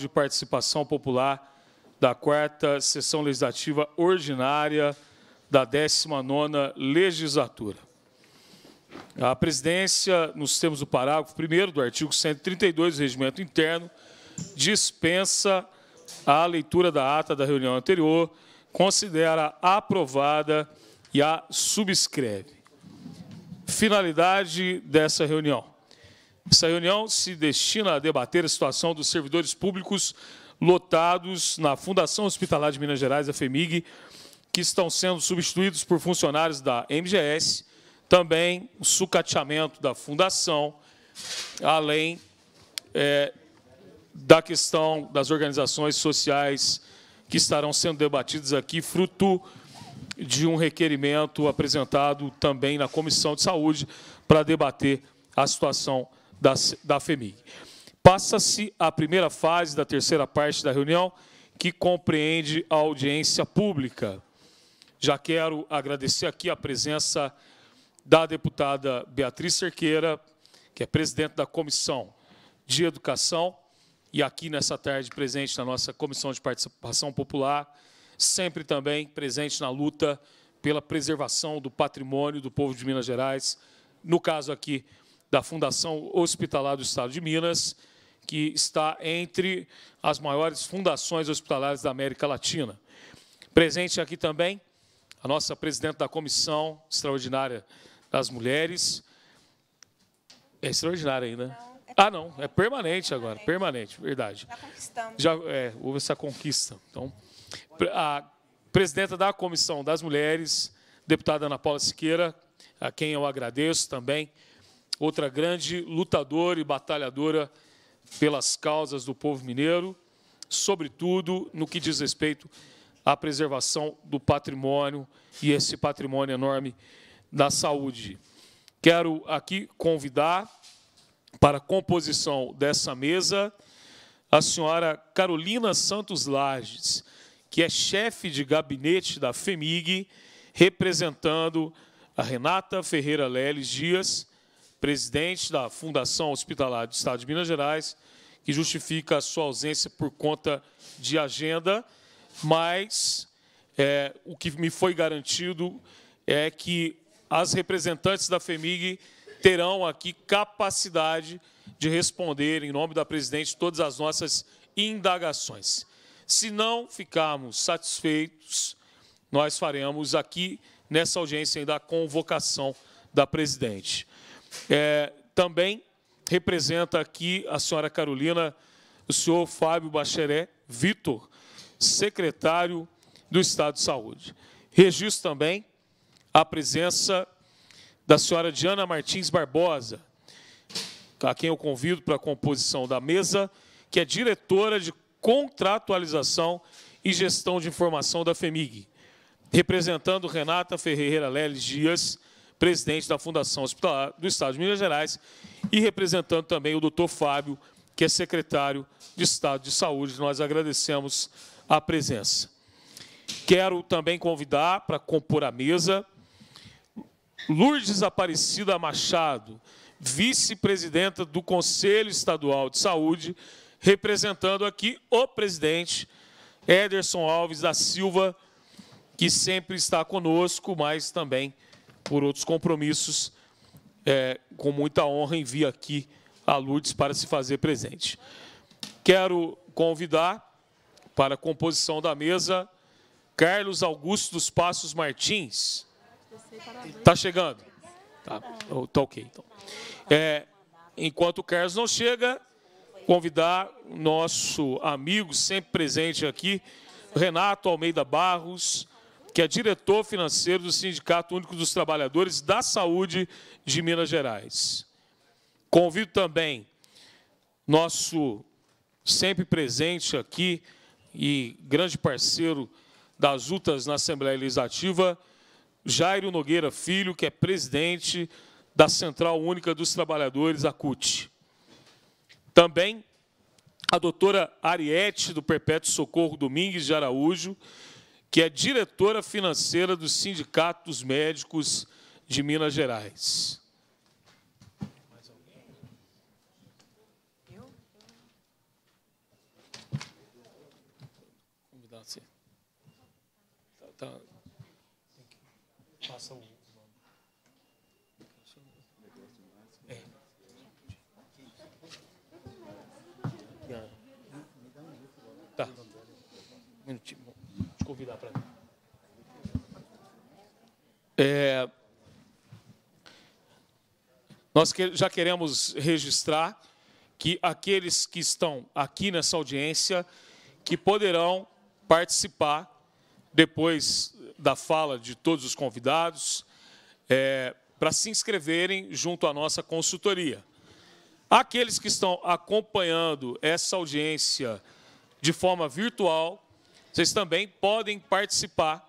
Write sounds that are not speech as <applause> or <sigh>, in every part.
de participação popular da quarta sessão legislativa ordinária da 19ª legislatura. A presidência, nos termos do parágrafo 1 do artigo 132 do regimento interno, dispensa a leitura da ata da reunião anterior, considera aprovada e a subscreve. Finalidade dessa reunião essa reunião se destina a debater a situação dos servidores públicos lotados na Fundação Hospitalar de Minas Gerais, a FEMIG, que estão sendo substituídos por funcionários da MGS, também o sucateamento da Fundação, além é, da questão das organizações sociais que estarão sendo debatidas aqui, fruto de um requerimento apresentado também na Comissão de Saúde para debater a situação da, da FEMIG. Passa-se a primeira fase da terceira parte da reunião, que compreende a audiência pública. Já quero agradecer aqui a presença da deputada Beatriz Cerqueira, que é presidente da Comissão de Educação, e aqui nessa tarde presente na nossa Comissão de Participação Popular, sempre também presente na luta pela preservação do patrimônio do povo de Minas Gerais, no caso aqui, da Fundação Hospitalar do Estado de Minas, que está entre as maiores fundações hospitalares da América Latina. Presente aqui também a nossa presidenta da Comissão Extraordinária das Mulheres. É extraordinária ainda. Né? É ah, não, é permanente agora, permanente, verdade. Já conquistamos. é, houve essa conquista. Então, a presidenta da Comissão das Mulheres, deputada Ana Paula Siqueira, a quem eu agradeço também, outra grande lutadora e batalhadora pelas causas do povo mineiro, sobretudo no que diz respeito à preservação do patrimônio e esse patrimônio enorme da saúde. Quero aqui convidar para a composição dessa mesa a senhora Carolina Santos Lages, que é chefe de gabinete da FEMIG, representando a Renata Ferreira Leles Dias, presidente da Fundação Hospitalar do Estado de Minas Gerais, que justifica a sua ausência por conta de agenda, mas é, o que me foi garantido é que as representantes da FEMIG terão aqui capacidade de responder, em nome da presidente, todas as nossas indagações. Se não ficarmos satisfeitos, nós faremos aqui, nessa audiência, ainda a convocação da presidente. É, também representa aqui a senhora Carolina, o senhor Fábio Bacheré Vitor, secretário do Estado de Saúde. Registro também a presença da senhora Diana Martins Barbosa, a quem eu convido para a composição da mesa, que é diretora de contratualização e gestão de informação da FEMIG, representando Renata Ferreira Leles Dias, presidente da Fundação Hospitalar do Estado de Minas Gerais, e representando também o doutor Fábio, que é secretário de Estado de Saúde. Nós agradecemos a presença. Quero também convidar para compor a mesa Lourdes Aparecida Machado, vice-presidenta do Conselho Estadual de Saúde, representando aqui o presidente Ederson Alves da Silva, que sempre está conosco, mas também por outros compromissos, é, com muita honra envio aqui a Lourdes para se fazer presente. Quero convidar para a composição da mesa Carlos Augusto dos Passos Martins. Está chegando? está oh, tá ok. Então. É, enquanto o Carlos não chega, convidar nosso amigo sempre presente aqui, Renato Almeida Barros, que é diretor financeiro do Sindicato Único dos Trabalhadores da Saúde de Minas Gerais. Convido também nosso sempre presente aqui e grande parceiro das lutas na Assembleia Legislativa, Jairo Nogueira Filho, que é presidente da Central Única dos Trabalhadores, a CUT. Também a doutora Ariete, do Perpétuo Socorro Domingues de Araújo, que é diretora financeira do Sindicato dos Médicos de Minas Gerais. Tá. Passa o. Tá. Um minutinho. É, nós já queremos registrar que aqueles que estão aqui nessa audiência, que poderão participar depois da fala de todos os convidados, é, para se inscreverem junto à nossa consultoria. Aqueles que estão acompanhando essa audiência de forma virtual, vocês também podem participar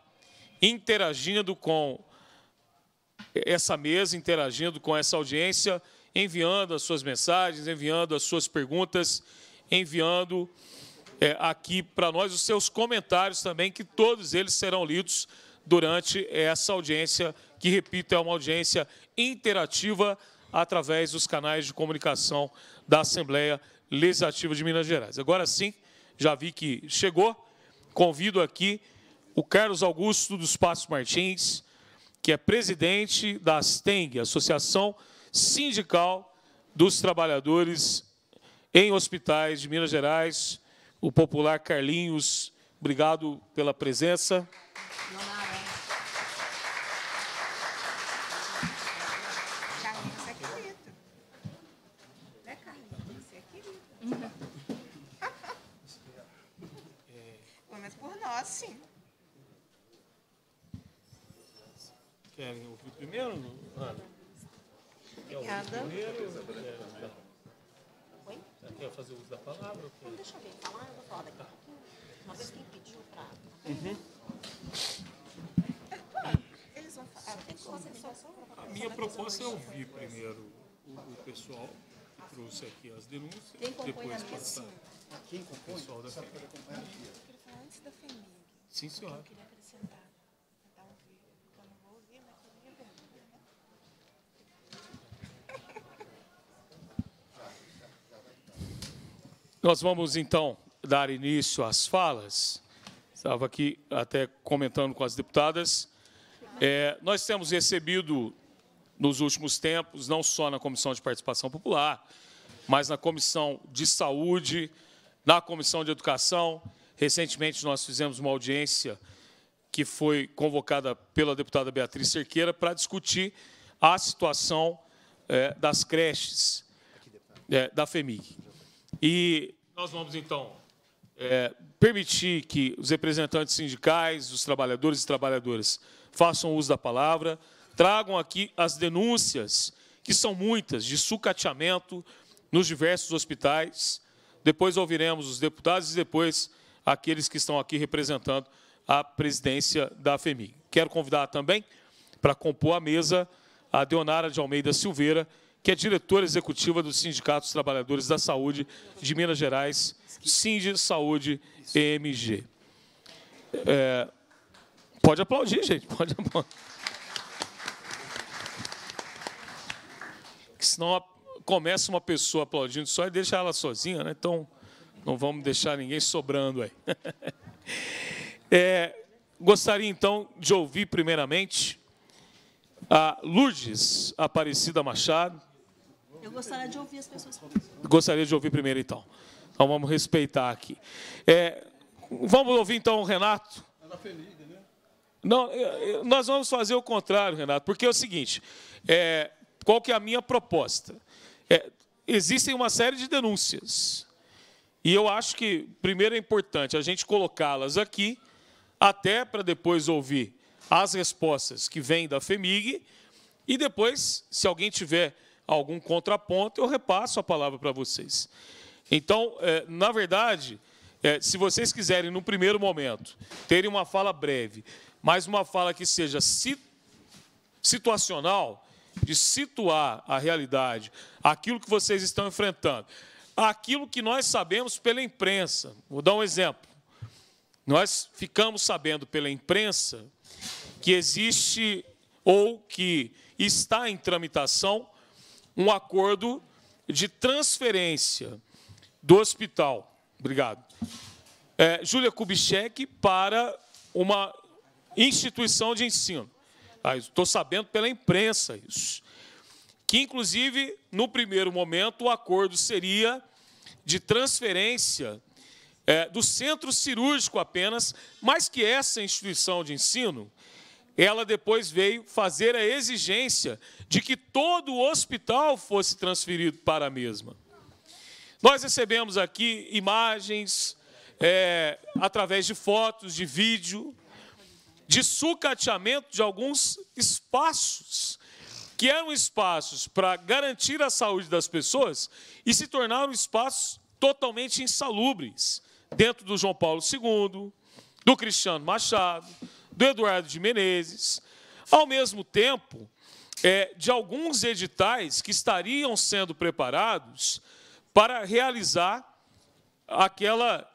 interagindo com essa mesa, interagindo com essa audiência, enviando as suas mensagens, enviando as suas perguntas, enviando é, aqui para nós os seus comentários também, que todos eles serão lidos durante essa audiência, que, repito, é uma audiência interativa através dos canais de comunicação da Assembleia Legislativa de Minas Gerais. Agora sim, já vi que chegou, convido aqui o Carlos Augusto dos Passos Martins, que é presidente da ASTENG, Associação Sindical dos Trabalhadores em Hospitais de Minas Gerais, o popular Carlinhos. Obrigado pela presença. Olá. querem ouvir primeiro, Ana. Ah. Obrigada. Oi? Quer fazer uso da palavra? deixa eu ver. Falar, eu vou falar daqui a pouquinho. Uma vez quem pediu para... Uhum. <laughs> Eles vão falar. É, tem que A minha né? proposta é ouvir primeiro o, o pessoal que trouxe aqui as denúncias. Quem depois passar. Quem compõe? O pessoal da FEMIG. Eu queria falar antes da FEMIG. Sim, senhora. Nós vamos então dar início às falas. Estava aqui até comentando com as deputadas. É, nós temos recebido nos últimos tempos, não só na Comissão de Participação Popular, mas na Comissão de Saúde, na Comissão de Educação. Recentemente, nós fizemos uma audiência que foi convocada pela deputada Beatriz Cerqueira para discutir a situação é, das creches é, da FEMIG. E nós vamos, então, é, permitir que os representantes sindicais, os trabalhadores e trabalhadoras façam uso da palavra, tragam aqui as denúncias, que são muitas, de sucateamento nos diversos hospitais. Depois ouviremos os deputados e depois aqueles que estão aqui representando a presidência da FEMI. Quero convidar também para compor a mesa a Deonara de Almeida Silveira, que é diretora executiva do Sindicato dos Trabalhadores da Saúde de Minas Gerais, Sindi Saúde EMG. É, pode aplaudir, gente, pode aplaudir. senão começa uma pessoa aplaudindo só e deixa ela sozinha, né? Então não vamos deixar ninguém sobrando aí. <laughs> É, gostaria então de ouvir primeiramente a Lourdes Aparecida Machado, eu gostaria de ouvir as pessoas. Gostaria de ouvir primeiro, então. Então vamos respeitar aqui. É, vamos ouvir então o Renato. Era tá ferida, né? Não, nós vamos fazer o contrário, Renato, porque é o seguinte: é, qual que é a minha proposta? É, existem uma série de denúncias. E eu acho que, primeiro, é importante a gente colocá-las aqui, até para depois ouvir as respostas que vêm da FEMIG, e depois, se alguém tiver algum contraponto, eu repasso a palavra para vocês. Então, é, na verdade, é, se vocês quiserem, no primeiro momento, terem uma fala breve, mas uma fala que seja situacional, de situar a realidade, aquilo que vocês estão enfrentando, aquilo que nós sabemos pela imprensa. Vou dar um exemplo. Nós ficamos sabendo pela imprensa que existe ou que está em tramitação um acordo de transferência do hospital. Obrigado. É, Júlia Kubitschek para uma instituição de ensino. Ah, estou sabendo pela imprensa isso. Que, inclusive, no primeiro momento, o acordo seria de transferência é, do centro cirúrgico apenas, mas que essa instituição de ensino ela depois veio fazer a exigência de que todo o hospital fosse transferido para a mesma. Nós recebemos aqui imagens, é, através de fotos, de vídeo, de sucateamento de alguns espaços, que eram espaços para garantir a saúde das pessoas e se tornaram espaços totalmente insalubres, dentro do João Paulo II, do Cristiano Machado, do Eduardo de Menezes, ao mesmo tempo é, de alguns editais que estariam sendo preparados para realizar aquela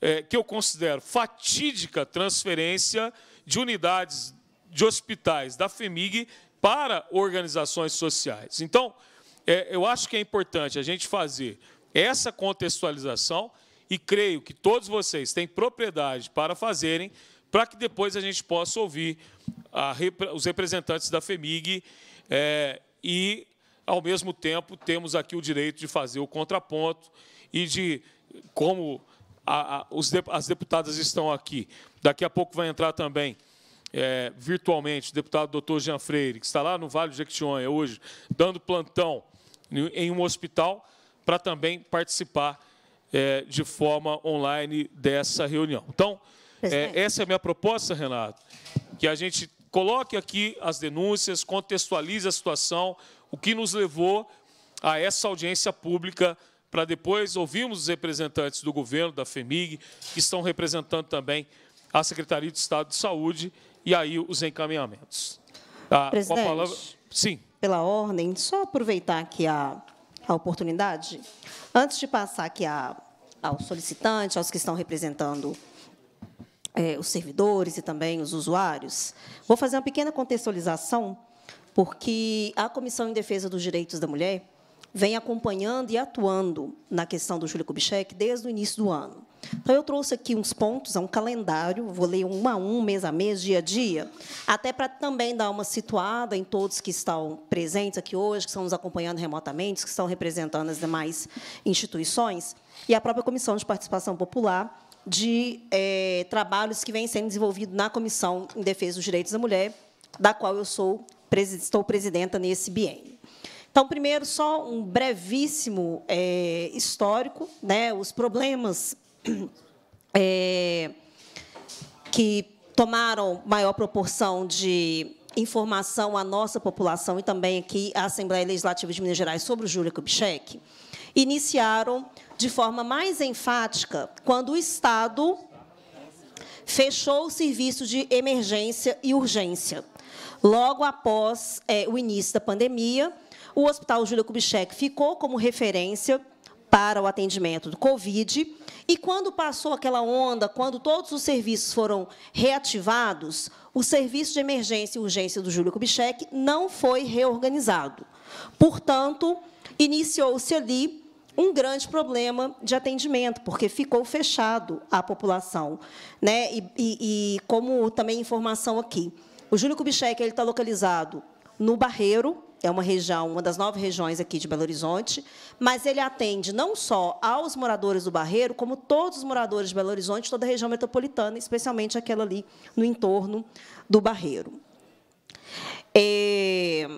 é, que eu considero fatídica transferência de unidades de hospitais da FEMIG para organizações sociais. Então, é, eu acho que é importante a gente fazer essa contextualização e creio que todos vocês têm propriedade para fazerem para que depois a gente possa ouvir a, os representantes da FEMIG é, e, ao mesmo tempo, temos aqui o direito de fazer o contraponto e de como a, a, os, as deputadas estão aqui. Daqui a pouco vai entrar também é, virtualmente, o deputado doutor Jean Freire, que está lá no Vale do Jequitinhonha é hoje, dando plantão em um hospital, para também participar é, de forma online dessa reunião. Então, é, é, essa é a minha proposta, Renato, que a gente coloque aqui as denúncias, contextualize a situação, o que nos levou a essa audiência pública para depois ouvirmos os representantes do governo, da FEMIG, que estão representando também a Secretaria de Estado de Saúde e aí os encaminhamentos. Ah, Presidente, com a palavra... Sim. Pela ordem, só aproveitar aqui a, a oportunidade, antes de passar aqui a, ao solicitante, aos que estão representando é, os servidores e também os usuários. Vou fazer uma pequena contextualização, porque a Comissão em Defesa dos Direitos da Mulher vem acompanhando e atuando na questão do Júlio Kubitschek desde o início do ano. Então, eu trouxe aqui uns pontos, é um calendário, vou ler um a um, mês a mês, dia a dia, até para também dar uma situada em todos que estão presentes aqui hoje, que estão nos acompanhando remotamente, que estão representando as demais instituições, e a própria Comissão de Participação Popular, de é, trabalhos que vêm sendo desenvolvidos na Comissão em Defesa dos Direitos da Mulher, da qual eu sou estou presidenta nesse biênio. Então, primeiro, só um brevíssimo é, histórico, né, os problemas é, que tomaram maior proporção de informação à nossa população e também aqui à Assembleia Legislativa de Minas Gerais sobre o Júlia Kubitschek, iniciaram de forma mais enfática quando o Estado fechou o serviço de emergência e urgência. Logo após é, o início da pandemia, o Hospital Júlio Kubitschek ficou como referência para o atendimento do Covid. E quando passou aquela onda, quando todos os serviços foram reativados, o serviço de emergência e urgência do Júlio Kubitschek não foi reorganizado. Portanto, iniciou-se ali um grande problema de atendimento, porque ficou fechado à população. Né? E, e, e como também informação aqui, o Júlio Kubitschek está localizado no Barreiro, é uma região, uma das nove regiões aqui de Belo Horizonte, mas ele atende não só aos moradores do Barreiro, como todos os moradores de Belo Horizonte, toda a região metropolitana, especialmente aquela ali no entorno do Barreiro. É,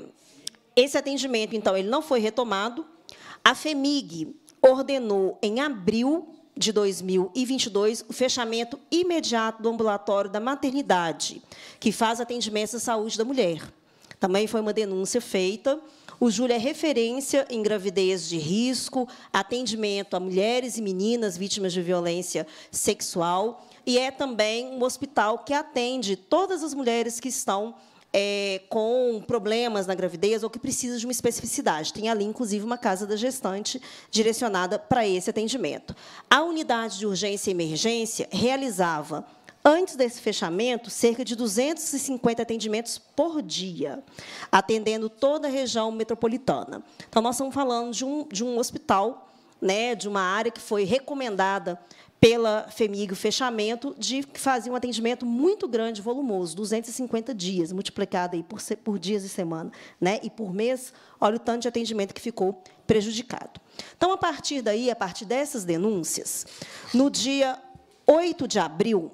esse atendimento, então, ele não foi retomado, a FEMIG ordenou em abril de 2022 o fechamento imediato do ambulatório da maternidade, que faz atendimentos à saúde da mulher. Também foi uma denúncia feita. O Júlio é referência em gravidez de risco, atendimento a mulheres e meninas vítimas de violência sexual e é também um hospital que atende todas as mulheres que estão é, com problemas na gravidez ou que precisa de uma especificidade. Tem ali, inclusive, uma casa da gestante direcionada para esse atendimento. A unidade de urgência e emergência realizava Antes desse fechamento, cerca de 250 atendimentos por dia, atendendo toda a região metropolitana. Então, nós estamos falando de um, de um hospital, né, de uma área que foi recomendada pela FEMIG, o fechamento, de fazer um atendimento muito grande, volumoso, 250 dias, multiplicado aí por, por dias e semana, né? e por mês, olha o tanto de atendimento que ficou prejudicado. Então, a partir daí, a partir dessas denúncias, no dia 8 de abril,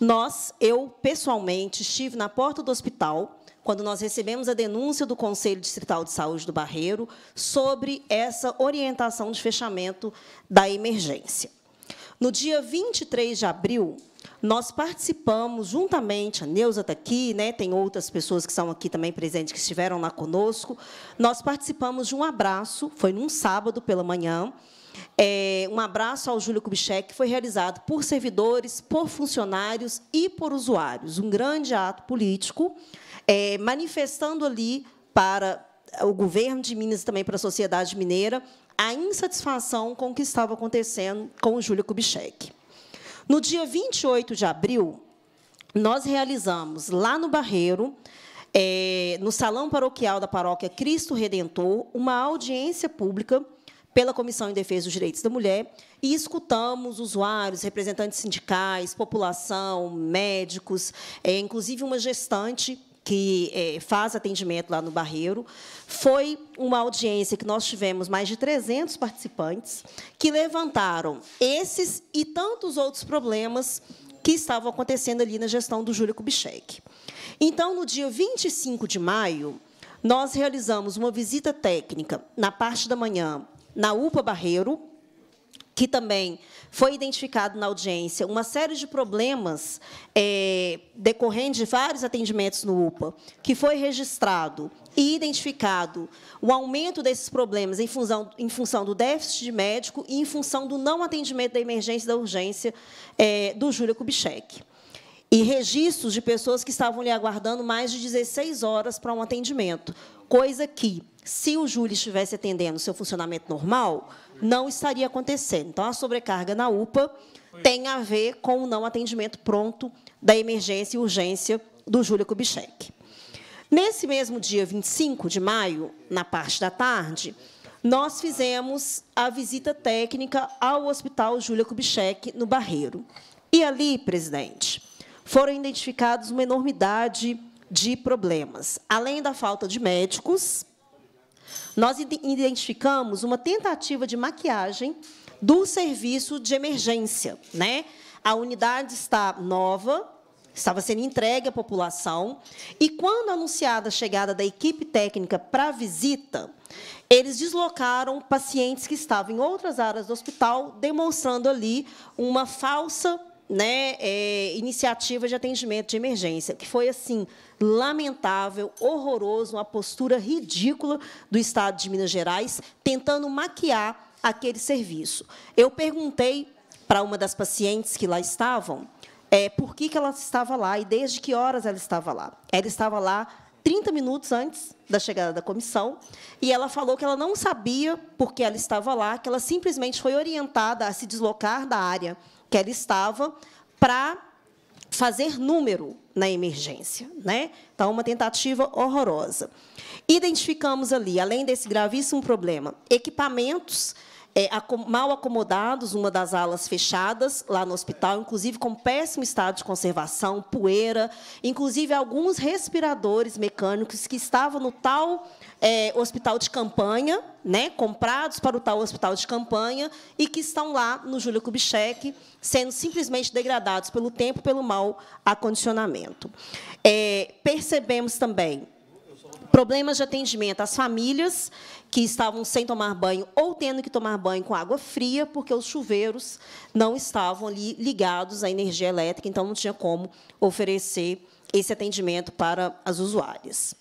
nós, eu pessoalmente, estive na porta do hospital, quando nós recebemos a denúncia do Conselho Distrital de Saúde do Barreiro sobre essa orientação de fechamento da emergência. No dia 23 de abril, nós participamos juntamente, a Neuza está aqui, né, tem outras pessoas que são aqui também presentes, que estiveram lá conosco, nós participamos de um abraço, foi num sábado pela manhã, é, um abraço ao Júlio Kubitschek, que foi realizado por servidores, por funcionários e por usuários, um grande ato político, é, manifestando ali para o governo de Minas e também para a sociedade mineira a insatisfação com o que estava acontecendo com o Júlio Kubitschek. No dia 28 de abril, nós realizamos lá no Barreiro, é, no Salão Paroquial da Paróquia Cristo Redentor, uma audiência pública pela Comissão em Defesa dos Direitos da Mulher e escutamos usuários, representantes sindicais, população, médicos, é, inclusive uma gestante que é, faz atendimento lá no Barreiro. Foi uma audiência que nós tivemos mais de 300 participantes que levantaram esses e tantos outros problemas que estavam acontecendo ali na gestão do Júlio Kubitschek. Então, no dia 25 de maio, nós realizamos uma visita técnica na parte da manhã na UPA Barreiro, que também foi identificado na audiência uma série de problemas é, decorrentes de vários atendimentos no UPA, que foi registrado e identificado o aumento desses problemas em função, em função do déficit de médico e em função do não atendimento da emergência e da urgência é, do Júlio Kubitschek e registros de pessoas que estavam ali aguardando mais de 16 horas para um atendimento, coisa que, se o Júlio estivesse atendendo seu funcionamento normal, não estaria acontecendo. Então, a sobrecarga na UPA tem a ver com o não atendimento pronto da emergência e urgência do Júlio Kubitschek. Nesse mesmo dia 25 de maio, na parte da tarde, nós fizemos a visita técnica ao Hospital Júlia Kubitschek, no Barreiro. E ali, presidente, foram identificados uma enormidade de problemas. Além da falta de médicos, nós identificamos uma tentativa de maquiagem do serviço de emergência. Né? A unidade está nova, estava sendo entregue à população, e quando anunciada a chegada da equipe técnica para a visita, eles deslocaram pacientes que estavam em outras áreas do hospital, demonstrando ali uma falsa né, é, iniciativa de atendimento de emergência, que foi assim lamentável, horroroso, uma postura ridícula do Estado de Minas Gerais, tentando maquiar aquele serviço. Eu perguntei para uma das pacientes que lá estavam é, por que, que ela estava lá e desde que horas ela estava lá. Ela estava lá 30 minutos antes da chegada da comissão, e ela falou que ela não sabia por que ela estava lá, que ela simplesmente foi orientada a se deslocar da área que ela estava para fazer número na emergência, né? Então, uma tentativa horrorosa. Identificamos ali, além desse gravíssimo problema, equipamentos é, mal acomodados, uma das alas fechadas lá no hospital, inclusive com péssimo estado de conservação, poeira, inclusive alguns respiradores mecânicos que estavam no tal é, hospital de campanha, né, comprados para o tal hospital de campanha, e que estão lá no Júlio Kubitschek, sendo simplesmente degradados pelo tempo e pelo mau acondicionamento. É, percebemos também problemas de atendimento às famílias que estavam sem tomar banho ou tendo que tomar banho com água fria, porque os chuveiros não estavam ali ligados à energia elétrica, então não tinha como oferecer esse atendimento para as usuárias.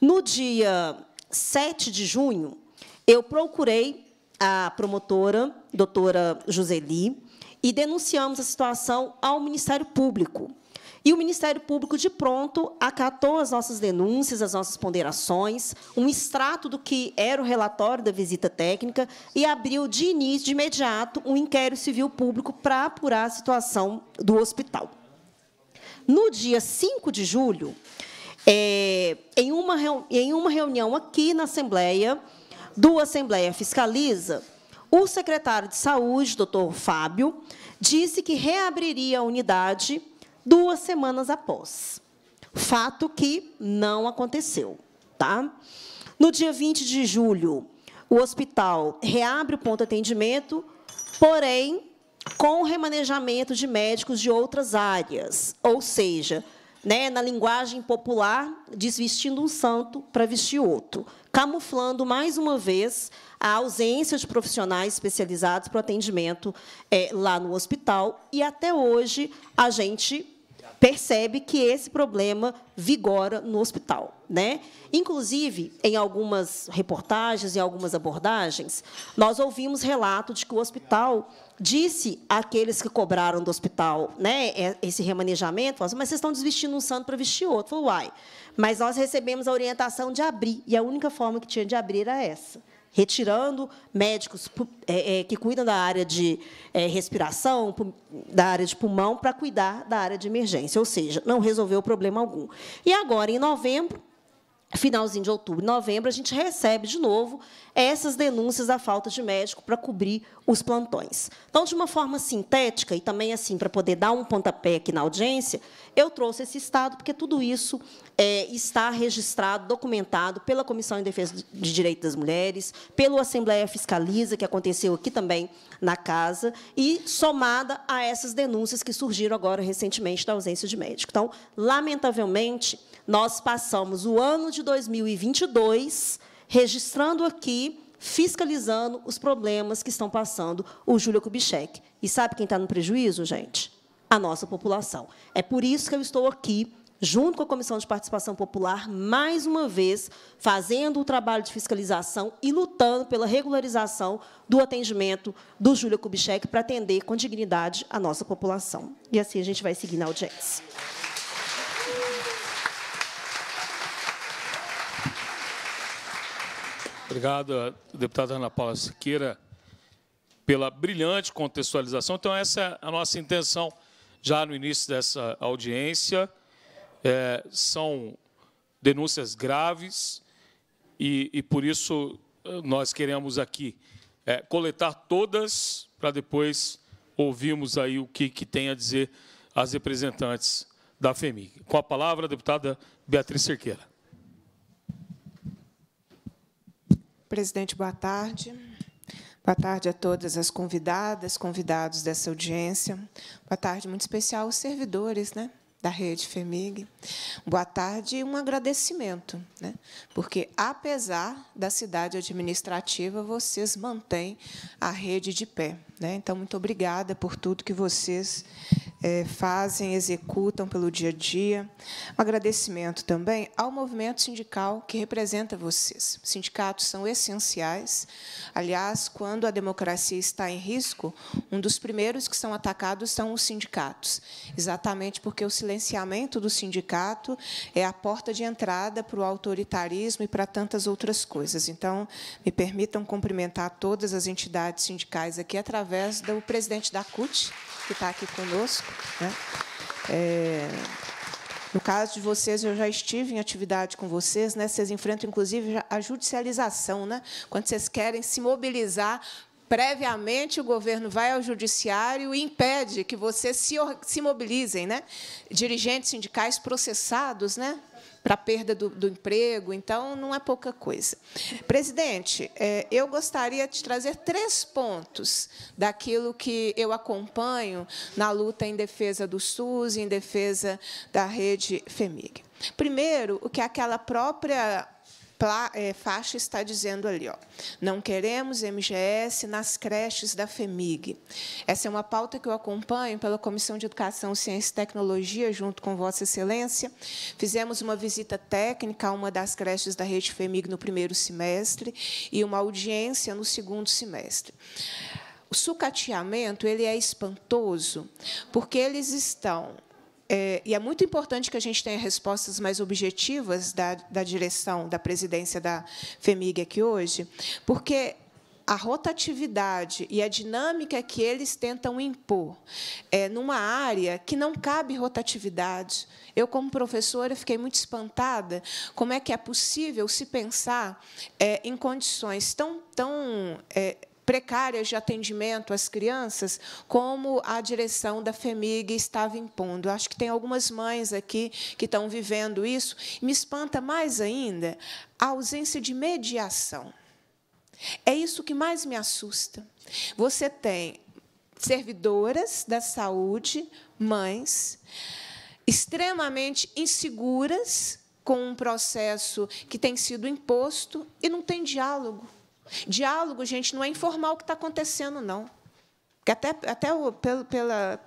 No dia 7 de junho, eu procurei a promotora, doutora Joseli, e denunciamos a situação ao Ministério Público. E o Ministério Público, de pronto, acatou as nossas denúncias, as nossas ponderações, um extrato do que era o relatório da visita técnica e abriu de início, de imediato, um inquérito civil público para apurar a situação do hospital. No dia 5 de julho, é, em, uma, em uma reunião aqui na Assembleia, do Assembleia Fiscaliza, o secretário de Saúde, doutor Fábio, disse que reabriria a unidade duas semanas após. Fato que não aconteceu. Tá? No dia 20 de julho, o hospital reabre o ponto de atendimento, porém, com remanejamento de médicos de outras áreas, ou seja, né, na linguagem popular, desvestindo um santo para vestir outro, camuflando mais uma vez a ausência de profissionais especializados para o atendimento é, lá no hospital. E até hoje a gente percebe que esse problema vigora no hospital. Né? Inclusive, em algumas reportagens, em algumas abordagens, nós ouvimos relato de que o hospital disse àqueles que cobraram do hospital né, é, esse remanejamento, falou assim, mas vocês estão desvestindo um santo para vestir outro. Falou, uai, mas nós recebemos a orientação de abrir, e a única forma que tinha de abrir era essa retirando médicos é, é, que cuidam da área de é, respiração, da área de pulmão, para cuidar da área de emergência, ou seja, não resolveu problema algum. E agora, em novembro, finalzinho de outubro, novembro, a gente recebe de novo essas denúncias da falta de médico para cobrir os plantões. Então, de uma forma sintética e também assim para poder dar um pontapé aqui na audiência, eu trouxe esse Estado porque tudo isso é, está registrado, documentado pela Comissão em Defesa de Direitos das Mulheres, pela Assembleia Fiscaliza, que aconteceu aqui também na Casa, e somada a essas denúncias que surgiram agora recentemente da ausência de médico. Então, lamentavelmente, nós passamos o ano de 2022 registrando aqui fiscalizando os problemas que estão passando o Júlio Kubitschek. E sabe quem está no prejuízo, gente? a nossa população. É por isso que eu estou aqui junto com a Comissão de Participação Popular, mais uma vez, fazendo o trabalho de fiscalização e lutando pela regularização do atendimento do Júlio Kubitschek para atender com dignidade a nossa população. E assim a gente vai seguir na audiência. Obrigado, deputada Ana Paula Siqueira, pela brilhante contextualização. Então, essa é a nossa intenção já no início dessa audiência. É, são denúncias graves e, e, por isso, eh, nós queremos aqui é, coletar todas para depois ouvirmos aí o que, que tem a dizer as representantes da FEMIG. Com a palavra, a deputada Beatriz Cerqueira. Presidente, boa tarde. Boa tarde a todas as convidadas, convidados dessa audiência. Boa tarde muito especial aos servidores, né? da rede FEMIG. Boa tarde e um agradecimento, né? porque, apesar da cidade administrativa, vocês mantêm a rede de pé. Né? Então, muito obrigada por tudo que vocês é, fazem, executam pelo dia a dia. Um agradecimento também ao movimento sindical que representa vocês. Sindicatos são essenciais. Aliás, quando a democracia está em risco, um dos primeiros que são atacados são os sindicatos, exatamente porque o silenciamento do sindicato é a porta de entrada para o autoritarismo e para tantas outras coisas. Então, me permitam cumprimentar todas as entidades sindicais aqui através do presidente da CUT, que está aqui conosco, né? É, no caso de vocês, eu já estive em atividade com vocês, né? vocês enfrentam, inclusive, a judicialização. Né? Quando vocês querem se mobilizar previamente o governo vai ao judiciário e impede que vocês se, se mobilizem, né? Dirigentes sindicais processados, né? para a perda do, do, emprego. Então, não é pouca coisa. Presidente, é, eu gostaria de trazer três pontos daquilo que eu acompanho na luta em defesa do SUS, e em defesa da rede FEMIG. Primeiro, o que aquela própria eh, faixa está dizendo ali, ó, não queremos MGS nas creches da FEMIG. Essa é uma pauta que eu acompanho pela Comissão de Educação, Ciência e Tecnologia, junto com Vossa Excelência. Fizemos uma visita técnica a uma das creches da rede FEMIG no primeiro semestre e uma audiência no segundo semestre. O sucateamento ele é espantoso, porque eles estão é, e é muito importante que a gente tenha respostas mais objetivas da, da direção, da presidência da FEMIG aqui hoje, porque a rotatividade e a dinâmica que eles tentam impor é, numa área que não cabe rotatividade. Eu, como professora, fiquei muito espantada como é que é possível se pensar é, em condições tão, tão é, precárias de atendimento às crianças, como a direção da FEMIG estava impondo. Acho que tem algumas mães aqui que estão vivendo isso. Me espanta mais ainda a ausência de mediação. É isso que mais me assusta. Você tem servidoras da saúde, mães, extremamente inseguras com um processo que tem sido imposto e não tem diálogo. Diálogo, gente, não é informar o que está acontecendo, não. Até, até o, pelo, pela,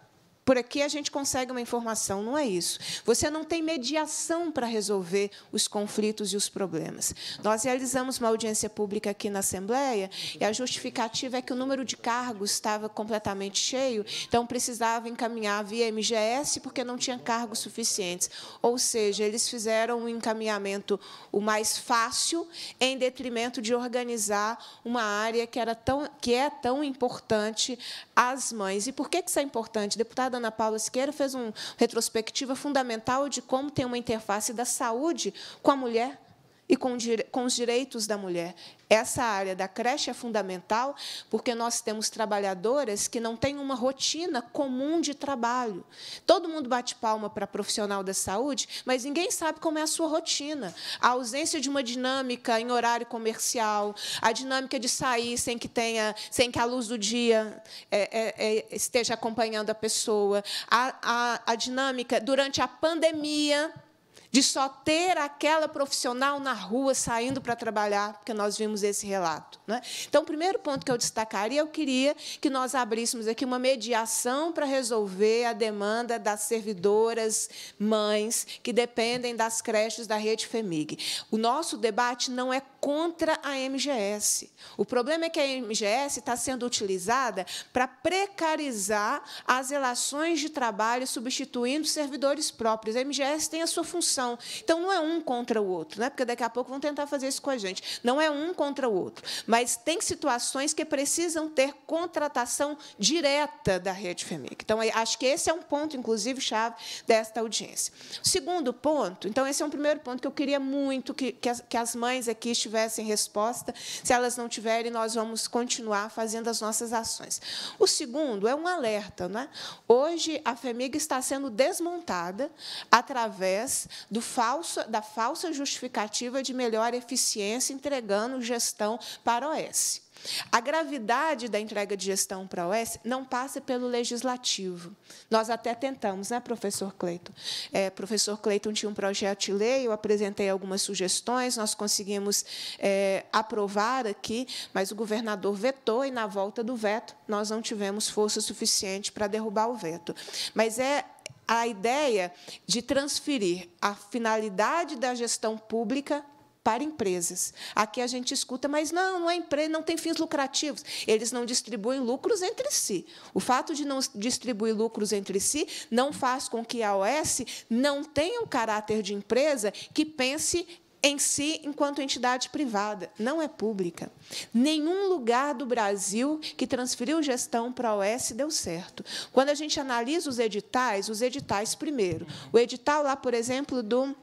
por aqui a gente consegue uma informação, não é isso. Você não tem mediação para resolver os conflitos e os problemas. Nós realizamos uma audiência pública aqui na Assembleia e a justificativa é que o número de cargos estava completamente cheio, então precisava encaminhar via MGS porque não tinha cargos suficientes. Ou seja, eles fizeram um encaminhamento o mais fácil em detrimento de organizar uma área que era tão que é tão importante às mães. E por que que isso é importante, deputada? deputada Ana Paula Siqueira fez uma retrospectiva fundamental de como tem uma interface da saúde com a mulher e com, os direitos da mulher. Essa área da creche é fundamental porque nós temos trabalhadoras que não têm uma rotina comum de trabalho. Todo mundo bate palma para profissional da saúde, mas ninguém sabe como é a sua rotina. A ausência de uma dinâmica em horário comercial, a dinâmica de sair sem que tenha, sem que a luz do dia é, é, é, esteja acompanhando a pessoa, a, a, a dinâmica durante a pandemia de só ter aquela profissional na rua saindo para trabalhar, porque nós vimos esse relato. Né? Então, o primeiro ponto que eu destacaria, eu queria que nós abríssemos aqui uma mediação para resolver a demanda das servidoras mães que dependem das creches da rede FEMIG. O nosso debate não é contra a MGS. O problema é que a MGS está sendo utilizada para precarizar as relações de trabalho, substituindo servidores próprios. A MGS tem a sua função. Então, não é um contra o outro, né? porque daqui a pouco vão tentar fazer isso com a gente. Não é um contra o outro, mas tem situações que precisam ter contratação direta da rede FEMIC. Então, é, acho que esse é um ponto, inclusive, chave desta audiência. segundo ponto, então, esse é um primeiro ponto que eu queria muito que, que, as, que as mães aqui estivessem tivessem resposta, se elas não tiverem, nós vamos continuar fazendo as nossas ações. O segundo é um alerta. Né? Hoje, a FEMIG está sendo desmontada através do falso, da falsa justificativa de melhor eficiência entregando gestão para o OS. A gravidade da entrega de gestão para a OS não passa pelo legislativo. Nós até tentamos, né, professor Cleiton? É, professor Cleiton tinha um projeto de lei, eu apresentei algumas sugestões, nós conseguimos é, aprovar aqui, mas o governador vetou e, na volta do veto, nós não tivemos força suficiente para derrubar o veto. Mas é a ideia de transferir a finalidade da gestão pública para empresas. Aqui a gente escuta, mas não, não é empresa, não tem fins lucrativos. Eles não distribuem lucros entre si. O fato de não distribuir lucros entre si não faz com que a OS não tenha um caráter de empresa que pense em si enquanto entidade privada, não é pública. Nenhum lugar do Brasil que transferiu gestão para a OS deu certo. Quando a gente analisa os editais, os editais primeiro. O edital lá, por exemplo, do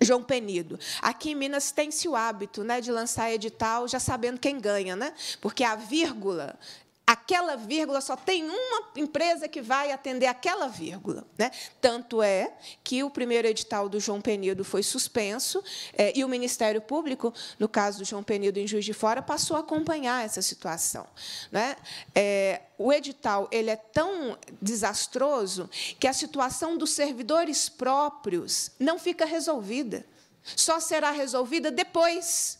João Penido. Aqui em Minas tem-se o hábito né, de lançar edital já sabendo quem ganha, né? porque a vírgula aquela vírgula só tem uma empresa que vai atender aquela vírgula. Né? Tanto é que o primeiro edital do João Penido foi suspenso eh, e o Ministério Público, no caso do João Penido em Juiz de Fora, passou a acompanhar essa situação. Né? É, o edital ele é tão desastroso que a situação dos servidores próprios não fica resolvida. Só será resolvida depois.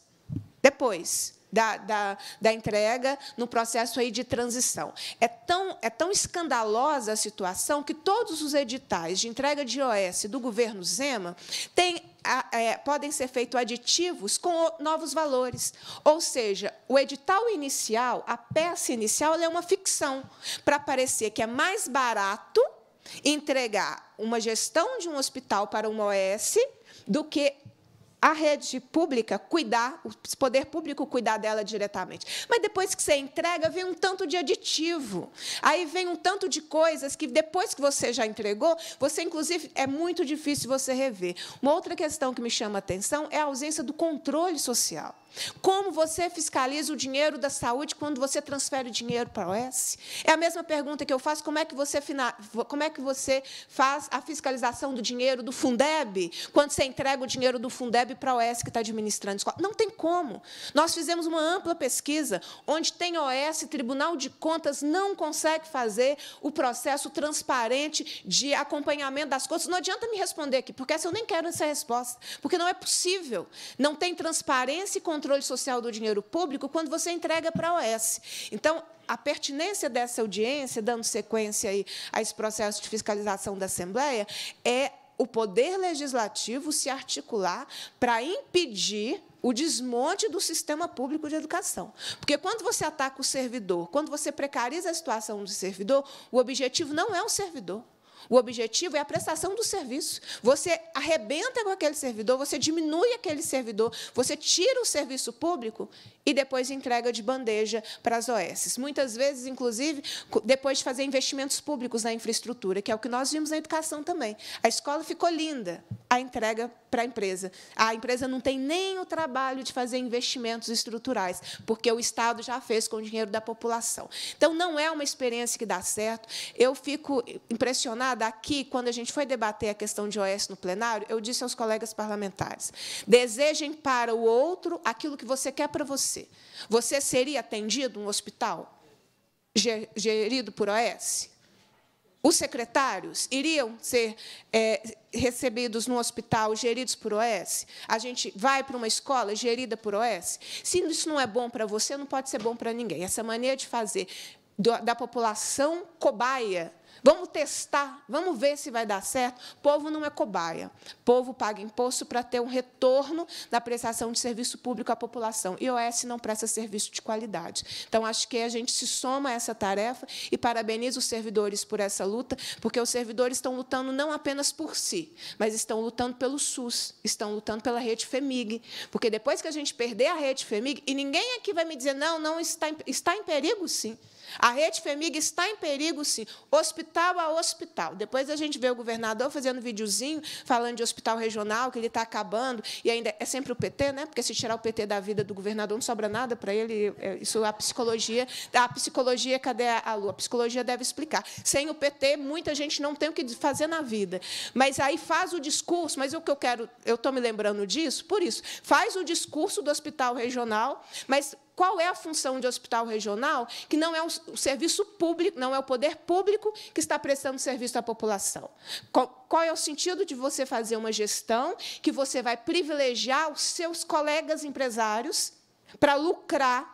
Depois da, da, da entrega no processo aí de transição. É tão, é tão escandalosa a situação que todos os editais de entrega de OS do governo Zema têm a, é, podem ser feitos aditivos com o, novos valores. Ou seja, o edital inicial, a peça inicial, é uma ficção, para parecer que é mais barato entregar uma gestão de um hospital para uma OS do que a rede pública cuidar, o poder público cuidar dela diretamente. Mas depois que você entrega, vem um tanto de aditivo. Aí vem um tanto de coisas que depois que você já entregou, você inclusive é muito difícil você rever. Uma outra questão que me chama a atenção é a ausência do controle social. Como você fiscaliza o dinheiro da saúde quando você transfere o dinheiro para a OS? É a mesma pergunta que eu faço: como é que você, como é que você faz a fiscalização do dinheiro do Fundeb quando você entrega o dinheiro do Fundeb para a OS que está administrando a escola? Não tem como. Nós fizemos uma ampla pesquisa onde tem OS, Tribunal de Contas não consegue fazer o processo transparente de acompanhamento das contas. Não adianta me responder aqui, porque essa eu nem quero essa resposta, porque não é possível. Não tem transparência e controle controle social do dinheiro público quando você entrega para a OS. Então, a pertinência dessa audiência, dando sequência aí a esse processo de fiscalização da Assembleia, é o poder legislativo se articular para impedir o desmonte do sistema público de educação. Porque quando você ataca o servidor, quando você precariza a situação do servidor, o objetivo não é o servidor. O objetivo é a prestação do serviço. Você arrebenta com aquele servidor, você diminui aquele servidor, você tira o serviço público e depois entrega de bandeja para as OS. Muitas vezes, inclusive, depois de fazer investimentos públicos na infraestrutura, que é o que nós vimos na educação também. A escola ficou linda, a entrega para a empresa. A empresa não tem nem o trabalho de fazer investimentos estruturais, porque o Estado já fez com o dinheiro da população. Então, não é uma experiência que dá certo. Eu fico impressionada nada, aqui, quando a gente foi debater a questão de OS no plenário, eu disse aos colegas parlamentares: desejem para o outro aquilo que você quer para você. Você seria atendido um hospital gerido por OS? Os secretários iriam ser é, recebidos num hospital geridos por OS? A gente vai para uma escola gerida por OS? Se isso não é bom para você, não pode ser bom para ninguém. Essa mania de fazer da população cobaia Vamos testar, vamos ver se vai dar certo. O povo não é cobaia. O povo paga imposto para ter um retorno da prestação de serviço público à população. E o OS não presta serviço de qualidade. Então, acho que a gente se soma a essa tarefa e parabenizo os servidores por essa luta, porque os servidores estão lutando não apenas por si, mas estão lutando pelo SUS, estão lutando pela rede FEMIG. Porque depois que a gente perder a rede FEMIG, e ninguém aqui vai me dizer, não, não está em, está em perigo, sim. A rede FEMIG está em perigo, sim, hospital a hospital. Depois a gente vê o governador fazendo videozinho, falando de hospital regional, que ele está acabando, e ainda é sempre o PT, né? porque se tirar o PT da vida do governador, não sobra nada para ele. É, isso é a psicologia, a psicologia, cadê a lua? A psicologia deve explicar. Sem o PT, muita gente não tem o que fazer na vida. Mas aí faz o discurso, mas o que eu quero, eu estou me lembrando disso, por isso, faz o discurso do hospital regional, mas qual é a função de hospital regional, que não é o serviço público, não é o poder público que está prestando serviço à população? Qual é o sentido de você fazer uma gestão que você vai privilegiar os seus colegas empresários para lucrar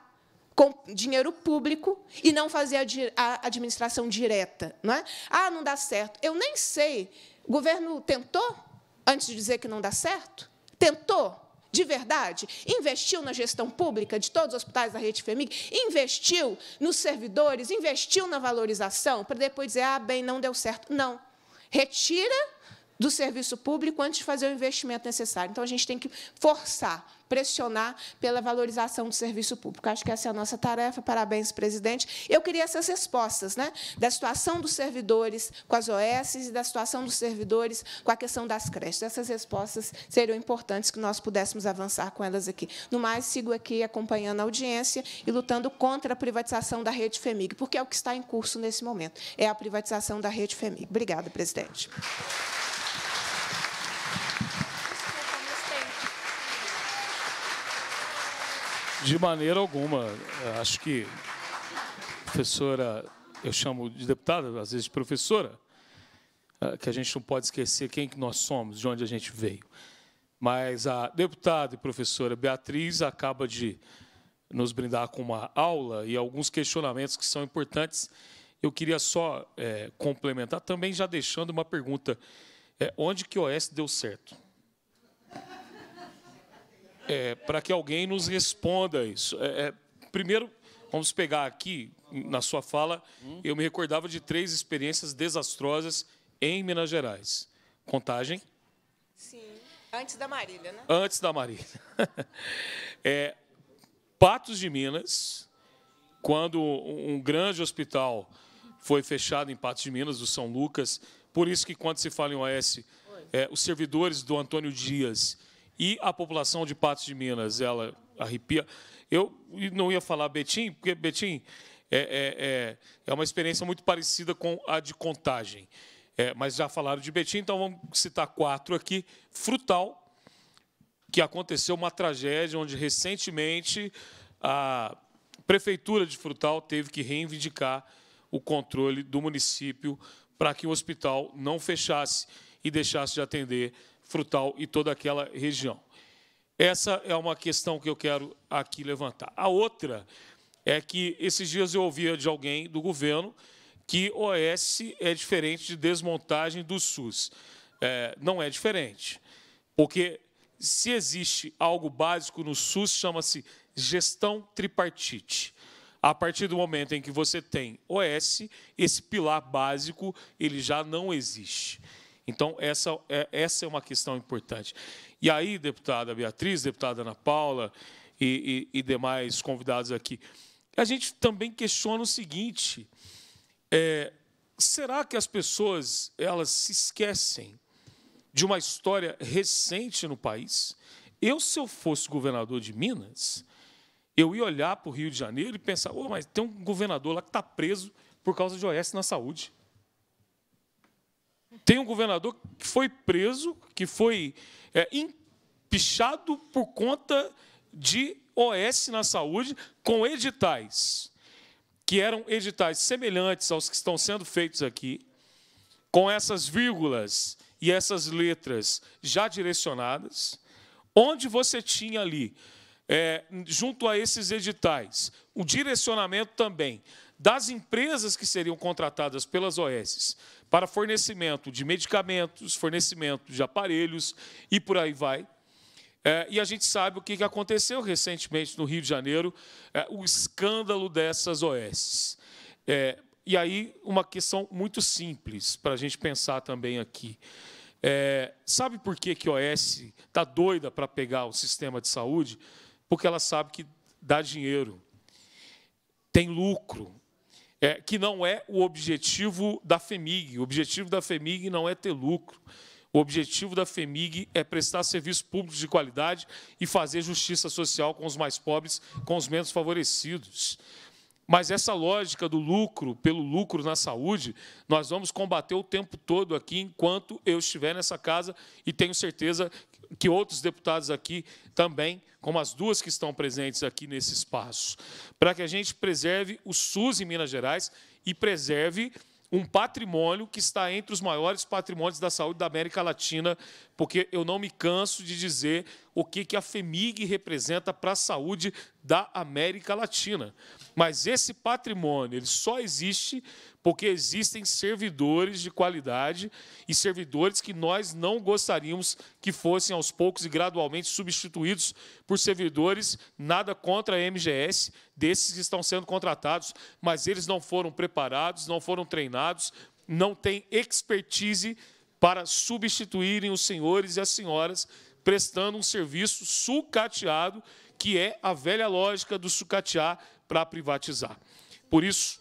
com dinheiro público e não fazer a administração direta? Não é? Ah, não dá certo. Eu nem sei. O governo tentou antes de dizer que não dá certo? Tentou? de verdade, investiu na gestão pública de todos os hospitais da rede FEMIG, investiu nos servidores, investiu na valorização, para depois dizer, ah, bem, não deu certo. Não. Retira do serviço público antes de fazer o investimento necessário. Então, a gente tem que forçar pressionar pela valorização do serviço público. Acho que essa é a nossa tarefa. Parabéns, presidente. Eu queria essas respostas né, da situação dos servidores com as OS e da situação dos servidores com a questão das creches. Essas respostas seriam importantes que nós pudéssemos avançar com elas aqui. No mais, sigo aqui acompanhando a audiência e lutando contra a privatização da rede FEMIG, porque é o que está em curso nesse momento, é a privatização da rede FEMIG. Obrigada, presidente. De maneira alguma. Acho que professora, eu chamo de deputada, às vezes de professora, ah, que a gente não pode esquecer quem que nós somos, de onde a gente veio. Mas a deputada e professora Beatriz acaba de nos brindar com uma aula e alguns questionamentos que são importantes. Eu queria só é, complementar, também já deixando uma pergunta. É, onde que o OS deu certo? é, para que alguém nos responda isso. É, é, primeiro, vamos pegar aqui, na sua fala, eu me recordava de três experiências desastrosas em Minas Gerais. Contagem? Sim. Antes da Marília, né? Antes da Marília. <laughs> É, Patos de Minas, quando um grande hospital foi fechado em Patos de Minas, do São Lucas, por isso que, quando se fala em OS, é, os servidores do Antônio Dias e a população de Patos de Minas, ela arrepia. Eu não ia falar Betim, porque Betim é, é, é, é, uma experiência muito parecida com a de contagem. É, mas já falaram de Betim, então vamos citar quatro aqui. Frutal, que aconteceu uma tragédia onde recentemente a prefeitura de Frutal teve que reivindicar o controle do município para que o hospital não fechasse e deixasse de atender frutal e toda aquela região. Essa é uma questão que eu quero aqui levantar. A outra é que esses dias eu ouvia de alguém do governo que OS é diferente de desmontagem do SUS. É, não é diferente, porque se existe algo básico no SUS, chama-se gestão tripartite. A partir do momento em que você tem OS, esse pilar básico ele já não existe. Então, essa é, essa é uma questão importante. E aí, deputada Beatriz, deputada Ana Paula e, e, e demais convidados aqui, a gente também questiona o seguinte: é, será que as pessoas elas se esquecem de uma história recente no país? Eu, se eu fosse governador de Minas, eu ia olhar para o Rio de Janeiro e pensar: oh, mas tem um governador lá que está preso por causa de OS na saúde. Tem um governador que foi preso, que foi é, empichado por conta de OS na saúde com editais, que eram editais semelhantes aos que estão sendo feitos aqui, com essas vírgulas e essas letras já direcionadas, onde você tinha ali, é, junto a esses editais, o direcionamento também das empresas que seriam contratadas pelas OS para fornecimento de medicamentos, fornecimento de aparelhos e por aí vai. É, e a gente sabe o que aconteceu recentemente no Rio de Janeiro, é, o escândalo dessas OS. É, e aí, uma questão muito simples para a gente pensar também aqui. É, sabe por que, que a OS está doida para pegar o sistema de saúde? Porque ela sabe que dá dinheiro, tem lucro, é, que não é o objetivo da FEMIG. O objetivo da FEMIG não é ter lucro. O objetivo da FEMIG é prestar serviços públicos de qualidade e fazer justiça social com os mais pobres, com os menos favorecidos. Mas essa lógica do lucro pelo lucro na saúde, nós vamos combater o tempo todo aqui enquanto eu estiver nessa casa e tenho certeza que outros deputados aqui também, como as duas que estão presentes aqui nesse espaço, para que a gente preserve o SUS em Minas Gerais e preserve um patrimônio que está entre os maiores patrimônios da saúde da América Latina porque eu não me canso de dizer o que, que a FEMIG representa para a saúde da América Latina. Mas esse patrimônio ele só existe porque existem servidores de qualidade e servidores que nós não gostaríamos que fossem aos poucos e gradualmente substituídos por servidores, nada contra a MGS, desses que estão sendo contratados, mas eles não foram preparados, não foram treinados, não têm expertise para substituírem os senhores e as senhoras, prestando um serviço sucateado, que é a velha lógica do sucatear para privatizar. Por isso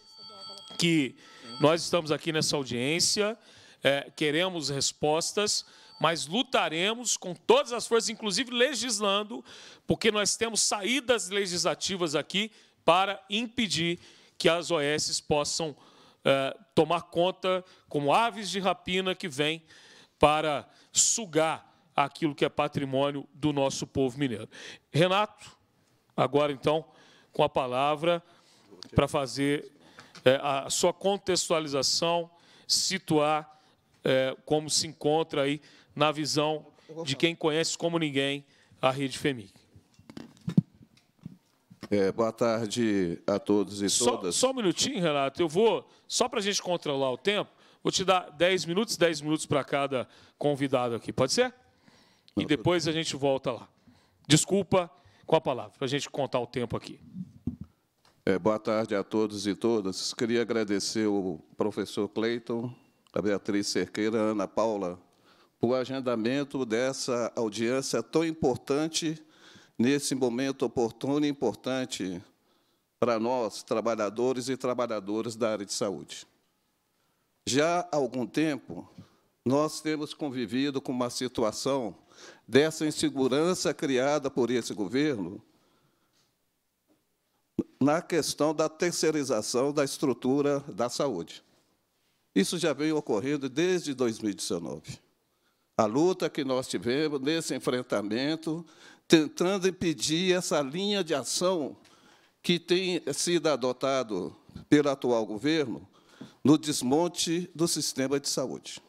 que nós estamos aqui nessa audiência, é, queremos respostas, mas lutaremos com todas as forças, inclusive legislando, porque nós temos saídas legislativas aqui para impedir que as OS possam eh, tomar conta como aves de rapina que vêm para sugar aquilo que é patrimônio do nosso povo mineiro. Renato, agora então, com a palavra para fazer eh, a sua contextualização, situar eh, como se encontra aí na visão de quem conhece como ninguém a rede FEMIC. É, boa tarde a todos e só, todas. Só um minutinho, Renato. Eu vou, só para a gente controlar o tempo, vou te dar 10 minutos, 10 minutos para cada convidado aqui. Pode ser? E depois a gente volta lá. Desculpa com a palavra, para a gente contar o tempo aqui. É, boa tarde a todos e todas. Queria agradecer o professor Cleiton, a Beatriz Cerqueira, a Ana Paula, o agendamento dessa audiência tão importante nesse momento oportuno e importante para nós, trabalhadores e trabalhadoras da área de saúde. Já há algum tempo, nós temos convivido com uma situação dessa insegurança criada por esse governo na questão da terceirização da estrutura da saúde. Isso já vem ocorrendo desde 2019. A luta que nós tivemos nesse enfrentamento tentando impedir essa linha de ação que tem sido adotado pelo atual governo no desmonte do sistema de saúde.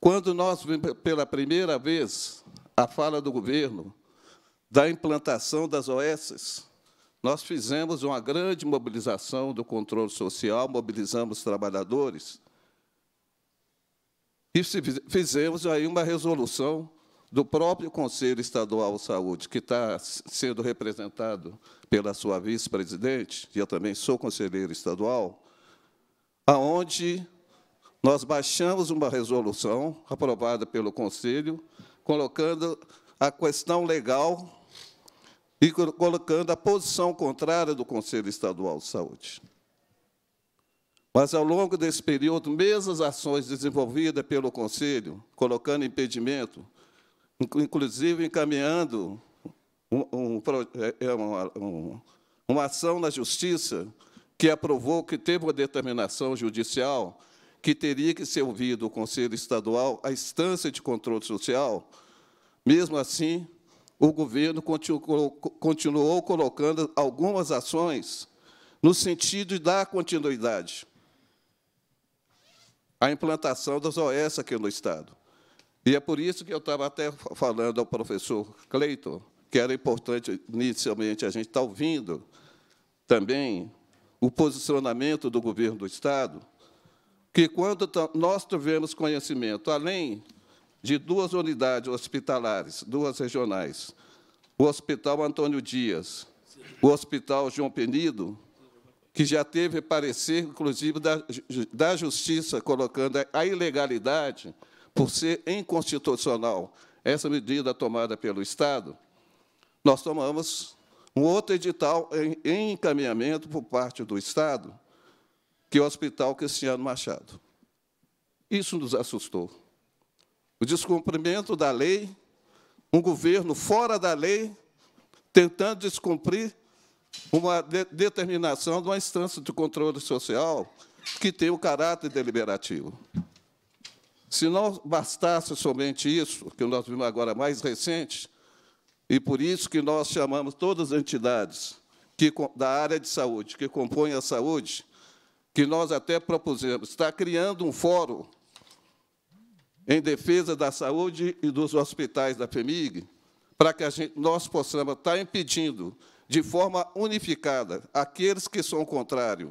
Quando nós, pela primeira vez, a fala do governo da implantação das OSs, nós fizemos uma grande mobilização do controle social, mobilizamos trabalhadores e fizemos aí uma resolução do próprio Conselho Estadual de Saúde, que está sendo representado pela sua vice-presidente, e eu também sou conselheiro estadual, aonde nós baixamos uma resolução aprovada pelo Conselho, colocando a questão legal e colocando a posição contrária do Conselho Estadual de Saúde. Mas, ao longo desse período, mesmas ações desenvolvidas pelo Conselho, colocando impedimento, inclusive encaminhando um, é, é um, uma ação na justiça que aprovou que teve uma determinação judicial que teria que ser ouvido o Conselho Estadual, a instância de controle social, mesmo assim, o governo continuou, continuou colocando algumas ações no sentido de dar continuidade à implantação das OS aqui no Estado. E é por isso que eu estava até falando ao professor Cleiton, que era importante, inicialmente, a gente estar tá ouvindo também o posicionamento do governo do Estado, que, quando nós tivemos conhecimento, além de duas unidades hospitalares, duas regionais, o Hospital Antônio Dias, o Hospital João Penido, que já teve parecer, inclusive, da, da Justiça, colocando a ilegalidade por ser inconstitucional essa medida tomada pelo Estado, nós tomamos um outro edital em encaminhamento por parte do Estado, que é o Hospital Cristiano Machado. Isso nos assustou. O descumprimento da lei, um governo fora da lei, tentando descumprir uma de determinação de uma instância de controle social que tem o caráter deliberativo. Se não bastasse somente isso, que nós vimos agora mais recente, e por isso que nós chamamos todas as entidades que, da área de saúde, que compõem a saúde, que nós até propusemos, está criando um fórum em defesa da saúde e dos hospitais da FEMIG, para que gente, nós possamos estar impedindo, de forma unificada, aqueles que são contrários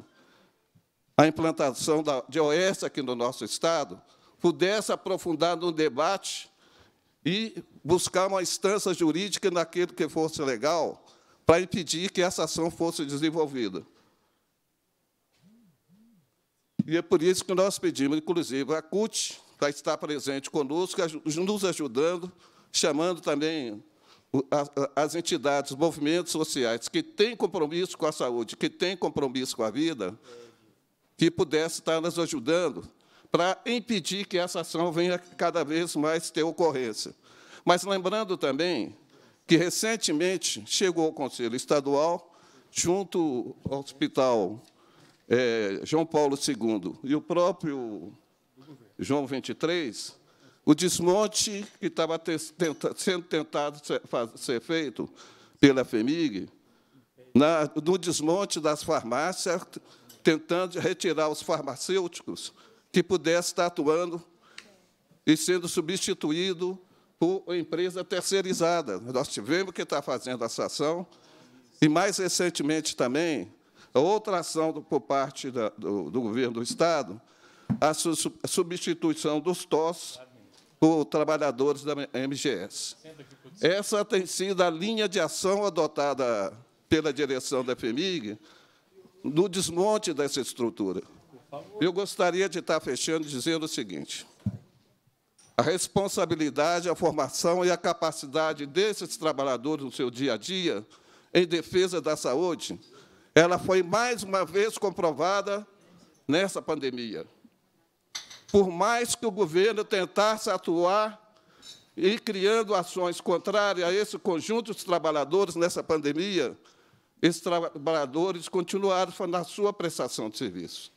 à implantação da, de OES aqui no nosso Estado, pudesse aprofundar no debate e buscar uma instância jurídica naquilo que fosse legal para impedir que essa ação fosse desenvolvida. E é por isso que nós pedimos, inclusive, a CUT para estar presente conosco, nos ajudando, chamando também as entidades, movimentos sociais que têm compromisso com a saúde, que têm compromisso com a vida, que pudesse estar nos ajudando para impedir que essa ação venha cada vez mais ter ocorrência. Mas lembrando também que, recentemente, chegou ao Conselho Estadual, junto ao Hospital é, João Paulo II e o próprio João 23, o desmonte que estava tenta, sendo tentado ser, feito pela FEMIG, na, no desmonte das farmácias, tentando retirar os farmacêuticos que pudesse estar atuando e sendo substituído por empresa terceirizada. Nós tivemos que estar fazendo essa ação, e mais recentemente também, outra ação do, por parte da, do, do, governo do Estado, a su, substituição dos TOS por trabalhadores da MGS. Essa tem sido a linha de ação adotada pela direção da FEMIG no desmonte dessa estrutura. Eu gostaria de estar fechando dizendo o seguinte: a responsabilidade, a formação e a capacidade desses trabalhadores no seu dia a dia em defesa da saúde, ela foi mais uma vez comprovada nessa pandemia. Por mais que o governo tentasse atuar e criando ações contrárias a esse conjunto de trabalhadores nessa pandemia, esses trabalhadores continuaram na sua prestação de serviço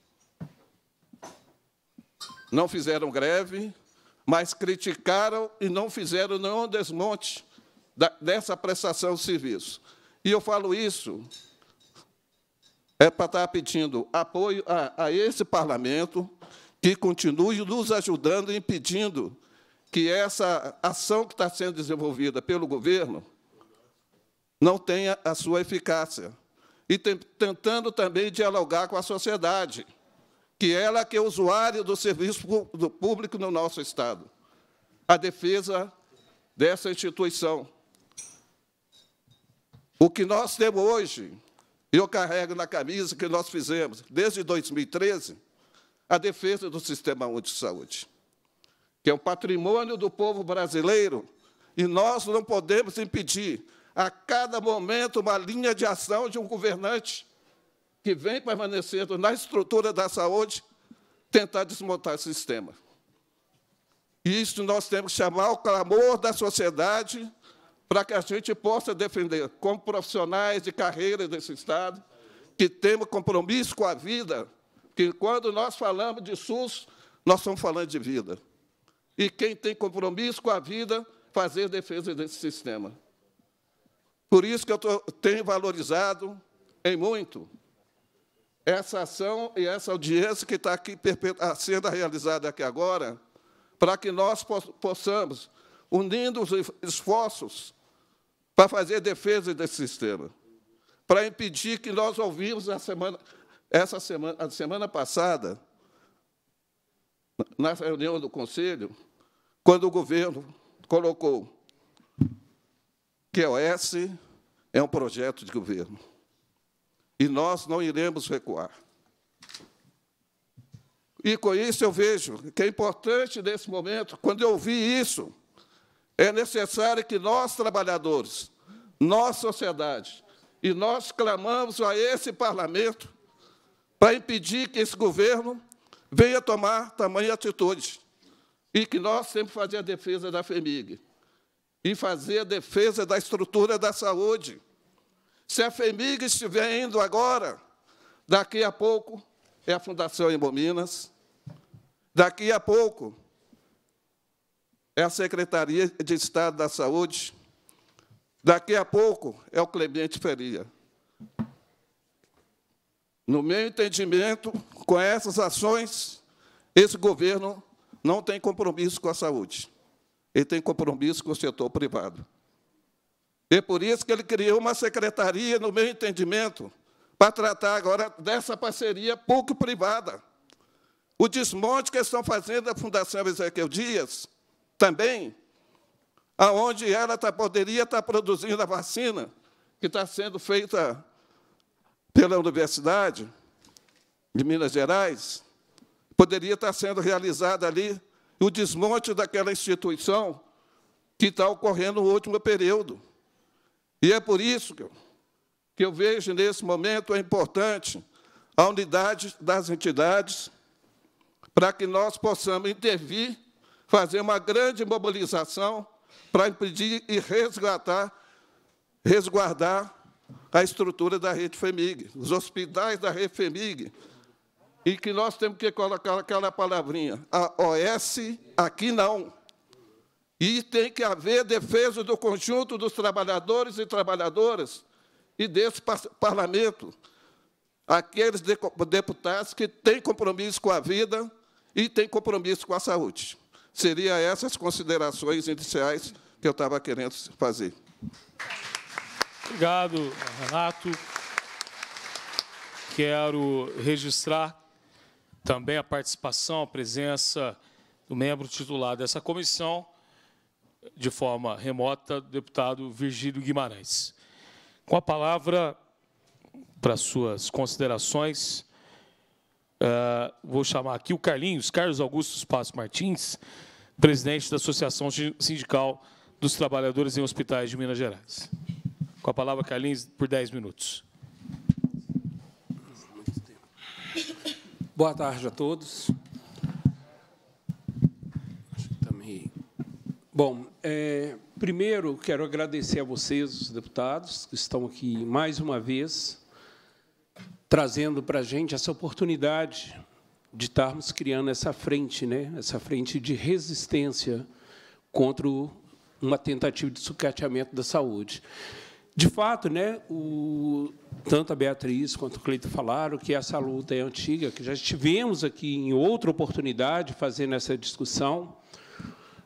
não fizeram greve, mas criticaram e não fizeram nenhum desmonte da, dessa prestação de serviço. E eu falo isso é para estar pedindo apoio a, a esse parlamento que continue nos ajudando e impedindo que essa ação que está sendo desenvolvida pelo governo não tenha a sua eficácia. E tentando também dialogar com a sociedade que ela que é usuária do serviço público no nosso Estado. A defesa dessa instituição. O que nós temos hoje, eu carrego na camisa que nós fizemos desde 2013, a defesa do Sistema Único de Saúde, que é um patrimônio do povo brasileiro, e nós não podemos impedir a cada momento uma linha de ação de um governante que vem permanecendo na estrutura da saúde, tentar desmontar esse sistema. Isso nós temos que chamar o clamor da sociedade para que a gente possa defender, como profissionais de carreira desse Estado, que temos compromisso com a vida, que quando nós falamos de SUS, nós estamos falando de vida. E quem tem compromisso com a vida, fazer defesa desse sistema. Por isso que eu tô, tenho valorizado em muito essa ação e essa audiência que está aqui ah, sendo realizada aqui agora, para que nós possamos, unindo os esforços, para fazer defesa desse sistema, para impedir que nós ouvimos na semana, essa semana, a semana passada, na reunião do Conselho, quando o governo colocou que a OS é um projeto de governo e nós não iremos recuar. E com isso eu vejo que é importante nesse momento, quando eu vi isso, é necessário que nós, trabalhadores, nós, sociedade, e nós clamamos a esse parlamento para impedir que esse governo venha tomar tamanha atitude e que nós sempre fazer a defesa da FEMIG e fazer a defesa da estrutura da saúde se a FEMIG estiver indo agora, daqui a pouco é a Fundação Embominas, daqui a pouco é a Secretaria de Estado da Saúde, daqui a pouco é o Clemente Feria. No meu entendimento, com essas ações, esse governo não tem compromisso com a saúde. Ele tem compromisso com o setor privado. É por isso que ele criou uma secretaria, no meu entendimento, para tratar agora dessa parceria público-privada. O desmonte que estão fazendo da Fundação Ezequiel Dias, também, aonde ela tá, poderia estar tá produzindo a vacina que está sendo feita pela Universidade de Minas Gerais, poderia estar tá sendo realizada ali o desmonte daquela instituição que está ocorrendo no último período. E é por isso que eu, que eu vejo nesse momento é importante a unidade das entidades para que nós possamos intervir, fazer uma grande mobilização para impedir e resgatar, resguardar a estrutura da rede FEMIG, os hospitais da rede FEMIG, e que nós temos que colocar aquela palavrinha, a OS aqui não. E tem que haver defesa do conjunto dos trabalhadores e trabalhadoras e desse parlamento, aqueles deputados que têm compromisso com a vida e têm compromisso com a saúde. Seria essas considerações iniciais que eu estava querendo fazer. Obrigado, Renato. Quero registrar também a participação, a presença do membro titular dessa comissão, de forma remota, deputado Virgílio Guimarães. Com a palavra para suas considerações, eh, vou chamar aqui o Carlinhos, Carlos Augusto Espaço Martins, presidente da Associação Sindical dos Trabalhadores em Hospitais de Minas Gerais. Com a palavra, Carlinhos, por 10 minutos. Boa tarde a todos. Bom, é, primeiro quero agradecer a vocês, os deputados, que estão aqui mais uma vez, trazendo para a gente essa oportunidade de estarmos criando essa frente, né? essa frente de resistência contra uma tentativa de sucateamento da saúde. De fato, né, o, tanto a Beatriz quanto o Cleito falaram que essa luta é antiga, que já estivemos aqui em outra oportunidade fazendo essa discussão,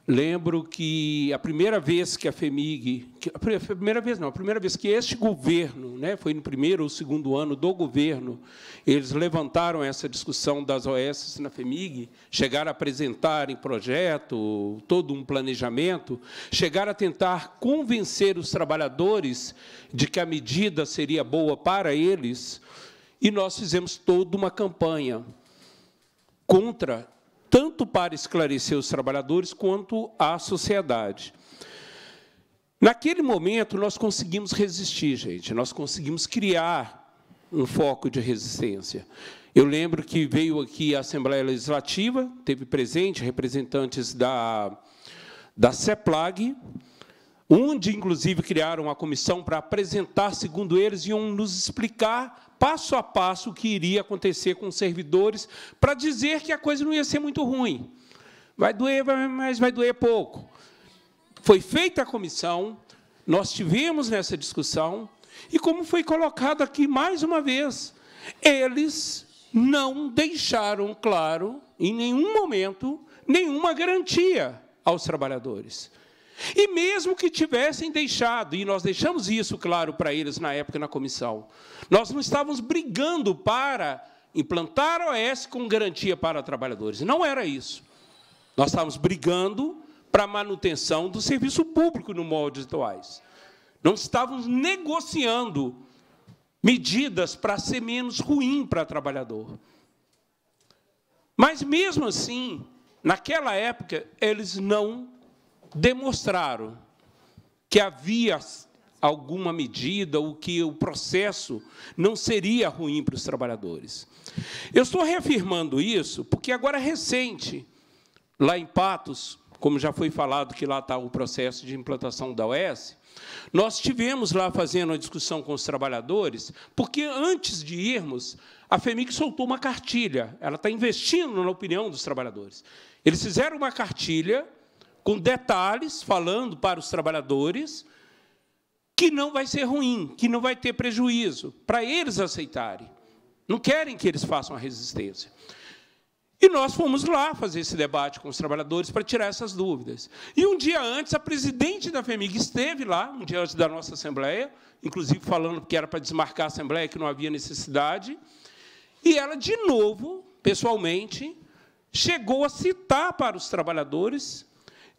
Lembro que a primeira vez que a FEMIG, que a primeira vez não, a primeira vez que este governo, né, foi no primeiro ou segundo ano do governo, eles levantaram essa discussão das OS na FEMIG, chegaram a apresentar em projeto, todo um planejamento, chegaram a tentar convencer os trabalhadores de que a medida seria boa para eles, e nós fizemos toda uma campanha contra tanto para esclarecer os trabalhadores quanto a sociedade. Naquele momento, nós conseguimos resistir, gente, nós conseguimos criar um foco de resistência. Eu lembro que veio aqui a Assembleia Legislativa, teve presente representantes da, da CEPLAG, onde, inclusive, criaram uma comissão para apresentar, segundo eles, iam nos explicar passo a passo o que iria acontecer com os servidores para dizer que a coisa não ia ser muito ruim. Vai doer, mas vai doer pouco. Foi feita a comissão, nós tivemos nessa discussão, e como foi colocado aqui mais uma vez, eles não deixaram claro, em nenhum momento, nenhuma garantia aos trabalhadores. E mesmo que tivessem deixado, e nós deixamos isso claro para eles na época na comissão, nós não estávamos brigando para implantar a OS com garantia para trabalhadores. Não era isso. Nós estávamos brigando para a manutenção do serviço público no molde atuais. Não estávamos negociando medidas para ser menos ruim para o trabalhador. Mas, mesmo assim, naquela época, eles não demonstraram que havia alguma medida ou que o processo não seria ruim para os trabalhadores. Eu estou reafirmando isso porque agora é recente, lá em Patos, como já foi falado que lá está o processo de implantação da OS, nós tivemos lá fazendo a discussão com os trabalhadores, porque antes de irmos, a FEMIC soltou uma cartilha. Ela está investindo na opinião dos trabalhadores. Eles fizeram uma cartilha com detalhes, falando para os trabalhadores que não vai ser ruim, que não vai ter prejuízo, para eles aceitarem. Não querem que eles façam a resistência. E nós fomos lá fazer esse debate com os trabalhadores para tirar essas dúvidas. E um dia antes, a presidente da FEMIG esteve lá, um dia antes da nossa Assembleia, inclusive falando que era para desmarcar a Assembleia, que não havia necessidade. E ela, de novo, pessoalmente, chegou a citar para os trabalhadores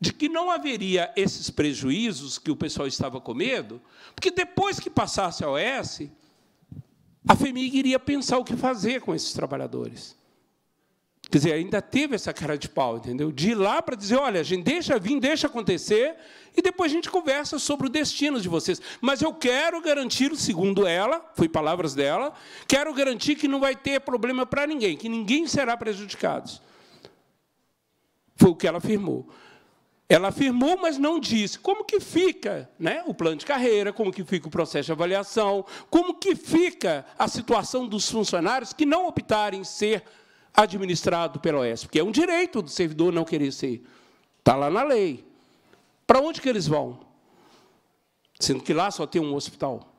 de que não haveria esses prejuízos que o pessoal estava com medo, porque depois que passasse a OS, a FEMIG iria pensar o que fazer com esses trabalhadores. Quer dizer, ainda teve essa cara de pau, entendeu? De ir lá para dizer, olha, a gente deixa vir, deixa acontecer, e depois a gente conversa sobre o destino de vocês. Mas eu quero garantir, segundo ela, foi palavras dela, quero garantir que não vai ter problema para ninguém, que ninguém será prejudicado. Foi o que ela afirmou. Ela afirmou, mas não disse como que fica né, o plano de carreira, como que fica o processo de avaliação, como que fica a situação dos funcionários que não optarem ser administrado pela OES, porque é um direito do servidor não querer ser. Está lá na lei. Para onde que eles vão? Sendo que lá só tem um hospital.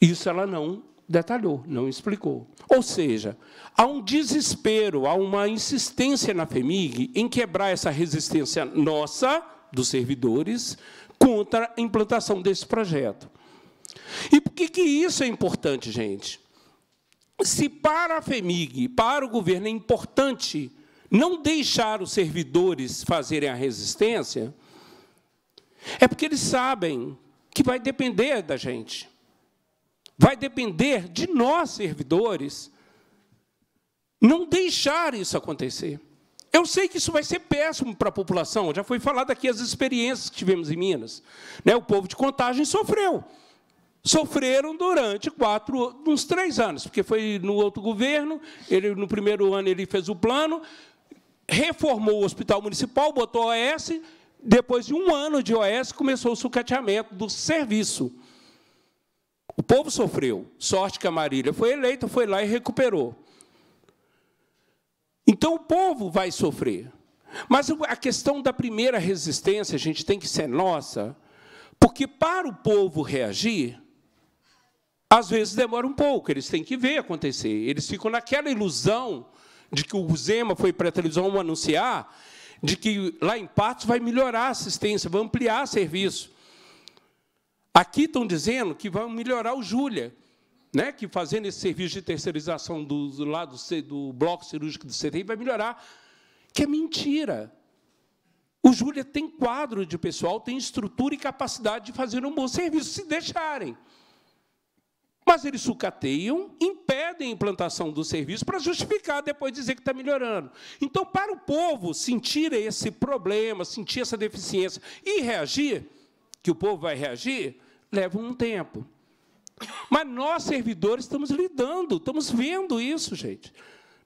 Isso ela não detalhou, não explicou. Ou seja, há um desespero, há uma insistência na FEMIG em quebrar essa resistência nossa, dos servidores, contra a implantação desse projeto. E por que, que isso é importante, gente? Se para a FEMIG, para o governo, é importante não deixar os servidores fazerem a resistência, é porque eles sabem que vai depender da gente vai depender de nós, servidores, não deixar isso acontecer. Eu sei que isso vai ser péssimo para a população, já foi falado aqui as experiências que tivemos em Minas. Né? O povo de contagem sofreu. Sofreram durante quatro, uns três anos, porque foi no outro governo, ele, no primeiro ano ele fez o plano, reformou o hospital municipal, botou OS, depois de um ano de OS, começou o sucateamento do serviço. O povo sofreu. Sorte que a Marília foi eleita, foi lá e recuperou. Então o povo vai sofrer. Mas a questão da primeira resistência, a gente tem que ser nossa, porque para o povo reagir, às vezes demora um pouco, eles têm que ver acontecer. Eles ficam naquela ilusão de que o Zema foi para a televisão anunciar de que lá em Patos vai melhorar a assistência, vai ampliar o serviço. Aqui estão dizendo que vão melhorar o Júlia, né, que fazendo esse serviço de terceirização do, lado do, do bloco cirúrgico do CTI vai melhorar, que é mentira. O Júlia tem quadro de pessoal, tem estrutura e capacidade de fazer um bom serviço, se deixarem. Mas eles sucateiam, impedem a implantação do serviço para justificar, depois dizer que está melhorando. Então, para o povo sentir esse problema, sentir essa deficiência e reagir, que o povo vai reagir, leva um tempo. Mas nós, servidores, estamos lidando, estamos vendo isso, gente.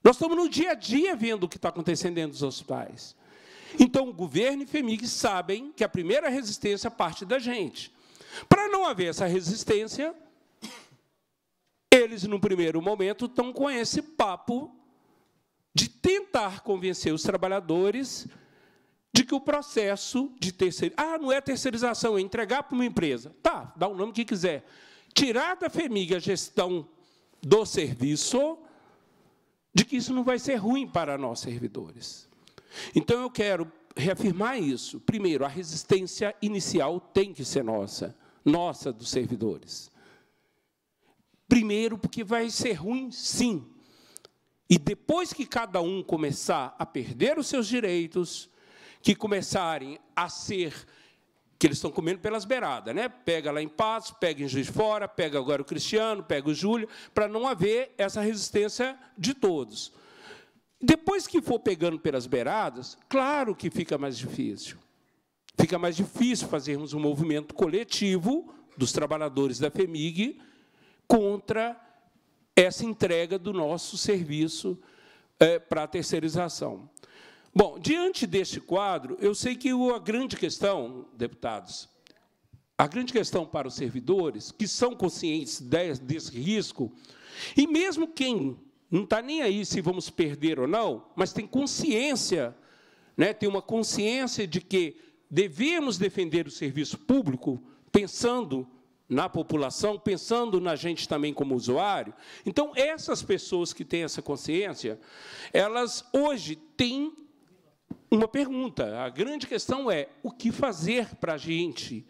Nós estamos no dia a dia vendo o que está acontecendo dentro dos hospitais. Então, o governo e FEMIG sabem que a primeira resistência parte da gente. Para não haver essa resistência, eles, no primeiro momento, estão com esse papo de tentar convencer os trabalhadores de que o processo de terceirização. Ah, não é terceirização, é entregar para uma empresa. Tá, dá o nome que quiser. Tirar da FEMIG a gestão do serviço, de que isso não vai ser ruim para nós servidores. Então, eu quero reafirmar isso. Primeiro, a resistência inicial tem que ser nossa, nossa dos servidores. Primeiro, porque vai ser ruim, sim. E depois que cada um começar a perder os seus direitos, que começarem a ser que eles estão comendo pelas beiradas, né? Pega lá em Passo, pega em Juiz Fora, pega agora o Cristiano, pega o Júlio, para não haver essa resistência de todos. Depois que for pegando pelas beiradas, claro que fica mais difícil. Fica mais difícil fazermos um movimento coletivo dos trabalhadores da FEMIG contra essa entrega do nosso serviço eh, para a terceirização. Bom, diante deste quadro, eu sei que a grande questão, deputados, a grande questão para os servidores, que são conscientes desse risco, e mesmo quem não está nem aí se vamos perder ou não, mas tem consciência, né, tem uma consciência de que devemos defender o serviço público pensando na população, pensando na gente também como usuário. Então, essas pessoas que têm essa consciência, elas hoje têm uma pergunta. A grande questão é o que fazer para a gente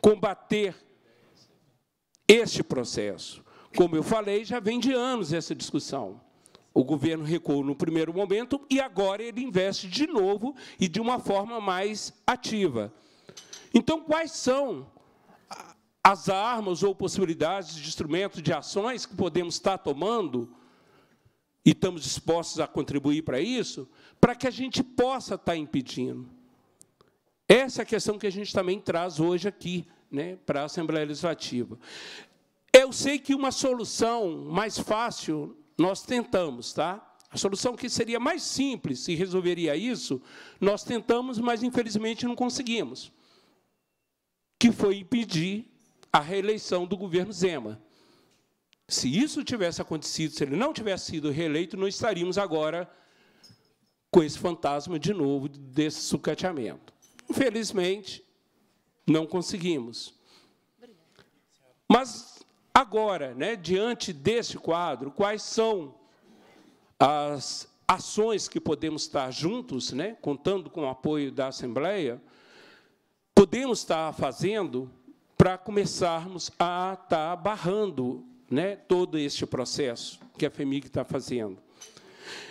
combater este processo. Como eu falei, já vem de anos essa discussão. O governo recuou no primeiro momento e agora ele investe de novo e de uma forma mais ativa. Então, quais são as armas ou possibilidades de instrumentos de ações que podemos estar tá tomando e estamos dispostos a contribuir para isso, para que a gente possa estar tá impedindo. Essa é a questão que a gente também traz hoje aqui né, para a Assembleia Legislativa. Eu sei que uma solução mais fácil nós tentamos, tá? A solução que seria mais simples e resolveria isso, nós tentamos, mas infelizmente não conseguimos. Que foi impedir a reeleição do governo Zema. Se isso tivesse acontecido, se ele não tivesse sido reeleito, não estaríamos agora com esse fantasma de novo desse sucateamento. Infelizmente, não conseguimos. Mas agora, né, diante deste quadro, quais são as ações que podemos estar juntos, né, contando com o apoio da Assembleia, podemos estar fazendo para começarmos a estar barrando né, todo este processo que a FEMIG está fazendo.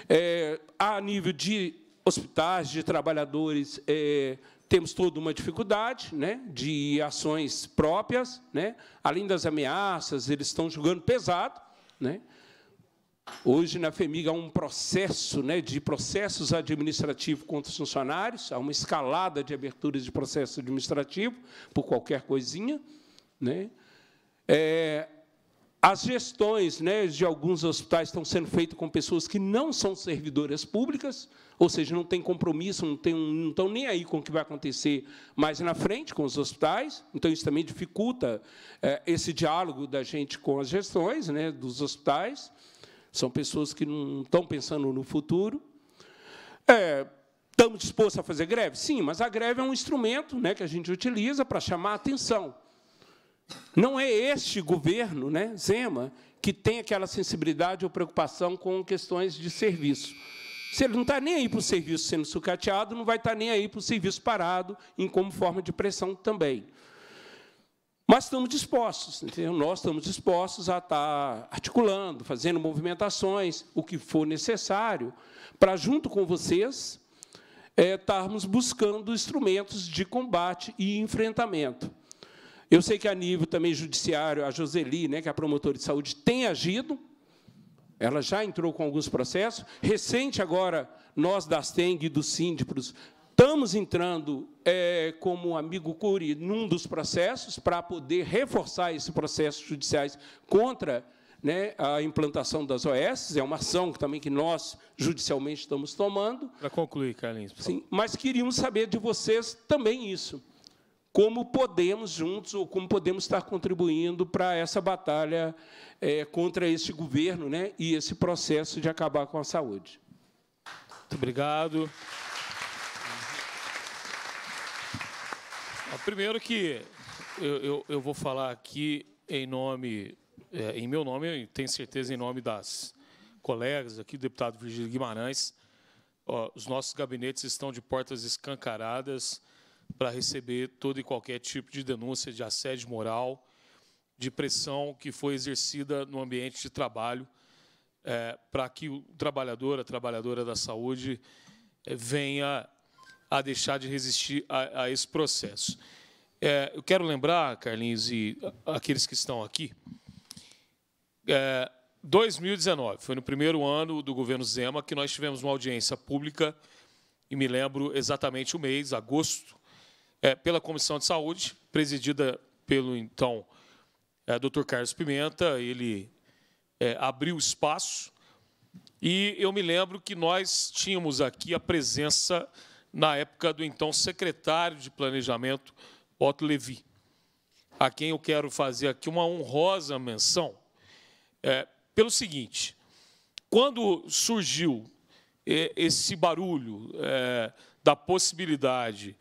É, a nível de hospitais, de trabalhadores, é, temos toda uma dificuldade né, de ações próprias, né, além das ameaças, eles estão jogando pesado. Né. Hoje, na FEMIG, há um processo né, de processos administrativos contra os funcionários, há uma escalada de aberturas de processo administrativo por qualquer coisinha. Né. É, as gestões né, de alguns hospitais estão sendo feitas com pessoas que não são servidoras públicas, ou seja, não têm compromisso, não, têm, não estão nem aí com o que vai acontecer mais na frente com os hospitais. Então, isso também dificulta é, esse diálogo da gente com as gestões né, dos hospitais. São pessoas que não estão pensando no futuro. É, estamos dispostos a fazer greve? Sim, mas a greve é um instrumento né, que a gente utiliza para chamar a atenção. Não é este governo, né, Zema, que tem aquela sensibilidade ou preocupação com questões de serviço. Se ele não está nem aí para o serviço sendo sucateado, não vai estar tá nem aí para o serviço parado, em como forma de pressão também. Mas estamos dispostos, entendeu? nós estamos dispostos a estar tá articulando, fazendo movimentações, o que for necessário, para, junto com vocês, é, eh, estarmos buscando instrumentos de combate e enfrentamento. Eu sei que a nível também judiciário, a Joseli, né, que é a promotora de saúde, tem agido, ela já entrou com alguns processos. Recente agora, nós da Asteng e dos síndipros estamos entrando é, como amigo curi num dos processos para poder reforçar esses processos judiciais contra né, a implantação das OS, é uma ação que, também que nós judicialmente estamos tomando. Para concluir, Carlinhos. Sim, mas queríamos saber de vocês também isso como podemos juntos, ou como podemos estar contribuindo para essa batalha é, contra esse governo né, e esse processo de acabar com a saúde. Muito obrigado. Primeiro que eu, eu, eu vou falar aqui em nome, é, em meu nome, eu tenho certeza em nome das colegas aqui, do deputado Virgílio Guimarães, ó, os nossos gabinetes estão de portas escancaradas, para receber todo e qualquer tipo de denúncia de assédio moral, de pressão que foi exercida no ambiente de trabalho, é, para que o trabalhador, a trabalhadora da saúde, é, venha a deixar de resistir a, a esse processo. É, eu quero lembrar, Carlinhos, e aqueles que estão aqui, 2019 é, foi no primeiro ano do governo Zema que nós tivemos uma audiência pública, e me lembro exatamente o mês, agosto, é, pela Comissão de Saúde, presidida pelo então é, Dr. Carlos Pimenta, ele é, abriu espaço e eu me lembro que nós tínhamos aqui a presença na época do então secretário de Planejamento, Otto Levi, a quem eu quero fazer aqui uma honrosa menção, é, pelo seguinte: quando surgiu é, esse barulho é, da possibilidade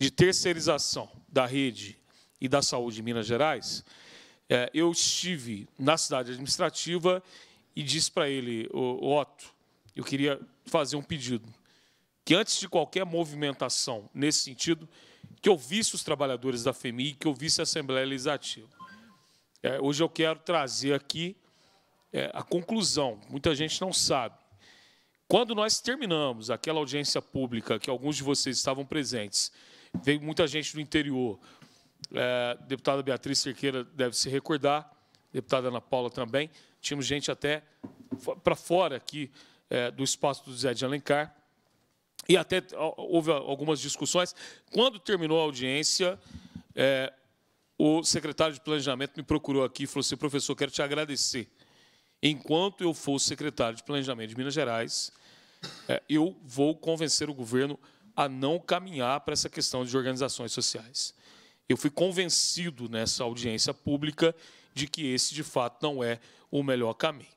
de terceirização da rede e da saúde de Minas Gerais, é, eu estive na cidade administrativa e disse para ele, Otto, eu queria fazer um pedido, que antes de qualquer movimentação nesse sentido, que eu visse os trabalhadores da FEMI, que eu visse a Assembleia Legislativa. É, hoje eu quero trazer aqui é, a conclusão, muita gente não sabe. Quando nós terminamos aquela audiência pública, que alguns de vocês estavam presentes, veio muita gente do interior. É, deputada Beatriz Cerqueira deve se recordar, deputada Ana Paula também. Tínhamos gente até para fora aqui é, do espaço do Zé de Alencar. E até houve algumas discussões. Quando terminou a audiência, é, o secretário de Planejamento me procurou aqui e falou assim: professor, quero te agradecer. Enquanto eu for secretário de Planejamento de Minas Gerais, é, eu vou convencer o governo a a não caminhar para essa questão de organizações sociais. Eu fui convencido nessa audiência pública de que esse, de fato, não é o melhor caminho.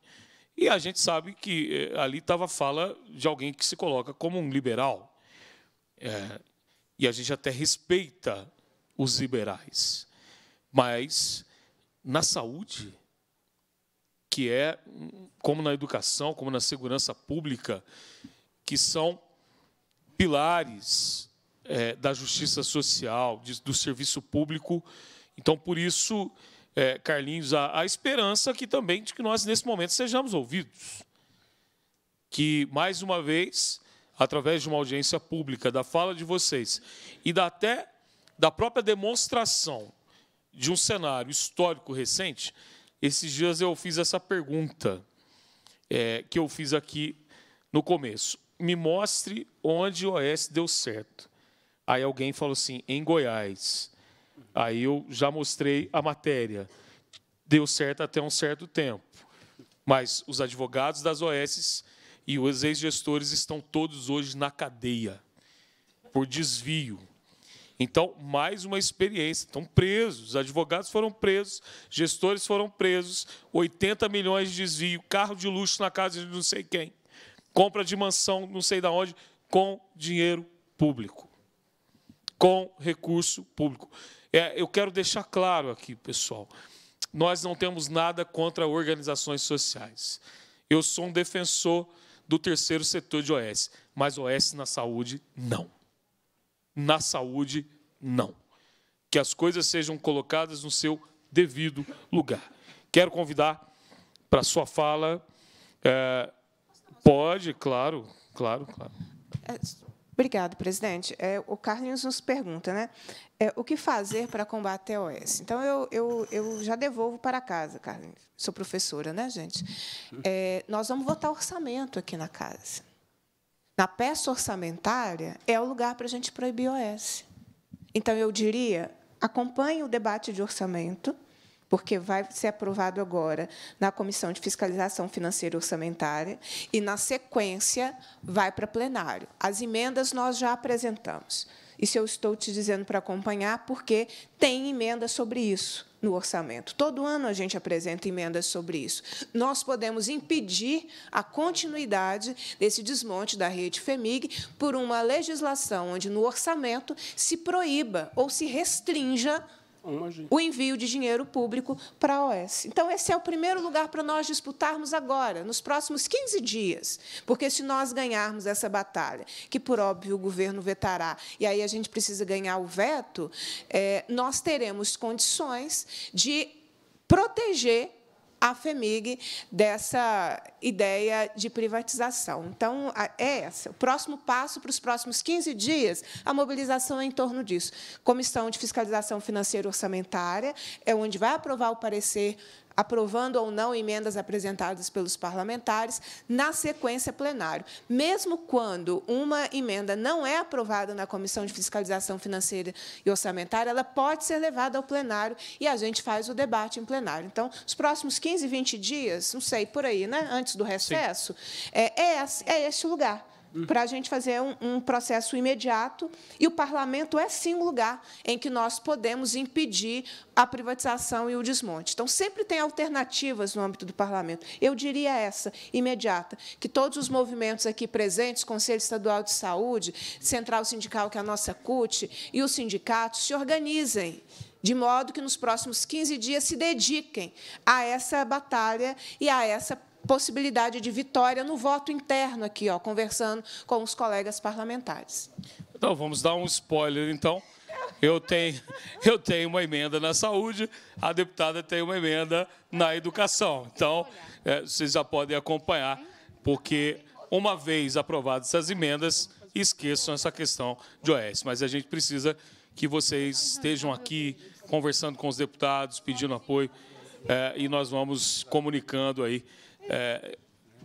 E a gente sabe que eh, ali estava a fala de alguém que se coloca como um liberal. É, e a gente até respeita os liberais. Mas na saúde, que é hum, como na educação, como na segurança pública, que são pilares é, da justiça social, de, do serviço público. Então, por isso, é, Carlinhos, a, a esperança que também de que nós, nesse momento, sejamos ouvidos. Que, mais uma vez, através de uma audiência pública, da fala de vocês e da, até da própria demonstração de um cenário histórico recente, esses dias eu fiz essa pergunta é, que eu fiz aqui no começo me mostre onde o OS deu certo. Aí alguém falou assim, em Goiás. Aí eu já mostrei a matéria. Deu certo até um certo tempo. Mas os advogados das OS e os ex-gestores estão todos hoje na cadeia por desvio. Então, mais uma experiência. Estão presos, advogados foram presos, gestores foram presos, 80 milhões de desvio, carro de luxo na casa de não sei quem compra de mansão, não sei de onde, com dinheiro público, com recurso público. É, eu quero deixar claro aqui, pessoal, nós não temos nada contra organizações sociais. Eu sou um defensor do terceiro setor de OS, mas OS na saúde, não. Na saúde, não. Que as coisas sejam colocadas no seu devido lugar. Quero convidar para a sua fala. É, Pode, claro, claro, claro. É, obrigado, presidente. É, o Carlinhos nos pergunta, né? É, o que fazer para combater a OS? Então, eu, eu, eu já devolvo para casa, Carlinhos. Sou professora, né, gente? É, nós vamos votar orçamento aqui na casa. Na peça orçamentária é o lugar para a gente proibir OS. Então, eu diria, acompanhe o debate de orçamento porque vai ser aprovado agora na Comissão de Fiscalização Financeira e Orçamentária e, na sequência, vai para plenário. As emendas nós já apresentamos. Isso eu estou te dizendo para acompanhar, porque tem emenda sobre isso no orçamento. Todo ano a gente apresenta emendas sobre isso. Nós podemos impedir a continuidade desse desmonte da rede FEMIG por uma legislação onde no orçamento se proíba ou se restrinja o envio de dinheiro público para a OS. Então, esse é o primeiro lugar para nós disputarmos agora, nos próximos 15 dias, porque se nós ganharmos essa batalha, que por óbvio o governo vetará, e aí a gente precisa ganhar o veto, é, nós teremos condições de proteger a FEMIG dessa ideia de privatização. Então, é esse O próximo passo para os próximos 15 dias, a mobilização é em torno disso. Comissão de Fiscalização Financeira e Orçamentária é onde vai aprovar o parecer aprovando ou não emendas apresentadas pelos parlamentares, na sequência plenário. Mesmo quando uma emenda não é aprovada na Comissão de Fiscalização Financeira e Orçamentária, ela pode ser levada ao plenário e a gente faz o debate em plenário. Então, os próximos 15, 20 dias, não sei, por aí, né, antes do recesso, é, é, é este lugar uhum. para a gente fazer um, um, processo imediato. E o parlamento é sim um lugar em que nós podemos impedir a privatização e o desmonte. Então, sempre tem alternativas no âmbito do parlamento. Eu diria essa, imediata, que todos os movimentos aqui presentes, Conselho Estadual de Saúde, Central Sindical, que é a nossa CUT, e os sindicatos, se organizem de modo que nos próximos 15 dias se dediquem a essa batalha e a essa possibilidade de vitória no voto interno aqui, ó, conversando com os colegas parlamentares. Então, vamos dar um spoiler, então. Eu tenho, <laughs> eu tenho uma emenda na saúde, a deputada tem uma emenda na educação. Então, é, vocês já podem acompanhar, porque, uma vez aprovadas essas emendas, esqueçam essa questão de OS. Mas a gente precisa que vocês estejam aqui conversando com os deputados, pedindo apoio, é, e nós vamos comunicando aí é,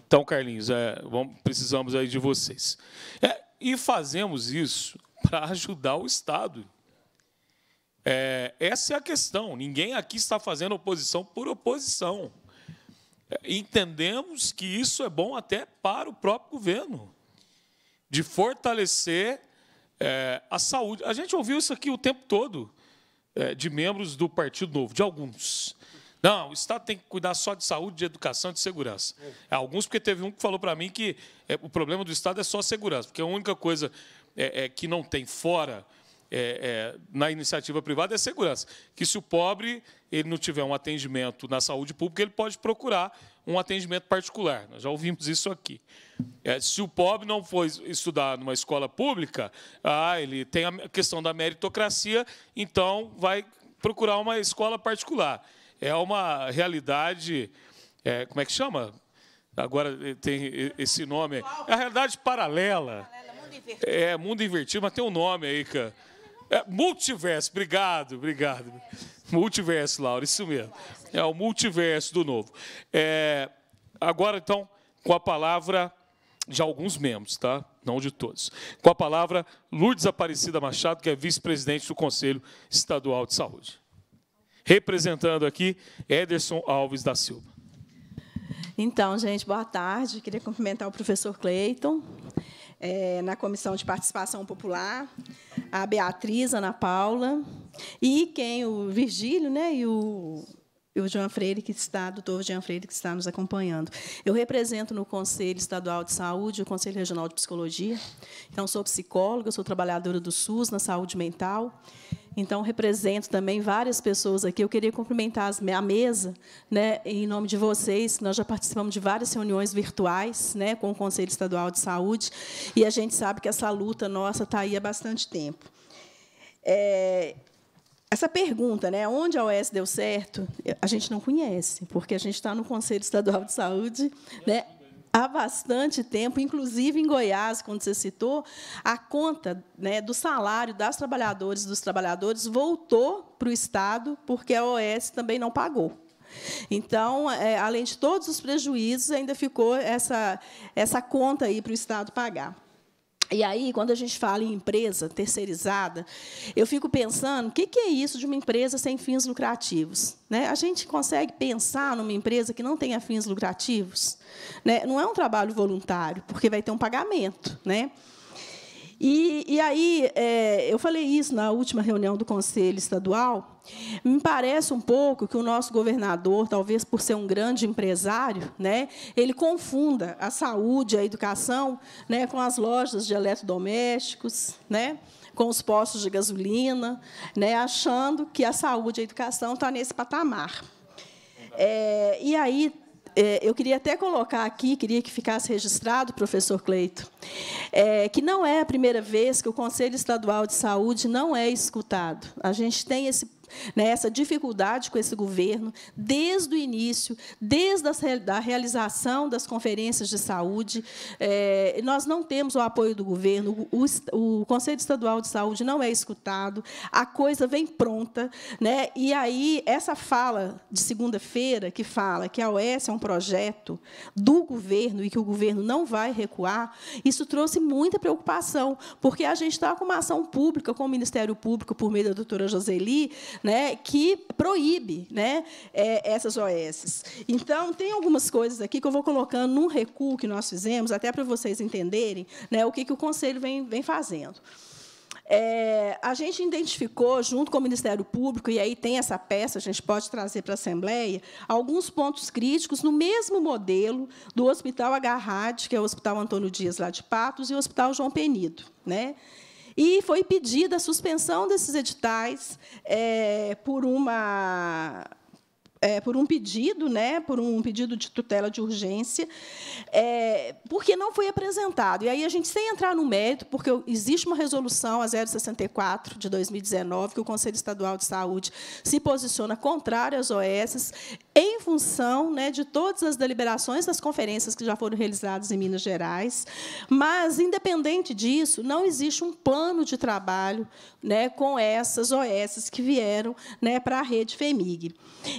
então, Carlinhos, é, vamos, precisamos aí de vocês. É, e fazemos isso para ajudar o Estado. É, essa é a questão. Ninguém aqui está fazendo oposição por oposição. É, entendemos que isso é bom até para o próprio governo, de fortalecer é, a saúde. A gente ouviu isso aqui o tempo todo, de membros do Partido Novo, de alguns não, o Estado tem que cuidar só de saúde, de educação, de segurança. É. Alguns, porque teve um que falou para mim que é, o problema do Estado é só a segurança, porque a única coisa é, que não tem fora é, é, na iniciativa privada é segurança. Que se o pobre ele não tiver um atendimento na saúde pública, ele pode procurar um atendimento particular. Nós já ouvimos isso aqui. É, se o pobre não for estudar numa escola pública, ah, ele tem a questão da meritocracia, então vai procurar uma escola particular é uma realidade, é, como é que chama? Agora eh, tem eh, esse nome. É a realidade paralela. É, mundo invertido, mas tem um nome aí, cara. É, multiverso, obrigado, obrigado. Multiverso, Laura, isso mesmo. É o multiverso do novo. É, agora, então, com a palavra de alguns membros, tá? Não de todos. Com a palavra Lourdes Aparecida Machado, que é vice-presidente do Conselho Estadual de Saúde representando aqui Ederson Alves da Silva. Então, gente, boa tarde. Queria cumprimentar o professor Cleiton, é, na Comissão de Participação Popular, a Beatriz, Ana Paula, e quem, o Virgílio né, e o, e o Jean Freire, que está, doutor Jean Freire, que está nos acompanhando. Eu represento no Conselho Estadual de Saúde, o Conselho Regional de Psicologia. Então, sou psicóloga, sou trabalhadora do SUS na saúde mental. Então, represento também várias pessoas aqui. Eu queria cumprimentar a mesa, né, em nome de vocês. Nós já participamos de várias reuniões virtuais né, com o Conselho Estadual de Saúde, e a gente sabe que essa luta nossa está aí há bastante tempo. É, essa pergunta, né, onde a OS deu certo, a gente não conhece, porque a gente está no Conselho Estadual de Saúde, né, há bastante tempo, inclusive em Goiás, quando você citou, a conta né, do salário das trabalhadoras e dos trabalhadores voltou para o Estado, porque a OS também não pagou. Então, é, além de todos os prejuízos, ainda ficou essa, essa conta aí para o Estado pagar. E aí, quando a gente fala em empresa terceirizada, eu fico pensando o que, é isso de uma empresa sem fins lucrativos. Né? A gente consegue pensar numa empresa que não tenha fins lucrativos? Né? Não é um trabalho voluntário, porque vai ter um pagamento. Né? E, e aí, é, eu falei isso na última reunião do Conselho Estadual. Me parece um pouco que o nosso governador, talvez por ser um grande empresário, né, ele confunda a saúde, a educação, né, com as lojas de eletrodomésticos, né, com os postos de gasolina, né, achando que a saúde e a educação estão tá nesse patamar. É, e aí é, eu queria até colocar aqui, queria que ficasse registrado, professor Cleito, é, que não é a primeira vez que o Conselho Estadual de Saúde não é escutado. A gente tem esse né, essa dificuldade com esse governo, desde o início, desde a realização das conferências de saúde. É, nós não temos o apoio do governo, o, o, Conselho Estadual de Saúde não é escutado, a coisa vem pronta. Né, e aí, essa fala de segunda-feira, que fala que a OS é um projeto do governo e que o governo não vai recuar, isso trouxe muita preocupação, porque a gente está com uma ação pública com o Ministério Público, por meio da doutora Joseli, né, que proíbe né, é, essas OS. Então, tem algumas coisas aqui que eu vou colocando num recuo que nós fizemos, até para vocês entenderem né, o que, que o Conselho vem, vem fazendo. É, a gente identificou, junto com o Ministério Público, e aí tem essa peça, a gente pode trazer para a Assembleia, alguns pontos críticos no mesmo modelo do Hospital Agarrade, que é o Hospital Antônio Dias, lá de Patos, e o Hospital João Penido. Né? E foi pedida a suspensão desses editais é, por uma é, por um pedido, né, por um pedido de tutela de urgência, é, porque não foi apresentado. E aí a gente, sem entrar no mérito, porque existe uma resolução, a 064 de 2019, que o Conselho Estadual de Saúde se posiciona contrário às OS, em função né, de todas as deliberações das conferências que já foram realizadas em Minas Gerais. Mas, independente disso, não existe um plano de trabalho né, com essas OS que vieram né, para a rede FEMIG.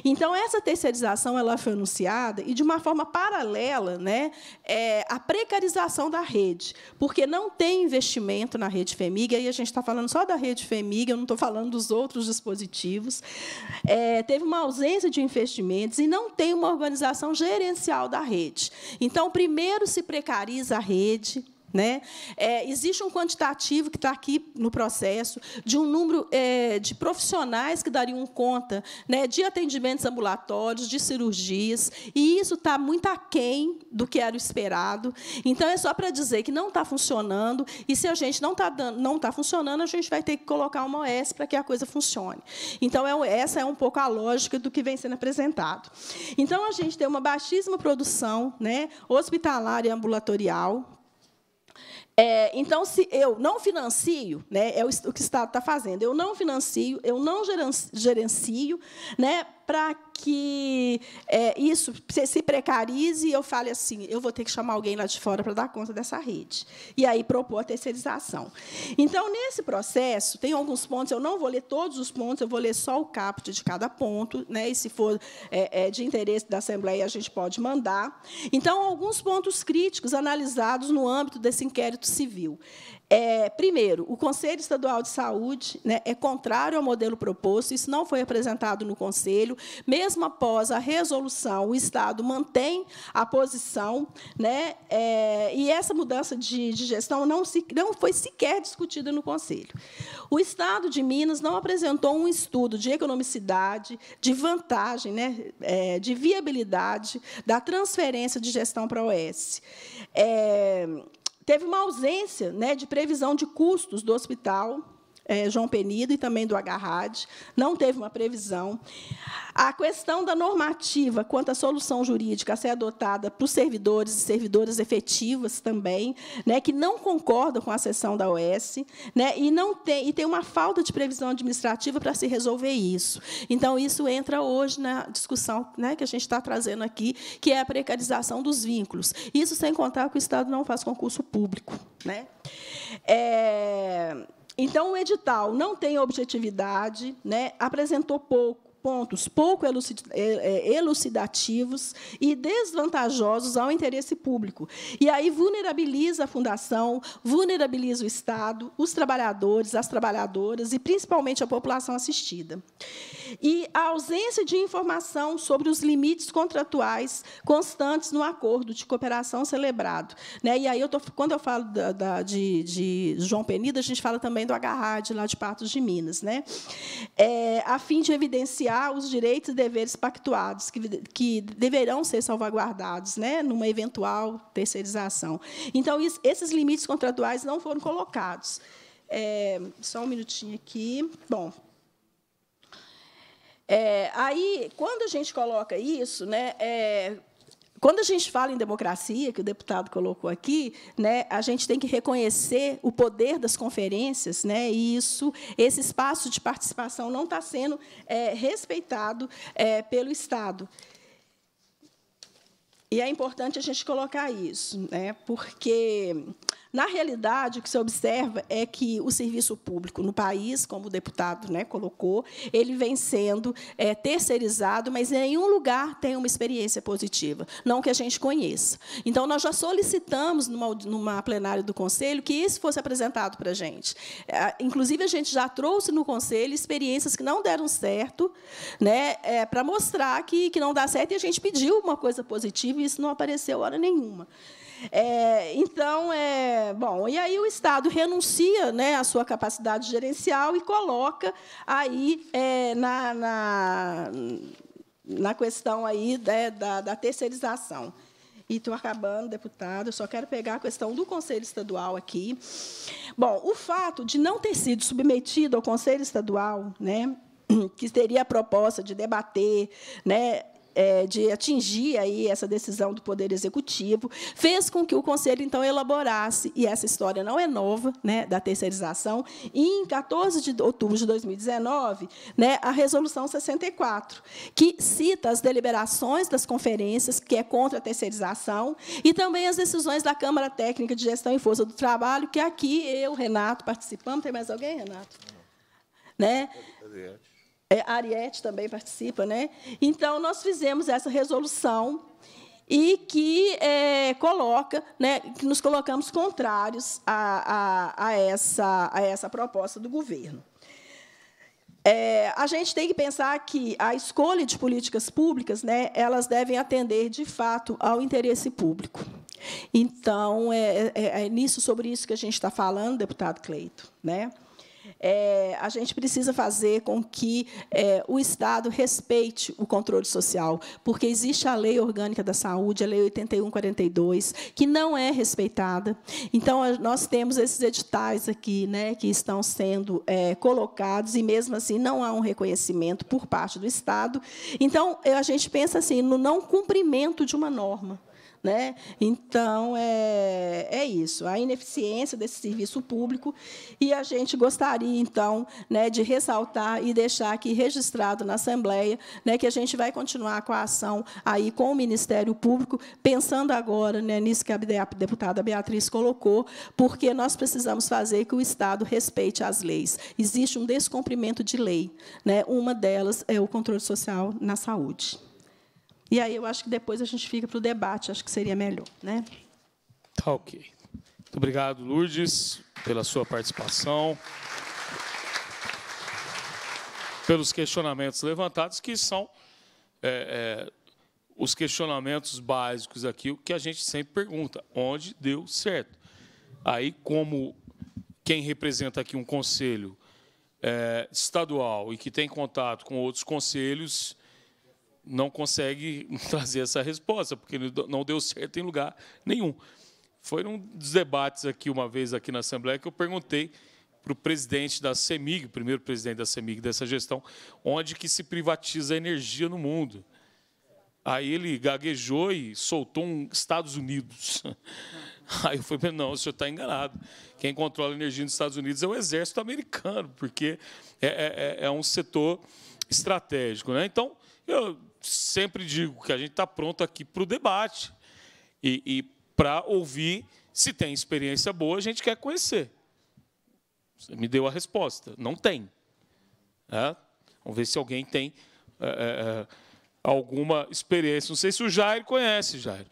Então, então, essa terceirização ela foi anunciada e, de uma forma paralela, né, é, a precarização da rede, porque não tem investimento na rede FEMIG, aí a gente está falando só da rede FEMIG, eu não estou falando dos outros dispositivos. É, teve uma ausência de investimentos e não tem uma organização gerencial da rede. Então, primeiro se precariza a rede, né? É, existe um quantitativo que está aqui no processo de um número é, de profissionais que dariam conta né, de atendimentos ambulatórios, de cirurgias, e isso está muito aquém do que era o esperado. Então, é só para dizer que não está funcionando, e se a gente não está não está funcionando, a gente vai ter que colocar uma OS para que a coisa funcione. Então, é, essa é um pouco a lógica do que vem sendo apresentado. Então, a gente tem uma baixíssima produção né, hospitalar e ambulatorial, é, então, se eu não financio, né, é o, que o Estado está tá fazendo, eu não financio, eu não gerencio, gerencio né, para que é, isso se precarize e eu fale assim, eu vou ter que chamar alguém lá de fora para dar conta dessa rede. E aí propor a terceirização. Então, nesse processo, tem alguns pontos, eu não vou ler todos os pontos, eu vou ler só o caput de cada ponto, né? e se for é, é, de interesse da Assembleia, a gente pode mandar. Então, alguns pontos críticos analisados no âmbito desse inquérito civil. É, primeiro, o Conselho Estadual de Saúde né, é contrário ao modelo proposto, isso não foi apresentado no Conselho, mesmo após a resolução, o Estado mantém a posição, né? É, e essa mudança de, de gestão não, se, não foi sequer discutida no Conselho. O Estado de Minas não apresentou um estudo de economicidade, de vantagem, né? É, de viabilidade da transferência de gestão para a OS. É, teve uma ausência né, de previsão de custos do hospital é, João Penido e também do Agarrade, não teve uma previsão. A questão da normativa quanto à solução jurídica a ser adotada para os servidores e servidoras efetivas também, né, que não concordam com a sessão da OS, né, e não tem e tem uma falta de previsão administrativa para se resolver isso. Então isso entra hoje na discussão, né, que a gente está trazendo aqui, que é a precarização dos vínculos. Isso sem contar que o Estado não faz concurso público, né? É, então, o edital não tem objetividade, né? apresentou pouco, pontos pouco é, é, elucidativos e desvantajosos ao interesse público. E aí vulnerabiliza a fundação, vulnerabiliza o Estado, os trabalhadores, as trabalhadoras e, principalmente, a população assistida e a ausência de informação sobre os limites contratuais constantes no acordo de cooperação celebrado. Né? E aí, eu tô, quando eu falo da, da, de, de, João Penida, a gente fala também do Agarrade, lá de Patos de Minas, né? É, a fim de evidenciar os direitos e deveres pactuados que, que deverão ser salvaguardados né? numa eventual terceirização. Então, isso, esses limites contratuais não foram colocados. É, só um minutinho aqui. Bom, é, aí, quando a gente coloca isso, né, é, quando a gente fala em democracia, que o deputado colocou aqui, né, a gente tem que reconhecer o poder das conferências, né, e isso, esse espaço de participação não está sendo é, respeitado é, pelo Estado. E é importante a gente colocar isso, né, porque na realidade, o que se observa é que o serviço público no país, como o deputado né, colocou, ele vem sendo é, terceirizado, mas em nenhum lugar tem uma experiência positiva, não que a gente conheça. Então, nós já solicitamos, numa, numa plenária do Conselho, que isso fosse apresentado para a gente. É, inclusive, a gente já trouxe no Conselho experiências que não deram certo, né, é, para mostrar que, que não dá certo, e a gente pediu uma coisa positiva, e isso não apareceu hora nenhuma. É, então, é, bom, e aí o Estado renuncia né, à sua capacidade gerencial e coloca aí é, na, na, na, questão aí né, da, da terceirização. E estou acabando, deputado, eu só quero pegar a questão do Conselho Estadual aqui. Bom, o fato de não ter sido submetido ao Conselho Estadual, né, <clears throat> que teria a proposta de debater, né, é, de atingir aí essa decisão do Poder Executivo, fez com que o Conselho, então, elaborasse, e essa história não é nova, né, da terceirização, em 14 de outubro de 2019, né, a Resolução 64, que cita as deliberações das conferências, que é contra a terceirização, e também as decisões da Câmara Técnica de Gestão e Força do Trabalho, que aqui eu, Renato, participamos. Tem mais alguém, Renato? Não. Né? É é, a Ariete também participa, né? Então, nós fizemos essa resolução e que é, coloca, né, que nos colocamos contrários a, a, a, essa, a essa proposta do governo. É, a gente tem que pensar que a escolha de políticas públicas, né, elas devem atender de fato ao interesse público. Então, é, é, é nisso sobre isso que a gente está falando, deputado Cleito, né? é, a gente precisa fazer com que é, o Estado respeite o controle social, porque existe a Lei Orgânica da Saúde, a Lei 8142, que não é respeitada. Então, nós temos esses editais aqui né, que estão sendo é, colocados, e mesmo assim não há um reconhecimento por parte do Estado. Então, a gente pensa assim, no não cumprimento de uma norma. Né? Então, é, é isso, a ineficiência desse serviço público. E a gente gostaria, então, né, de ressaltar e deixar aqui registrado na Assembleia né, que a gente vai continuar com a ação aí com o Ministério Público, pensando agora né, nisso que a deputada Beatriz colocou, porque nós precisamos fazer que o Estado respeite as leis. Existe um descumprimento de lei. Né? Uma delas é o controle social na saúde. E aí eu acho que depois a gente fica para o debate, acho que seria melhor. Né? Tá ok. Muito obrigado, Lourdes, pela sua participação. Pelos questionamentos levantados, que são é, é, os questionamentos básicos aqui, o que a gente sempre pergunta: onde deu certo? Aí, como quem representa aqui um conselho é, estadual e que tem contato com outros conselhos, não consegue <laughs> trazer essa resposta, porque não deu certo em lugar nenhum. Foi num dos debates aqui, uma vez aqui na Assembleia, que eu perguntei para o presidente da CEMIG, o primeiro presidente da CEMIG dessa gestão, onde que se privatiza a energia no mundo. Aí ele gaguejou e soltou um Estados Unidos. <laughs> Aí eu falei, não, o senhor está enganado. Quem controla a energia nos Estados Unidos é o exército americano, porque é, é, é, é um setor estratégico. Né? Então, eu sempre digo que a gente está pronto aqui para o debate e, e para ouvir. Se tem experiência boa, a gente quer conhecer. Você me deu a resposta. Não tem. É? Vamos ver se alguém tem é, é, é alguma experiência. Não sei se o Jair conhece, Jair.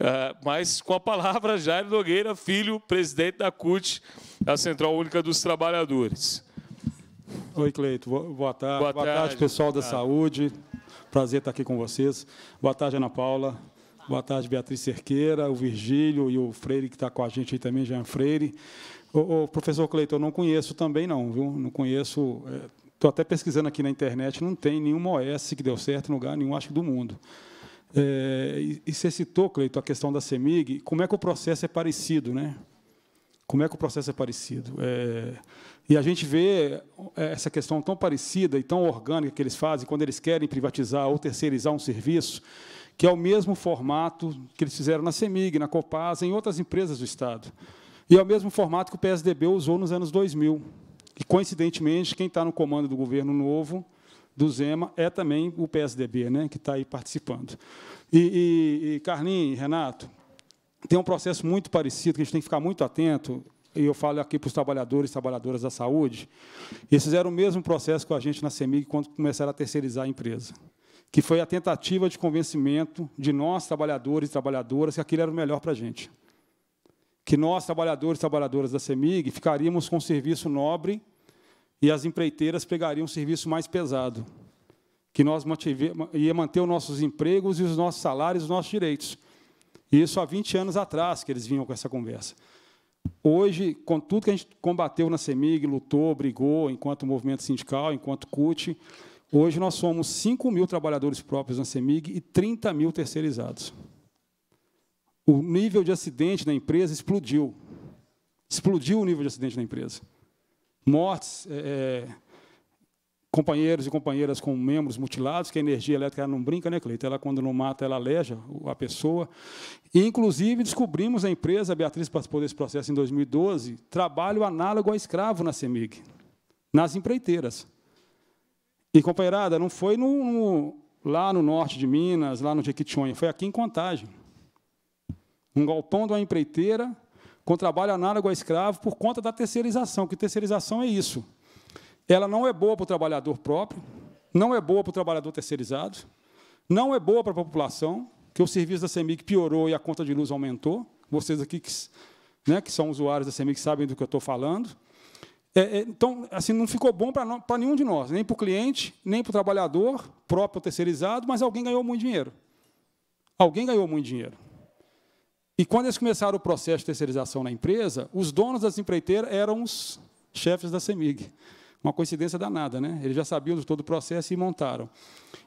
É, mas com a palavra, Jair Nogueira, filho, presidente da CUT, a Central Única dos Trabalhadores. Oi, Cleito. Boa tarde. Boa tarde, Boa tarde pessoal da Saúde. Prazer estar aqui com vocês. Boa tarde, Ana Paula. Boa tarde, Beatriz Cerqueira, o Virgílio e o Freire, que está com a gente aí também, Jean Freire. O, o professor Cleiton, eu não conheço também, não, viu? Não conheço. Estou é, até pesquisando aqui na internet, não tem nenhuma OS que deu certo em lugar nenhum, acho que do mundo. É, e, e você citou, Cleiton, a questão da CEMIG. Como é que o processo é parecido, né? Como é que o processo é parecido? É, e a gente vê é, essa questão tão parecida e tão orgânica que eles fazem quando eles querem privatizar ou terceirizar um serviço, que é o mesmo formato que eles fizeram na CEMIG, na Copasa, em outras empresas do Estado. E é o mesmo formato que o PSDB usou nos anos 2000. E, coincidentemente, quem está no comando do governo novo, do Zema, é também o PSDB, né, que está aí participando. E, e, e Carlinhos, Renato, tem um processo muito parecido, que a gente tem que ficar muito atento, e eu falo aqui para os trabalhadores e trabalhadoras da saúde, eles fizeram o mesmo processo com a gente na CEMIG quando começaram a terceirizar a empresa, que foi a tentativa de convencimento de nós, trabalhadores e trabalhadoras, que aquilo era o melhor para a gente. Que nós, trabalhadores e trabalhadoras da CEMIG, ficaríamos com um serviço nobre e as empreiteiras pegariam um serviço mais pesado, que nós ia manter os nossos empregos e os nossos salários, os nossos direitos. E isso há 20 anos atrás que eles vinham com essa conversa. Hoje, com tudo que a gente combateu na CEMIG, lutou, brigou, enquanto movimento sindical, enquanto CUT, hoje nós somos 5 mil trabalhadores próprios na CEMIG e 30 mil terceirizados. O nível de acidente na empresa explodiu. Explodiu o nível de acidente na empresa. Mortes, é, é companheiros e companheiras com membros mutilados, que a energia elétrica não brinca, né, Cleiton? Ela, quando não mata, ela aleja a pessoa. E, inclusive, descobrimos a empresa, a Beatriz participou desse processo em 2012, trabalho análogo a escravo na CEMIG, nas empreiteiras. E, companheirada, não foi no, no, lá no norte de Minas, lá no Jequitinhonha, foi aqui em Contagem. Um galpão de uma empreiteira com trabalho análogo a escravo por conta da terceirização, que terceirização é isso ela não é boa para o trabalhador próprio, não é boa para o trabalhador terceirizado, não é boa para a população, que o serviço da CEMIG piorou e a conta de luz aumentou. Vocês aqui que, né, que são usuários da CEMIG sabem do que eu estou falando. É, é, então, assim, não ficou bom para nenhum de nós, nem para o cliente, nem para o trabalhador próprio ou terceirizado, mas alguém ganhou muito dinheiro. Alguém ganhou muito dinheiro. E quando eles começaram o processo de terceirização na empresa, os donos das empreiteiras eram os chefes da CEMIG. Uma coincidência danada, né? Eles já sabiam de todo o processo e montaram.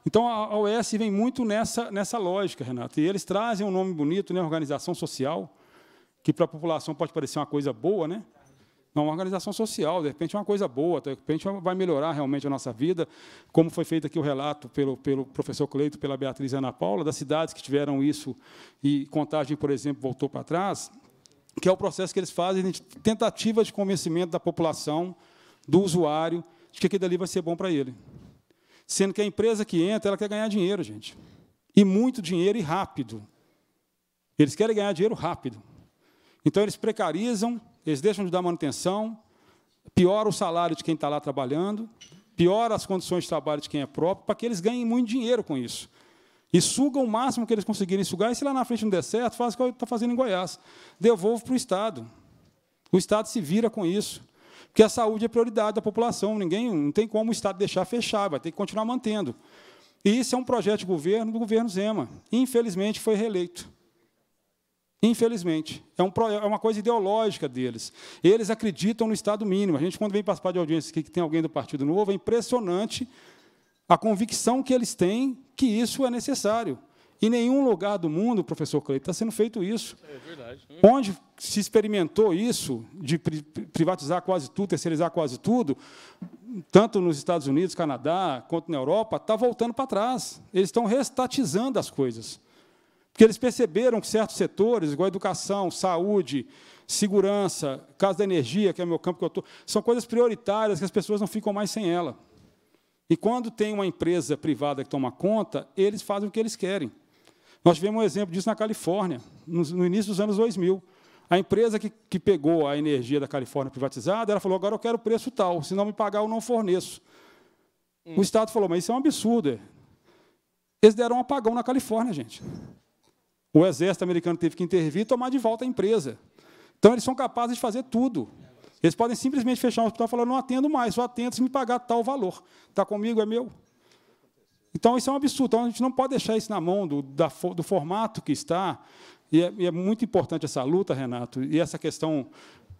Então a OS vem muito nessa, nessa lógica, Renato. E eles trazem um nome bonito, né? Organização social, que para a população pode parecer uma coisa boa, né? Não, uma organização social, de repente é uma coisa boa, de repente vai melhorar realmente a nossa vida, como foi feito aqui o relato pelo, pelo professor Cleito, pela Beatriz Ana Paula, das cidades que tiveram isso e contagem, por exemplo, voltou para trás, que é o processo que eles fazem de tentativa de convencimento da população do usuário, de que aquilo ali vai ser bom para ele. Sendo que a empresa que entra, ela quer ganhar dinheiro, gente. E muito dinheiro e rápido. Eles querem ganhar dinheiro rápido. Então, eles precarizam, eles deixam de dar manutenção, piora o salário de quem está lá trabalhando, piora as condições de trabalho de quem é próprio, para que eles ganhem muito dinheiro com isso. E sugam o máximo que eles conseguirem sugar, e se lá na frente não der certo, faz o que está fazendo em Goiás. devolvo para o Estado. O Estado se vira com isso. Porque a saúde é prioridade da população, ninguém não tem como o Estado deixar fechar, vai ter que continuar mantendo. E isso é um projeto de governo do governo Zema. Infelizmente, foi reeleito. Infelizmente. É, um, é, uma coisa ideológica deles. Eles acreditam no Estado mínimo. A gente, quando vem participar de audiência aqui, que tem alguém do Partido Novo, é impressionante a convicção que eles têm que isso é necessário. Em nenhum lugar do mundo, professor Cleiton, está sendo feito isso. É verdade. Onde se experimentou isso, de privatizar quase tudo, terceirizar quase tudo, tanto nos Estados Unidos, Canadá, quanto na Europa, está voltando para trás. Eles estão restatizando as coisas. Porque eles perceberam que certos setores, igual educação, saúde, segurança, casa da energia, que é o meu campo que eu estou, são coisas prioritárias que as pessoas não ficam mais sem ela. E quando tem uma empresa privada que toma conta, eles fazem o que eles querem. Nós tivemos um exemplo disso na Califórnia, no, início dos anos 2000. A empresa que, que pegou a energia da Califórnia privatizada, ela falou: agora eu quero preço tal, se não me pagar, eu não forneço. Hum. O Estado falou: mas isso é um absurdo. É. Eles deram um apagão na Califórnia, gente. O exército americano teve que intervir e tomar de volta a empresa. Então, eles são capazes de fazer tudo. Eles podem simplesmente fechar um hospital e falar: não atendo mais, só atendo se me pagar tal valor. Está comigo, é meu. Então, isso é um absurdo. Então, a gente não pode deixar isso na mão do, da, do formato que está. E é, e é, muito importante essa luta, Renato, e essa questão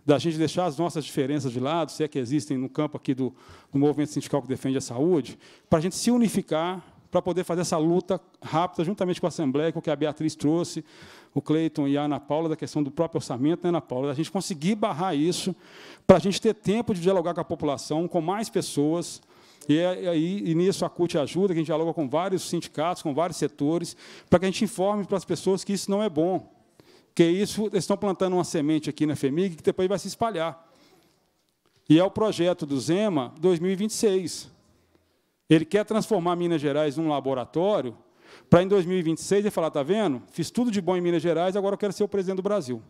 da gente deixar as nossas diferenças de lado, se é que existem no campo aqui do, do movimento sindical que defende a saúde, para a gente se unificar, para poder fazer essa luta rápida, juntamente com a Assembleia, com o que a Beatriz trouxe, o Cleiton e a Ana Paula, da questão do próprio orçamento, né, Ana Paula? Da gente conseguir barrar isso, para a gente ter tempo de dialogar com a população, com mais pessoas, é, e, aí, e nisso a CUT ajuda, que a gente dialoga com vários sindicatos, com vários setores, para que a gente informe para as pessoas que isso não é bom, que isso eles estão plantando uma semente aqui na FEMIG que depois vai se espalhar. E é o projeto do Zema 2026. Ele quer transformar Minas Gerais num laboratório para, em 2026, ele falar, está vendo? Fiz tudo de bom em Minas Gerais, agora eu quero ser o presidente do Brasil.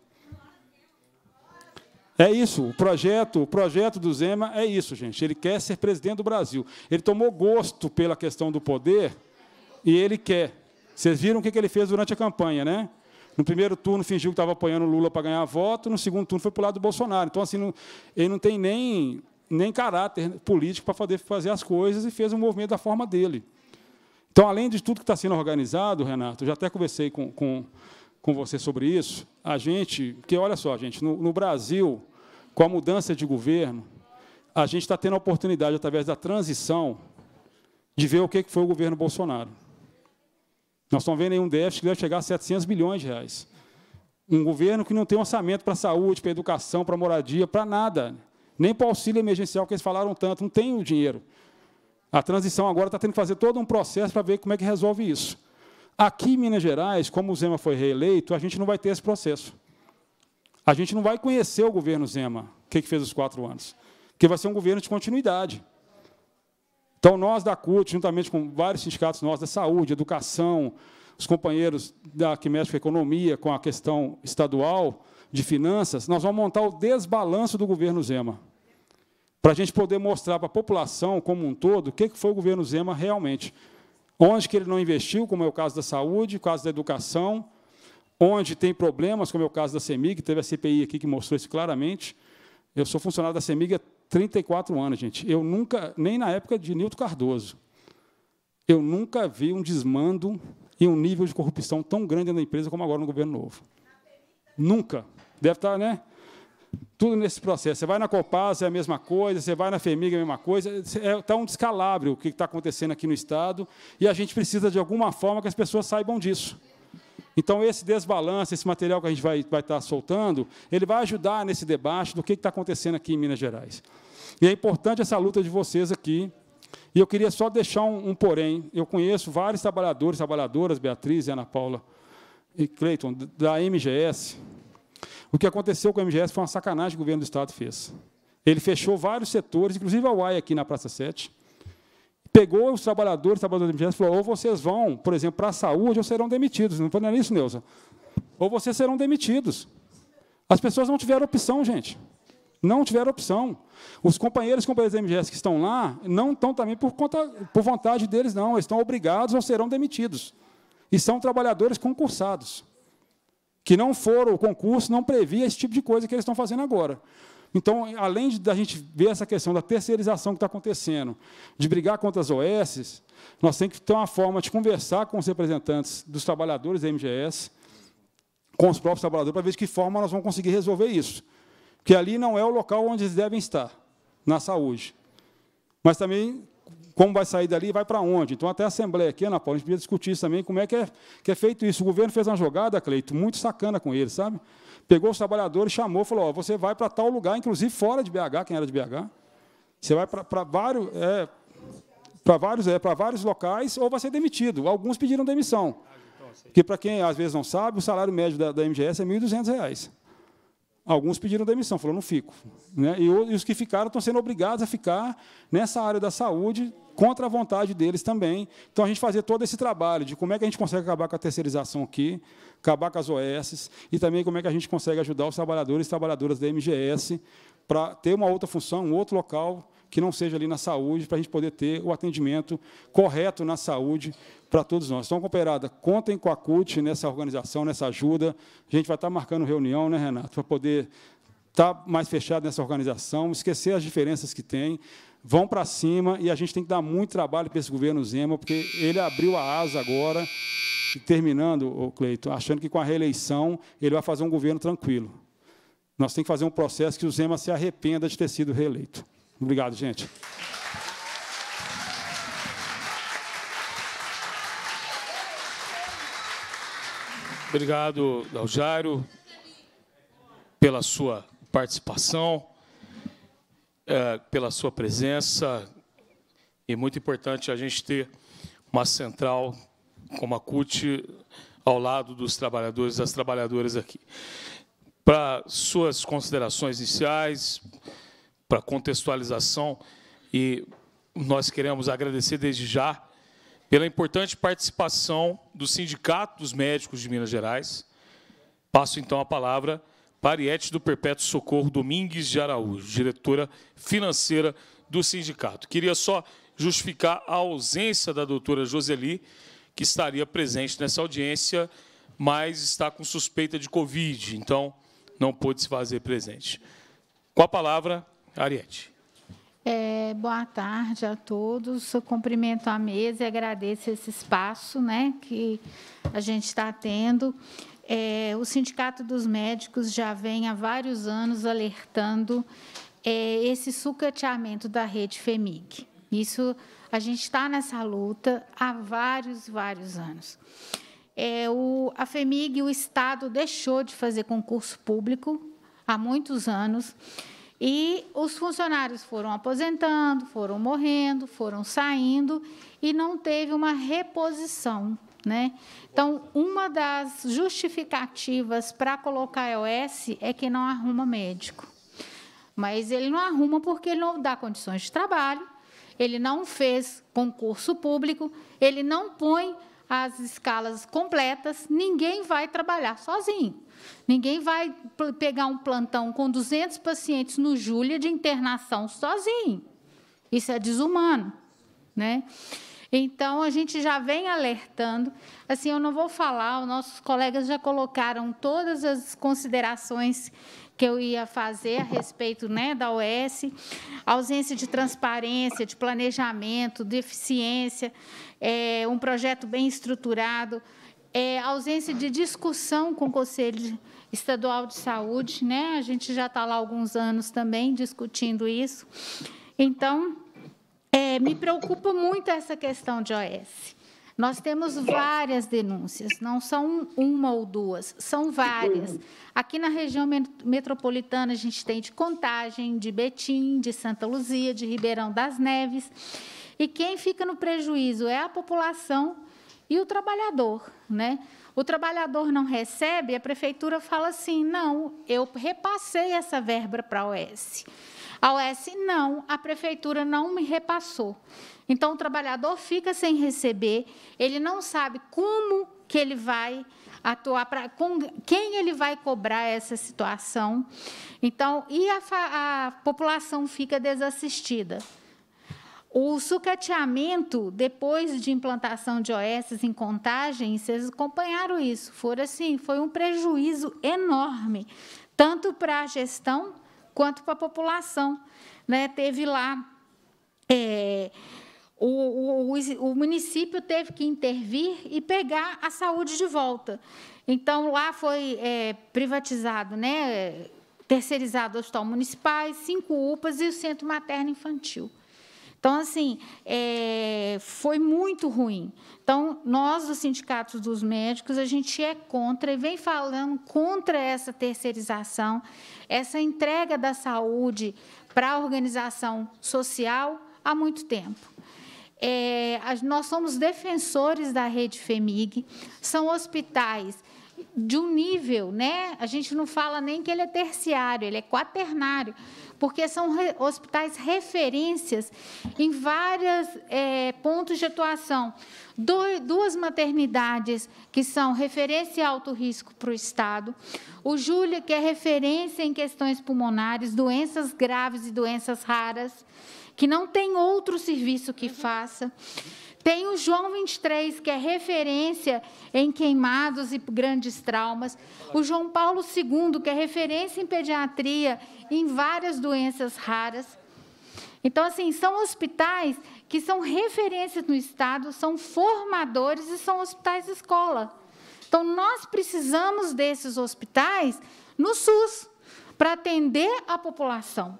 É isso, o projeto, o projeto do Zema é isso, gente. Ele quer ser presidente do Brasil. Ele tomou gosto pela questão do poder e ele quer. Vocês viram o que ele fez durante a campanha, né? No primeiro turno fingiu que estava apoiando o Lula para ganhar voto, no segundo turno foi para o lado do Bolsonaro. Então, assim, não, ele não tem nem, nem caráter político para poder fazer as coisas e fez o um movimento da forma dele. Então, além de tudo que está sendo organizado, Renato, eu já até conversei com, com com você sobre isso, a gente, que olha só, gente, no, no Brasil, com a mudança de governo, a gente está tendo a oportunidade, através da transição, de ver o que foi o governo Bolsonaro. Nós estamos vendo aí um déficit que deve chegar a 700 bilhões de reais. Um governo que não tem orçamento para saúde, para educação, para moradia, para nada. Nem para auxílio emergencial, que eles falaram tanto, não tem o dinheiro. A transição agora está tendo que fazer todo um processo para ver como é que resolve isso. Aqui em Minas Gerais, como o Zema foi reeleito, a gente não vai ter esse processo. A gente não vai conhecer o governo Zema, o que, que fez os quatro anos, porque vai ser um governo de continuidade. Então, nós da CUT, juntamente com vários sindicatos nós da saúde, educação, os companheiros da, que economia, com a questão estadual de finanças, nós vamos montar o desbalanço do governo Zema, para a gente poder mostrar para a população como um todo o que foi o governo Zema realmente. Onde que ele não investiu, como é o caso da saúde, o caso da educação, onde tem problemas, como é o caso da CEMIG, teve a CPI aqui que mostrou isso claramente. Eu sou funcionário da CEMIG há 34 anos, gente. Eu nunca, nem na época de Nilton Cardoso, eu nunca vi um desmando e um nível de corrupção tão grande na empresa como agora no governo novo. Nunca. Deve estar, né? Tudo nesse processo. Você vai na Copasa, é a mesma coisa, você vai na FEMIG, é a mesma coisa. Está é, tá um descalabro o que está acontecendo aqui no Estado, e a gente precisa, de alguma forma, que as pessoas saibam disso. Então, esse desbalanço, esse material que a gente vai, vai estar tá soltando, ele vai ajudar nesse debate do que está acontecendo aqui em Minas Gerais. E é importante essa luta de vocês aqui. E eu queria só deixar um, um porém. Eu conheço vários trabalhadores, trabalhadoras, Beatriz e Ana Paula e Cleiton, da MGS, o que aconteceu com o MGS foi uma sacanagem que o governo do Estado fez. Ele fechou vários setores, inclusive a UAI aqui na Praça 7, pegou os trabalhadores, os trabalhadores do MGS, e falou, ou vocês vão, por exemplo, para a saúde, ou serão demitidos. Não foi é isso, Neuza? Ou vocês serão demitidos. As pessoas não tiveram opção, gente. Não tiveram opção. Os companheiros e companheiras da MGS que estão lá não estão também por, conta, por vontade deles, não. Eles estão obrigados ou serão demitidos. E são trabalhadores concursados que não foram, o concurso não previa esse tipo de coisa que eles estão fazendo agora. Então, além da gente ver essa questão da terceirização que está acontecendo, de brigar contra as OS, nós temos que ter uma forma de conversar com os representantes dos trabalhadores da MGS, com os próprios trabalhadores, para ver de que forma nós vamos conseguir resolver isso. Porque ali não é o local onde eles devem estar, na saúde. Mas também como vai sair dali e vai para onde. Então, até a Assembleia aqui, Ana Paula, a gente precisa discutir isso também, como é que, é que é feito isso. O governo fez uma jogada, Cleito, muito sacana com ele, sabe? Pegou os trabalhadores, chamou, falou, ó, você vai para tal lugar, inclusive fora de BH, quem era de BH. Você vai para vários... É, para vários, é, vários locais, ou vai ser demitido. Alguns pediram demissão. porque ah, então, para quem às vezes não sabe, o salário médio da, da MGS é R$ 1.200. Alguns pediram demissão, falou não fico. Né? E, os que ficaram estão sendo obrigados a ficar nessa área da saúde contra a vontade deles também. Então a gente fazer todo esse trabalho de como é que a gente consegue acabar com a terceirização aqui, acabar com as OSs, e também como é que a gente consegue ajudar os trabalhadores e trabalhadoras da MGS para ter uma outra função, um outro local que não seja ali na saúde, para a gente poder ter o atendimento correto na saúde para todos nós. Então, cooperada, contem com a CUT nessa organização, nessa ajuda. A gente vai estar tá marcando reunião, né, Renato, para poder estar tá mais fechado nessa organização, esquecer as diferenças que tem, vão para cima e a gente tem que dar muito trabalho para esse governo Zema, porque ele abriu a asa agora, terminando, o Cleito, achando que com a reeleição ele vai fazer um governo tranquilo. Nós temos que fazer um processo que o Zema se arrependa de ter sido reeleito. Obrigado, gente. Obrigado, Daljairo, pela sua participação, é, pela sua presença. E muito importante a gente ter uma central como a CUT ao lado dos trabalhadores e das trabalhadoras aqui. Para suas considerações iniciais, para contextualização e nós queremos agradecer desde já pela importante participação do Sindicato dos Médicos de Minas Gerais. Passo então a palavra para Iete do Perpétuo Socorro Domingues de Araújo, diretora financeira do sindicato. Queria só justificar a ausência da doutora Joseli, que estaria presente nessa audiência, mas está com suspeita de Covid, então não pôde se fazer presente. Com a palavra, Ariete. É, boa tarde a todos. Eu cumprimento a mesa e agradeço esse espaço né, que a gente está tendo. É, o Sindicato dos Médicos já vem há vários anos alertando é, esse sucateamento da rede FEMIG. Isso a gente está nessa luta há vários, vários anos. É, o, a FEMIG, o Estado, deixou de fazer concurso público há muitos anos e os funcionários foram aposentando, foram morrendo, foram saindo e não teve uma reposição. Né? Então, uma das justificativas para colocar EOS é que não arruma médico. Mas ele não arruma porque ele não dá condições de trabalho, ele não fez concurso público, ele não põe as escalas completas, ninguém vai trabalhar sozinho. Ninguém vai pegar um plantão com 200 pacientes no Júlia de internação sozinho. Isso é desumano, né? Então, a gente já vem alertando. Assim, eu não vou falar, os nossos colegas já colocaram todas as considerações que eu ia fazer a respeito né, da OS, ausência de transparência, de planejamento, de é, um projeto bem estruturado, é, ausência de discussão com o Conselho Estadual de Saúde, né? A gente já está lá há alguns anos também discutindo isso. Então, é, me preocupa muito essa questão de OS. Nós temos várias denúncias, não são uma ou duas, são várias. Aqui na região metropolitana, a gente tem de Contagem, de Betim, de Santa Luzia, de Ribeirão das Neves. E quem fica no prejuízo é a população e o trabalhador, né? O trabalhador não recebe, a prefeitura fala assim: não, eu repassei essa verba para a OS. A OS, não, a prefeitura não me repassou. Então, o trabalhador fica sem receber, ele não sabe como que ele vai atuar, para com quem ele vai cobrar essa situação. Então, e a, a população fica desassistida. O sucateamento, depois de implantação de OS em contagem, vocês acompanharam isso, foram assim, foi um prejuízo enorme, tanto para a gestão quanto para a população. Né? Teve lá. É, o, o, o, município teve que intervir e pegar a saúde de volta. Então, lá foi é, privatizado, né? terceirizado o Hospital Municipais, cinco UPAs e o Centro Materno Infantil. Então, assim, é, foi muito ruim. Então, nós, do Sindicato dos Médicos, a gente é contra e vem falando contra essa terceirização, essa entrega da saúde para a organização social há muito tempo. É, nós somos defensores da rede FEMIG, são hospitais de um nível, né? A gente não fala nem que ele é terciário, ele é quaternário, porque são re, hospitais referências em vários é, pontos de atuação. Do, duas maternidades que são referência alto risco para o Estado, o Júlia, que é referência em questões pulmonares, doenças graves e doenças raras, que não tem outro serviço que faça. Tem o João 23, que é referência em queimados e grandes traumas. O João Paulo II, que é referência em pediatria, em várias doenças raras. Então, assim, são hospitais que são referências no Estado, são formadores e são hospitais escola. Então, nós precisamos desses hospitais no SUS para atender a população.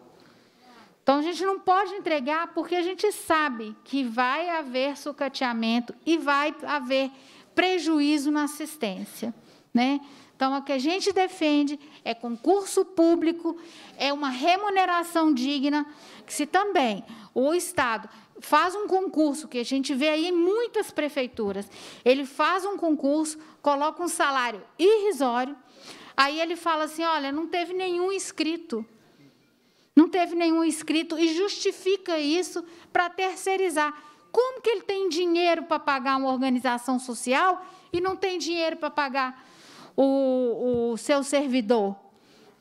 Então a gente não pode entregar porque a gente sabe que vai haver sucateamento e vai haver prejuízo na assistência, né? Então, o que a gente defende é concurso público, é uma remuneração digna, que se também o Estado faz um concurso, que a gente vê aí em muitas prefeituras, ele faz um concurso, coloca um salário irrisório, aí ele fala assim, olha, não teve nenhum inscrito, não teve nenhum escrito e justifica isso para terceirizar. Como que ele tem dinheiro para pagar uma organização social e não tem dinheiro para pagar o, o seu servidor?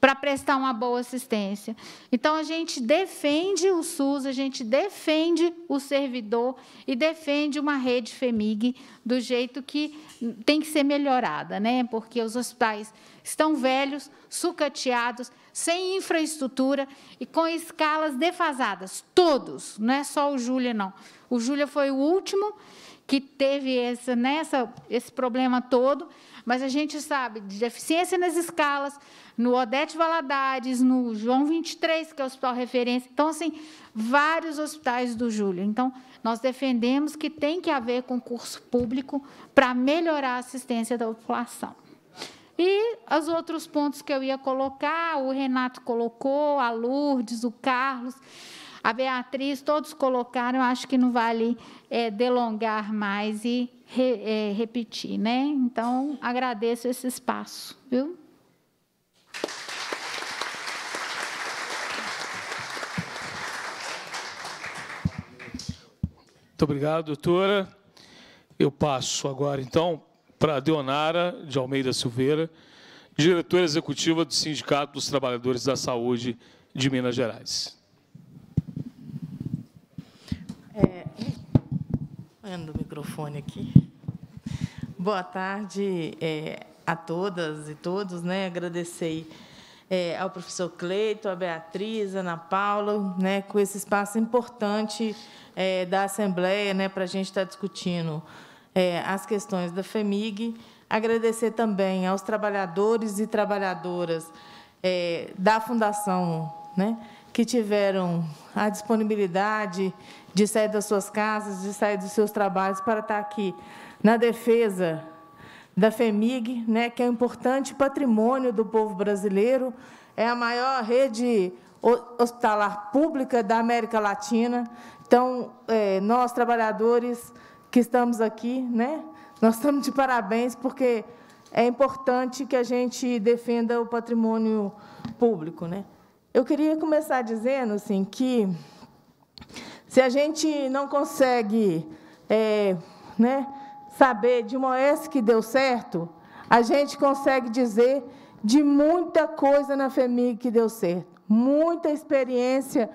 para prestar uma boa assistência. Então, a gente defende o SUS, a gente defende o servidor e defende uma rede FEMIG do jeito que tem que ser melhorada, né? porque os hospitais estão velhos, sucateados, sem infraestrutura e com escalas defasadas, todos, não é só o Júlia, não. O Júlia foi o último que teve esse, né, esse problema todo, mas a gente sabe de deficiência nas escalas, no Odete Valadares, no João 23, que é o hospital referência. Então, assim, vários hospitais do Júlio. Então, nós defendemos que tem que haver concurso público para melhorar a assistência da população. E os outros pontos que eu ia colocar, o Renato colocou, a Lourdes, o Carlos, a Beatriz, todos colocaram, acho que não vale é, delongar mais e re, é, repetir, né? Então, agradeço esse espaço, viu? Muito obrigado, doutora. Eu passo agora, então, para a Deonara de Almeida Silveira, diretora executiva do Sindicato dos Trabalhadores da Saúde de Minas Gerais. Olhando o microfone aqui. Boa tarde é, a todas e todos, né? Agradecer é, ao professor Cleito, à Beatriz, à Ana Paula, né? Com esse espaço importante é, da Assembleia, né? Para a gente estar tá discutindo é, as questões da FEMIG. Agradecer também aos trabalhadores e trabalhadoras é, da Fundação, né? que tiveram a disponibilidade de sair das suas casas, de sair dos seus trabalhos para estar aqui na defesa da FEMIG, né, que é um importante patrimônio do povo brasileiro, é a maior rede hospitalar pública da América Latina. Então, é, nós, trabalhadores que estamos aqui, né, nós estamos de parabéns, porque é importante que a gente defenda o patrimônio público. Né? Eu queria começar dizendo assim, que se a gente não consegue é, né, saber de uma OS que deu certo, a gente consegue dizer de muita coisa na FEMIG que deu certo, muita experiência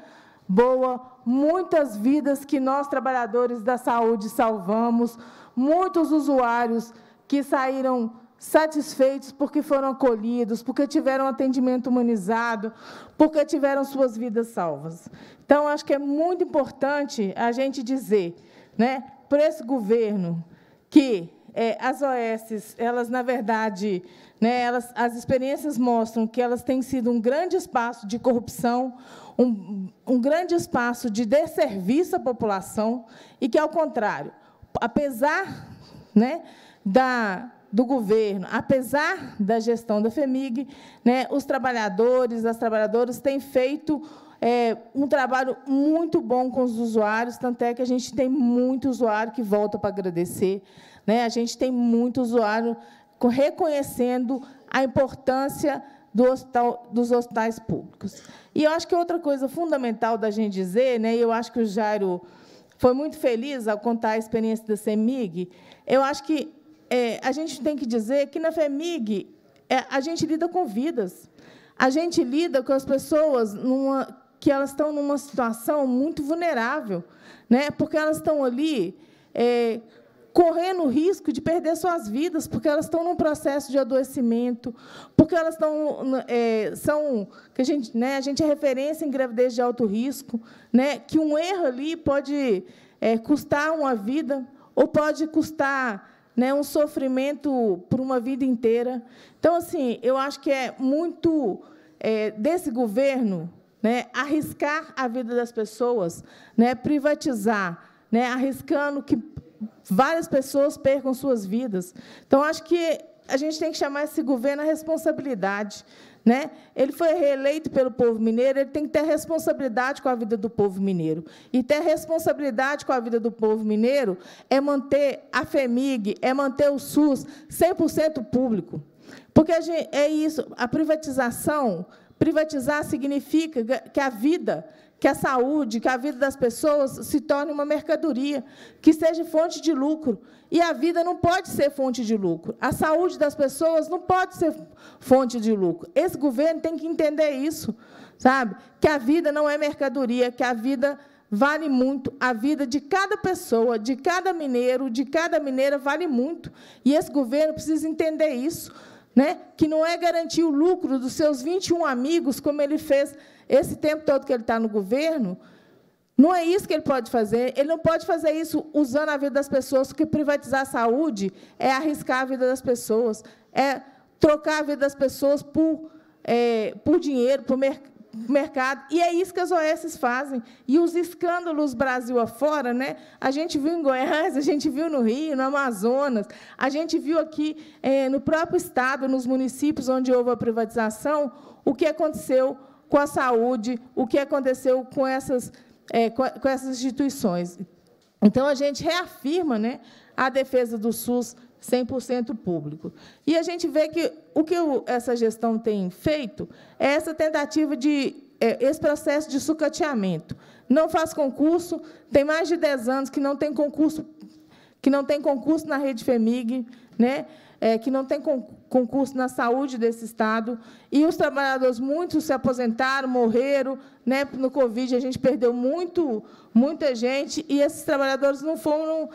boa, muitas vidas que nós, trabalhadores da saúde, salvamos, muitos usuários que saíram satisfeitos porque foram acolhidos, porque tiveram atendimento humanizado, porque tiveram suas vidas salvas. Então, acho que é muito importante a gente dizer, né, para esse governo, que é, as O.S.S. elas, na verdade, né, elas, as experiências mostram que elas têm sido um grande espaço de corrupção, um, um grande espaço de desserviço à população, e que, ao contrário, apesar né, da do governo, apesar da gestão da FEMIG, né, os trabalhadores, as trabalhadoras têm feito é, um trabalho muito bom com os usuários, tanto é que a gente tem muito usuário que volta para agradecer, né, a gente tem muito usuário reconhecendo a importância do hospital, dos hospitais públicos. E eu acho que outra coisa fundamental da gente dizer, né, e eu acho que o Jairo foi muito feliz ao contar a experiência da CEMIG, eu acho que é, a gente tem que dizer que na FEMIG é, a gente lida com vidas, a gente lida com as pessoas numa, que elas estão numa situação muito vulnerável, né? porque elas estão ali é, correndo o risco de perder suas vidas, porque elas estão num processo de adoecimento, porque elas estão é, são que a gente, né, a gente é referência em gravidez de alto risco, né, que um erro ali pode é, custar uma vida ou pode custar né, um sofrimento por uma vida inteira. Então, assim, eu acho que é muito é, desse governo né, arriscar a vida das pessoas, né, privatizar, né, arriscando que várias pessoas percam suas vidas. Então, acho que a gente tem que chamar esse governo à responsabilidade né? Ele foi reeleito pelo povo mineiro, ele tem que ter responsabilidade com a vida do povo mineiro. E ter responsabilidade com a vida do povo mineiro é manter a FEMIG, é manter o SUS 100% público. Porque gente, é isso, a privatização, privatizar significa que a vida que a saúde, que a vida das pessoas se torne uma mercadoria, que seja fonte de lucro. E a vida não pode ser fonte de lucro. A saúde das pessoas não pode ser fonte de lucro. Esse governo tem que entender isso, sabe? Que a vida não é mercadoria, que a vida vale muito, a vida de cada pessoa, de cada mineiro, de cada mineira vale muito. E esse governo precisa entender isso, né? Que não é garantir o lucro dos seus 21 amigos como ele fez esse tempo todo que ele está no governo, não é isso que ele pode fazer. Ele não pode fazer isso usando a vida das pessoas, porque privatizar a saúde é arriscar a vida das pessoas, é trocar a vida das pessoas por, é, por dinheiro, por mer mercado. E é isso que as OS fazem. E os escândalos Brasil afora, né? a gente viu em Goiás, a gente viu no Rio, no Amazonas, a gente viu aqui é, no próprio Estado, nos municípios onde houve a privatização, o que aconteceu com a saúde, o que aconteceu com essas é, com, com essas instituições. Então, a gente reafirma né, a defesa do SUS 100% público. E a gente vê que o que essa gestão tem feito é essa tentativa de é, esse processo de sucateamento. Não faz concurso, tem mais de 10 anos que não tem concurso, que não tem concurso na rede FEMIG, né? É, que não tem concurso na saúde desse Estado, e os trabalhadores, muitos se aposentaram, morreram, né? No Covid, a gente perdeu muito, muita gente e esses trabalhadores não foram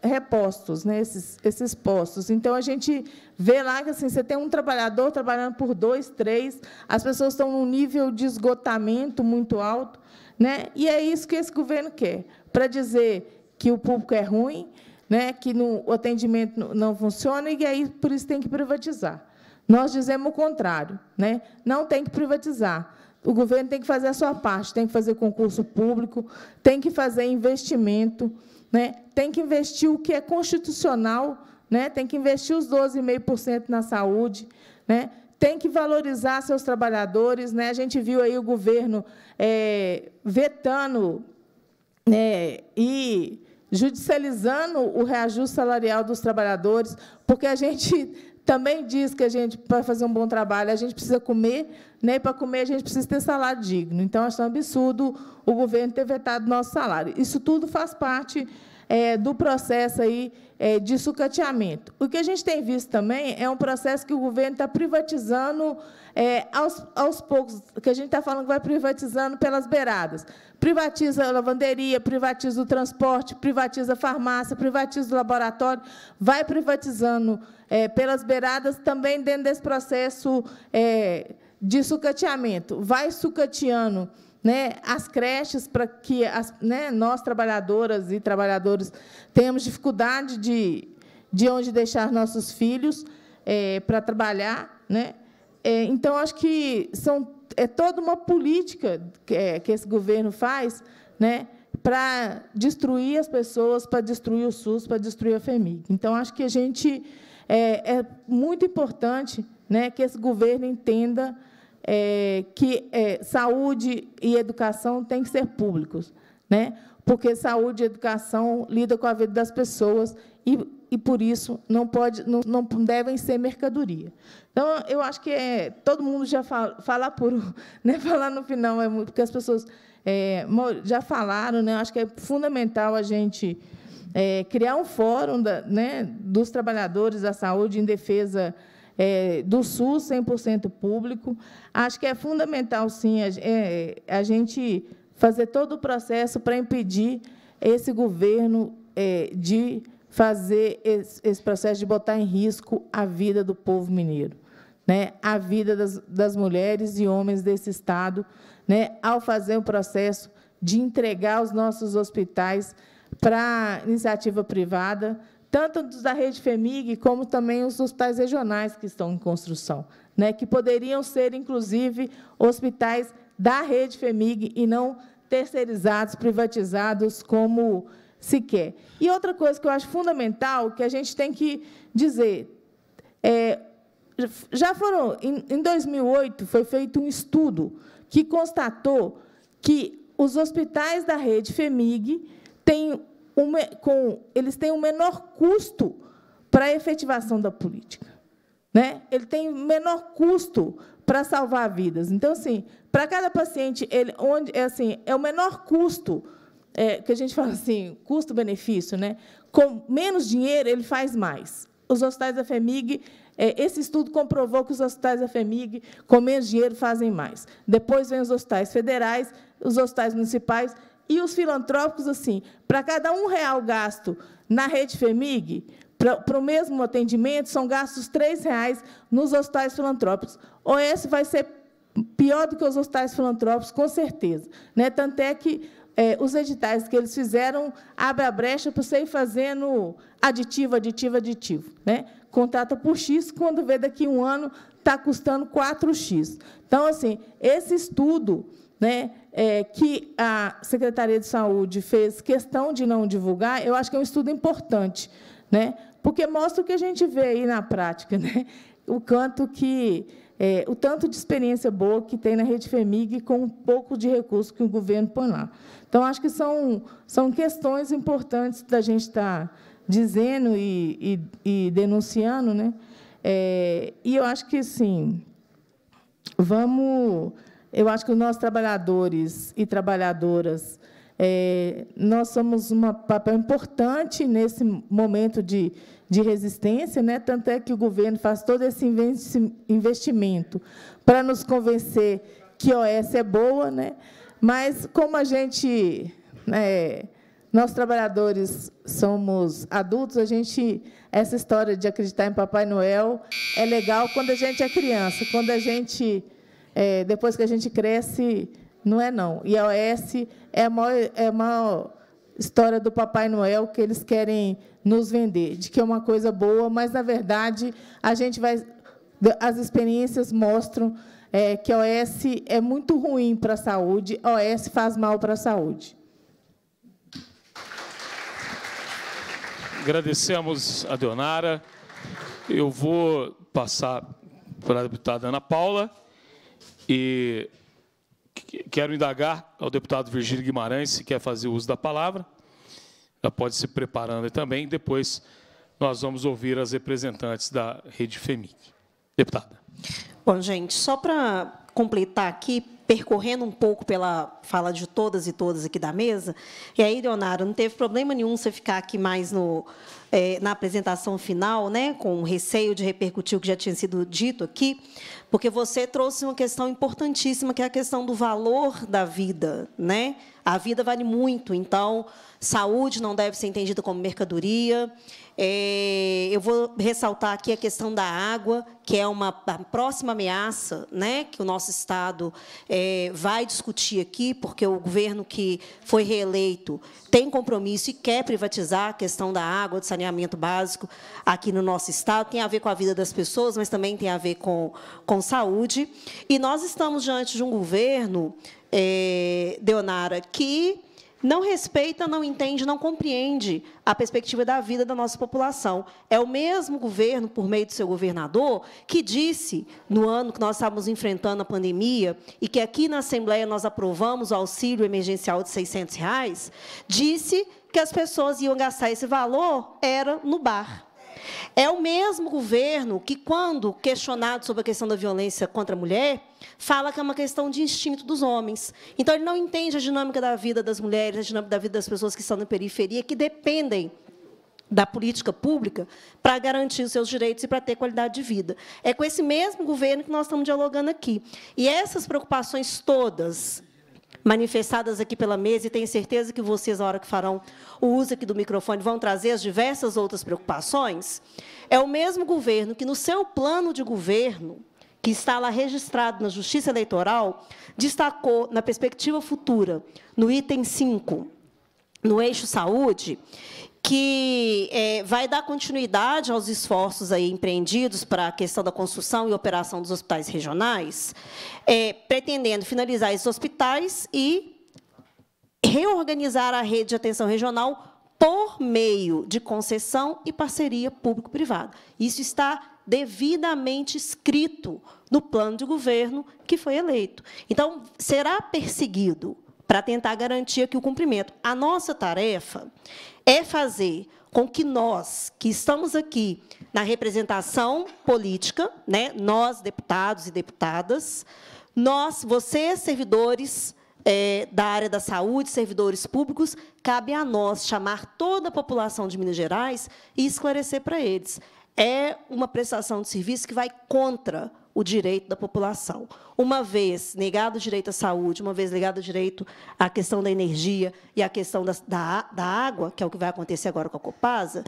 repostos, né? esses, esses postos. Então, a gente vê lá que assim, você tem um trabalhador trabalhando por dois, três, as pessoas estão num nível de esgotamento muito alto. Né? E é isso que esse governo quer, para dizer que o público é ruim, né? que no, o atendimento não funciona, e aí por isso tem que privatizar. Nós dizemos o contrário, né? não tem que privatizar o governo tem que fazer a sua parte, tem que fazer concurso público, tem que fazer investimento, né? tem que investir o que é constitucional, né? tem que investir os 12,5% na saúde, né? tem que valorizar seus trabalhadores. Né? A gente viu aí o governo é, vetando né, e judicializando o reajuste salarial dos trabalhadores, porque a gente também diz que a gente, para fazer um bom trabalho, a gente precisa comer, né? e para comer a gente precisa ter salário digno. Então, acho um absurdo o governo ter vetado nosso salário. Isso tudo faz parte é, do processo aí é, de sucateamento. O que a gente tem visto também é um processo que o governo está privatizando é, aos, aos poucos, que a gente está falando que vai privatizando pelas beiradas. Privatiza a lavanderia, privatiza o transporte, privatiza a farmácia, privatiza o laboratório, vai privatizando é, pelas beiradas também dentro desse processo é, de sucateamento. Vai sucateando né, as creches para que as, né, nós, trabalhadoras e trabalhadores, tenhamos dificuldade de, de onde deixar nossos filhos é, para trabalhar. Né? É, então, acho que são, é toda uma política que, é, que esse governo faz né, para destruir as pessoas, para destruir o SUS, para destruir a FEMIG. Então, acho que a gente é, é muito importante né, que esse governo entenda é, que é, saúde e educação têm que ser públicos, né? porque saúde e educação lidam com a vida das pessoas e, e por isso, não, pode, não, não devem ser mercadoria. Então, eu acho que é, todo mundo já fala, por <laughs> né? falar no final, é muito, porque as pessoas é, já falaram, né? acho que é fundamental a gente é, criar um fórum da, né? dos trabalhadores da saúde em defesa é, do SUS 100% público. Acho que é fundamental, sim, a, é, a, gente fazer todo o processo para impedir esse governo é, de fazer esse, esse, processo de botar em risco a vida do povo mineiro, né? a vida das, das mulheres e homens desse Estado, né? ao fazer o processo de entregar os nossos hospitais para iniciativa privada, tanto dos da rede FEMIG, como também os hospitais regionais que estão em construção, né, que poderiam ser, inclusive, hospitais da rede FEMIG e não terceirizados, privatizados, como se quer. E outra coisa que eu acho fundamental, que a gente tem que dizer, é, já foram, em, em 2008, foi feito um estudo que constatou que os hospitais da rede FEMIG têm com, eles têm o um menor custo para a efetivação da política. Né? Ele tem o menor custo para salvar vidas. Então, assim, para cada paciente, ele, onde, é, assim, é o menor custo, é, que a gente fala assim, custo-benefício. Né? Com menos dinheiro, ele faz mais. Os hospitais da FEMIG é, esse estudo comprovou que os hospitais da FEMIG, com menos dinheiro, fazem mais. Depois vem os hospitais federais, os hospitais municipais, e os filantrópicos assim, para cada um real gasto na rede FEMIG, para o mesmo atendimento, são gastos R$ reais nos hospitais filantrópicos. Ou esse vai ser pior do que os hospitais filantrópicos, com certeza. Né? Tanto é que é, os editais que eles fizeram abre a brecha para você ir fazendo aditivo, aditivo, aditivo. Né? Contrata por X, quando vê daqui a um ano está custando 4X. Então, assim, esse estudo né, é, que a Secretaria de Saúde fez questão de não divulgar, eu acho que é um estudo importante, né? porque mostra o que a gente vê aí na prática, <laughs> né? o quanto que é, o tanto de experiência boa que tem na rede FEMIG com um pouco de recurso que o governo põe lá. Então, acho que são, são questões importantes da gente estar tá dizendo e, e, e denunciando. Né? É, e eu acho que, sim, vamos eu acho que nós, trabalhadores e trabalhadoras, é, nós somos um papel importante nesse momento de, de resistência, né? tanto é que o governo faz todo esse investimento para nos convencer que OS é boa, né? mas como a gente, é, nós trabalhadores somos adultos, a gente essa história de acreditar em Papai Noel é legal quando a gente é criança, quando a gente é, depois que a gente cresce, não é não. E a OS é a maior, é a maior história do Papai Noel que eles querem nos vender, de que é uma coisa boa, mas na verdade a gente vai. As experiências mostram é, que a OS é muito ruim para a saúde, a OS faz mal para a saúde. Agradecemos a Deonara. Eu vou passar para a deputada Ana Paula. E quero indagar ao deputado Virgílio Guimarães se quer fazer uso da palavra. Já pode se preparando também. Depois nós vamos ouvir as representantes da Rede FEMIC. Deputada. Bom, gente, só para completar aqui, percorrendo um pouco pela fala de todas e todas aqui da mesa. E aí, Leonardo, não teve problema nenhum você ficar aqui mais no, é, na apresentação final, né, com o receio de repercutir o que já tinha sido dito aqui, porque você trouxe uma questão importantíssima, que é a questão do valor da vida. Né? A vida vale muito, então, saúde não deve ser entendida como mercadoria. É, eu vou ressaltar aqui a questão da água, que é uma próxima ameaça né, que o nosso Estado é, vai discutir aqui, porque o governo que foi reeleito tem compromisso e quer privatizar a questão da água, do saneamento básico aqui no nosso Estado. Tem a ver com a vida das pessoas, mas também tem a ver com, com saúde. E nós estamos diante de um governo, é, Deonara, que não respeita, não entende, não compreende a perspectiva da vida da nossa população. É o mesmo governo, por meio do seu governador, que disse, no ano que nós estávamos enfrentando a pandemia, e que aqui na Assembleia nós aprovamos o auxílio emergencial de R$ 600, reais, disse que as pessoas iam gastar esse valor era no bar. É o mesmo governo que, quando questionado sobre a questão da violência contra a mulher, fala que é uma questão de instinto dos homens. Então, ele não entende a dinâmica da vida das mulheres, a dinâmica da vida das pessoas que estão na periferia, que dependem da política pública para garantir os seus direitos e para ter qualidade de vida. É com esse mesmo governo que nós estamos dialogando aqui. E essas preocupações todas manifestadas aqui pela mesa, e tenho certeza que vocês, na hora que farão o uso aqui do microfone, vão trazer as diversas outras preocupações, é o mesmo governo que, no seu plano de governo, que está lá registrado na Justiça Eleitoral, destacou, na perspectiva futura, no item 5, no eixo saúde, que é, vai dar continuidade aos esforços aí empreendidos para a questão da construção e operação dos hospitais regionais, é, pretendendo finalizar esses hospitais e reorganizar a rede de atenção regional por meio de concessão e parceria público-privada. Isso está devidamente escrito no plano de governo que foi eleito. Então, será perseguido para tentar garantir aqui o cumprimento. A nossa tarefa é fazer com que nós, que estamos aqui na representação política, né, nós, deputados e deputadas, nós, vocês, servidores é, da área da saúde, servidores públicos, cabe a nós chamar toda a população de Minas Gerais e esclarecer para eles é uma prestação de serviço que vai contra o direito da população. Uma vez negado o direito à saúde, uma vez negado o direito à questão da energia e à questão da, da, da água, que é o que vai acontecer agora com a Copasa,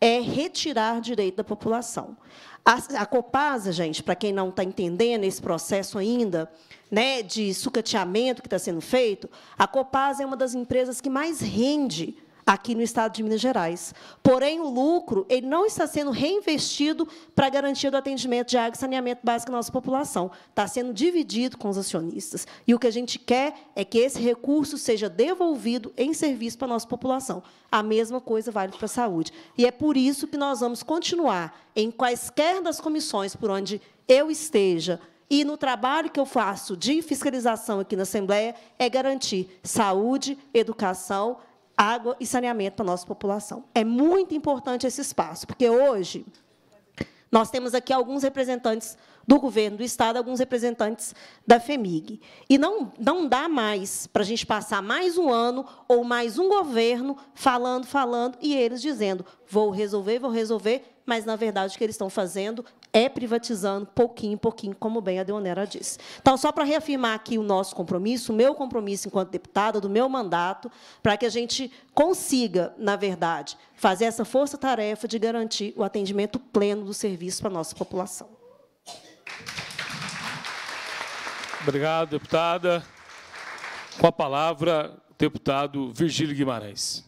é retirar direito da população. A, a Copasa, gente, para quem não está entendendo esse processo ainda, né, de sucateamento que está sendo feito, a Copasa é uma das empresas que mais rende aqui no estado de Minas Gerais. Porém, o lucro ele não está sendo reinvestido para garantir o atendimento de água e saneamento básico à nossa população. Está sendo dividido com os acionistas. E o que a gente quer é que esse recurso seja devolvido em serviço para a nossa população. A mesma coisa vale para a saúde. E é por isso que nós vamos continuar, em quaisquer das comissões por onde eu esteja, e no trabalho que eu faço de fiscalização aqui na Assembleia, é garantir saúde, educação, água e saneamento para a nossa população. É muito importante esse espaço, porque hoje nós temos aqui alguns representantes do governo do Estado, alguns representantes da FEMIG. E não, não dá mais para a gente passar mais um ano ou mais um governo falando, falando, e eles dizendo, vou resolver, vou resolver, mas, na verdade, o que eles estão fazendo é privatizando pouquinho em pouquinho, como bem a Deonera disse. Então, só para reafirmar aqui o nosso compromisso, o meu compromisso enquanto deputada, do meu mandato, para que a gente consiga, na verdade, fazer essa força-tarefa de garantir o atendimento pleno do serviço para a nossa população. Obrigado, deputada. Com a palavra, deputado Virgílio Guimarães.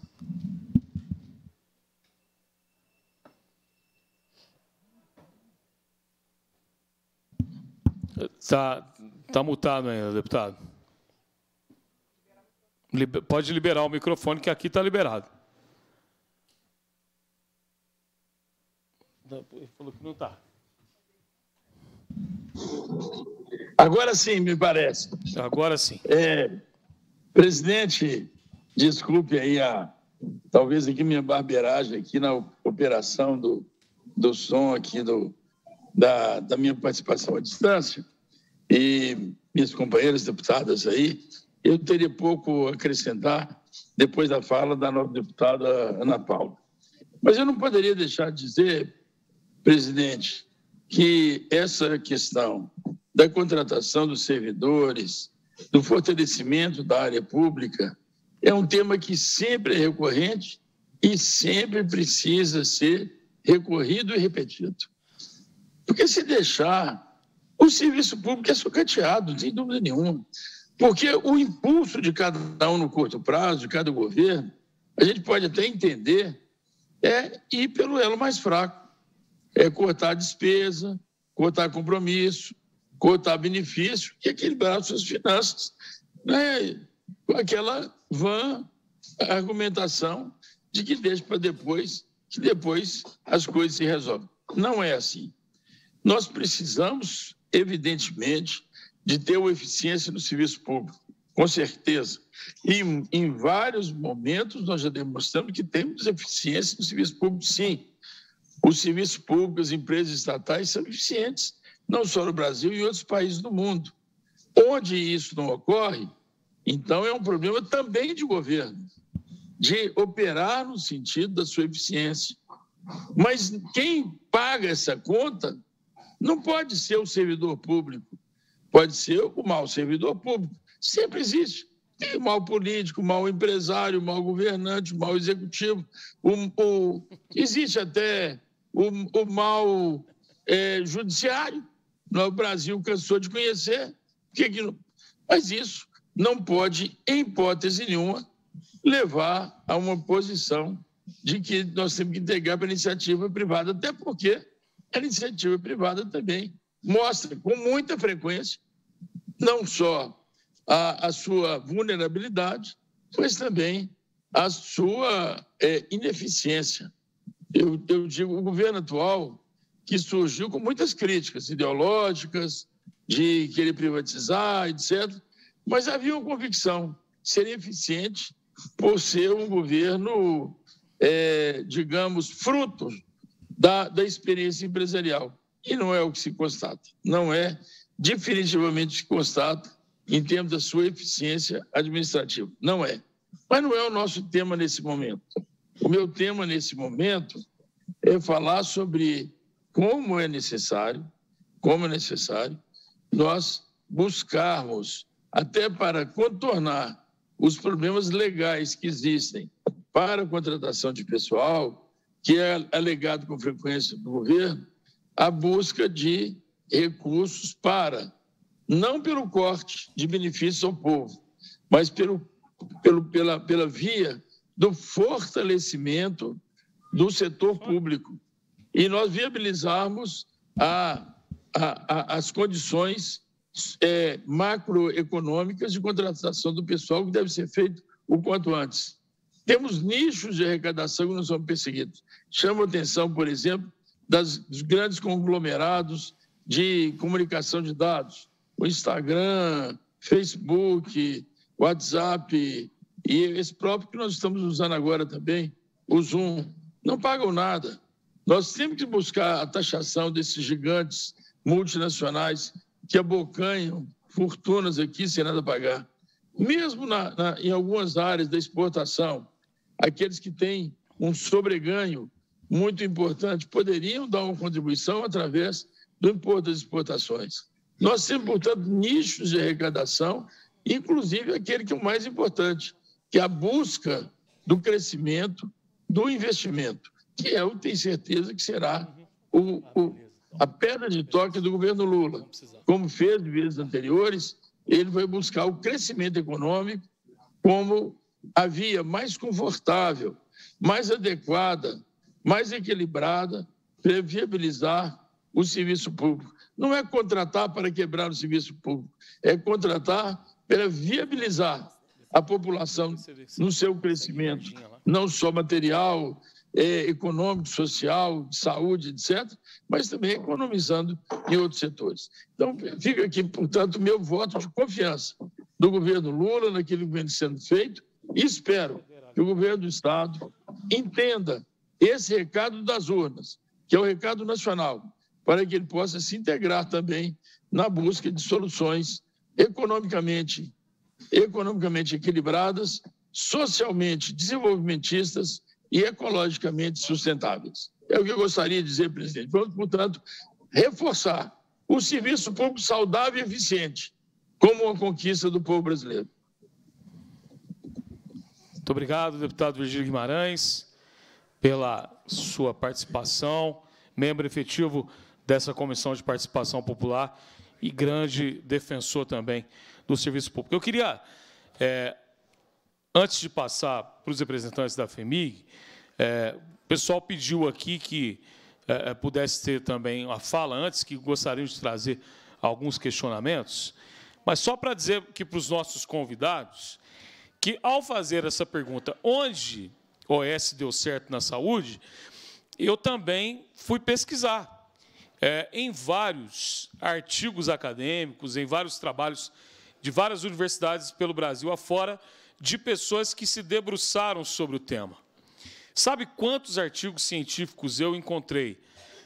Está tá, tá mutado ainda, deputado. pode liberar o microfone, que aqui está liberado. Ele falou que não está. Agora sim, me parece. Agora sim. É, presidente, desculpe aí a talvez aqui minha barbeiragem aqui na operação do, do som aqui do, da, da minha participação à distância e minhas companheiras deputadas aí, eu teria pouco a acrescentar depois da fala da nossa deputada Ana Paula. Mas eu não poderia deixar de dizer, presidente, que essa questão da contratação dos servidores, do fortalecimento da área pública, é um tema que sempre é recorrente e sempre precisa ser recorrido e repetido. Porque se deixar, o serviço público é sucateado, sem dúvida nenhuma. Porque o impulso de cada um no curto prazo, de cada governo, a gente pode até entender, é ir pelo elo mais fraco. É cortar a despesa, cortar compromisso, cortar benefício e equilibrar suas finanças. Né? Com aquela vã argumentação de que deixa para depois, que depois as coisas se resolvem. Não é assim. Nós precisamos, evidentemente, de ter eficiência no serviço público, com certeza. E em vários momentos nós já demonstramos que temos eficiência no serviço público, sim. Os serviços públicos, as empresas estatais são eficientes, não só no Brasil e em outros países do mundo. Onde isso não ocorre, então é um problema também de governo, de operar no sentido da sua eficiência. Mas quem paga essa conta não pode ser o servidor público, pode ser o mau servidor público. Sempre existe. Tem o mau político, o mau empresário, o mau governante, o mau executivo. O, o, existe até o, o mau é, judiciário. É o Brasil cansou de conhecer. Que, que não... Mas isso não pode, em hipótese nenhuma, levar a uma posição de que nós temos que entregar para a iniciativa privada, até porque a <laughs> iniciativa privada também mostra com muita frequência não só a, a sua vulnerabilidade, mas também a sua é, ineficiência. Eu, eu digo, o governo atual, que surgiu com muitas críticas ideológicas, de querer privatizar, etc., mas havia uma convicção seria eficiente por ser um governo, é, digamos, fruto da, da experiência empresarial. E não é o que se constata. Não é, definitivamente se constata em termos da sua eficiência administrativa. Não é. Mas não é o nosso tema nesse momento. O meu tema nesse momento é falar sobre como é necessário, como é necessário nós buscarmos até para contornar os problemas legais que existem para a contratação de pessoal, que é alegado com frequência do governo, a busca de recursos para, não pelo corte de benefícios ao povo, mas pelo, pelo, pela, pela via do fortalecimento do setor público e nós viabilizarmos a, a, a, as condições é, macroeconômicas de contratação do pessoal que deve ser feito o quanto antes. Temos nichos de arrecadação que não são perseguidos. Chamo a atenção, por exemplo, das, dos grandes conglomerados de comunicação de dados, o Instagram, Facebook, WhatsApp e esse próprio que nós estamos usando agora também, o Zoom, não pagam nada. Nós temos que buscar a taxação desses gigantes multinacionais que abocanham fortunas aqui sem nada pagar. Mesmo na, na, em algumas áreas da exportação, aqueles que têm um sobreganho muito importante poderiam dar uma contribuição através do imposto das exportações. Nós temos, portanto, nichos de arrecadação, inclusive aquele que é o mais importante, que é a busca do crescimento, do investimento, que é, eu tenho certeza, que será o, o, a pedra de toque do governo Lula. Como fez de vezes anteriores, ele vai buscar o crescimento econômico como a via mais confortável, mais adequada, mais equilibrada para viabilizar o serviço público. Não é contratar para quebrar o serviço público, é contratar para viabilizar a população no seu crescimento, não só material, é, econômico, social, de saúde, etc., mas também economizando em outros setores. Então, fica aqui, portanto, meu voto de confiança do governo Lula naquele que vem sendo feito Espero que o governo do Estado entenda esse recado das urnas, que é o recado nacional, para que ele possa se integrar também na busca de soluções economicamente, economicamente equilibradas, socialmente desenvolvimentistas e ecologicamente sustentáveis. É o que eu gostaria de dizer, presidente. Vamos, portanto, reforçar o serviço público saudável e eficiente como uma conquista do povo brasileiro. Muito obrigado, deputado Virgílio Guimarães, pela sua participação, membro efetivo dessa Comissão de Participação Popular e grande defensor também do serviço público. Eu queria, é, antes de passar para os representantes da FEMIG, é, o pessoal pediu aqui que é, é pudesse ter também uma fala antes, que gostariam de trazer alguns questionamentos, mas só para dizer que para os nossos convidados, que, ao fazer essa pergunta, onde OS deu certo na saúde, eu também fui pesquisar. É, em vários artigos acadêmicos, em vários trabalhos de várias universidades pelo Brasil afora, de pessoas que se debruçaram sobre o tema. Sabe quantos artigos científicos eu encontrei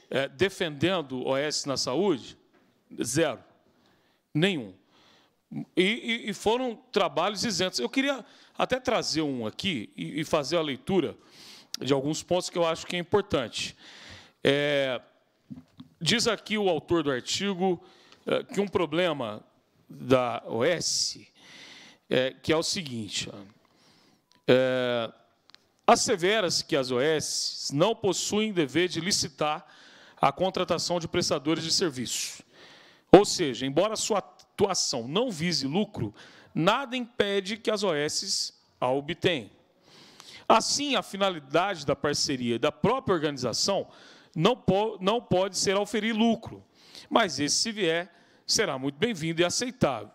é, defendendo OS na saúde? Zero. Nenhum. E, e, e, foram trabalhos isentos. Eu queria até trazer um aqui e, e, fazer a leitura de alguns pontos que eu acho que é importante. É, diz aqui o autor do artigo é, que um problema da OS é, que é o seguinte: é, assevera-se que as OS não possuem dever de licitar a contratação de prestadores de serviço. Ou seja, embora sua atuação não vise lucro, nada impede que as OS a obtenham. Assim, a finalidade da parceria da própria organização não, po não pode ser auferir lucro, mas esse, se vier, será muito bem-vindo e aceitável.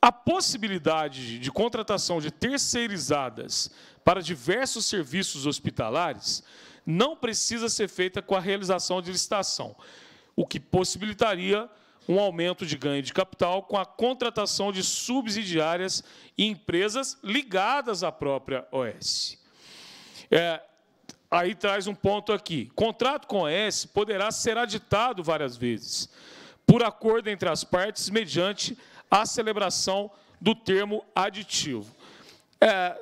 A possibilidade de contratação de terceirizadas para diversos serviços hospitalares não precisa ser feita com a realização de licitação, o que possibilitaria um aumento de ganho de capital com a contratação de subsidiárias e empresas ligadas à própria OS. É, aí traz um ponto aqui. Contrato com a OS poderá ser aditado várias vezes, por acordo entre as partes, mediante a celebração do termo aditivo. É,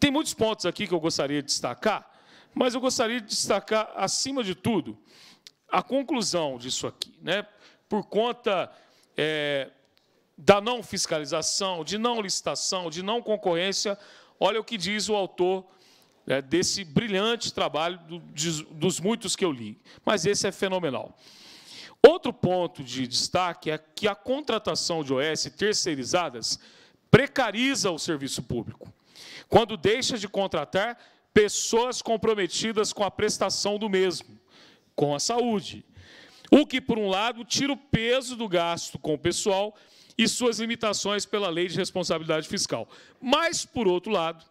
tem muitos pontos aqui que eu gostaria de destacar, mas eu gostaria de destacar, acima de tudo, a conclusão disso aqui. Né? por conta é, da não fiscalização, de não licitação, de não concorrência. Olha o que diz o autor é, desse brilhante trabalho, do, de, dos muitos que eu li. Mas esse é fenomenal. Outro ponto de destaque é que a contratação de OS terceirizadas precariza o serviço público, quando deixa de contratar pessoas comprometidas com a prestação do mesmo, com a saúde, o que, por um lado, tira o peso do gasto com o pessoal e suas limitações pela lei de responsabilidade fiscal. Mas, por outro lado,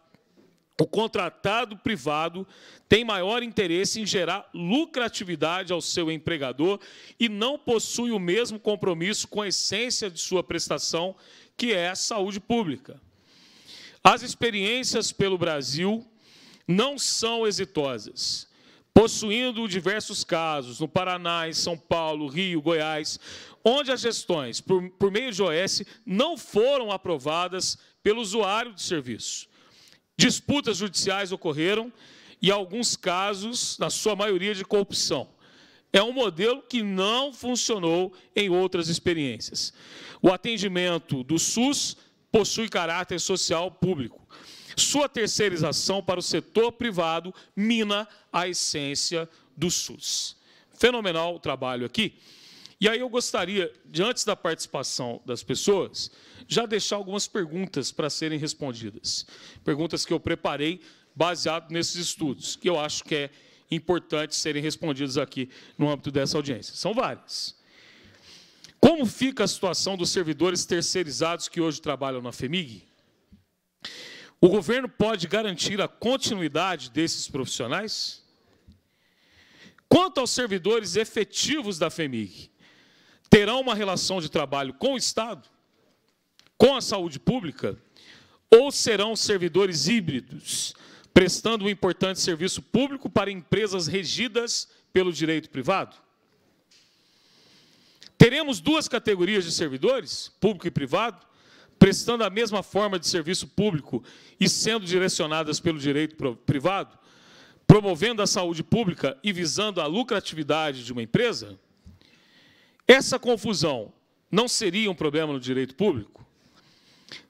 o contratado privado tem maior interesse em gerar lucratividade ao seu empregador e não possui o mesmo compromisso com a essência de sua prestação, que é a saúde pública. As experiências pelo Brasil não são exitosas possuindo diversos casos no Paraná, em São Paulo, Rio, Goiás, onde as gestões por, por meio de OS não foram aprovadas pelo usuário de serviço. Disputas judiciais ocorreram e alguns casos, na sua maioria, de corrupção. É um modelo que não funcionou em outras experiências. O atendimento do SUS possui caráter social público. Sua terceirização para o setor privado mina a essência do SUS. Fenomenal o trabalho aqui. E aí eu gostaria, antes da participação das pessoas, já deixar algumas perguntas para serem respondidas. Perguntas que eu preparei baseado nesses estudos, que eu acho que é importante serem respondidas aqui no âmbito dessa audiência. São várias. Como fica a situação dos servidores terceirizados que hoje trabalham na FEMIG? O governo pode garantir a continuidade desses profissionais? Quanto aos servidores efetivos da FEMIG, terão uma relação de trabalho com o Estado, com a saúde pública, ou serão servidores híbridos, prestando um importante serviço público para empresas regidas pelo direito privado? Teremos duas categorias de servidores, público e privado, prestando a mesma forma de serviço público e sendo direcionadas pelo direito privado, promovendo a saúde pública e visando a lucratividade de uma empresa? Essa confusão não seria um problema no direito público?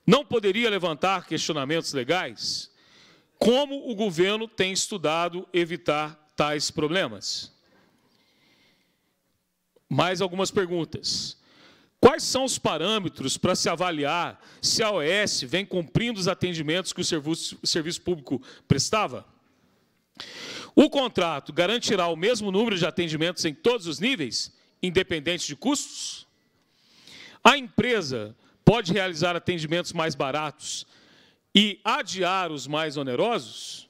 Não poderia levantar questionamentos legais? Como o governo tem estudado evitar tais problemas? Mais algumas perguntas. Quais são os parâmetros para se avaliar se a OS vem cumprindo os atendimentos que o serviço, o serviço público prestava? O contrato garantirá o mesmo número de atendimentos em todos os níveis, independente de custos? A empresa pode realizar atendimentos mais baratos e adiar os mais onerosos?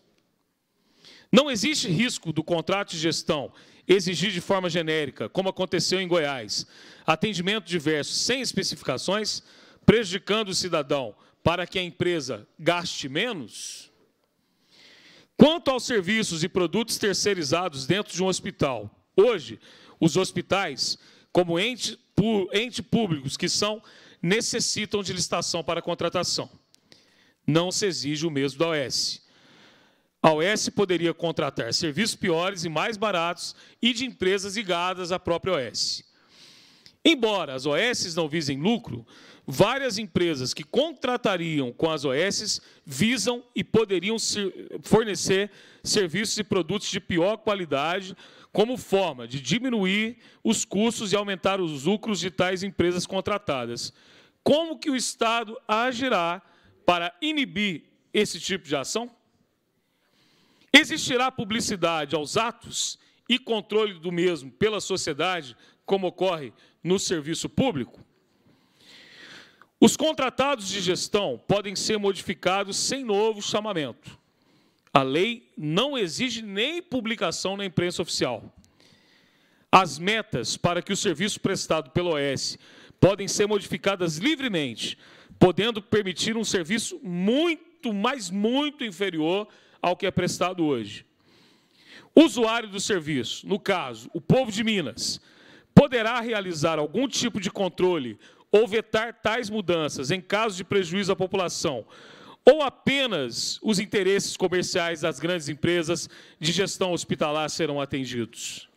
Não existe risco do contrato de gestão exigir de forma genérica, como aconteceu em Goiás, atendimento diverso sem especificações, prejudicando o cidadão para que a empresa gaste menos? Quanto aos serviços e produtos terceirizados dentro de um hospital, hoje, os hospitais, como ente, ente públicos que são, necessitam de licitação para contratação. Não se exige o mesmo da OS. A OS poderia contratar serviços piores e mais baratos e de empresas ligadas à própria OS. Embora as OS não visem lucro, várias empresas que contratariam com as OS visam e poderiam fornecer serviços e produtos de pior qualidade, como forma de diminuir os custos e aumentar os lucros de tais empresas contratadas. Como que o Estado agirá para inibir esse tipo de ação? Existirá publicidade aos atos e controle do mesmo pela sociedade, como ocorre no serviço público? Os contratados de gestão podem ser modificados sem novo chamamento. A lei não exige nem publicação na imprensa oficial. As metas para que o serviço prestado pelo OS podem ser modificadas livremente, podendo permitir um serviço muito, mas muito inferior ao que é prestado hoje. Usuário do serviço, no caso, o povo de Minas, poderá realizar algum tipo de controle ou vetar tais mudanças em caso de prejuízo à população, ou apenas os interesses comerciais das grandes empresas de gestão hospitalar serão atendidos?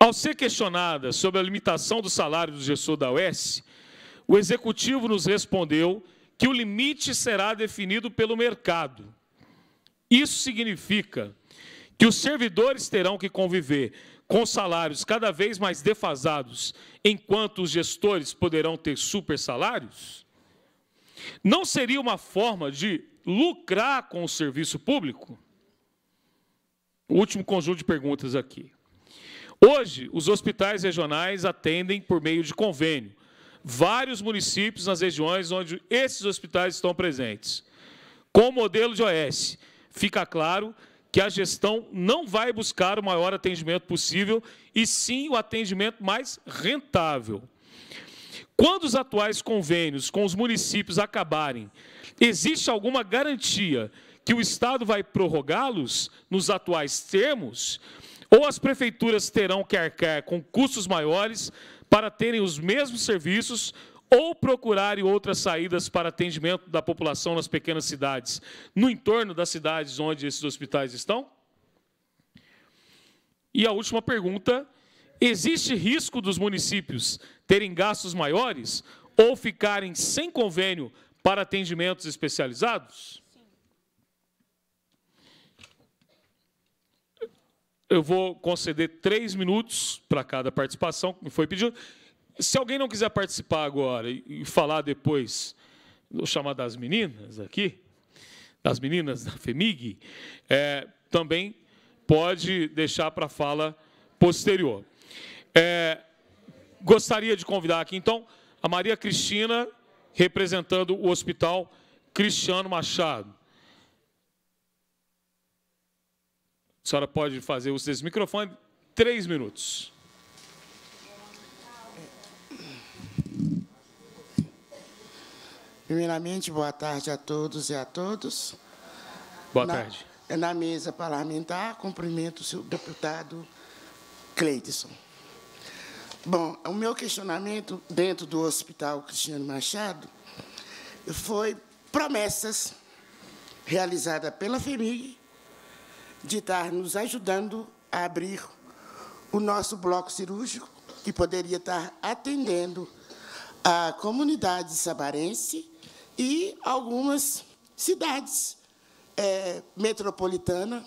Ao ser questionada sobre a limitação do salário do gestor da UES, o executivo nos respondeu que o limite será definido pelo mercado. Isso significa que os servidores terão que conviver com salários cada vez mais defasados, enquanto os gestores poderão ter super salários? Não seria uma forma de lucrar com o serviço público? Último conjunto de perguntas aqui. Hoje, os hospitais regionais atendem por meio de convênio, vários municípios nas regiões onde esses hospitais estão presentes. Com o modelo de OS, fica claro que a gestão não vai buscar o maior atendimento possível, e sim o atendimento mais rentável. Quando os atuais convênios com os municípios acabarem, existe alguma garantia que o Estado vai prorrogá-los nos atuais termos? Ou as prefeituras terão que arcar com custos maiores para terem os mesmos serviços ou procurarem outras saídas para atendimento da população nas pequenas cidades, no entorno das cidades onde esses hospitais estão? E a última pergunta: existe risco dos municípios terem gastos maiores ou ficarem sem convênio para atendimentos especializados? Eu vou conceder três minutos para cada participação que me foi pedido. Se alguém não quiser participar agora e falar depois, vou chamar das meninas aqui, das meninas da FEMIG, é, também pode deixar para fala posterior. É, gostaria de convidar aqui, então, a Maria Cristina, representando o Hospital Cristiano Machado. A senhora pode fazer uso desse microfone. Três minutos. Primeiramente, boa tarde a todos e a todos. Boa na, tarde. É na mesa parlamentar, cumprimento o deputado Cleidson. Bom, o meu questionamento dentro do Hospital Cristiano Machado foi promessas realizadas pela FEMIG de estar nos ajudando a abrir o nosso bloco cirúrgico, que poderia estar atendendo a comunidade sabarense e algumas cidades é, metropolitanas,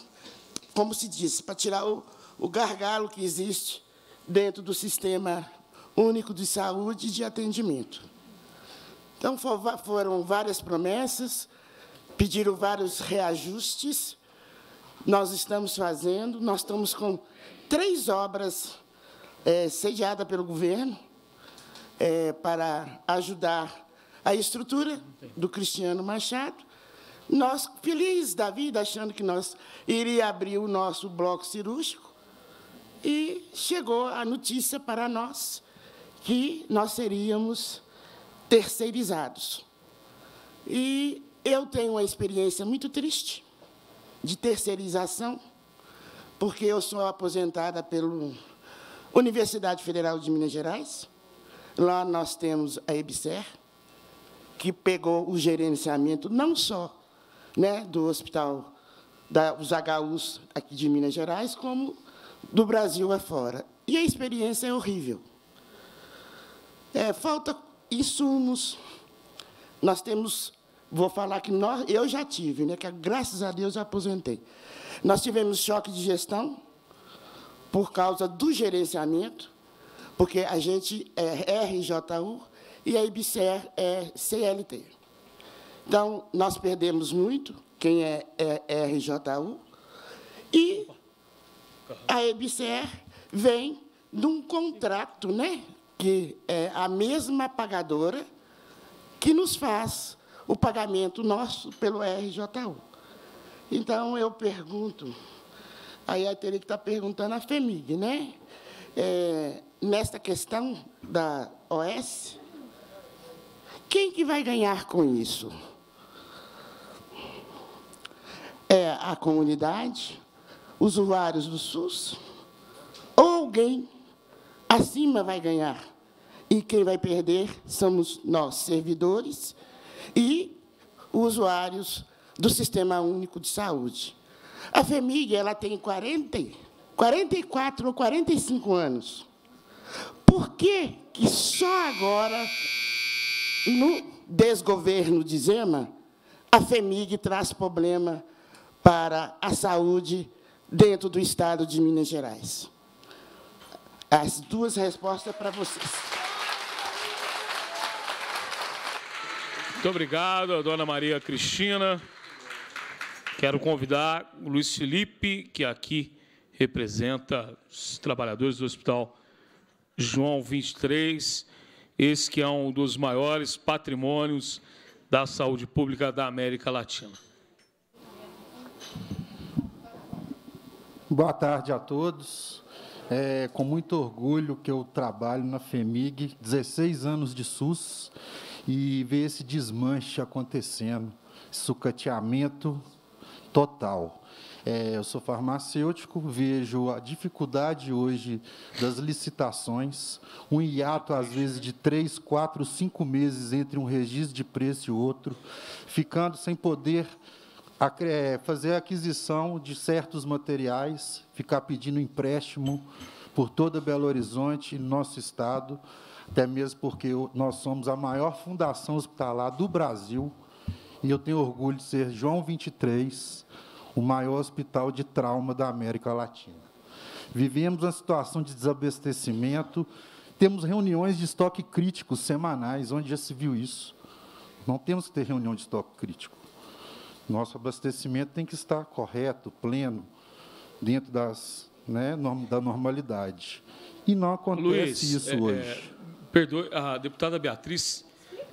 como se diz, para tirar o, o gargalo que existe dentro do sistema único de saúde e de atendimento. Então, foram várias promessas, pediram vários reajustes, nós estamos fazendo, nós estamos com três obras é, sediadas pelo governo é, para ajudar a estrutura do Cristiano Machado. Nós, felizes da vida, achando que nós iria abrir o nosso bloco cirúrgico, e chegou a notícia para nós que nós seríamos terceirizados. E eu tenho uma experiência muito triste, de terceirização, porque eu sou aposentada pela Universidade Federal de Minas Gerais. Lá nós temos a EBSER, que pegou o gerenciamento não só né, do hospital dos HUs aqui de Minas Gerais, como do Brasil afora. E a experiência é horrível. É, falta insumos, nós temos Vou falar que nós, eu já tive, né? Que graças a Deus eu aposentei. Nós tivemos choque de gestão por causa do gerenciamento, porque a gente é RJU e a IBCR é CLT. Então, nós perdemos muito, quem é, é, é RJU, e a EBCR vem de um contrato, né? que é a mesma pagadora que nos faz o pagamento nosso pelo RJU. Então, eu pergunto, aí eu teria que estar tá perguntando à FEMIG, né? É, nesta questão da OS, quem que vai ganhar com isso? É a comunidade, usuários do SUS, ou alguém acima vai ganhar. E quem vai perder somos nós, servidores, e usuários do Sistema Único de Saúde. A FEMIG ela tem 40, 44 ou 45 anos. Por que, que só agora, no desgoverno de Zema, a FEMIG traz problema para a saúde dentro do Estado de Minas Gerais? As duas respostas para vocês. Muito obrigado, a dona Maria Cristina. Quero convidar o Luiz Felipe, que aqui representa os trabalhadores do Hospital João 23, esse que é um dos maiores patrimônios da saúde pública da América Latina. Boa tarde a todos. É com muito orgulho que eu trabalho na FEMIG, 16 anos de SUS e ver esse desmanche acontecendo, sucateamento total. É, eu sou farmacêutico, vejo a dificuldade hoje das licitações, um hiato, às vezes, de três, quatro, cinco meses entre um registro de preço e outro, ficando sem poder é, fazer a aquisição de certos materiais, ficar pedindo empréstimo por toda Belo Horizonte nosso Estado até mesmo porque nós somos a maior fundação hospitalar do Brasil, e eu tenho orgulho de ser João 23, o maior hospital de trauma da América Latina. Vivemos uma situação de desabastecimento, temos reuniões de estoque crítico semanais, onde já se viu isso. Não temos que ter reunião de estoque crítico. Nosso abastecimento tem que estar correto, pleno, dentro das, né, da normalidade. E não acontece Luiz, isso é, é hoje. É perdoe, a deputada Beatriz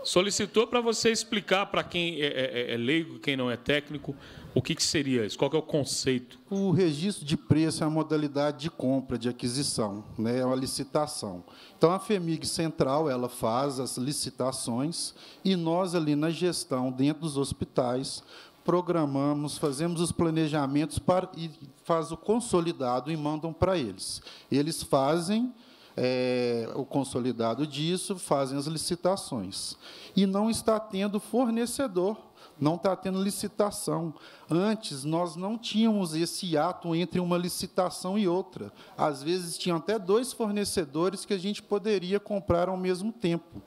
solicitou para você explicar para quem é, é, é, é, leigo, quem não é técnico, o que, que seria isso, qual é o conceito. O registro de preço é a modalidade de compra, de aquisição, né, é uma licitação. Então, a FEMIG Central ela faz as licitações e nós, ali na gestão, dentro dos hospitais, programamos, fazemos os planejamentos para, e faz o consolidado e mandam para eles. Eles fazem é, o consolidado disso, fazem as licitações. E não está tendo fornecedor, não está tendo licitação. Antes, nós não tínhamos esse ato entre uma licitação e outra. Às vezes, tinham até dois fornecedores que a gente poderia comprar ao mesmo tempo,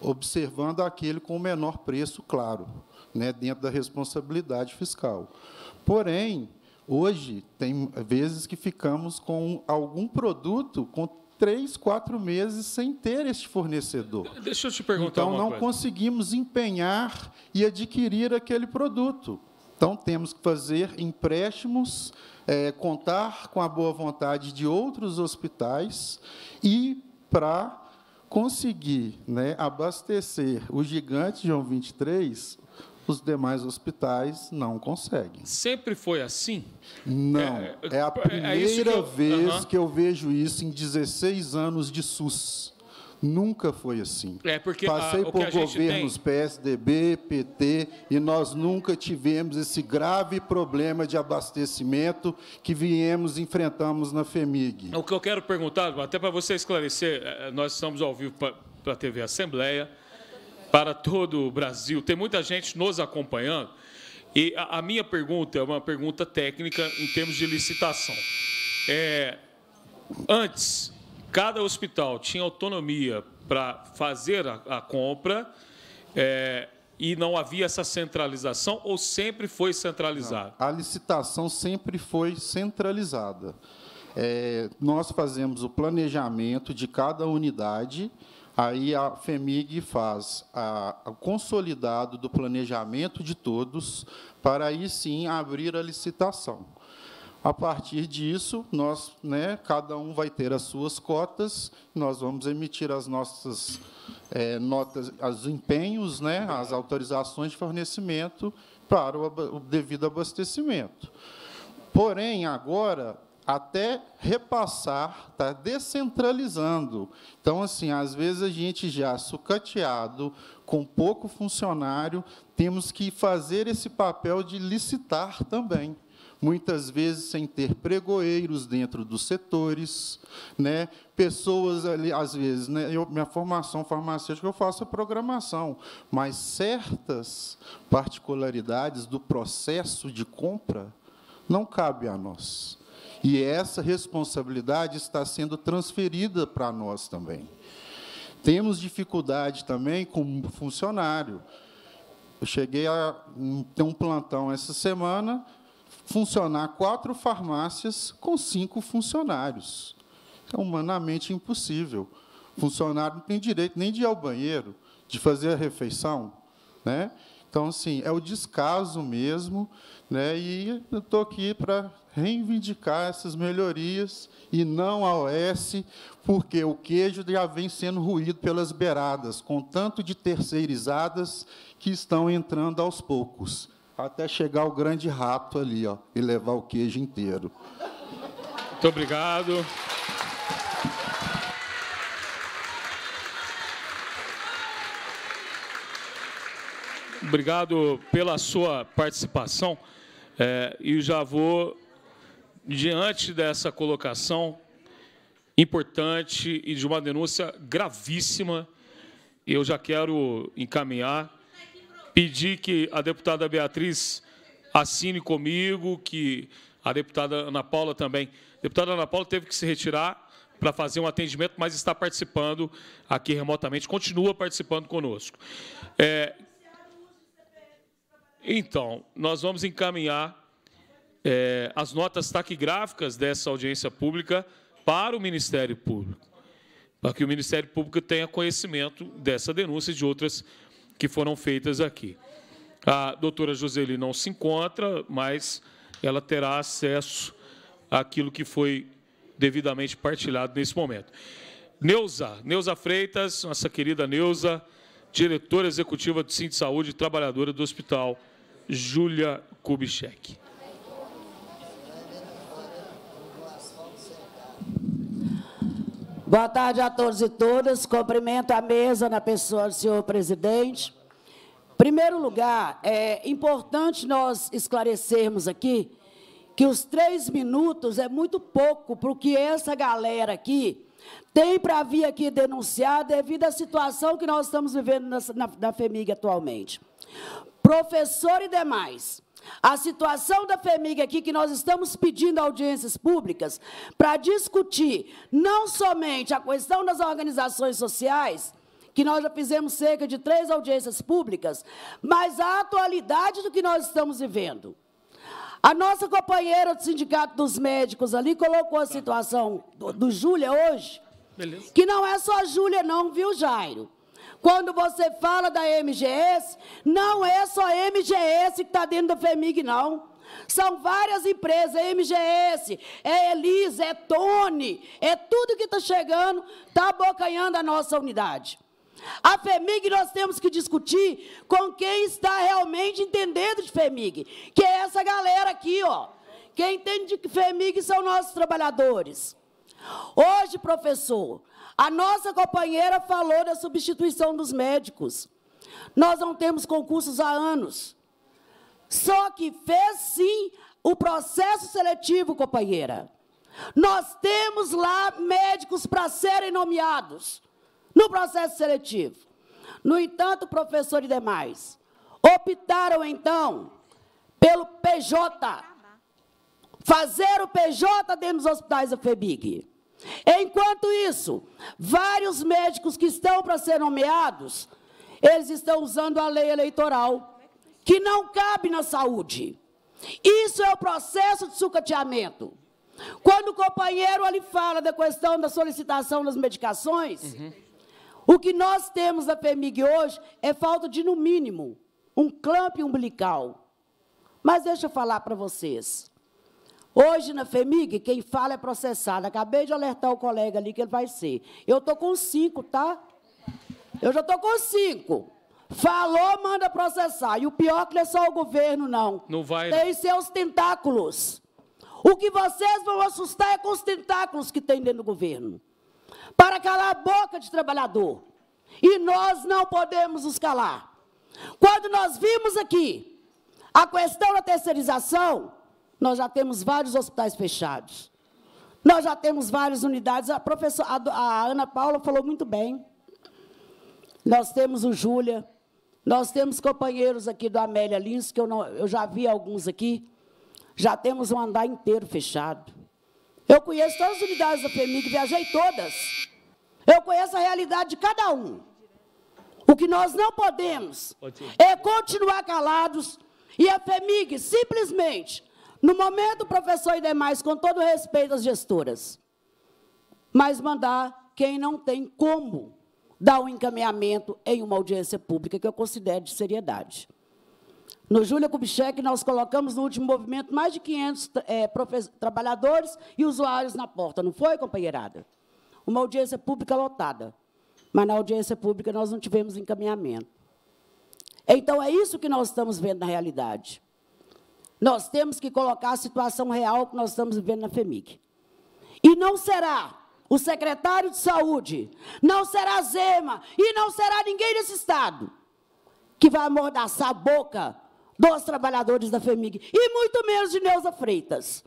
observando aquele com o menor preço, claro, né, dentro da responsabilidade fiscal. Porém, Hoje, tem vezes que ficamos com algum produto com três, quatro meses sem ter este fornecedor. Deixa eu te perguntar. Então, não coisa. conseguimos empenhar e adquirir aquele produto. Então, temos que fazer empréstimos, é, contar com a boa vontade de outros hospitais e, para conseguir né, abastecer o gigante João 23, os demais hospitais não conseguem. Sempre foi assim? Não. É, é a é, é primeira é que eu, vez uh -huh. que eu vejo isso em 16 anos de SUS. Nunca foi assim. É porque Passei a, por governos tem... PSDB, PT, e nós nunca tivemos esse grave problema de abastecimento que viemos enfrentamos na FEMIG. O que eu quero perguntar, até para você esclarecer, é, nós estamos ao vivo para a TV Assembleia, para todo o Brasil. Tem muita gente nos acompanhando. E a, a minha pergunta é uma pergunta técnica em termos de licitação. É, antes, cada hospital tinha autonomia para fazer a, a compra é, e não havia essa centralização ou sempre foi centralizada? a licitação sempre foi centralizada. É, nós fazemos o planejamento de cada unidade Aí a FEMIG faz o consolidado do planejamento de todos, para aí sim abrir a licitação. A partir disso, nós, né, cada um vai ter as suas cotas, nós vamos emitir as nossas é, notas, os empenhos, né, as autorizações de fornecimento para o, o devido abastecimento. Porém, agora, até repassar, está descentralizando. Então, assim, às vezes a gente já sucateado, com pouco funcionário, temos que fazer esse papel de licitar também. Muitas vezes sem ter pregoeiros dentro dos setores, né? pessoas ali, às vezes, né? eu, minha formação farmacêutica, eu faço a programação, mas certas particularidades do processo de compra não cabe a nós. E essa responsabilidade está sendo transferida para nós também. Temos dificuldade também com funcionário. Eu cheguei a ter um plantão essa semana, funcionar quatro farmácias com cinco funcionários. É humanamente impossível. funcionário não tem direito nem de ir ao banheiro, de fazer a refeição. Né? Então, assim, é o descaso mesmo. Né? E eu estou aqui para reivindicar essas melhorias e não a OS, porque o queijo já vem sendo ruído pelas beiradas, com tanto de terceirizadas que estão entrando aos poucos, até chegar o grande rato ali ó, e levar o queijo inteiro. Muito obrigado. Obrigado pela sua participação. É, e já vou diante dessa colocação importante e de uma denúncia gravíssima, eu já quero encaminhar, pedir que a deputada Beatriz assine comigo, que a deputada Ana Paula também. A deputada Ana Paula teve que se retirar para fazer um atendimento, mas está participando aqui remotamente, continua participando conosco. É, então, nós vamos encaminhar é, as notas taquigráficas dessa audiência pública para o Ministério Público, para que o Ministério Público tenha conhecimento dessa denúncia e de outras que foram feitas aqui. A doutora Joseli não se encontra, mas ela terá acesso àquilo que foi devidamente partilhado nesse momento. Neuza, Neuza Freitas, nossa querida Neuza, diretora executiva do Sinto Saúde e trabalhadora do Hospital Júlia Kubitschek. Boa tarde a todos e todas. Cumprimento a mesa na pessoa do senhor presidente. Em primeiro lugar, é importante nós esclarecermos aqui que os três minutos é muito pouco para o que essa galera aqui tem para vir aqui denunciar devido à situação que nós estamos vivendo na, na, na FEMIG atualmente. Professor e demais a situação da FEMIG aqui, que nós estamos pedindo audiências públicas para discutir não somente a questão das organizações sociais, que nós já fizemos cerca de três audiências públicas, mas a atualidade do que nós estamos vivendo. A nossa companheira do Sindicato dos Médicos ali colocou a situação do, do Júlia hoje, Beleza. que não é só a Júlia não, viu, Jairo? Quando você fala da MGS, não é só a MGS que está dentro da FEMIG, não. São várias empresas, é MGS, é Elisa, é Tony, é tudo que está chegando, está abocanhando a nossa unidade. A FEMIG nós temos que discutir com quem está realmente entendendo de FEMIG, que é essa galera aqui, ó. Quem entende de FEMIG são nossos trabalhadores. Hoje, professor, a nossa companheira falou da substituição dos médicos. Nós não temos concursos há anos. Só que fez sim o processo seletivo, companheira. Nós temos lá médicos para serem nomeados no processo seletivo. No entanto, professor e demais, optaram então pelo PJ, fazer o PJ dentro dos hospitais da FEBIG. Enquanto isso, vários médicos que estão para ser nomeados, eles estão usando a lei eleitoral, que não cabe na saúde. Isso é o processo de sucateamento. Quando o companheiro ali fala da questão da solicitação das medicações, uhum. o que nós temos da PEMIG hoje é falta de, no mínimo, um clamp umbilical. Mas deixa eu falar para vocês. Hoje na FEMIG, quem fala é processado. Acabei de alertar o colega ali que ele vai ser. Eu estou com cinco, tá? Eu já estou com cinco. Falou, manda processar. E o pior que não é só o governo, não. Não vai. Tem seus tentáculos. O que vocês vão assustar é com os tentáculos que tem dentro do governo. Para calar a boca de trabalhador. E nós não podemos nos calar. Quando nós vimos aqui a questão da terceirização, nós já temos vários hospitais fechados. Nós já temos várias unidades. A professora, a, Ana Paula falou muito bem. Nós temos o Júlia, nós temos companheiros aqui do Amélia Lins, que eu, não, eu já vi alguns aqui. Já temos um andar inteiro fechado. Eu conheço todas as unidades da FEMIG, viajei todas. Eu conheço a realidade de cada um. O que nós não podemos é continuar calados e a FEMIG simplesmente no momento, professor e demais, com todo respeito às gestoras, mas mandar quem não tem como dar um encaminhamento em uma audiência pública que eu considero de seriedade. No Júlia Kubitschek, nós colocamos no último movimento mais de 500 é, eh, trabalhadores e usuários na porta, não foi, companheirada? Uma audiência pública lotada, mas na audiência pública nós não tivemos encaminhamento. Então, é isso que nós estamos vendo na realidade. Nós temos que colocar a situação real que nós estamos vivendo na FEMIG E não será o secretário de saúde, não será Zema e não será ninguém desse Estado que vai amordaçar a boca dos trabalhadores da FEMIG, e muito menos de Neuza Freitas.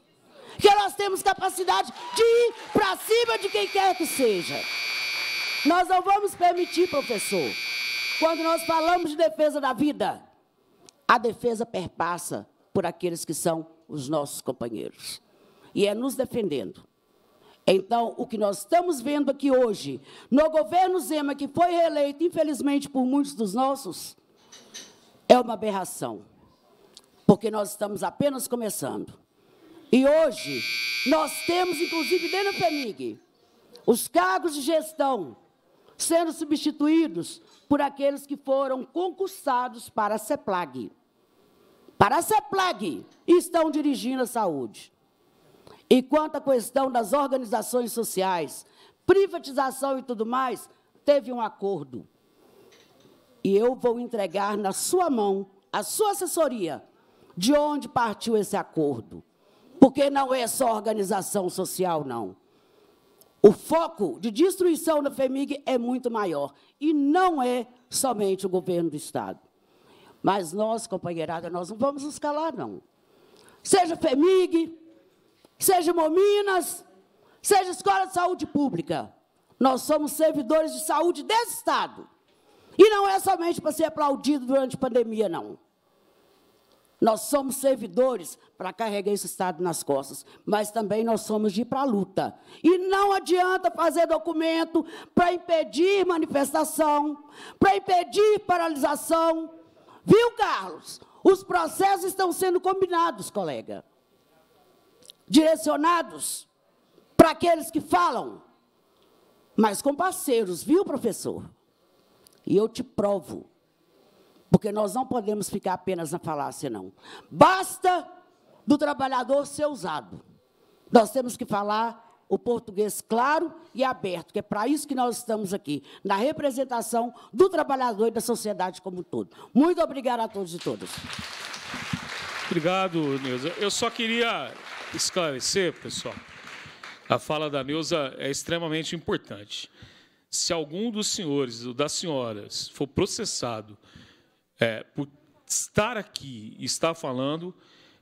Que nós temos capacidade de ir para cima de quem quer que seja. Nós não vamos permitir, professor, quando nós falamos de defesa da vida, a defesa perpassa por aqueles que são os nossos companheiros. E é nos defendendo. Então, o que nós estamos vendo aqui hoje, no governo Zema, que foi reeleito, infelizmente, por muitos dos nossos, é uma aberração, porque nós estamos apenas começando. E hoje, nós temos, inclusive, dentro do FEMIG, os cargos de gestão sendo substituídos por aqueles que foram concursados para a CEPLAG para a CEPLAG, estão dirigindo a saúde. E quanto à questão das organizações sociais, privatização e tudo mais, teve um acordo. E eu vou entregar na sua mão, a sua assessoria, de onde partiu esse acordo. Porque não é só organização social, não. O foco de destruição da FEMIG é muito maior. E não é somente o governo do Estado. Mas nós, companheirada, nós não vamos nos calar, não. Seja FEMIG, seja Mominas, seja Escola de Saúde Pública. Nós somos servidores de saúde desse Estado. E não é somente para ser aplaudido durante a pandemia, não. Nós somos servidores para carregar esse Estado nas costas, mas também nós somos de ir para a luta. E não adianta fazer documento para impedir manifestação, para impedir paralisação, Viu, Carlos? Os processos estão sendo combinados, colega. Direcionados para aqueles que falam, mas com parceiros, viu, professor? E eu te provo, porque nós não podemos ficar apenas na falácia, não. Basta do trabalhador ser usado. Nós temos que falar o português claro e aberto, que é para isso que nós estamos aqui, na representação do trabalhador e da sociedade como um todo. Muito obrigada a todos e todas. Obrigado, Neuza. Eu só queria esclarecer, pessoal, a fala da Neuza é extremamente importante. Se algum dos senhores ou das senhoras for processado é, por estar aqui e estar falando,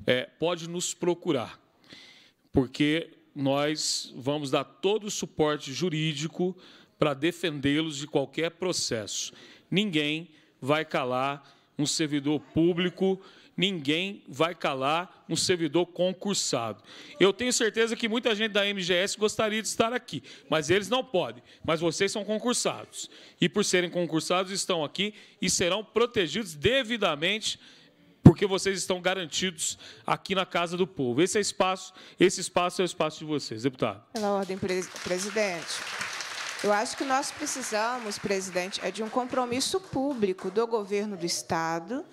é, pode nos procurar, porque nós vamos dar todo o suporte jurídico para defendê-los de qualquer processo. Ninguém vai calar um servidor público, ninguém vai calar um servidor concursado. Eu tenho certeza que muita gente da MGS gostaria de estar aqui, mas eles não podem. Mas vocês são concursados. E por serem concursados, estão aqui e serão protegidos devidamente porque vocês estão garantidos aqui na Casa do Povo. Esse é espaço, esse espaço é o espaço de vocês, deputado. Pela ordem, presidente. Eu acho que nós precisamos, presidente, é de um compromisso público do governo do Estado,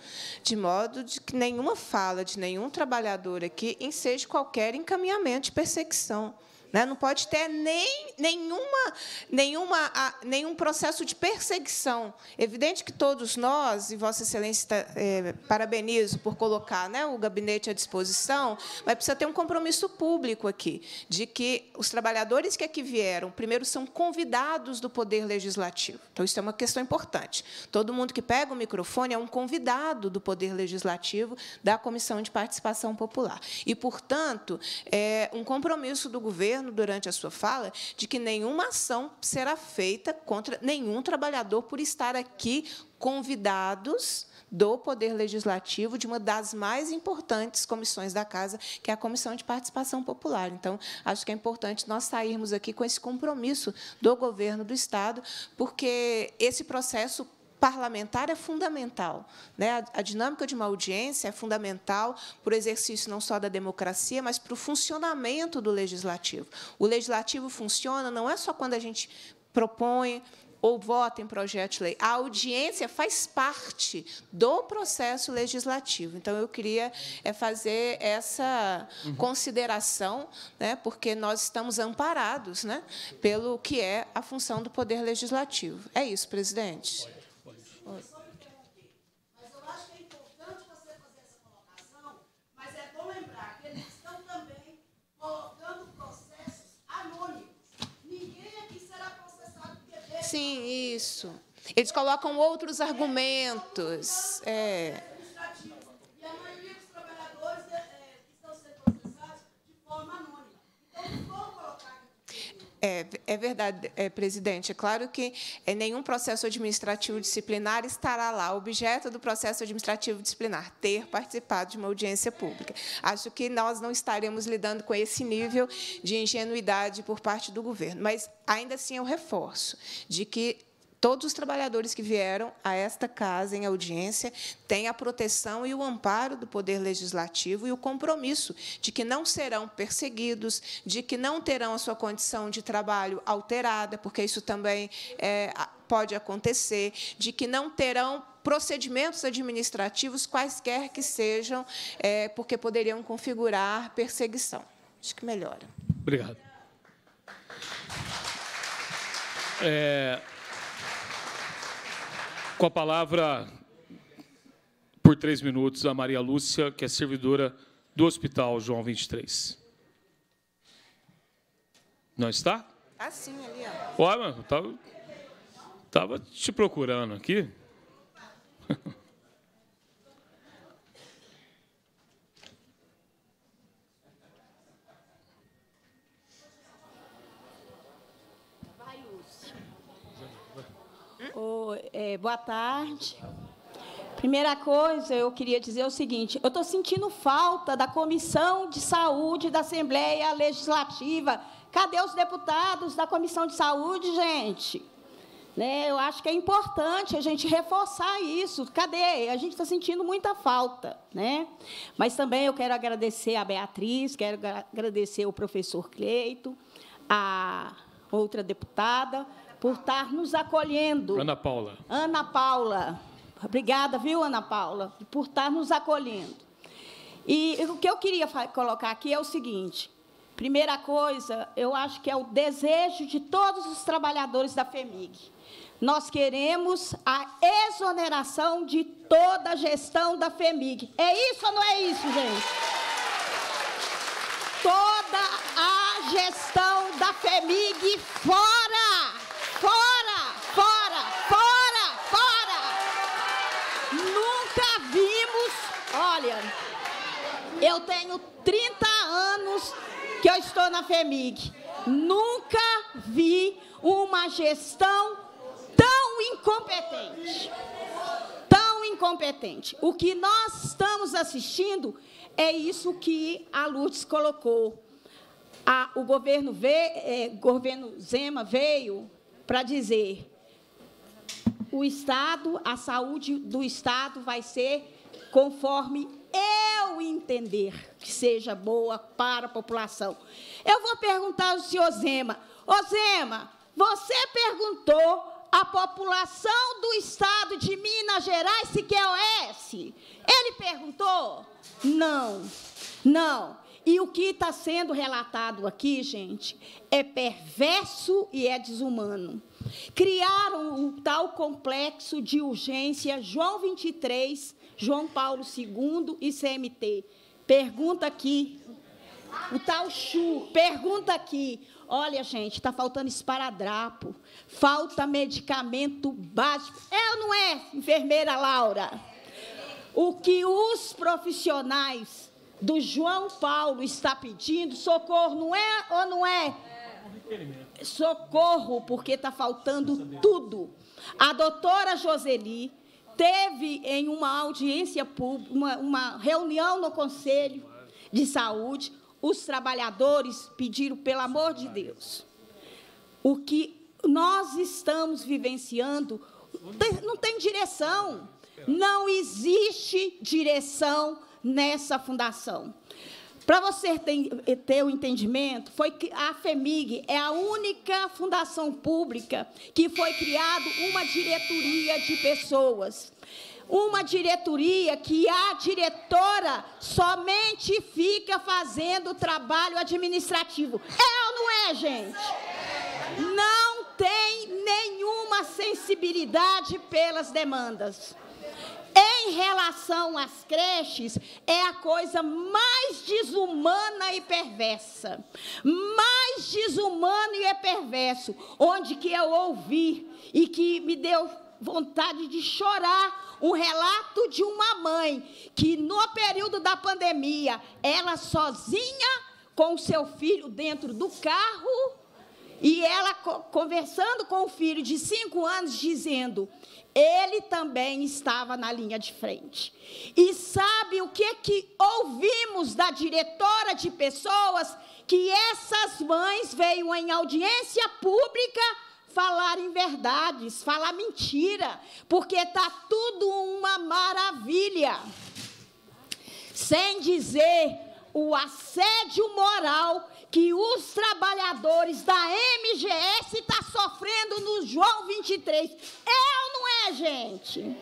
de modo de que nenhuma fala de nenhum trabalhador aqui enseje qualquer encaminhamento de perseguição. Né? Não pode ter nem, nenhuma, nenhuma, a, nenhum processo de perseguição. Evidente que todos nós, e Vossa Excelência tá, é, parabenizo por colocar né, o gabinete à disposição, mas precisa ter um compromisso público aqui, de que os trabalhadores que aqui vieram, primeiro, são convidados do Poder Legislativo. Então, isso é uma questão importante. Todo mundo que pega o microfone é um convidado do Poder Legislativo da Comissão de Participação Popular. E, portanto, é um compromisso do governo governo, durante a sua fala, de que nenhuma ação será feita contra nenhum trabalhador por estar aqui convidados do Poder Legislativo de uma das mais importantes comissões da Casa, que é a Comissão de Participação Popular. Então, acho que é importante nós sairmos aqui com esse compromisso do governo do Estado, porque esse processo parlamentar é fundamental. Né? A, dinâmica de uma audiência é fundamental para o exercício não só da democracia, mas para o funcionamento do legislativo. O legislativo funciona não é só quando a gente propõe ou vota em projeto de lei. A audiência faz parte do processo legislativo. Então, eu queria eh, fazer essa uhum. consideração, né, porque nós estamos amparados né, pelo que é a função do Poder Legislativo. É isso, presidente. sim, isso. Eles colocam outros argumentos. É. É, é verdade, é, presidente. É claro que é, nenhum processo administrativo disciplinar estará lá, O objeto do processo administrativo disciplinar, ter participado de uma audiência pública. Acho que nós não estaremos lidando com esse nível de ingenuidade por parte do governo. Mas, ainda assim, eu reforço de que Todos os trabalhadores que vieram a esta casa em audiência têm a proteção e o amparo do Poder Legislativo e o compromisso de que não serão perseguidos, de que não terão a sua condição de trabalho alterada, porque isso também é, pode acontecer, de que não terão procedimentos administrativos, quaisquer que sejam, é, porque poderiam configurar perseguição. Acho que melhora. Obrigado. É, com a palavra, por três minutos, a Maria Lúcia, que é servidora do Hospital João 23. Não está? Ah, sim, ali, ó. Olha, estava, estava te procurando aqui. <laughs> É, boa tarde. Primeira coisa, eu queria dizer o seguinte: eu estou sentindo falta da Comissão de Saúde da Assembleia Legislativa. Cadê os deputados da Comissão de Saúde, gente? Né, eu acho que é importante a gente reforçar isso. Cadê? A gente está sentindo muita falta. Né? Mas também eu quero agradecer a Beatriz, quero agradecer o professor Cleito, a outra deputada, por estar nos acolhendo. Ana Paula. Ana Paula. Obrigada, viu, Ana Paula, por estar nos acolhendo. E o que eu queria colocar aqui é o seguinte: primeira coisa, eu acho que é o desejo de todos os trabalhadores da FEMIG. Nós queremos a exoneração de toda a gestão da FEMIG. É isso ou não é isso, gente? Toda a gestão da FEMIG fora! Fora! Fora! Fora! Fora! Nunca vimos. Olha, eu tenho 30 anos que eu estou na FEMIG. Nunca vi uma gestão tão incompetente. Tão incompetente. O que nós estamos assistindo é isso que a Lourdes colocou. A, o governo, ve, eh, governo Zema veio para dizer: o Estado, a saúde do Estado vai ser conforme eu entender que seja boa para a população. Eu vou perguntar ao senhor Zema. Ô Zema, você perguntou à população do estado de Minas Gerais se quer OS? Ele perguntou? Não, não. E o que está sendo relatado aqui, gente, é perverso e é desumano. Criaram o tal complexo de urgência João 23, João Paulo II e CMT. Pergunta aqui. O tal Chu, pergunta aqui. Olha, gente, está faltando esparadrapo, falta medicamento básico. Eu é ou não é, enfermeira Laura? O que os profissionais do João Paulo está pedindo socorro, não é ou não é? é. Socorro, porque está faltando tudo. A doutora Joseli teve em uma audiência pública, uma, uma reunião no Conselho de Saúde, os trabalhadores pediram, pelo amor de Deus, o que nós estamos vivenciando não tem direção. Não existe direção nessa fundação. Para você ter, o um entendimento, foi que a FEMIG é a única fundação pública que foi criada uma diretoria de pessoas. Uma diretoria que a diretora somente fica fazendo trabalho administrativo. É ou não é, gente? Não tem nenhuma sensibilidade pelas demandas em relação às creches, é a coisa mais desumana e perversa. Mais desumano e é perverso. Onde que eu ouvi e que me deu vontade de chorar um relato de uma mãe que, no período da pandemia, ela sozinha com o seu filho dentro do carro e ela conversando com o filho de cinco anos, dizendo: ele também estava na linha de frente. E sabe o que que ouvimos da diretora de pessoas que essas mães veio em audiência pública falar em verdades, falar mentira, porque tá tudo uma maravilha. Sem dizer o assédio moral que os trabalhadores da MGS estão tá sofrendo no João 23. É ou não é, gente?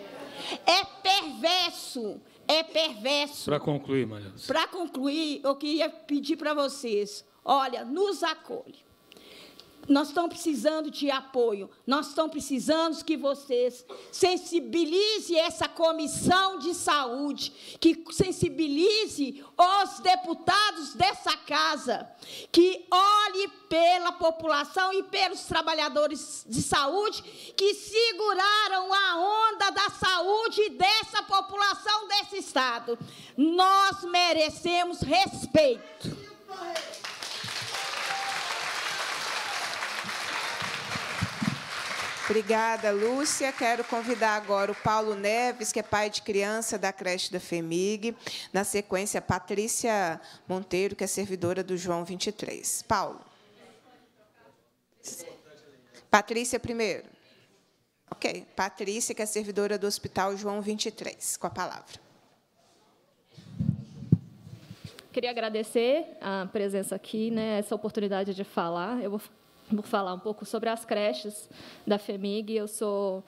É perverso. É perverso. Para concluir, Maria. Para concluir, eu queria pedir para vocês: olha, nos acolhe nós estamos precisando de apoio, nós estamos precisando que vocês sensibilize essa comissão de saúde, que sensibilize os deputados dessa casa, que olhe pela população e pelos trabalhadores de saúde que seguraram a onda da saúde dessa população desse Estado. Nós merecemos respeito. Obrigada, Lúcia. Quero convidar agora o Paulo Neves, que é pai de criança da creche da FEMIG. Na sequência, Patrícia Monteiro, que é servidora do João 23. Paulo. Patrícia primeiro. Ok. Patrícia, que é servidora do Hospital João 23, com a palavra. Queria agradecer a presença aqui, né, essa oportunidade de falar. Eu vou Vou falar um pouco sobre as creches da FEMIG. Eu sou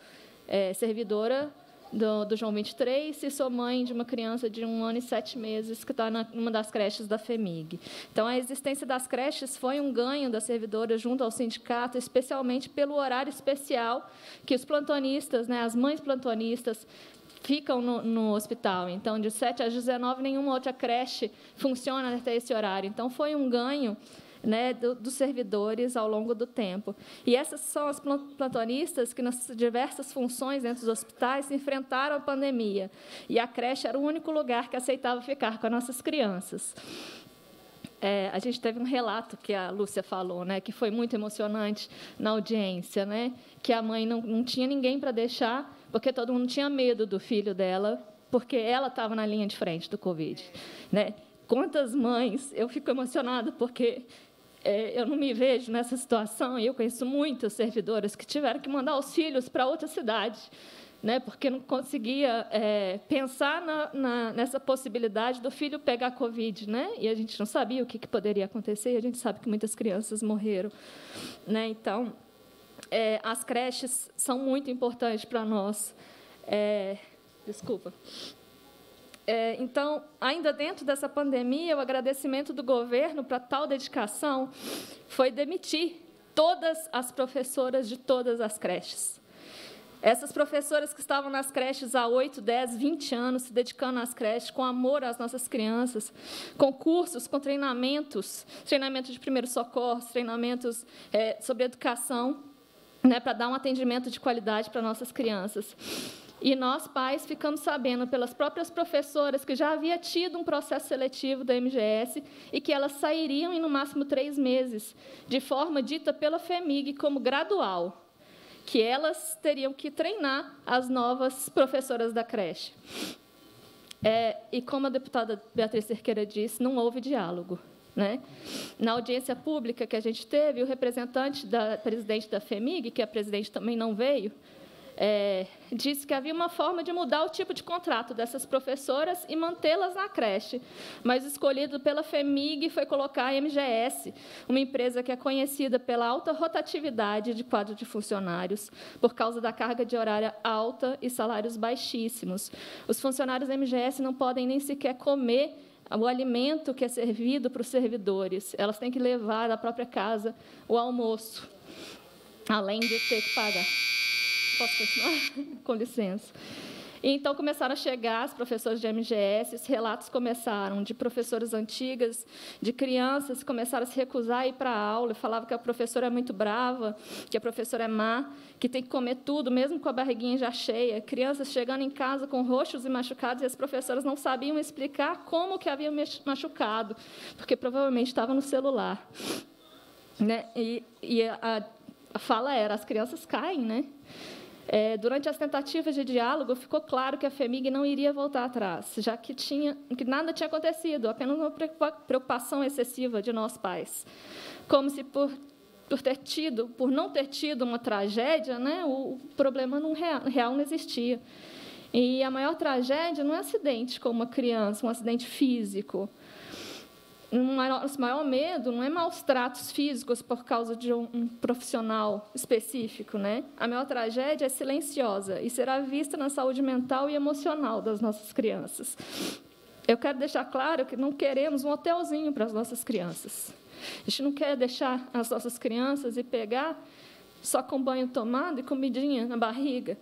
é, servidora do, do, João 23 e sou mãe de uma criança de um ano e sete meses que está numa das creches da FEMIG. Então, a existência das creches foi um ganho da servidora junto ao sindicato, especialmente pelo horário especial que os plantonistas, né, as mães plantonistas, ficam no, no, hospital. Então, de 7 às 19, nenhuma outra creche funciona até esse horário. Então, foi um ganho né, do, dos servidores ao longo do tempo. E essas são as plantonistas que, nas diversas funções dentro dos hospitais, enfrentaram a pandemia. E a creche era o único lugar que aceitava ficar com as nossas crianças. É, a gente teve um relato que a Lúcia falou, né, que foi muito emocionante na audiência, né, que a mãe não, não tinha ninguém para deixar, porque todo mundo tinha medo do filho dela, porque ela estava na linha de frente do Covid. Né? Quantas mães, eu fico emocionada, porque é, eu não me vejo nessa situação, e eu conheço muitas servidoras que tiveram que mandar os filhos para outra cidade, né, porque não conseguia é, pensar na, na, nessa possibilidade do filho pegar Covid. Né, e a gente não sabia o que, que poderia acontecer, e a gente sabe que muitas crianças morreram. Né, então, é, as creches são muito importantes para nós. É, desculpa. É, então, ainda dentro dessa pandemia, o agradecimento do governo para tal dedicação foi demitir todas as professoras de todas as creches. Essas professoras que estavam nas creches há 8, 10, 20 anos, se dedicando às creches, com amor às nossas crianças, com cursos, com treinamentos, treinamento de primeiros socorros, treinamentos é, sobre educação, né, para dar um atendimento de qualidade para nossas crianças. E nós, pais, ficamos sabendo pelas próprias professoras que já havia tido um processo seletivo da MGS e que elas sairiam em no máximo três meses, de forma dita pela FEMIG como gradual, que elas teriam que treinar as novas professoras da creche. É, e como a deputada Beatriz Cerqueira disse, não houve diálogo. Né? Na audiência pública que a gente teve, o representante da presidente da FEMIG, que é a presidente também não veio, é, disse que havia uma forma de mudar o tipo de contrato dessas professoras e mantê-las na creche, mas escolhido pela FEMIG foi colocar a MGS, uma empresa que é conhecida pela alta rotatividade de quadro de funcionários, por causa da carga de horária alta e salários baixíssimos. Os funcionários da MGS não podem nem sequer comer o alimento que é servido para os servidores. Elas têm que levar da própria casa o almoço, além de ter que pagar. Posso continuar? <laughs> Com licença. Então começaram a chegar as professoras de MGS, os relatos começaram de professoras antigas, de crianças que começaram a se recusar a ir para a aula, falavam que a professora é muito brava, que a professora é má, que tem que comer tudo, mesmo com a barriguinha já cheia. Crianças chegando em casa com roxos e machucados e as professoras não sabiam explicar como que haviam machucado, porque provavelmente estava no celular. Né? E, e a, a fala era: as crianças caem, né? É, durante as tentativas de diálogo, ficou claro que a FEMIG não iria voltar atrás, já que, tinha, que nada tinha acontecido, apenas uma preocupação excessiva de nós pais. Como se por por ter tido, por não ter tido uma tragédia, né, o, problema não real, real, não existia. E a maior tragédia não é acidente como uma criança, um acidente físico, um nosso maior medo não é maus tratos físicos por causa de um, um profissional específico, né? A maior tragédia é silenciosa e será vista na saúde mental e emocional das nossas crianças. Eu quero deixar claro que não queremos um hotelzinho para as nossas crianças. A gente não quer deixar as nossas crianças e pegar só com banho tomado e comidinha na barriga.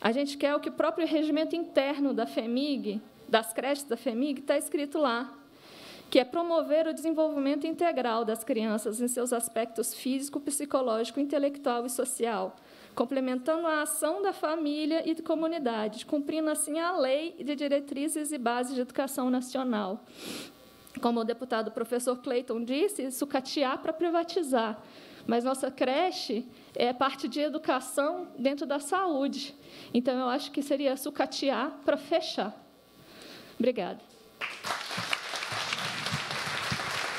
A gente quer o que o próprio regimento interno da FEMIG, das creches da FEMIG, está escrito lá que é promover o desenvolvimento integral das crianças em seus aspectos físico, psicológico, intelectual e social, complementando a ação da família e de comunidade, cumprindo assim a lei de diretrizes e bases de educação nacional. Como o deputado professor Clayton disse, sucatear para privatizar. Mas nossa creche é parte de educação dentro da saúde. Então, eu acho que seria sucatear para fechar. Obrigada.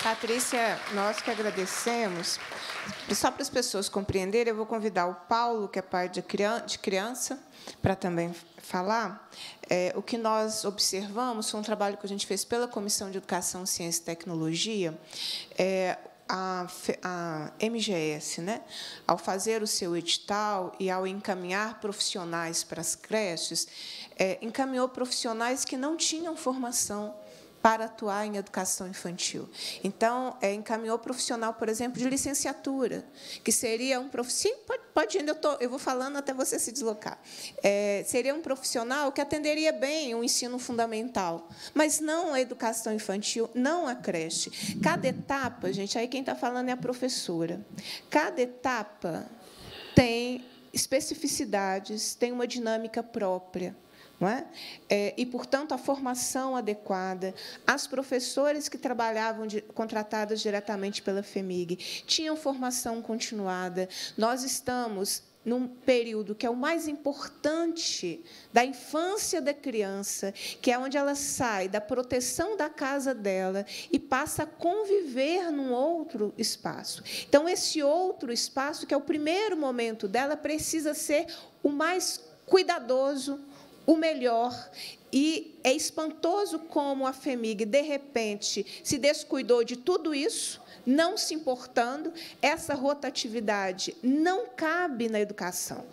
Patrícia, nós que agradecemos. Só para as pessoas compreenderem, eu vou convidar o Paulo, que é pai de criança, para também falar. É, o que nós observamos foi um trabalho que a gente fez pela Comissão de Educação, Ciência e Tecnologia. É, a, a, MGS, né? ao fazer o seu edital e ao encaminhar profissionais para as creches, é, encaminhou profissionais que não tinham formação para atuar em educação infantil. Então, é, encaminhou profissional, por exemplo, de licenciatura, que seria um profissional. Sim, pode, pode ainda, eu, tô, eu vou falando até você se deslocar. É, seria um profissional que atenderia bem o ensino fundamental, mas não a educação infantil, não a creche. Cada etapa, gente, aí quem está falando é a professora. Cada etapa tem especificidades, tem uma dinâmica própria. É? É, e, portanto, a formação adequada. As professores que trabalhavam de, contratadas diretamente pela FEMIG tinham formação continuada. Nós estamos num período que é o mais importante da infância da criança, que é onde ela sai da proteção da casa dela e passa a conviver num outro espaço. Então, esse outro espaço, que é o primeiro momento dela, precisa ser o mais cuidadoso, o melhor e é espantoso como a FEMIG, de repente, se descuidou de tudo isso, não se importando. Essa rotatividade não cabe na educação.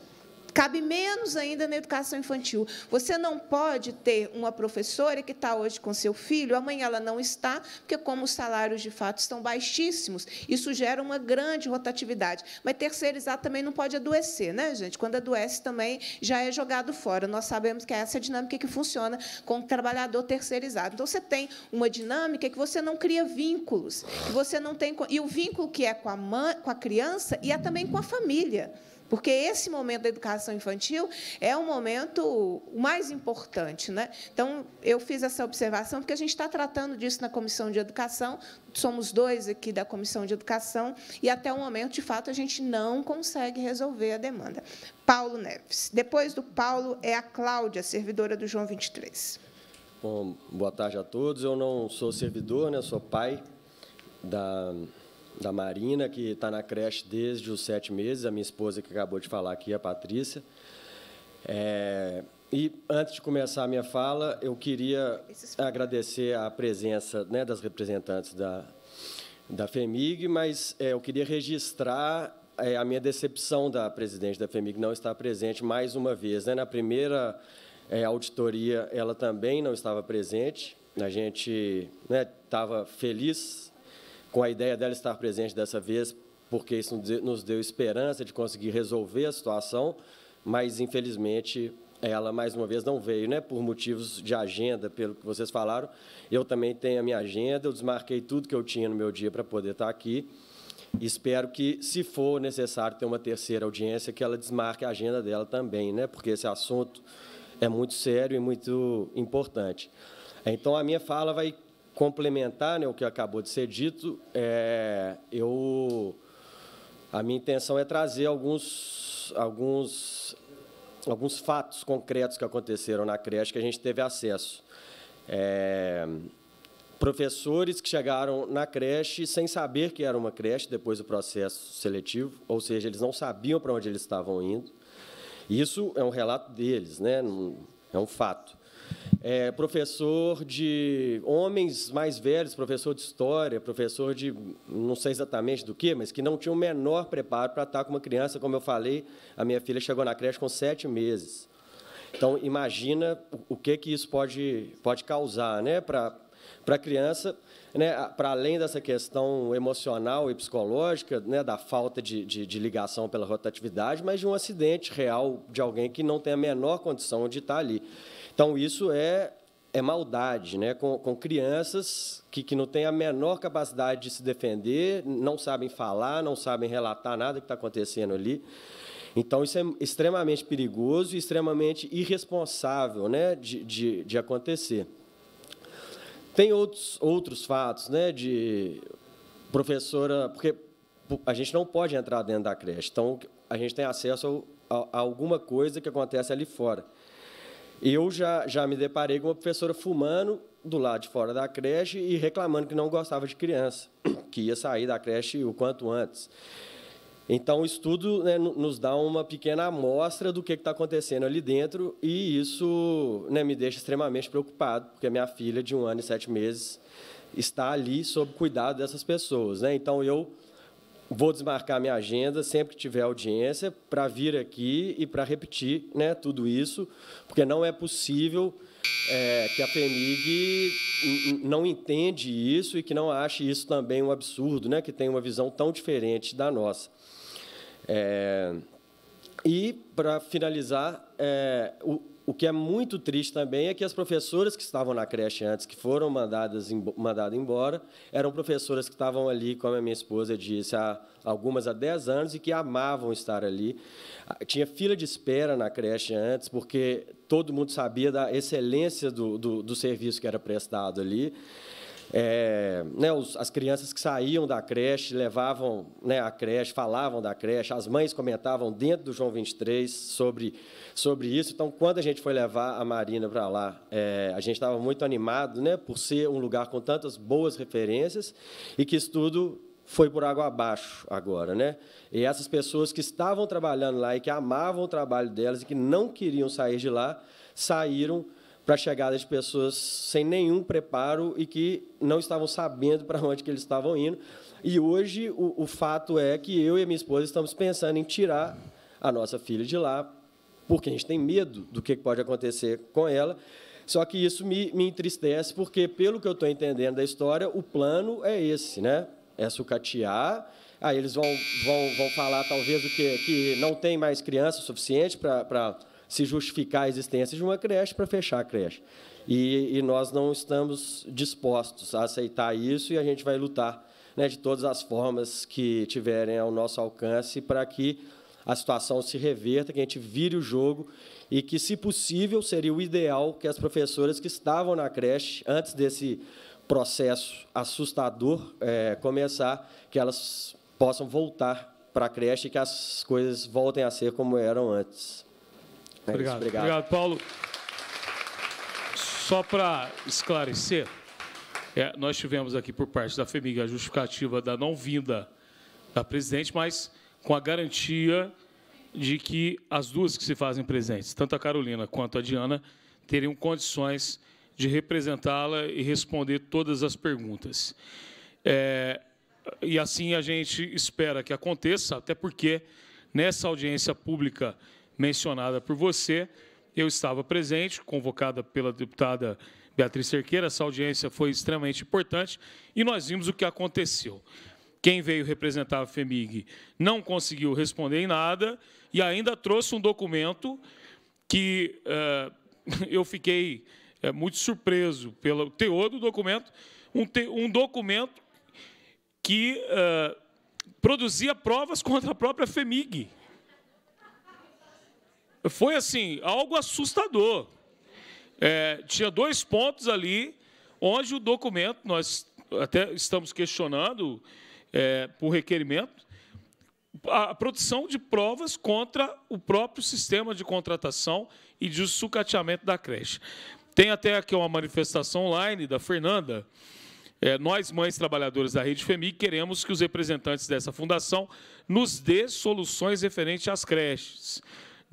Cabe menos ainda na educação infantil. Você não pode ter uma professora que está hoje com seu filho, amanhã ela não está, porque como os salários de fato estão baixíssimos, isso gera uma grande rotatividade. Mas terceirizar também não pode adoecer, né, gente? Quando adoece também já é jogado fora. Nós sabemos que é essa dinâmica que funciona com o trabalhador terceirizado. Então você tem uma dinâmica que você não cria vínculos, que você não tem e o vínculo que é com a mãe, com a criança e é também com a família. Porque esse momento da educação infantil é o um momento mais importante. Né? Então, eu fiz essa observação, porque a gente está tratando disso na Comissão de Educação, somos dois aqui da Comissão de Educação, e até o momento, de fato, a gente não consegue resolver a demanda. Paulo Neves. Depois do Paulo é a Cláudia, servidora do João 23. Bom, boa tarde a todos. Eu não sou servidor, né? sou pai da da Marina, que está na creche desde os sete meses, a minha esposa que acabou de falar aqui, a Patrícia. É, e antes de começar a minha fala, eu queria agradecer a presença né, das representantes da, da FEMIG, mas é, eu queria registrar é, a minha decepção da presidente da FEMIG não estar presente mais uma vez. Né? Na primeira é, auditoria, ela também não estava presente. A gente né, estava feliz com a ideia dela estar presente dessa vez, porque isso nos deu esperança de conseguir resolver a situação, mas, infelizmente, ela, mais uma vez, não veio, né? por motivos de agenda, pelo que vocês falaram. Eu também tenho a minha agenda, eu desmarquei tudo que eu tinha no meu dia para poder estar aqui. Espero que, se for necessário ter uma terceira audiência, que ela desmarque a agenda dela também, né? porque esse assunto é muito sério e muito importante. Então, a minha fala vai complementar né, o que acabou de ser dito, é, eu, a minha intenção é trazer alguns, alguns, alguns fatos concretos que aconteceram na creche que a gente teve acesso. É, professores que chegaram na creche sem saber que era uma creche depois do processo seletivo, ou seja, eles não sabiam para onde eles estavam indo. Isso é um relato deles, né? é um fato é, professor de homens mais velhos, professor de história, professor de não sei exatamente do que, mas que não tinha o menor preparo para estar com uma criança, como eu falei, a minha filha chegou na creche com sete meses. Então, imagina o que, que isso pode, pode causar né, para a criança, né, para além dessa questão emocional e psicológica, né, da falta de, de, de, ligação pela rotatividade, mas de um acidente real de alguém que não tem a menor condição de estar ali. Então, isso é, é maldade né? com, com crianças que, que não têm a menor capacidade de se defender, não sabem falar, não sabem relatar nada que está acontecendo ali. Então, isso é extremamente perigoso e extremamente irresponsável né? de, de, de acontecer. Tem outros, outros fatos né? de professora, porque a gente não pode entrar dentro da creche, então a gente tem acesso a, a, a alguma coisa que acontece ali fora eu já, já me deparei com uma professora fumando do lado de fora da creche e reclamando que não gostava de criança, <coughs> que ia sair da creche o quanto antes. Então, o estudo né, nos dá uma pequena amostra do que está acontecendo ali dentro, e isso né, me deixa extremamente preocupado, porque minha filha, de um ano e sete meses, está ali sob cuidado dessas pessoas. Né? Então, eu vou desmarcar minha agenda sempre que tiver audiência para vir aqui e para repetir né, tudo isso, porque não é possível é, que a FEMIG não entende isso e que não ache isso também um absurdo, né, que tem uma visão tão diferente da nossa. É, e, para finalizar, é, o, o que é muito triste também é que as professoras que estavam na creche antes, que foram mandadas mandadas embora, eram professoras que estavam ali, como a minha esposa disse, há algumas há 10 anos e que amavam estar ali. Ah, tinha fila de espera na creche antes, porque todo mundo sabia da excelência do, do, do serviço que era prestado ali. É, né, os, as crianças que saíam da creche, levavam né, a creche, falavam da creche, as mães comentavam dentro do João 23 sobre, sobre isso. Então, quando a gente foi levar a Marina para lá, é, a gente estava muito animado né, por ser um lugar com tantas boas referências e que isso tudo foi por água abaixo agora, né? E essas pessoas que estavam trabalhando lá e que amavam o trabalho delas e que não queriam sair de lá, saíram para a chegada de pessoas sem nenhum preparo e que não estavam sabendo para onde que eles estavam indo. E hoje o, o, fato é que eu e a minha esposa estamos pensando em tirar a nossa filha de lá, porque a gente tem medo do que pode acontecer com ela. Só que isso me, me entristece, porque, pelo que eu estou entendendo da história, o plano é esse, né? É sucatear, aí eles vão, vão, vão falar, talvez, o que, que não tem mais criança suficiente para se justificar a existência de uma creche para fechar a creche. E, e, nós não estamos dispostos a aceitar isso e a gente vai lutar né, de todas as formas que tiverem ao nosso alcance para que a situação se reverta, que a gente vire o jogo e que, se possível, seria o ideal que as professoras que estavam na creche antes desse processo assustador é, começar, que elas possam voltar para a creche e que as coisas voltem a ser como eram antes. É obrigado. obrigado. Obrigado, Paulo. Só para esclarecer, é, nós tivemos aqui por parte da FEMIG a justificativa da não vinda da presidente, mas com a garantia de que as duas que se fazem presentes, tanto a Carolina quanto a Diana, teriam condições de representá-la e responder todas as perguntas. É, e assim a gente espera que aconteça, até porque nessa audiência pública mencionada por você. Eu estava presente, convocada pela deputada Beatriz Cerqueira. Essa audiência foi extremamente importante e nós vimos o que aconteceu. Quem veio representar a FEMIG não conseguiu responder em nada e ainda trouxe um documento que uh, <laughs> eu fiquei uh, muito surpreso pelo teor do documento, um, te, um documento que uh, produzia provas contra a própria FEMIG foi assim, algo assustador. É, tinha dois pontos ali onde o documento, nós até estamos questionando é, por requerimento, a produção de provas contra o próprio sistema de contratação e de sucateamento da creche. Tem até aqui uma manifestação online da Fernanda. É, nós, mães trabalhadoras da Rede FEMI, queremos que os representantes dessa fundação nos dê soluções referentes às creches.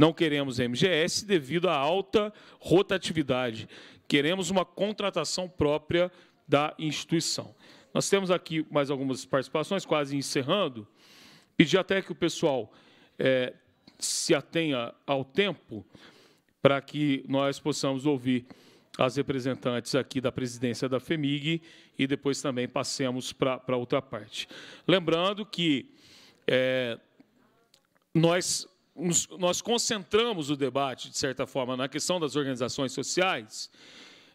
Não queremos MGS devido à alta rotatividade. Queremos uma contratação própria da instituição. Nós temos aqui mais algumas participações, quase encerrando. Pedi até que o pessoal é, se atenha ao tempo para que nós possamos ouvir as representantes aqui da presidência da FEMIG e depois também passemos para outra parte. Lembrando que é, nós nós concentramos o debate, de certa forma, na questão das organizações sociais,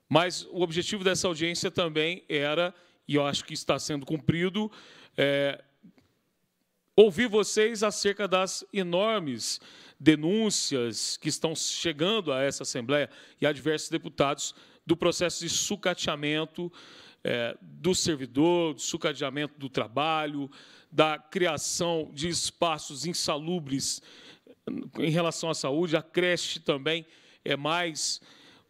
mas o objetivo dessa audiência também era, e eu acho que está sendo cumprido, é, ouvir vocês acerca das enormes denúncias que estão chegando a essa Assembleia e a diversos deputados do processo de sucateamento é, do servidor, do sucateamento do trabalho, da criação de espaços insalubres em relação à saúde, a creche também é mais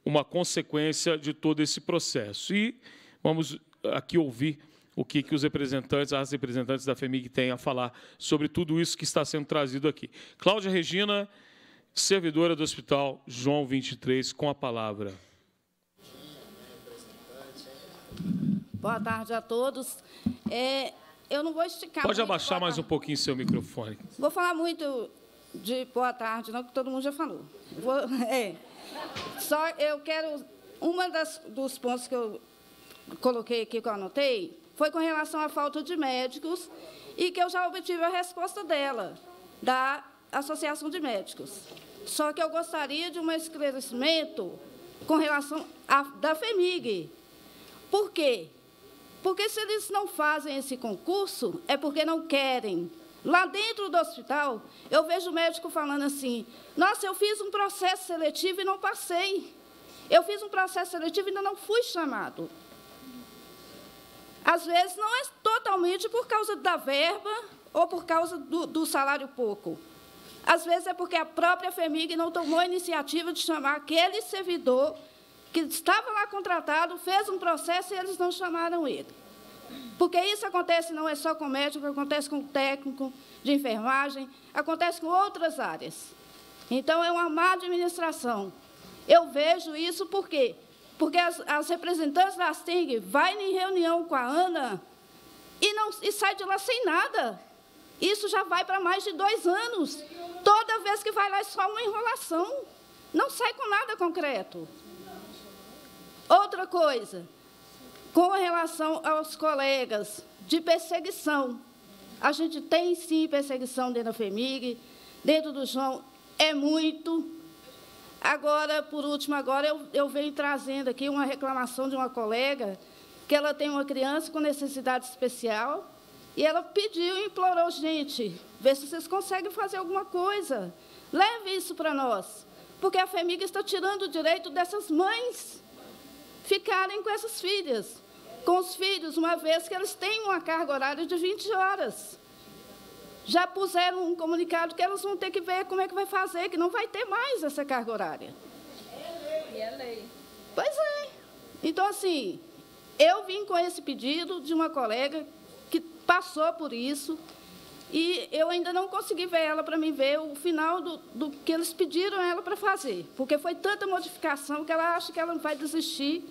uma consequência de todo esse processo. E vamos aqui ouvir o que, que os representantes, as representantes da FEMIG têm a falar sobre tudo isso que está sendo trazido aqui. Cláudia Regina, servidora do Hospital João 23, com a palavra. Boa tarde a todos. É, eu não vou esticar. Pode muito, abaixar mais um pouquinho seu microfone. Vou falar muito de boa tarde, não, que todo mundo já falou. Vou, <laughs> é. Só eu quero. Uma das, dos pontos que eu coloquei aqui, que eu anotei, foi com relação à falta de médicos e que eu já obtive a resposta dela, da Associação de Médicos. Só que eu gostaria de um esclarecimento com relação à, da FEMIG. Por quê? Porque se eles não fazem esse concurso, é porque não querem. Lá dentro do hospital, eu vejo o médico falando assim: Nossa, eu fiz um processo seletivo e não passei. Eu fiz um processo seletivo e ainda não fui chamado. Às vezes, não é totalmente por causa da verba ou por causa do, do salário pouco. Às vezes, é porque a própria FEMIG não tomou a iniciativa de chamar aquele servidor que estava lá contratado, fez um processo e eles não chamaram ele. Porque isso acontece não é só com médico, acontece com técnico de enfermagem, acontece com outras áreas. Então, é uma má administração. Eu vejo isso por quê? Porque as, as representantes da Asting vão em reunião com a Ana e, não, e sai de lá sem nada. Isso já vai para mais de dois anos. Toda vez que vai lá é só uma enrolação. Não sai com nada concreto. Outra coisa, com relação aos colegas de perseguição, a gente tem sim perseguição dentro da FEMIG, dentro do João é muito. Agora, por último, agora eu, eu venho trazendo aqui uma reclamação de uma colega que ela tem uma criança com necessidade especial e ela pediu e implorou, gente, vê se vocês conseguem fazer alguma coisa. Leve isso para nós, porque a FEMIG está tirando o direito dessas mães ficarem com essas filhas com os filhos, uma vez que eles têm uma carga horária de 20 horas. Já puseram um comunicado que elas vão ter que ver como é que vai fazer, que não vai ter mais essa carga horária. É lei, é lei. Pois é. Então, assim, eu vim com esse pedido de uma colega que passou por isso, e eu ainda não consegui ver ela para mim ver o final do, do que eles pediram ela para fazer, porque foi tanta modificação que ela acha que ela não vai desistir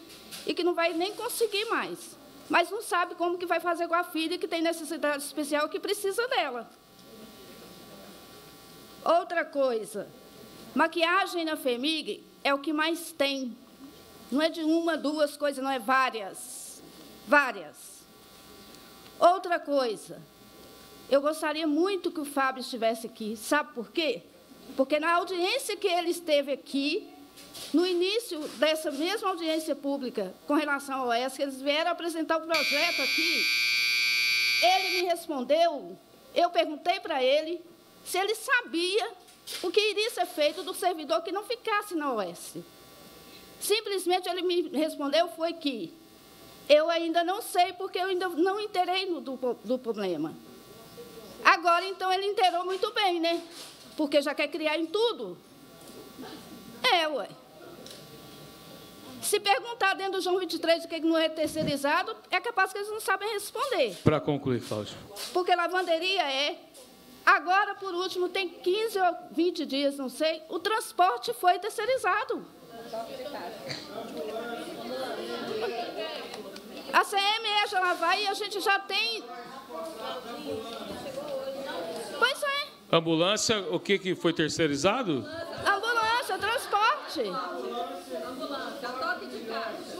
e que não vai nem conseguir mais. Mas não sabe como que vai fazer com a filha que tem necessidade especial que precisa dela. Outra coisa, maquiagem na FEMIG é o que mais tem. Não é de uma, duas coisas, não é várias. Várias. Outra coisa, eu gostaria muito que o Fábio estivesse aqui. Sabe por quê? Porque na audiência que ele esteve aqui, no início dessa mesma audiência pública com relação ao que eles vieram apresentar o projeto aqui. Ele me respondeu, eu perguntei para ele se ele sabia o que iria ser feito do servidor que não ficasse na OES. Simplesmente ele me respondeu foi que eu ainda não sei porque eu ainda não interei do, do problema. Agora, então, ele interou muito bem, né? Porque já quer criar em tudo. É, ué. Se perguntar dentro do João 23 o é que não é terceirizado, é capaz que eles não sabem responder. Para concluir, Cláudio. Porque lavanderia é. Agora, por último, tem 15 ou 20 dias, não sei, o transporte foi terceirizado. A CME é já lá vai e a gente já tem. Pois é. Ambulância, o que, que foi terceirizado? Ambulância, transporte gente? Ambulância. Ambulância, toque de caixa.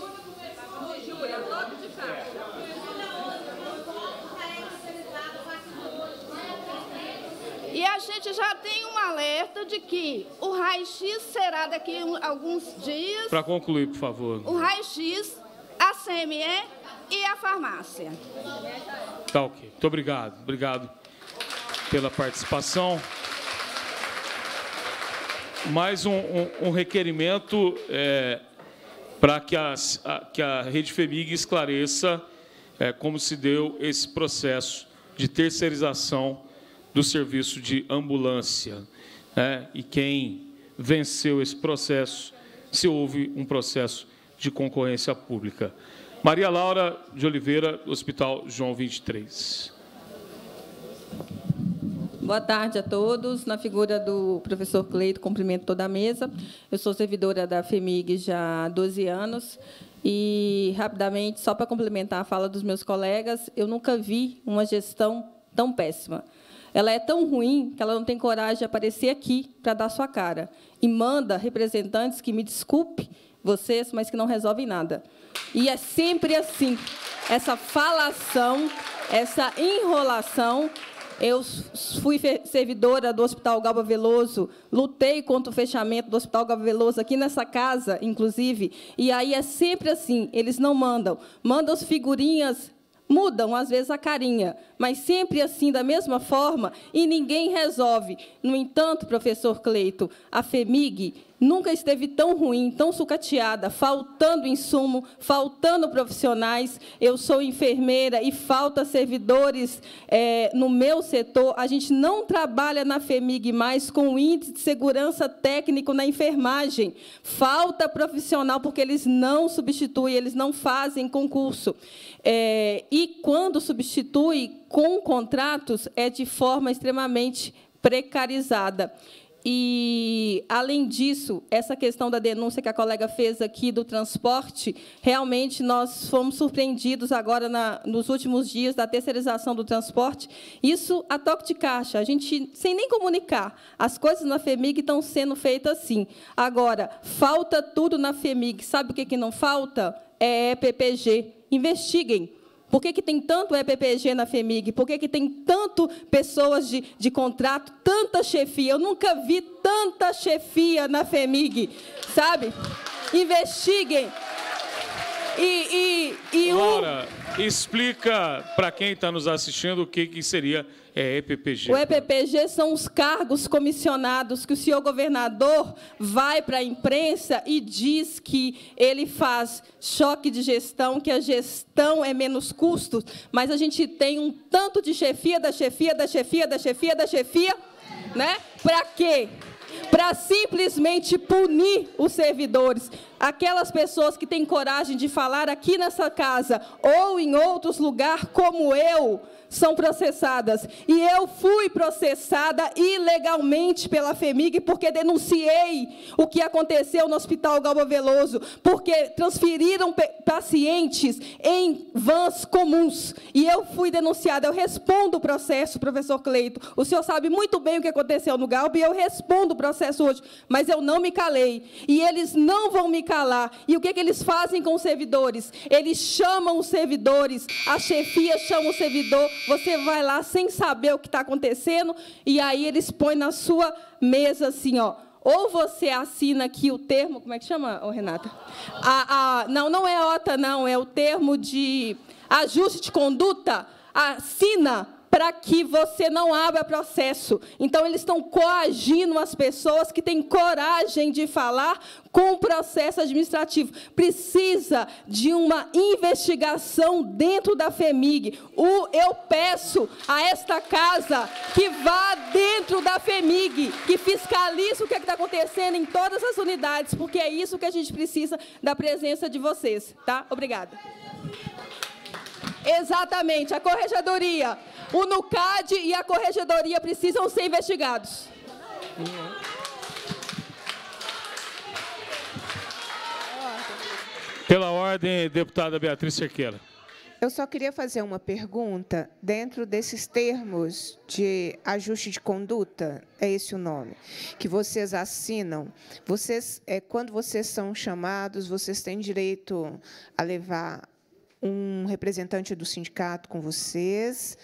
E a gente já tem um alerta de que o raio-x será daqui a alguns dias. Para concluir, por favor. O raio-x, a CME e a farmácia. Tá ok. Muito obrigado. Obrigado pela participação mais um, um, um requerimento é, para que, as, a, que a Rede FEMIG esclareça é, como se deu esse processo de terceirização do serviço de ambulância né? e quem venceu esse processo, se houve um processo de concorrência pública. Maria Laura de Oliveira, Hospital João 23. Boa tarde a todos. Na figura do professor Cleito, cumprimento toda a mesa. Eu sou servidora da FEMIG já há 12 anos. E, rapidamente, só para complementar a fala dos meus colegas, eu nunca vi uma gestão tão péssima. Ela é tão ruim que ela não tem coragem de aparecer aqui para dar sua cara. E manda representantes que, me desculpe, vocês, mas que não resolvem nada. E é sempre assim, essa falação, essa enrolação eu fui servidora do Hospital Galba Veloso, lutei contra o fechamento do Hospital Galba Veloso aqui nessa casa, inclusive. E aí é sempre assim, eles não mandam. Mandam as figurinhas Mudam, às vezes, a carinha, mas sempre assim, da mesma forma, e ninguém resolve. No entanto, professor Cleito, a FEMIG nunca esteve tão ruim, tão sucateada, faltando insumo, faltando profissionais. Eu sou enfermeira e falta servidores é, no meu setor. A gente não trabalha na FEMIG mais com o índice de segurança técnico na enfermagem. Falta profissional, porque eles não substituem, eles não fazem concurso. É, e quando substitui com contratos, é de forma extremamente precarizada. E, além disso, essa questão da denúncia que a colega fez aqui do transporte, realmente nós fomos surpreendidos agora, na, nos últimos dias, da terceirização do transporte. Isso a toque de caixa, a gente, sem nem comunicar, as coisas na FEMIG estão sendo feitas assim. Agora, falta tudo na FEMIG. Sabe o que, que não falta? É PPG investiguem. Por que, que tem tanto EPPG na FEMIG? Por que, que tem tanto pessoas de, de contrato, tanta chefia? Eu nunca vi tanta chefia na FEMIG, sabe? Investiguem. E, e, e Laura, um... explica para quem está nos assistindo o que, que seria é EPPG. O EPPG são os cargos comissionados que o senhor governador vai para a imprensa e diz que ele faz choque de gestão, que a gestão é menos custos, mas a gente tem um tanto de chefia da chefia da chefia da chefia da chefia, né? Para quê? para simplesmente punir os servidores. Aquelas pessoas que têm coragem de falar aqui nessa casa ou em outros lugares, como eu, são processadas. E eu fui processada ilegalmente pela FEMIG porque denunciei o que aconteceu no Hospital Galba Veloso, porque transferiram pacientes em vans comuns. E eu fui denunciada. Eu respondo o processo, professor Cleito. O senhor sabe muito bem o que aconteceu no Galba e eu respondo o processo hoje, mas eu não me calei. E eles não vão me calar. E o que, que eles fazem com os servidores? Eles chamam os servidores, a chefia chama o servidor você vai lá sem saber o que está acontecendo, e aí eles põem na sua mesa assim, ó. Ou você assina aqui o termo, como é que chama, oh, Renata? A, a, não, não é OTA, não, é o termo de ajuste de conduta. Assina para que você não abra processo. Então, eles estão coagindo as pessoas que têm coragem de falar com o processo administrativo. Precisa de uma investigação dentro da FEMIG. O, eu peço a esta casa que vá dentro da FEMIG, que fiscalize o que é está acontecendo em todas as unidades, porque é isso que a gente precisa da presença de vocês. Tá? Obrigada. Exatamente, a corregedoria. O NUCAD e a corregedoria precisam ser investigados. Pela ordem, deputada Beatriz Cerqueira. Eu só queria fazer uma pergunta dentro desses termos de ajuste de conduta, é esse o nome, que vocês assinam. Vocês, é, quando vocês são chamados, vocês têm direito a levar um representante do sindicato com vocês,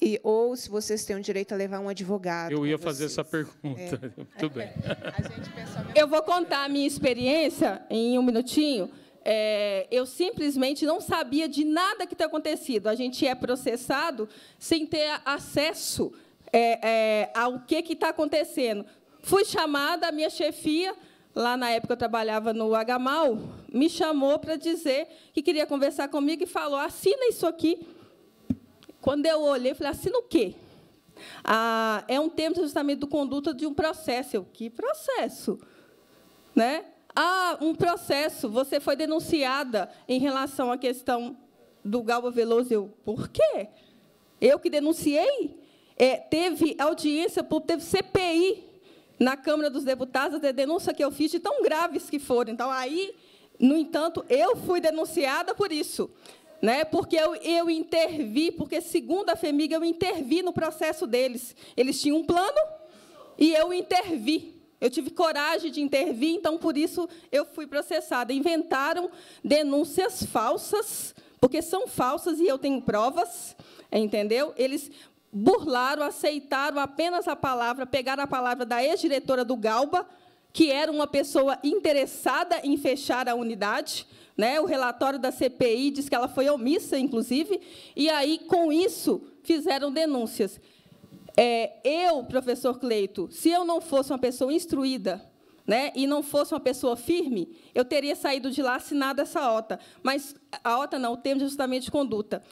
e, ou se vocês têm o direito a levar um advogado. Eu ia fazer essa pergunta. É. <laughs> bem. <laughs> Eu vou contar a minha experiência em um minutinho. É, eu simplesmente não sabia de nada que tem acontecido. A gente é processado sem ter acesso é, é ao que está acontecendo. Fui chamada, a minha chefia lá na época eu trabalhava no Agamal, me chamou para dizer que queria conversar comigo e falou: assina isso aqui. Quando eu olhei, falei: assina o quê? Ah, é um termo de ajustamento do conduta de um processo. Eu, que processo? Né? Ah, um processo. Você foi denunciada em relação à questão do Galba Veloso. Eu, por quê? Eu que denunciei? É, teve audiência, teve CPI na Câmara dos Deputados a denúncia que eu fiz de tão graves que foram. Então, aí, no entanto, eu fui denunciada por isso, né? porque eu, eu intervi, porque, segundo a FEMIG, eu intervi no processo deles. Eles tinham um plano e eu intervi. Eu tive coragem de intervir, então, por isso, eu fui processada. Inventaram denúncias falsas, porque são falsas e eu tenho provas, entendeu? Eles burlaram, aceitaram apenas a palavra, pegaram a palavra da ex-diretora do Galba, que era uma pessoa interessada em fechar a unidade. Né? O relatório da CPI diz que ela foi omissa, inclusive, e aí, com isso, fizeram denúncias. É, eu, professor Cleito, se eu não fosse uma pessoa instruída, né, e não fosse uma pessoa firme, eu teria saído de lá assinado essa OTA. Mas a OTA não, o termo de ajustamento de conduta.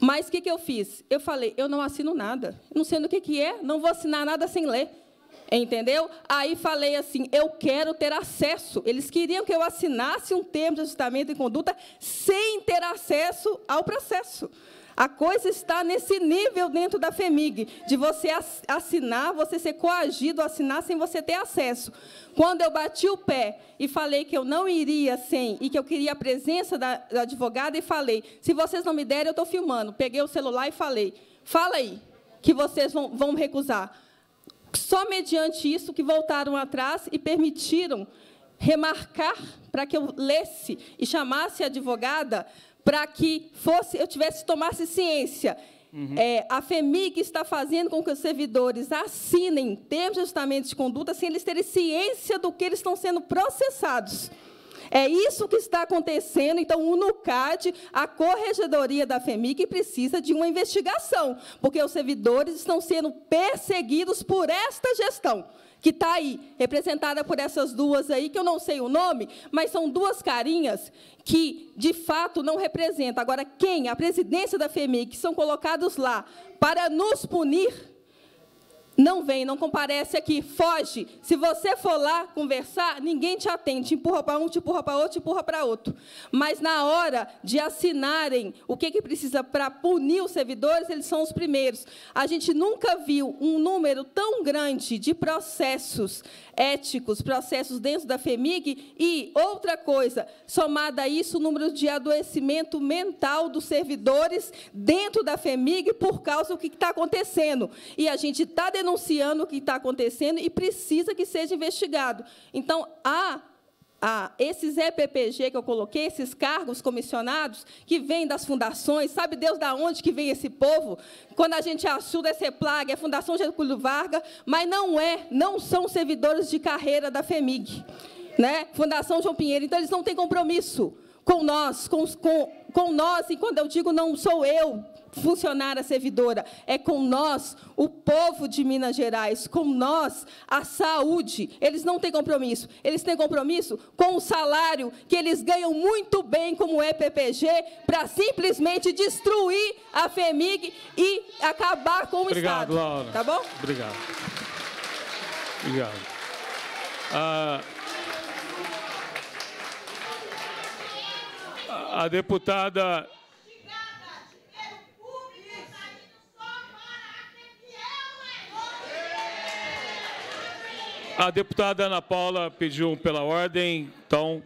Mas o que, que eu fiz? Eu falei, eu não assino nada. Não sei o que, que é, não vou assinar nada sem ler. Entendeu? Aí falei assim, eu quero ter acesso. Eles queriam que eu assinasse um termo de ajustamento e conduta sem ter acesso ao processo. A coisa está nesse nível dentro da FEMIG, de você assinar, você ser coagido a assinar sem você ter acesso. Quando eu bati o pé e falei que eu não iria sem e que eu queria a presença da, da advogada, e falei: se vocês não me derem, eu estou filmando. Peguei o celular e falei: fala aí, que vocês vão, vão recusar. Só mediante isso que voltaram atrás e permitiram remarcar para que eu lesse e chamasse a advogada para que fosse eu tivesse tomasse ciência. Uhum. É, a FEMIG está fazendo com que os servidores assinem termos de ajustamento de conduta sem eles terem ciência do que eles estão sendo processados. É isso que está acontecendo. Então, o NUCAD, a corregedoria da FEMIC, precisa de uma investigação, porque os servidores estão sendo perseguidos por esta gestão que está aí, representada por essas duas aí, que eu não sei o nome, mas são duas carinhas que, de fato, não representam. Agora, quem? A presidência da FEMIG, que são colocados lá para nos punir, não vem, não comparece aqui, foge. Se você for lá conversar, ninguém te atende, te empurra para um, te empurra para outro, te empurra para outro. Mas na hora de assinarem o que, que precisa para punir os servidores, eles são os primeiros. A gente nunca viu um número tão grande de processos éticos, processos dentro da FEMIG, e, outra coisa, somada a isso, o número de adoecimento mental dos servidores dentro da FEMIG por causa do que está acontecendo. E a gente está denunciando o que está acontecendo e precisa que seja investigado. Então, há ah, esses EPPG que eu coloquei, esses cargos comissionados, que vêm das fundações, sabe Deus da de onde que vem esse povo? Quando a gente ajuda essa plaga, é a Fundação Getúlio Vargas, mas não é, não são servidores de carreira da FEMIG, né? Fundação João Pinheiro, então eles não têm compromisso com nós, com, com, com nós, e quando eu digo não sou eu funcionária servidora, é com nós, o povo de Minas Gerais, com nós, a saúde. Eles não têm compromisso. Eles têm compromisso com o salário que eles ganham muito bem como EPPG para simplesmente destruir a FEMIG e acabar com o Obrigado, Estado. Obrigado, Laura. Tá bom? Obrigado. Obrigado. Ah, a deputada A deputada Ana Paula pediu pela ordem, então,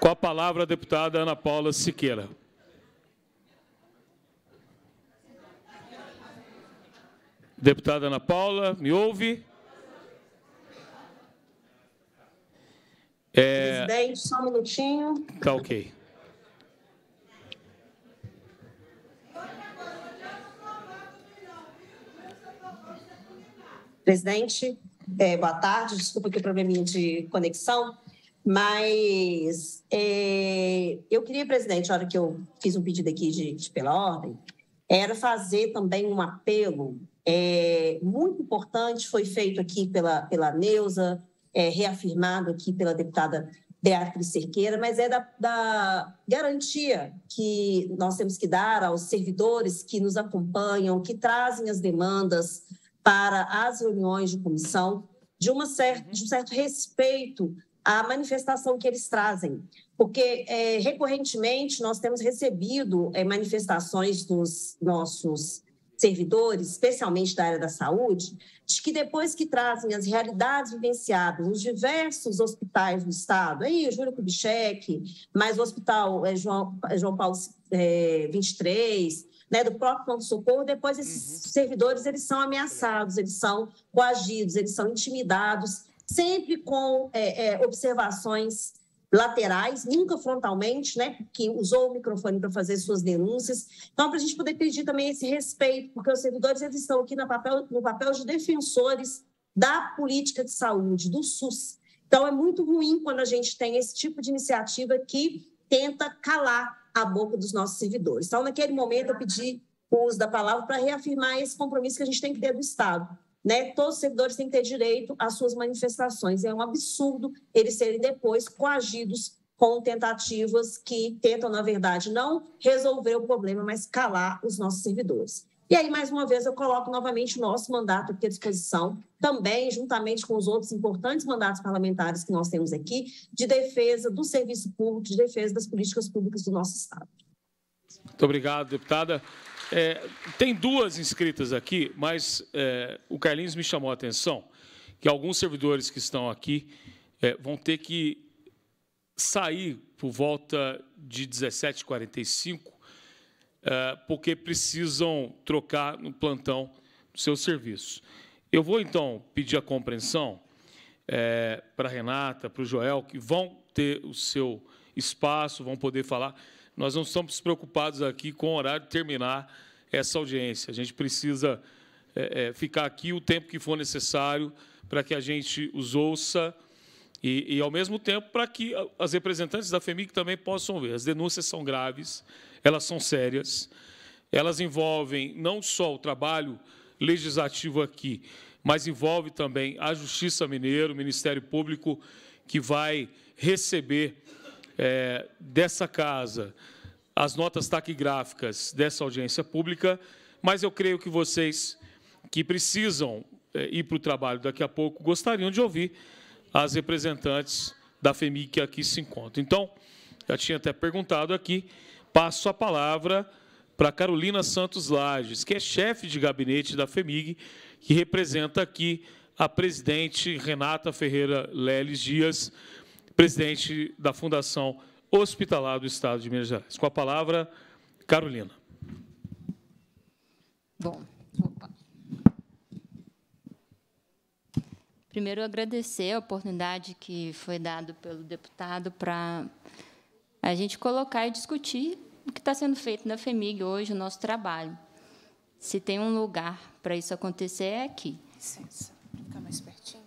com a palavra a deputada Ana Paula Siqueira. Deputada Ana Paula, me ouve? É... Presidente, só um minutinho. Tá ok. Presidente. É, boa tarde, desculpa que o probleminha de conexão, mas é, eu queria, presidente, a hora que eu fiz um pedido aqui de, de pela ordem, era fazer também um apelo é, muito importante, foi feito aqui pela, pela Neuza, é, reafirmado aqui pela deputada Beatriz Cerqueira, mas é da, da, garantia que nós temos que dar aos servidores que nos acompanham, que trazem as demandas para as reuniões de comissão, de, uma certa, uhum. de um certo respeito à manifestação que eles trazem. Porque é, recorrentemente nós temos recebido é, manifestações dos nossos servidores, especialmente da área da saúde, de que depois que trazem as realidades vivenciadas nos diversos hospitais do Estado, aí Júlio Kubitschek, mas o Hospital é, João, João Paulo é, 23, né, do próprio pronto-socorro, depois esses uhum. servidores eles são ameaçados, eles são coagidos, eles são intimidados, sempre com é, é, observações laterais, nunca frontalmente, né? Que usou o microfone para fazer suas denúncias. Então, para a gente poder pedir também esse respeito, porque os servidores eles estão aqui no papel, no papel de defensores da política de saúde, do SUS. Então, é muito ruim quando a gente tem esse tipo de iniciativa que tenta calar a boca dos nossos servidores. Então, naquele momento, eu pedi o uso da palavra para reafirmar esse compromisso que a gente tem que ter do Estado. Né? Todos os servidores têm que ter direito às suas manifestações. É um absurdo eles serem depois coagidos com tentativas que tentam, na verdade, não resolver o problema, mas calar os nossos servidores. E aí, mais uma vez, eu coloco novamente o nosso mandato aqui à disposição, também juntamente com os outros importantes mandatos parlamentares que nós temos aqui, de defesa do serviço público, de defesa das políticas públicas do nosso Estado. Muito obrigado, deputada. É, tem duas inscritas aqui, mas é, o Carlinhos me chamou a atenção que alguns servidores que estão aqui é, vão ter que sair por volta de 17h45 eh, porque precisam trocar no plantão seus serviços. Eu vou, então, pedir a compreensão eh, para a Renata, para o Joel, que vão ter o seu espaço, vão poder falar. Nós não estamos preocupados aqui com o horário de terminar essa audiência. A gente precisa eh, ficar aqui o tempo que for necessário para que a gente os ouça e, e, ao mesmo tempo, para que as representantes da FEMIC também possam ver. As denúncias são graves, elas são sérias, elas envolvem não só o trabalho legislativo aqui, mas envolve também a Justiça Mineira, o Ministério Público, que vai receber é, dessa casa as notas taquigráficas dessa audiência pública, mas eu creio que vocês que precisam é, ir para o trabalho daqui a pouco gostariam de ouvir as representantes da FEMIG que aqui se encontram. Então, já tinha até perguntado aqui, passo a palavra para Carolina Santos Lages, que é chefe de gabinete da FEMIG, que representa aqui a presidente Renata Ferreira Leles Dias, presidente da Fundação Hospitalar do Estado de Minas Gerais. Com a palavra, Carolina. Bom, Primeiro, agradecer a oportunidade que foi dada pelo deputado para a gente colocar e discutir o que está sendo feito na FEMIG hoje, o nosso trabalho. Se tem um lugar para isso acontecer, é aqui. Licença, mais pertinho.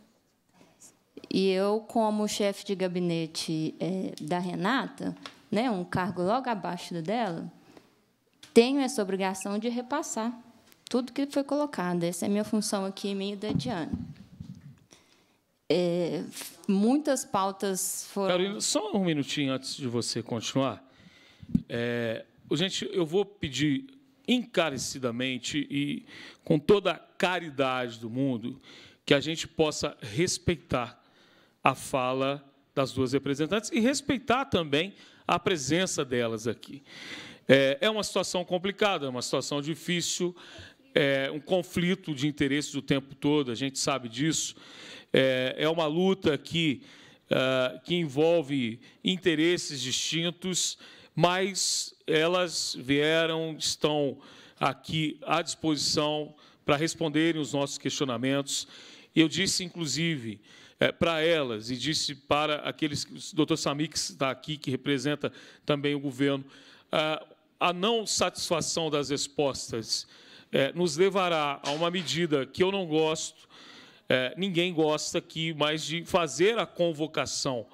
E eu, como chefe de gabinete é, da Renata, né, um cargo logo abaixo do dela, tenho essa obrigação de repassar tudo que foi colocado. Essa é a minha função aqui, minha e da Diana é, muitas pautas foram. Carolina, só um minutinho antes de você continuar. É, gente, eu vou pedir encarecidamente e com toda a caridade do mundo que a gente possa respeitar a fala das duas representantes e respeitar também a presença delas aqui. É, é uma situação complicada, é uma situação difícil, é um conflito de interesses o tempo todo, a gente sabe disso. É, é, uma luta que, ah, que envolve interesses distintos, mas elas vieram, estão aqui à disposição para responderem os nossos questionamentos. Eu disse, inclusive, é, para elas, e disse para aqueles, o doutor Sami, que está aqui, que representa também o governo, ah, a, não satisfação das respostas é, nos levará a uma medida que eu não gosto, é, ninguém gosta aqui mais de fazer a convocação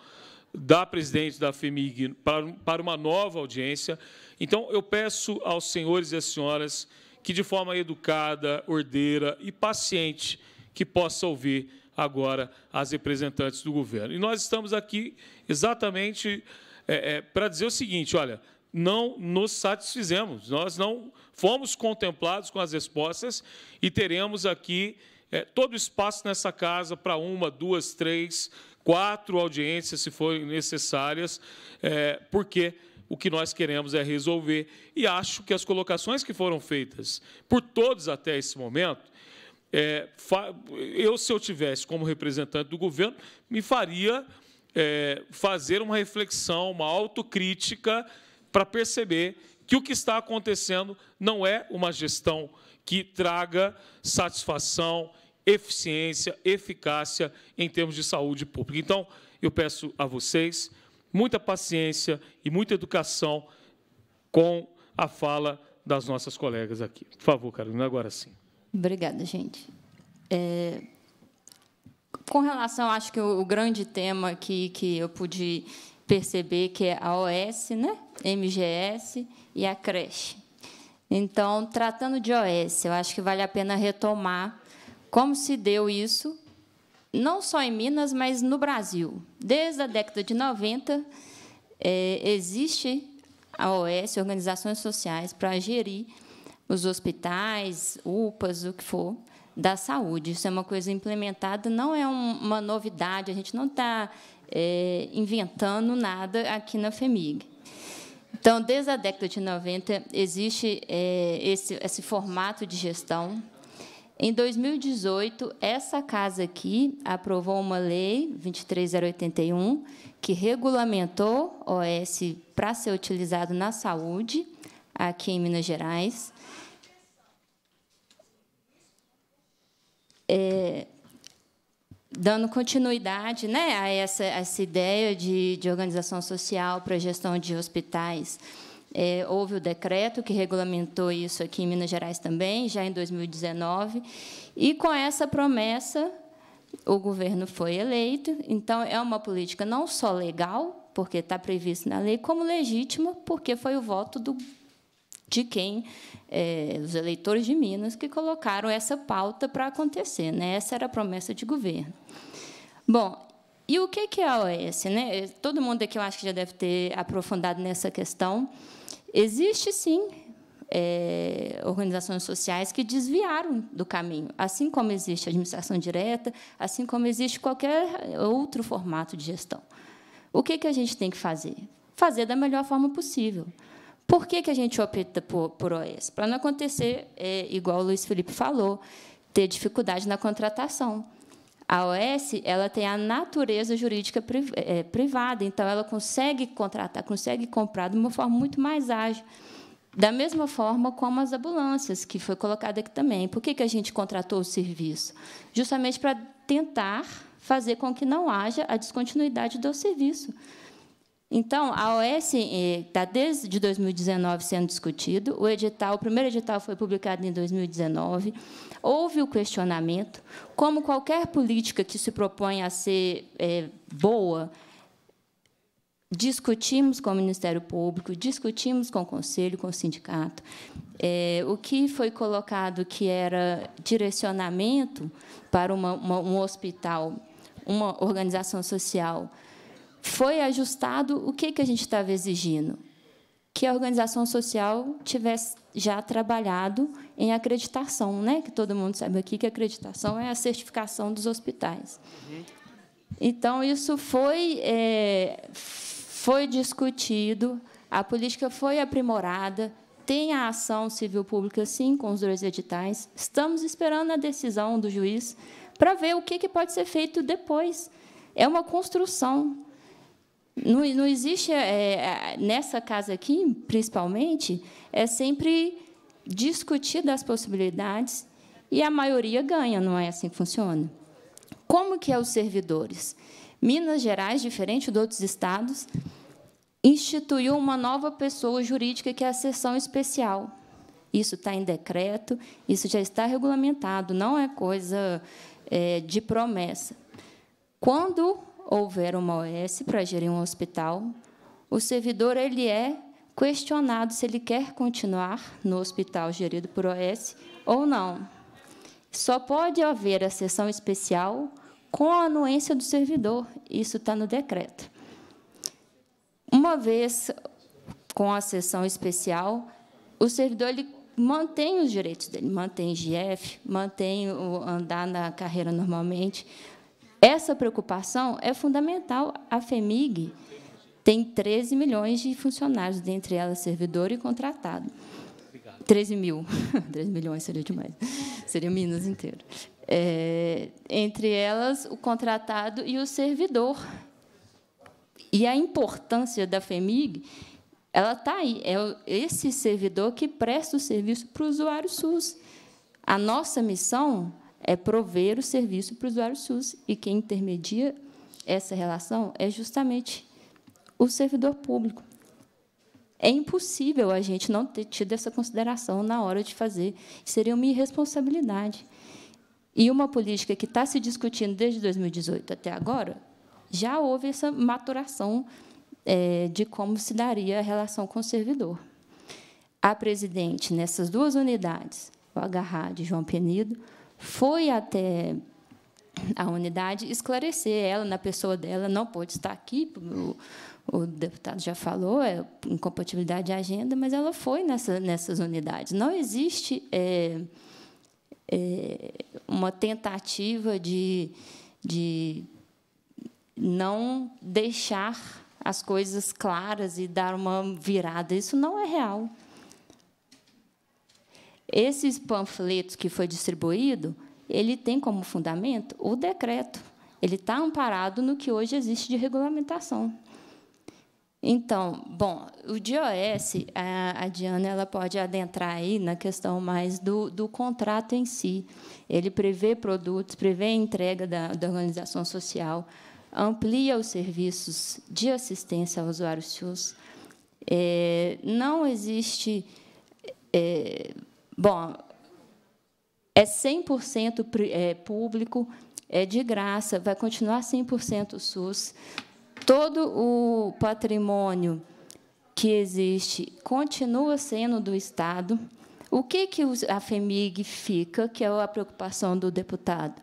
da presidente da FEMIG para, para uma nova audiência. Então, eu peço aos senhores e às senhoras que, de forma educada, ordeira e paciente, que possa ouvir agora as representantes do governo. E nós estamos aqui exatamente é, é, para dizer o seguinte, olha, não nos satisfizemos, nós não fomos contemplados com as respostas e teremos aqui é, todo espaço nessa casa para uma, duas, três, quatro audiências, se forem necessárias, é, porque o que nós queremos é resolver. E acho que as colocações que foram feitas por todos até esse momento, é, eu, se eu tivesse como representante do governo, me faria é, fazer uma reflexão, uma autocrítica, para perceber que o que está acontecendo não é uma gestão que traga satisfação, eficiência, eficácia em termos de saúde pública. Então, eu peço a vocês muita paciência e muita educação com a fala das nossas colegas aqui. Por favor, Carolina, agora sim. Obrigada, gente. É, com relação, acho que o, o grande tema que, que eu pude perceber que é a OS, né? MGS e a creche então, tratando de OS, eu acho que vale a pena retomar como se deu isso, não só em Minas, mas no Brasil. Desde a década de 90, é, existe a OS, organizações sociais, para gerir os hospitais, UPAs, o que for, da saúde. Isso é uma coisa implementada, não é uma novidade, a gente não está é, inventando nada aqui na FEMIG. Então, desde a década de 90, existe é, esse, esse formato de gestão. Em 2018, essa casa aqui aprovou uma lei, 23081, que regulamentou OS para ser utilizado na saúde, aqui em Minas Gerais. É, dando continuidade né, a, essa, essa ideia de, de organização social para a gestão de hospitais. É, houve o decreto que regulamentou isso aqui em Minas Gerais também, já em 2019, e com essa promessa o governo foi eleito. Então, é uma política não só legal, porque está previsto na lei, como legítima, porque foi o voto do, de quem é, os eleitores de Minas que colocaram essa pauta para acontecer, né? Essa era a promessa de governo. Bom, e o que é a OAS? Né? Eh, todo mundo aqui eu acho que já deve ter aprofundado nessa questão. Existe sim é, organizações sociais que desviaram do caminho, assim como existe a administração direta, assim como existe qualquer outro formato de gestão. O que, é que a gente tem que fazer? Fazer da melhor forma possível. Por que, que a gente opta por, por OS? Para não acontecer, é, igual o Luiz Felipe falou, ter dificuldade na contratação. A OS ela tem a natureza jurídica é, privada, então ela consegue contratar, consegue comprar de uma forma muito mais ágil. Da mesma forma como as ambulâncias, que foi colocada aqui também. Por que, que a gente contratou o serviço? Justamente para tentar fazer com que não haja a descontinuidade do serviço. Então, a OS está eh, desde 2019 sendo discutido. O edital, o primeiro edital foi publicado em 2019. Houve o questionamento. Como qualquer política que se propõe a ser é, boa, discutimos com o Ministério Público, discutimos com o Conselho, com o sindicato. É, o que foi colocado que era direcionamento para uma, uma, um hospital, uma organização social foi ajustado o que, que a gente estava exigindo? Que a organização social tivesse já trabalhado em acreditação, né? que todo mundo sabe aqui que acreditação é a certificação dos hospitais. Então, isso foi, é, foi discutido, a política foi aprimorada, tem a ação civil pública, sim, com os dois editais. Estamos esperando a decisão do juiz para ver o que, que pode ser feito depois. É uma construção. Não, não existe, é, é, nessa casa aqui, principalmente, é sempre discutir das possibilidades e a maioria ganha, não é assim que funciona. Como que é os servidores? Minas Gerais, diferente de outros estados, instituiu uma nova pessoa jurídica, que é a seção especial. Isso está em decreto, isso já está regulamentado, não é coisa é, de promessa. Quando houver uma OS para gerir um hospital, o servidor ele é questionado se ele quer continuar no hospital gerido por OS ou não. Só pode haver a sessão especial com a anuência do servidor. Isso está no decreto. Uma vez com a sessão especial, o servidor ele mantém os direitos dele, mantém GF, mantém o andar na carreira normalmente, essa preocupação é fundamental. A FEMIG tem 13 milhões de funcionários, dentre elas servidor e contratado. 13 mil. 13 <laughs> milhões seria demais. Seria Minas inteiro. É, entre elas, o contratado e o servidor. E a importância da FEMIG ela está aí. É esse servidor que presta o serviço para o usuário SUS. A nossa missão é prover o serviço para o usuário SUS. E quem intermedia essa relação é justamente o servidor público. É impossível a gente não ter tido essa consideração na hora de fazer. Seria uma irresponsabilidade. E uma política que está se discutindo desde 2018 até agora, já houve essa maturação é, de como se daria a relação com o servidor. A presidente, nessas duas unidades, o Agarrá de João Penido, foi até a unidade esclarecer ela na pessoa dela não pôde estar aqui o, o deputado já falou é incompatibilidade de agenda mas ela foi nessa, nessas unidades não existe é, é, uma tentativa de, de não deixar as coisas claras e dar uma virada isso não é real esses panfletos que foi distribuído, ele tem como fundamento o decreto. Ele está amparado no que hoje existe de regulamentação. Então, bom, o DOS, a, a, Diana ela pode adentrar aí na questão mais do, do contrato em si. Ele prevê produtos, prevê a entrega da, da organização social, amplia os serviços de assistência ao usuário SUS. É, não existe é, Bom, é 100% é, público, é de graça, vai continuar 100% SUS. Todo o patrimônio que existe continua sendo do Estado. O que, que a FEMIG fica, que é a preocupação do deputado?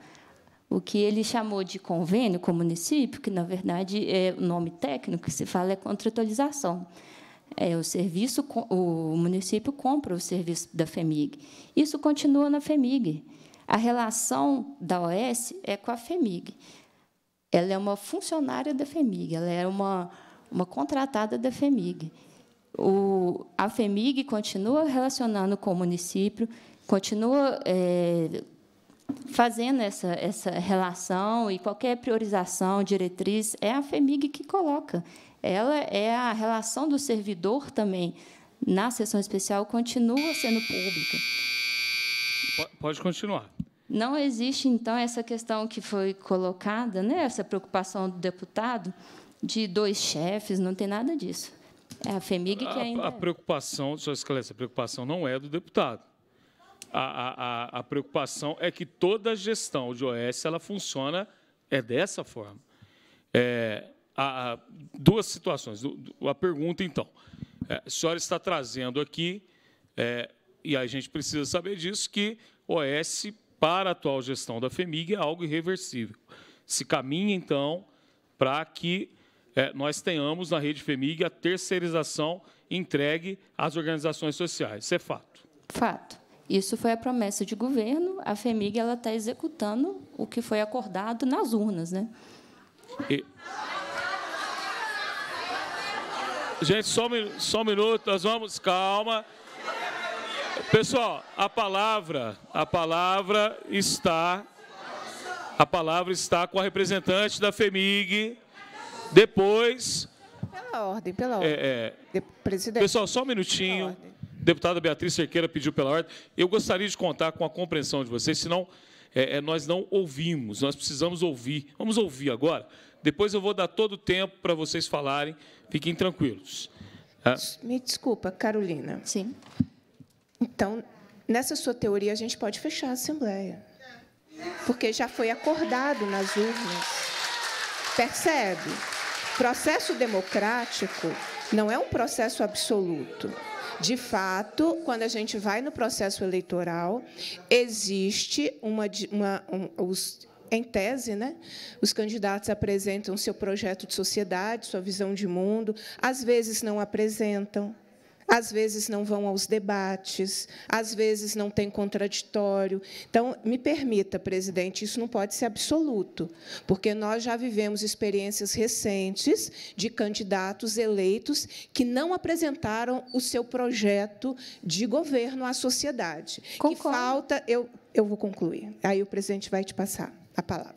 O que ele chamou de convênio com o município, que, na verdade, é o nome técnico que se fala é contratualização. É, o serviço, o município compra o serviço da FEMIG. Isso continua na FEMIG. A relação da OS é com a FEMIG. Ela é uma funcionária da FEMIG, ela é uma, uma contratada da FEMIG. O, a FEMIG continua relacionando com o município, continua é, fazendo essa, essa relação e qualquer priorização, diretriz, é a FEMIG que coloca ela é a relação do servidor também na sessão especial continua sendo pública. Pode continuar. Não existe, então, essa questão que foi colocada, né, essa preocupação do deputado de dois chefes, não tem nada disso. É a FEMIG que ainda. É. A, preocupação, só esclarece, a preocupação não é do deputado. A, a, a, preocupação é que toda a gestão de OS ela funciona é dessa forma. É, a, a duas situações. A pergunta, então. É, a senhora está trazendo aqui, é, e a gente precisa saber disso, que OS, para a atual gestão da FEMIG, é algo irreversível. Se caminha, então, para que é, nós tenhamos na rede FEMIG a terceirização entregue às organizações sociais. Isso é fato. Fato. Isso foi a promessa de governo. A FEMIG ela está executando o que foi acordado nas urnas, né? E... Gente, só, só um minuto, nós vamos, calma. Pessoal, a palavra, a palavra está, a palavra está com a representante da FEMIG, depois... Pela ordem, pela é, ordem. É, é. Presidente. Pessoal, só um minutinho. Deputada Beatriz Cerqueira pediu pela ordem. Eu gostaria de contar com a compreensão de vocês, senão é, é nós não ouvimos, nós precisamos ouvir. Vamos ouvir agora depois eu vou dar todo o tempo para vocês falarem, fiquem tranquilos. Ah. Me desculpa, Carolina. Sim. Então, nessa sua teoria, a gente pode fechar a Assembleia. Porque já foi acordado nas urnas. Percebe? Processo democrático não é um processo absoluto. De fato, quando a gente vai no processo eleitoral, existe uma, uma um, os em tese, né? os candidatos apresentam seu projeto de sociedade, sua visão de mundo, às vezes não apresentam, às vezes não vão aos debates, às vezes não tem contraditório. Então, me permita, presidente, isso não pode ser absoluto, porque nós já vivemos experiências recentes de candidatos eleitos que não apresentaram o seu projeto de governo à sociedade. Concordo. Que falta eu eu vou concluir. Aí o presidente vai te passar a palavra.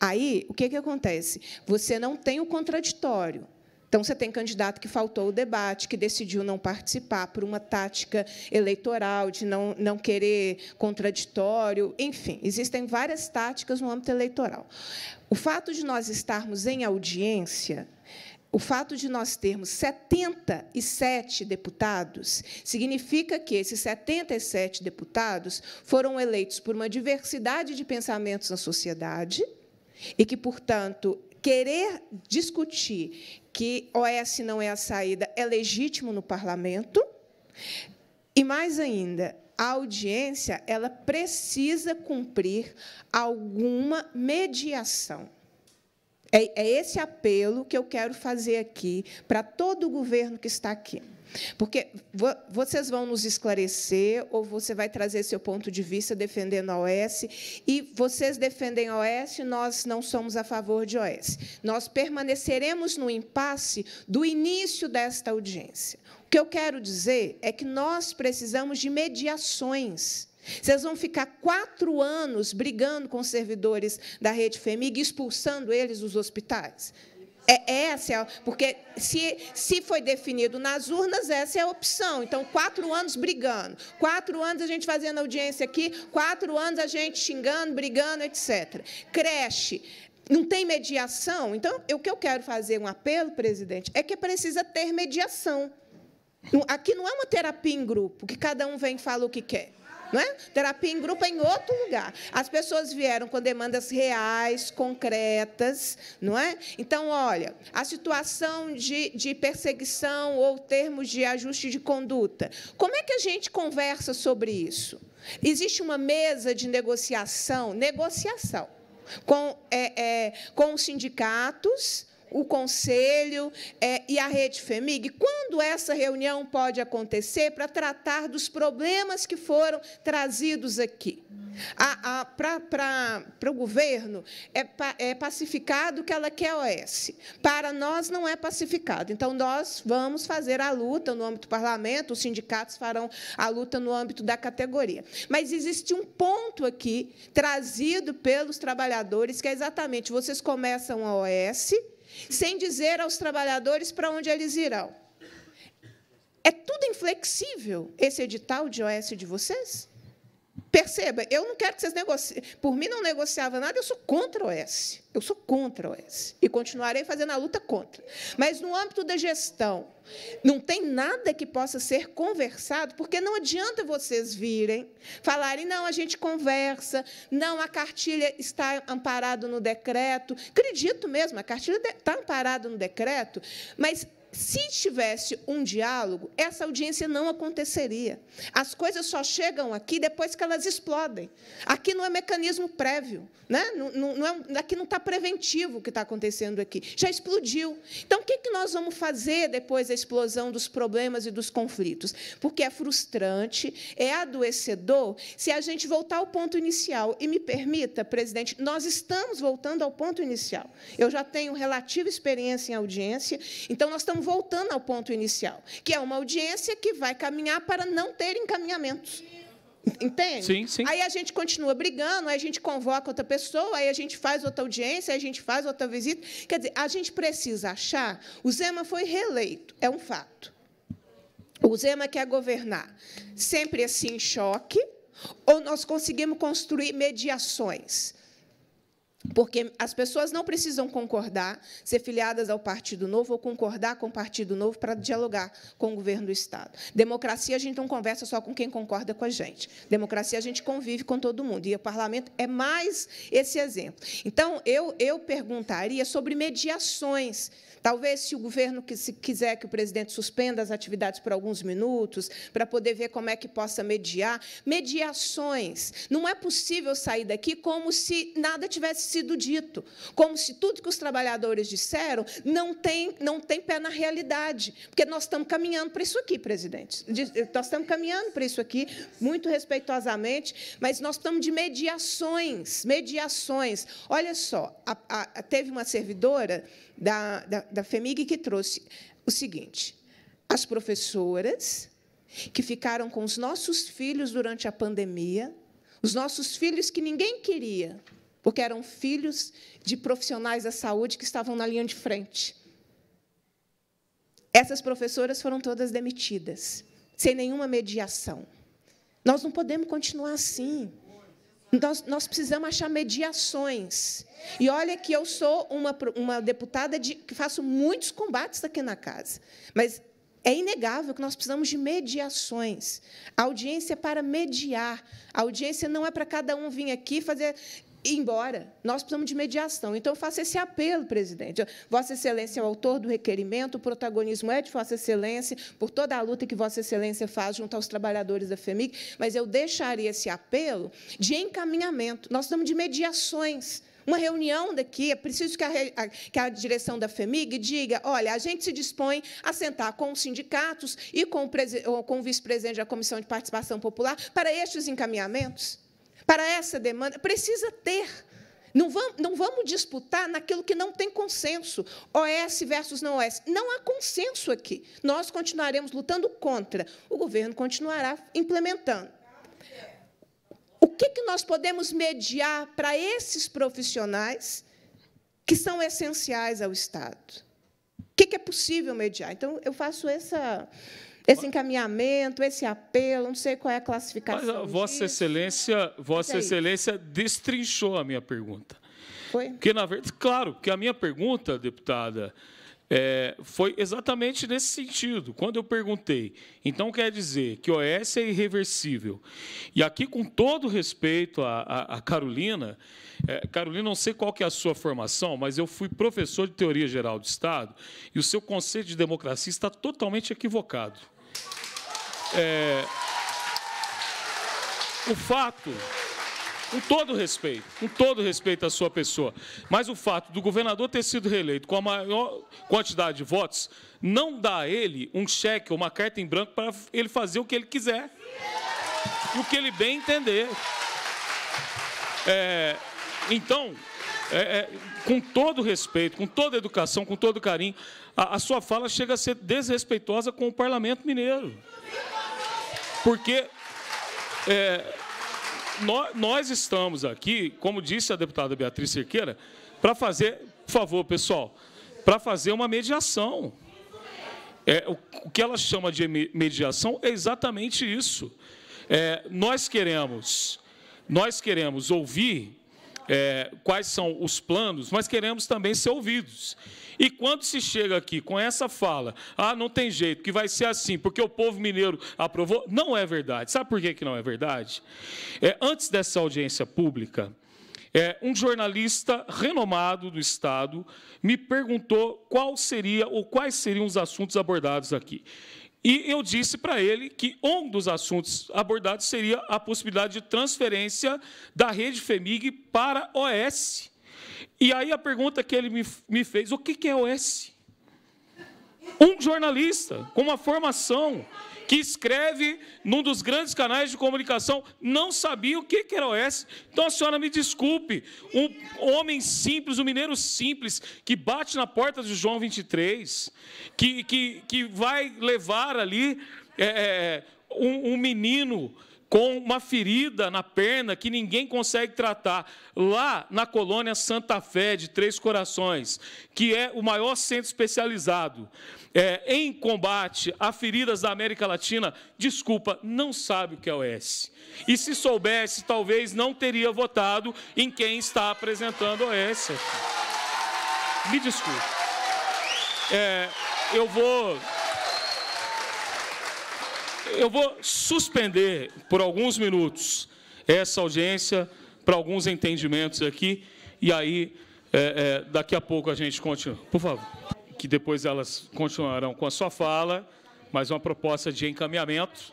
Aí, o que, que acontece? Você não tem o contraditório. Então, você tem candidato que faltou o debate, que decidiu não participar por uma tática eleitoral, de não, não querer contraditório, enfim, existem várias táticas no âmbito eleitoral. O fato de nós estarmos em audiência o fato de nós termos 77 deputados significa que esses 77 deputados foram eleitos por uma diversidade de pensamentos na sociedade e que, portanto, querer discutir que OS não é a saída é legítimo no parlamento. E mais ainda, a audiência ela precisa cumprir alguma mediação. É, é, esse apelo que eu quero fazer aqui para todo o governo que está aqui. Porque vocês vão nos esclarecer ou você vai trazer seu ponto de vista defendendo a OS e vocês defendem a OS, nós não somos a favor de OS. Nós permaneceremos no impasse do início desta audiência. O que eu quero dizer é que nós precisamos de mediações vocês vão ficar quatro anos brigando com os servidores da rede FEMIG, expulsando eles dos hospitais. É, é essa, é porque se, se foi definido nas urnas, essa é a opção. Então, quatro anos brigando, quatro anos a gente fazendo audiência aqui, quatro anos a gente xingando, brigando, etc. Creche, não tem mediação? Então, o que eu quero fazer um apelo, presidente, é que precisa ter mediação. Aqui não é uma terapia em grupo, que cada um vem e fala o que quer é? Terapia em grupo é em outro lugar. As pessoas vieram com demandas reais, concretas, não é? Então, olha, a situação de, de perseguição ou termos de ajuste de conduta. Como é que a gente conversa sobre isso? Existe uma mesa de negociação, negociação com, é, é, com os sindicatos, o conselho é, e a rede FEMIG, quando essa reunião pode acontecer para tratar dos problemas que foram trazidos aqui? Para o governo, é, é pacificado que ela quer OS. Para nós, não é pacificado. Então, nós vamos fazer a luta no âmbito do parlamento, os sindicatos farão a luta no âmbito da categoria. Mas existe um ponto aqui trazido pelos trabalhadores, que é exatamente, vocês começam a OS, sem dizer aos trabalhadores para onde eles irão. É tudo inflexível esse edital de OS de vocês? Perceba, eu não quero que vocês negociem. Por mim, não negociava nada, eu sou contra o S. Eu sou contra o S. E continuarei fazendo a luta contra. Mas, no âmbito da gestão, não tem nada que possa ser conversado, porque não adianta vocês virem, falarem, não, a gente conversa, não, a cartilha está amparada no decreto. Acredito mesmo, a cartilha está amparada no decreto, mas se tivesse um diálogo, essa audiência não aconteceria. As coisas só chegam aqui depois que elas explodem. Aqui não é mecanismo prévio, né? não, não é, aqui não está preventivo o que está acontecendo aqui. Já explodiu. Então, o que, que nós vamos fazer depois da explosão dos problemas e dos conflitos? Porque é frustrante, é adoecedor se a gente voltar ao ponto inicial. E me permita, presidente, nós estamos voltando ao ponto inicial. Eu já tenho relativa experiência em audiência, então nós estamos voltando ao ponto inicial, que é uma audiência que vai caminhar para não ter encaminhamentos. Entende? Sim, sim. Aí a gente continua brigando, aí a gente convoca outra pessoa, aí a gente faz outra audiência, aí a gente faz outra visita. Quer dizer, a gente precisa achar. O Zema foi reeleito, é um fato. O Zema quer governar sempre assim em choque, ou nós conseguimos construir mediações porque as pessoas não precisam concordar, ser filiadas ao Partido Novo ou concordar com o Partido Novo para dialogar com o governo do Estado. Democracia, a gente não conversa só com quem concorda com a gente. Democracia, a gente convive com todo mundo. E o parlamento é mais esse exemplo. Então, eu, eu perguntaria sobre mediações. Talvez, se o governo quiser que o presidente suspenda as atividades por alguns minutos, para poder ver como é que possa mediar, mediações. Não é possível sair daqui como se nada tivesse sido dito, como se tudo que os trabalhadores disseram não tem, não tem pé na realidade, porque nós estamos caminhando para isso aqui, presidente. Eh, nós estamos caminhando para isso aqui, muito respeitosamente, mas nós estamos de mediações, mediações. Olha só, a, a, teve uma servidora da, da, da FEMIG que trouxe o seguinte, as professoras que ficaram com os nossos filhos durante a pandemia, os nossos filhos que ninguém queria, porque eram filhos de profissionais da saúde que estavam na linha de frente. Essas professoras foram todas demitidas, sem nenhuma mediação. Nós não podemos continuar assim. Nós, nós precisamos achar mediações. E olha que eu sou uma, uma deputada de, que faço muitos combates aqui na casa, mas é inegável que nós precisamos de mediações. A audiência é para mediar. A audiência não é para cada um vir aqui fazer embora. Nós precisamos de mediação. Então, faço esse apelo, presidente. Vossa Excelência é o autor do requerimento, o protagonismo é de Vossa Excelência, por toda a luta que Vossa Excelência faz junto aos trabalhadores da FEMIC, mas eu deixaria esse apelo de encaminhamento. Nós precisamos de mediações. Uma reunião daqui, é preciso que a, que a, direção da FEMIG diga: olha, a gente se dispõe a sentar com os sindicatos e com o, o vice-presidente da Comissão de Participação Popular para estes encaminhamentos para essa demanda, precisa ter. Não vamos, não vamos disputar naquilo que não tem consenso. OS versus não OS. Não há consenso aqui. Nós continuaremos lutando contra. O governo continuará implementando. O que, que nós podemos mediar para esses profissionais que são essenciais ao Estado? O que, que é possível mediar? Então, eu faço essa esse encaminhamento, esse apelo, não sei qual é a classificação. Mas, Vossa Excelência, Vossa Excelência destrinchou a minha pergunta. Foi? Porque, na verdade, claro, que a minha pergunta, deputada, é, foi exatamente nesse sentido. Quando eu perguntei, então quer dizer que OS é irreversível. E aqui, com todo respeito à, à, à Carolina, é, Carolina, não sei qual que é a sua formação, mas eu fui professor de Teoria Geral do Estado e o seu conceito de democracia está totalmente equivocado. É, o fato com todo respeito, com todo respeito à sua pessoa. Mas o fato do governador ter sido reeleito com a maior quantidade de votos não dá a ele um cheque ou uma carta em branco para ele fazer o que ele quiser. E o que ele bem entender. É, então, é, é, com todo respeito, com toda educação, com todo carinho, a, a sua fala chega a ser desrespeitosa com o parlamento mineiro. Porque é, nós estamos aqui, como disse a deputada Beatriz Cerqueira, para fazer, por favor, pessoal, para fazer uma mediação. É, o, que ela chama de mediação é exatamente isso. É, nós queremos, nós queremos ouvir é, quais são os planos, mas queremos também ser ouvidos. E quando se chega aqui com essa fala, ah, não tem jeito, que vai ser assim, porque o povo mineiro aprovou, não é verdade. Sabe por que, que não é verdade? É, antes dessa audiência pública, é, um jornalista renomado do Estado me perguntou qual seria ou quais seriam os assuntos abordados aqui. E eu disse para ele que um dos assuntos abordados seria a possibilidade de transferência da rede FEMIG para OS. E aí a pergunta que ele me, me fez: o que, que é OS? Um jornalista com uma formação que escreve num dos grandes canais de comunicação, não sabia o que era OS. Então a senhora me desculpe, um homem simples, um mineiro simples, que bate na porta de João 23, que, que, que vai levar ali é, é um, um menino com uma ferida na perna que ninguém consegue tratar, lá na colônia Santa Fé de Três Corações, que é o maior centro especializado é, em combate a feridas da América Latina, desculpa, não sabe o que é o S. E se soubesse, talvez não teria votado em quem está apresentando o S. Me desculpe. É, eu vou eu vou suspender por alguns minutos essa audiência para alguns entendimentos aqui e aí é, é, daqui a pouco a gente continua. Por favor. Que depois elas continuarão com a sua fala, mais uma proposta de encaminhamento.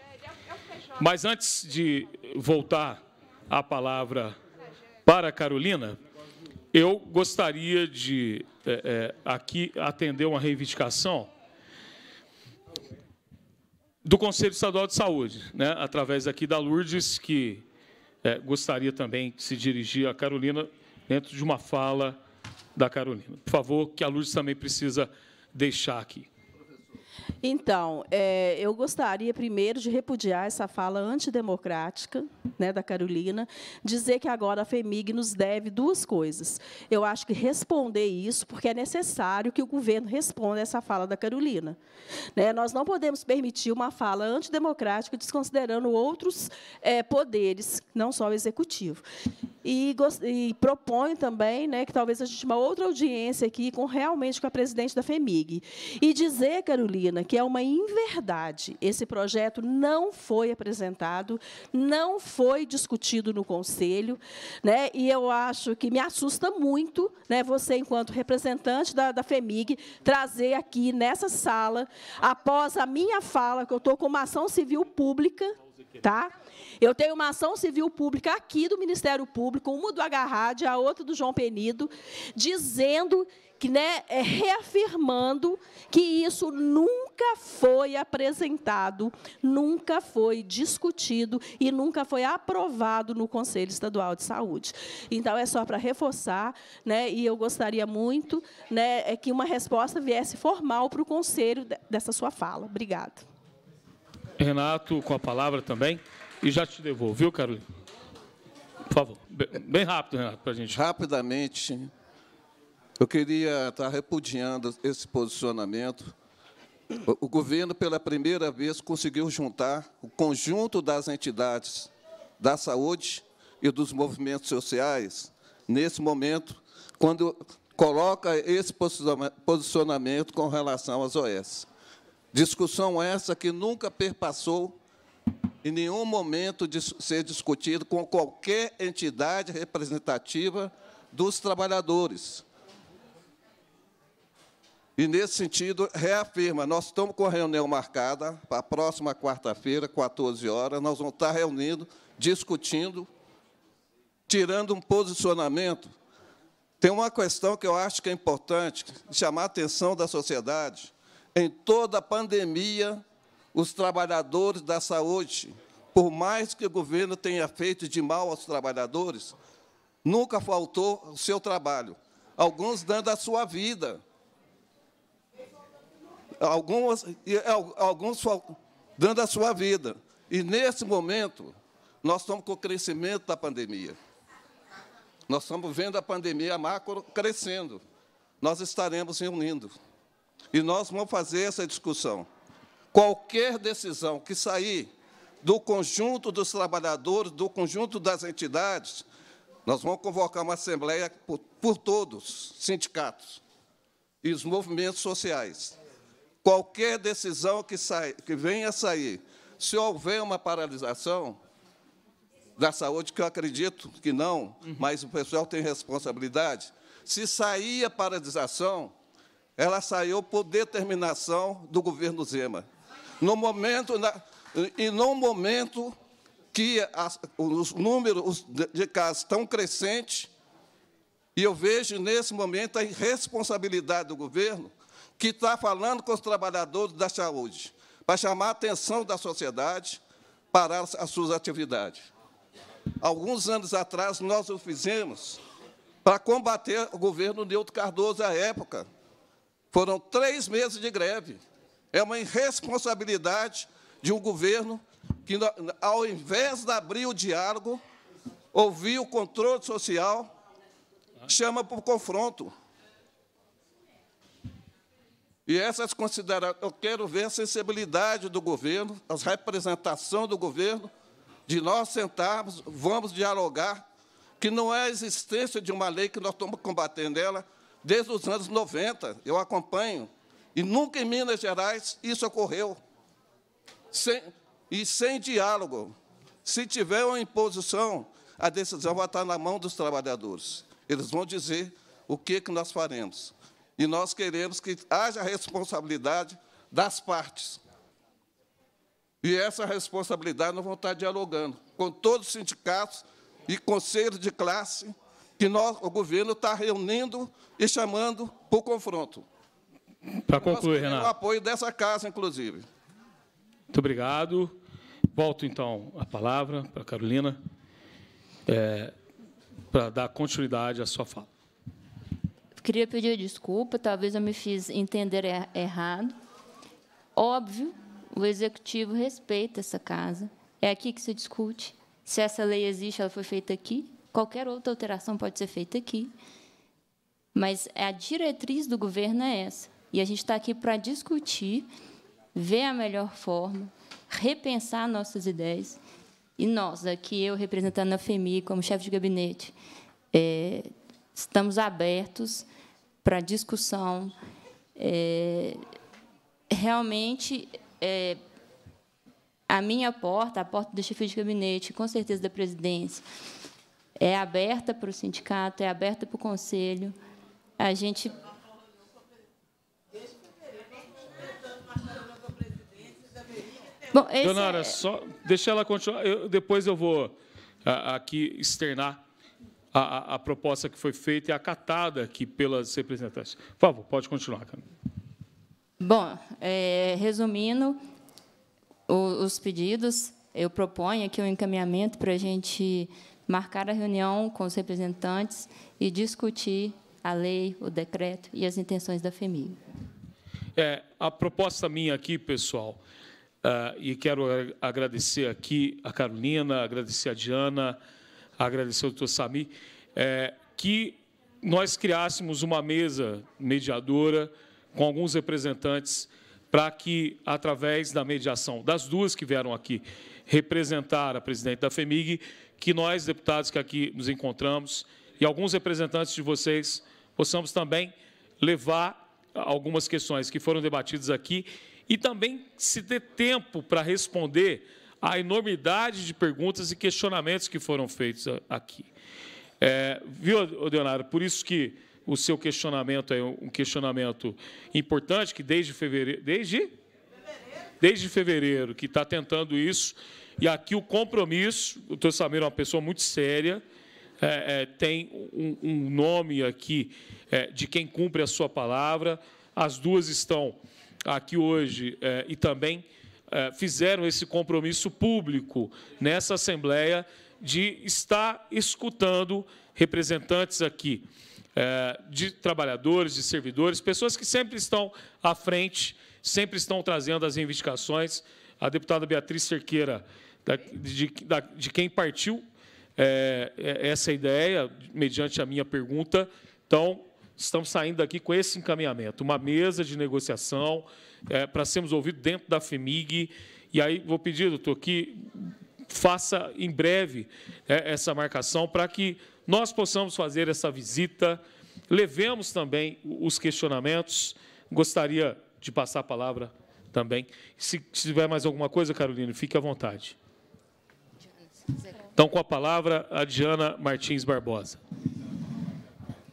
Mas antes de voltar a palavra para a Carolina, eu gostaria de é, é aqui atender uma reivindicação do Conselho Estadual de Saúde, né, através aqui da Lourdes, que é, gostaria também de se dirigir à Carolina dentro de uma fala da Carolina. Por favor, que a Lourdes também precisa deixar aqui. Então, é, eu gostaria primeiro de repudiar essa fala antidemocrática né, da Carolina, dizer que agora a FEMIG nos deve duas coisas. Eu acho que responder isso, porque é necessário que o governo responda essa fala da Carolina. Né, nós não podemos permitir uma fala antidemocrática desconsiderando outros é, poderes, não só o executivo. E, e proponho também né, que talvez a gente uma outra audiência aqui com realmente com a presidente da FEMIG. E dizer, Carolina, que é uma inverdade. Esse projeto não foi apresentado, não foi discutido no Conselho, né? e eu acho que me assusta muito né, você, enquanto representante da, da FEMIG, trazer aqui nessa sala, após a minha fala, que eu estou com uma ação civil pública, tá? Eu tenho uma ação civil pública aqui do Ministério Público, uma do Agarrade, a outra do João Penido, dizendo né, é reafirmando que isso nunca foi apresentado, nunca foi discutido e nunca foi aprovado no Conselho Estadual de Saúde. Então, é só para reforçar, né, e eu gostaria muito né, é que uma resposta viesse formal para o Conselho dessa sua fala. Obrigada. Renato, com a palavra também, e já te devolvo, viu, Carolina? Por favor. Bem rápido, Renato, para a gente. Rapidamente, eu queria estar repudiando esse posicionamento. O governo, pela primeira vez, conseguiu juntar o conjunto das entidades da saúde e dos movimentos sociais, nesse momento, quando coloca esse posicionamento com relação às OES. Discussão essa que nunca perpassou em nenhum momento de ser discutido com qualquer entidade representativa dos trabalhadores e, nesse sentido, reafirma, nós estamos com a reunião marcada para a próxima quarta-feira, 14 horas, nós vamos estar reunindo, discutindo, tirando um posicionamento. Tem uma questão que eu acho que é importante, chamar a atenção da sociedade. Em toda a pandemia, os trabalhadores da saúde, por mais que o governo tenha feito de mal aos trabalhadores, nunca faltou o seu trabalho, alguns dando a sua vida. É alguns, alguns dando a sua vida. E, nesse momento, nós estamos com o crescimento da pandemia. Nós estamos vendo a pandemia macro crescendo. Nós estaremos reunindo. E nós vamos fazer essa discussão. Qualquer decisão que sair do conjunto dos trabalhadores, do conjunto das entidades, nós vamos convocar uma assembleia por, por todos, sindicatos e os movimentos sociais. Qualquer decisão que, sai, que venha a sair, se houver uma paralisação da saúde, que eu acredito que não, uhum. mas o pessoal tem responsabilidade, se sair a paralisação, ela saiu por determinação do governo Zema. No momento, na, e no momento que as, os números de casos estão crescentes, e eu vejo nesse momento a irresponsabilidade do governo, que está falando com os trabalhadores da saúde, para chamar a atenção da sociedade para as suas atividades. Alguns anos atrás, nós o fizemos para combater o governo Nilton Cardoso à época. Foram três meses de greve. É uma irresponsabilidade de um governo que, ao invés de abrir o diálogo, ouvir o controle social, chama para o confronto. E essas considerações, eu quero ver a sensibilidade do governo, a representação do governo, de nós sentarmos, vamos dialogar, que não é a existência de uma lei que nós estamos combatendo ela desde os anos 90, eu acompanho, e nunca em Minas Gerais isso ocorreu. Sem, e sem diálogo. Se tiver uma imposição, a decisão vai estar na mão dos trabalhadores. Eles vão dizer o que, que nós faremos. E nós queremos que haja responsabilidade das partes. E essa responsabilidade nós vamos estar dialogando com todos os sindicatos e conselhos de classe que nós, o governo está reunindo e chamando para o confronto. Para concluir, Renato. O apoio dessa casa, inclusive. Muito obrigado. Volto, então, a palavra para a Carolina, é, para dar continuidade à sua fala. Queria pedir desculpa, talvez eu me fiz entender er errado. Óbvio, o executivo respeita essa casa. É aqui que se discute. Se essa lei existe, ela foi feita aqui. Qualquer outra alteração pode ser feita aqui. Mas a diretriz do governo é essa. E a gente está aqui para discutir, ver a melhor forma, repensar nossas ideias. E nós, aqui, eu representando a FEMI como chefe de gabinete, é, estamos abertos para discussão. É, realmente, é, a minha porta, a porta do chefe de gabinete, com certeza da presidência, é aberta para o sindicato, é aberta para o conselho. A gente Bom, Donara, é... só deixa ela continuar. Eu, depois eu vou a, aqui externar a, a, proposta que foi feita e acatada aqui pelas representantes. Por favor, pode continuar, Camila. Bom, é, resumindo o, os pedidos, eu proponho aqui um encaminhamento para a gente marcar a reunião com os representantes e discutir a lei, o decreto e as intenções da FEMIG. É, a proposta minha aqui, pessoal, uh, e quero agradecer aqui a Carolina, agradecer a Diana, agradecer ao doutor Sami, é, que nós criássemos uma mesa mediadora com alguns representantes para que, através da mediação das duas que vieram aqui representar a presidente da FEMIG, que nós, deputados que aqui nos encontramos, e alguns representantes de vocês, possamos também levar algumas questões que foram debatidas aqui e também se dê tempo para responder a enormidade de perguntas e questionamentos que foram feitos aqui. É, viu, Leonardo? Por isso que o seu questionamento é um questionamento importante, que desde fevereiro. Desde? Desde fevereiro, que está tentando isso. E aqui o compromisso, o doutor Samir é uma pessoa muito séria, é, é, tem um, um, nome aqui é, de quem cumpre a sua palavra. As duas estão aqui hoje é, e também eh, fizeram esse compromisso público nessa Assembleia de estar escutando representantes aqui eh, de trabalhadores, de servidores, pessoas que sempre estão à frente, sempre estão trazendo as reivindicações. A deputada Beatriz Cerqueira, de, quem partiu eh, essa ideia, mediante a minha pergunta. Então, estamos saindo aqui com esse encaminhamento, uma mesa de negociação, é, para sermos ouvidos dentro da FEMIG. E aí vou pedir, doutor, que faça em breve é, essa marcação para que nós possamos fazer essa visita, levemos também os questionamentos. Gostaria de passar a palavra também. Se, se tiver mais alguma coisa, Carolina, fique à vontade. Então, com a palavra, a Diana Martins Barbosa.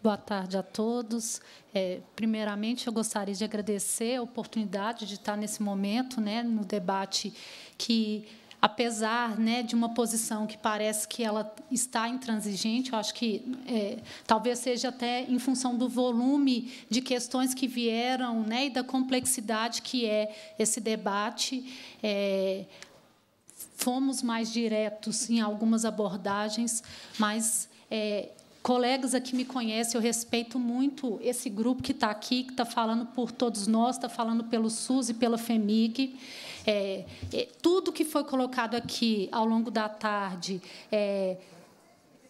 Boa tarde a todos. É, primeiramente, eu gostaria de agradecer a oportunidade de estar nesse momento, né, no debate que, apesar né, de uma posição que parece que ela está intransigente, eu acho que é, talvez seja até em função do volume de questões que vieram né, e da complexidade que é esse debate. É, fomos mais diretos em algumas abordagens, mas é, colegas aqui me conhecem, eu respeito muito esse grupo que está aqui, que está falando por todos nós, está falando pelo SUS e pela FEMIG. É, é, tudo que foi colocado aqui ao longo da tarde é,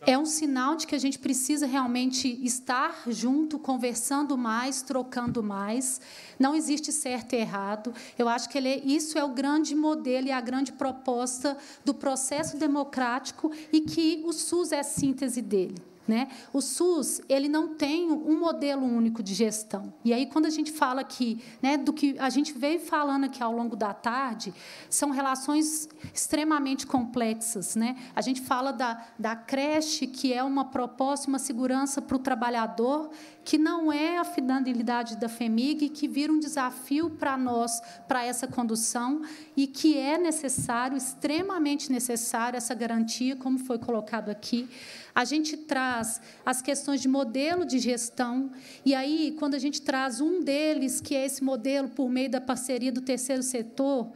é um sinal de que a gente precisa realmente estar junto, conversando mais, trocando mais. Não existe certo e errado. Eu acho que é, isso é o grande modelo e a grande proposta do processo democrático e que o SUS é a síntese dele. Né? O SUS ele não tem um modelo único de gestão. E aí, quando a gente fala aqui, né, do que a gente veio falando aqui ao longo da tarde, são relações extremamente complexas. Né? A gente fala da, da creche, que é uma proposta, uma segurança para o trabalhador, que não é a finalidade da FEMIG, que vira um desafio para nós, para essa condução, e que é necessário, extremamente necessário, essa garantia, como foi colocado aqui. A gente traz as questões de modelo de gestão, e aí, quando a gente traz um deles, que é esse modelo por meio da parceria do terceiro setor,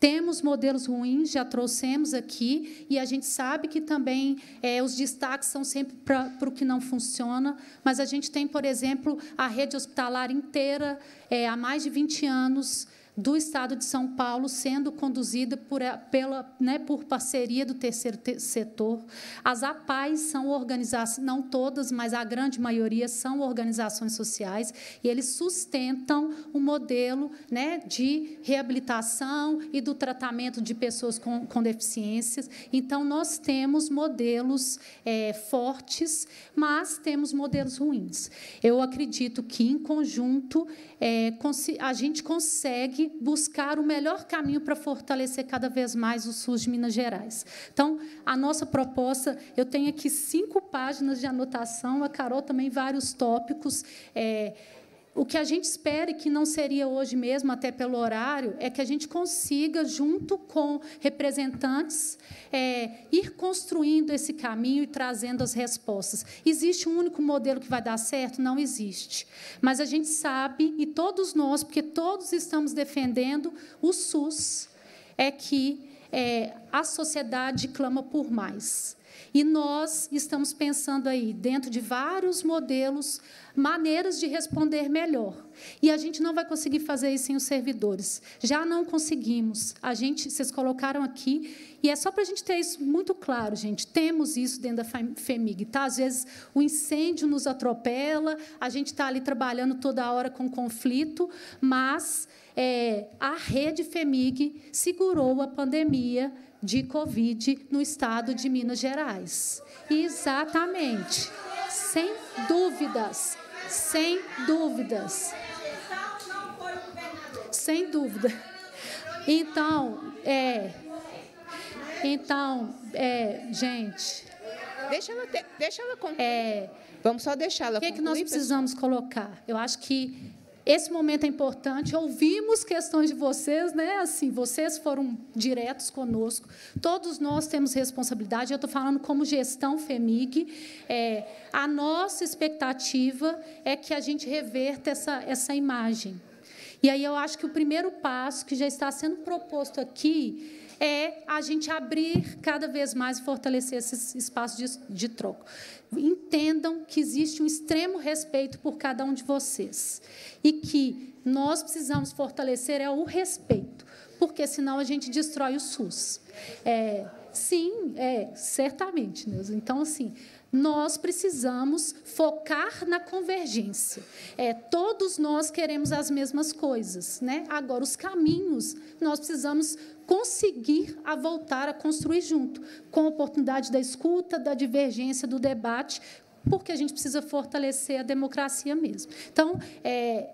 temos modelos ruins, já trouxemos aqui, e a gente sabe que também é, os destaques são sempre para o que não funciona, mas a gente tem, por exemplo, a rede hospitalar inteira é, há mais de 20 anos do Estado de São Paulo, sendo conduzida por, pela, né, por parceria do terceiro te setor. As APAES são organizações, não todas, mas a grande maioria são organizações sociais, e eles sustentam o um modelo né, de reabilitação e do tratamento de pessoas com, com deficiências. Então, nós temos modelos é, fortes, mas temos modelos ruins. Eu acredito que, em conjunto, é, a gente consegue buscar o melhor caminho para fortalecer cada vez mais o SUS de Minas Gerais. Então, a nossa proposta, eu tenho aqui cinco páginas de anotação, a Carol também vários tópicos. É, o que a gente espera, e que não seria hoje mesmo, até pelo horário, é que a gente consiga, junto com representantes, é, ir construindo esse caminho e trazendo as respostas. Existe um único modelo que vai dar certo? Não existe. Mas a gente sabe, e todos nós, porque todos estamos defendendo o SUS, é que é, a sociedade clama por mais. E nós estamos pensando aí, dentro de vários modelos, maneiras de responder melhor. E a gente não vai conseguir fazer isso sem os servidores. Já não conseguimos. A gente, vocês colocaram aqui, e é só para a gente ter isso muito claro, gente. Temos isso dentro da FEMIG, tá? Às vezes o incêndio nos atropela, a gente está ali trabalhando toda hora com conflito, mas é, a rede FEMIG segurou a pandemia de Covid no estado de Minas Gerais. Exatamente. Sem dúvidas. Sem dúvidas. Sem dúvida. Então, é. Então, é, gente. Deixa ela, ter, deixa ela concluir. É, Vamos só deixá-la concluir. O que, que nós precisamos pessoal? colocar? Eu acho que esse momento é importante. Ouvimos questões de vocês, né? Assim, vocês foram diretos conosco. Todos nós temos responsabilidade. Eu estou falando como gestão FEMIG. É, a nossa expectativa é que a gente reverta essa, essa imagem. E aí eu acho que o primeiro passo que já está sendo proposto aqui é a gente abrir cada vez mais e fortalecer esses espaços de, de troco. Entendam que existe um extremo respeito por cada um de vocês e que nós precisamos fortalecer é o respeito, porque senão a gente destrói o SUS. É, sim, é, certamente, Neuza. Então, assim, nós precisamos focar na convergência. É, todos nós queremos as mesmas coisas, né? Agora, os caminhos, nós precisamos conseguir a voltar a construir junto, com a oportunidade da escuta, da divergência, do debate, porque a gente precisa fortalecer a democracia mesmo. Então, é,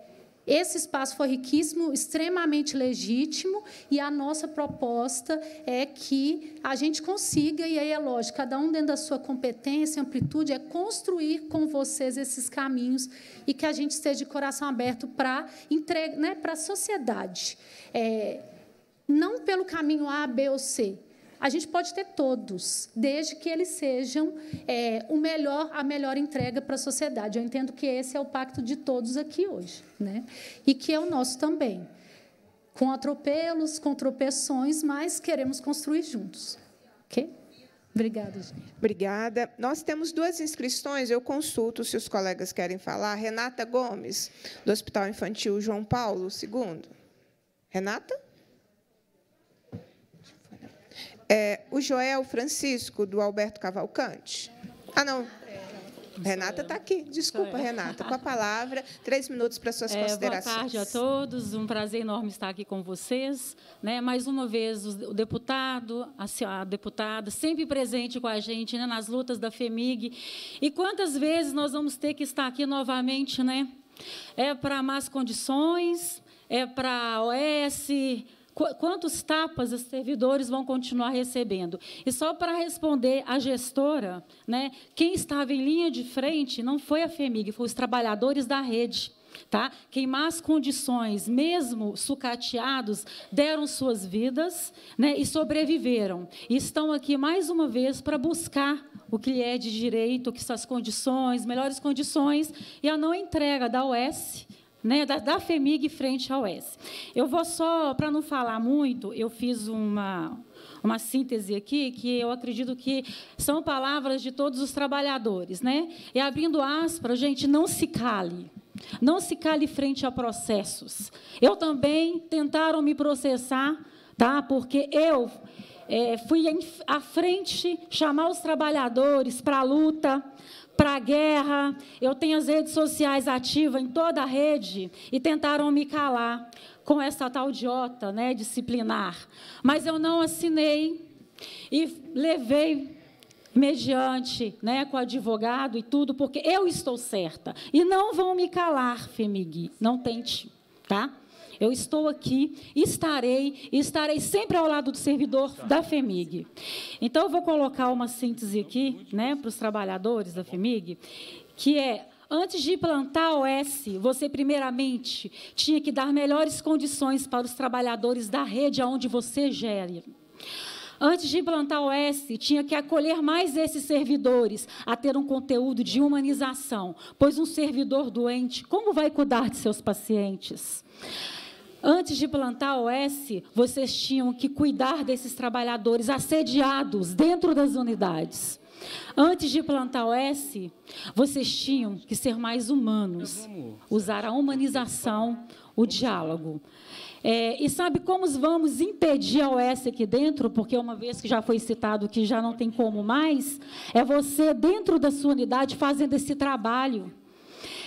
esse espaço foi riquíssimo, extremamente legítimo, e a nossa proposta é que a gente consiga, e aí é lógico, cada um dentro da sua competência, amplitude, é construir com vocês esses caminhos e que a gente esteja de coração aberto para entregar né, para a sociedade. É, não pelo caminho A, B ou C. A gente pode ter todos, desde que eles sejam é, o melhor, a melhor entrega para a sociedade. Eu entendo que esse é o pacto de todos aqui hoje, né? E que é o nosso também, com atropelos, com tropeções, mas queremos construir juntos, ok? Obrigada, Gente. Obrigada. Nós temos duas inscrições, eu consulto se os colegas querem falar. Renata Gomes, do Hospital Infantil João Paulo II. Renata? É, o Joel Francisco, do Alberto Cavalcante. Ah, não. Renata está aqui. Desculpa, Renata. Com a palavra, três minutos para suas é, considerações. Boa tarde a todos. Um prazer enorme estar aqui com vocês. Né? Mais uma vez, o deputado, a, deputada, sempre presente com a gente né? nas lutas da FEMIG. E quantas vezes nós vamos ter que estar aqui novamente, né? É para más condições, é para a OS, quantos tapas os servidores vão continuar recebendo? E só para responder à gestora, né, quem estava em linha de frente não foi a FEMIG, foram os trabalhadores da rede. Tá? Quem más condições, mesmo sucateados, deram suas vidas né, e sobreviveram. E estão aqui mais uma vez para buscar o que lhe é de direito, o que são as condições, melhores condições, e a não entrega da OS né, da, da FEMIG frente ao S. Eu vou só, para não falar muito, eu fiz uma, uma síntese aqui que eu acredito que são palavras de todos os trabalhadores. Né? E abrindo aspas, gente, não se cale. Não se cale frente a processos. Eu também tentaram me processar, tá? porque eu é, fui à frente chamar os trabalhadores para a luta, para a guerra. Eu tenho as redes sociais ativas em toda a rede e tentaram me calar com essa tal idiota, né, disciplinar. Mas eu não assinei e levei mediante, né, com advogado e tudo, porque eu estou certa e não vão me calar, Femig, não tente, tá? Eu estou aqui, estarei, estarei sempre ao lado do servidor da FEMIG. Então, eu vou colocar uma síntese aqui né, para os trabalhadores da FEMIG, que é Antes de implantar a OS, você primeiramente tinha que dar melhores condições para os trabalhadores da rede aonde você gere. Antes de implantar o S, tinha que acolher mais esses servidores a ter um conteúdo de humanização, pois um servidor doente, como vai cuidar de seus pacientes? Antes de plantar a OS, vocês tinham que cuidar desses trabalhadores assediados dentro das unidades. Antes de plantar a OS, vocês tinham que ser mais humanos, usar a humanização, o diálogo. É, e sabe como vamos impedir a OS aqui dentro? Porque uma vez que já foi citado que já não tem como mais, é você dentro da sua unidade fazendo esse trabalho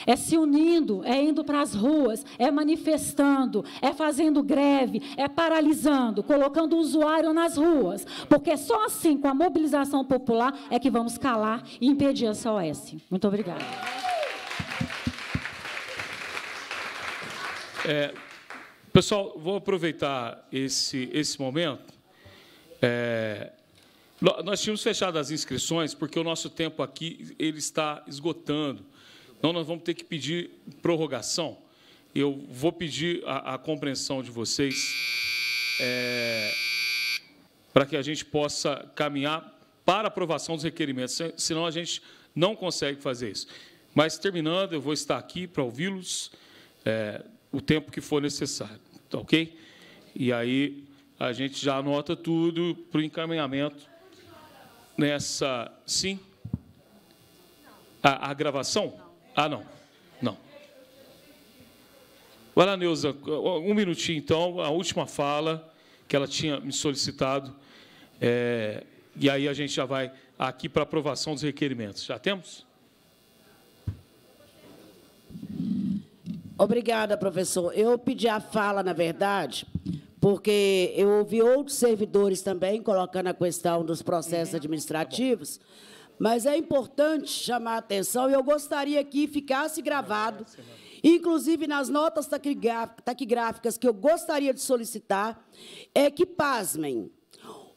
é se unindo, é indo para as ruas, é manifestando, é fazendo greve, é paralisando, colocando o usuário nas ruas. Porque só assim, com a mobilização popular, é que vamos calar e impedir essa OS. Muito obrigada. É, pessoal, vou aproveitar esse, esse momento. É, nós tínhamos fechado as inscrições porque o nosso tempo aqui ele está esgotando. Então, nós vamos ter que pedir prorrogação. Eu vou pedir a, a compreensão de vocês é, para que a gente possa caminhar para aprovação dos requerimentos, senão a gente não consegue fazer isso. Mas, terminando, eu vou estar aqui para ouvi-los é, o tempo que for necessário, tá ok? E aí a gente já anota tudo para o encaminhamento nessa... Sim? A, a gravação? Ah, não. Não. Vai lá, Neuza, um minutinho então, a última fala que ela tinha me solicitado. É, e aí a gente já vai aqui para aprovação dos requerimentos. Já temos? Obrigada, professor. Eu pedi a fala, na verdade, porque eu ouvi outros servidores também colocando a questão dos processos uhum. administrativos. Tá mas é importante chamar a atenção e eu gostaria que ficasse gravado, inclusive nas notas taquigráficas que eu gostaria de solicitar, é que pasmem.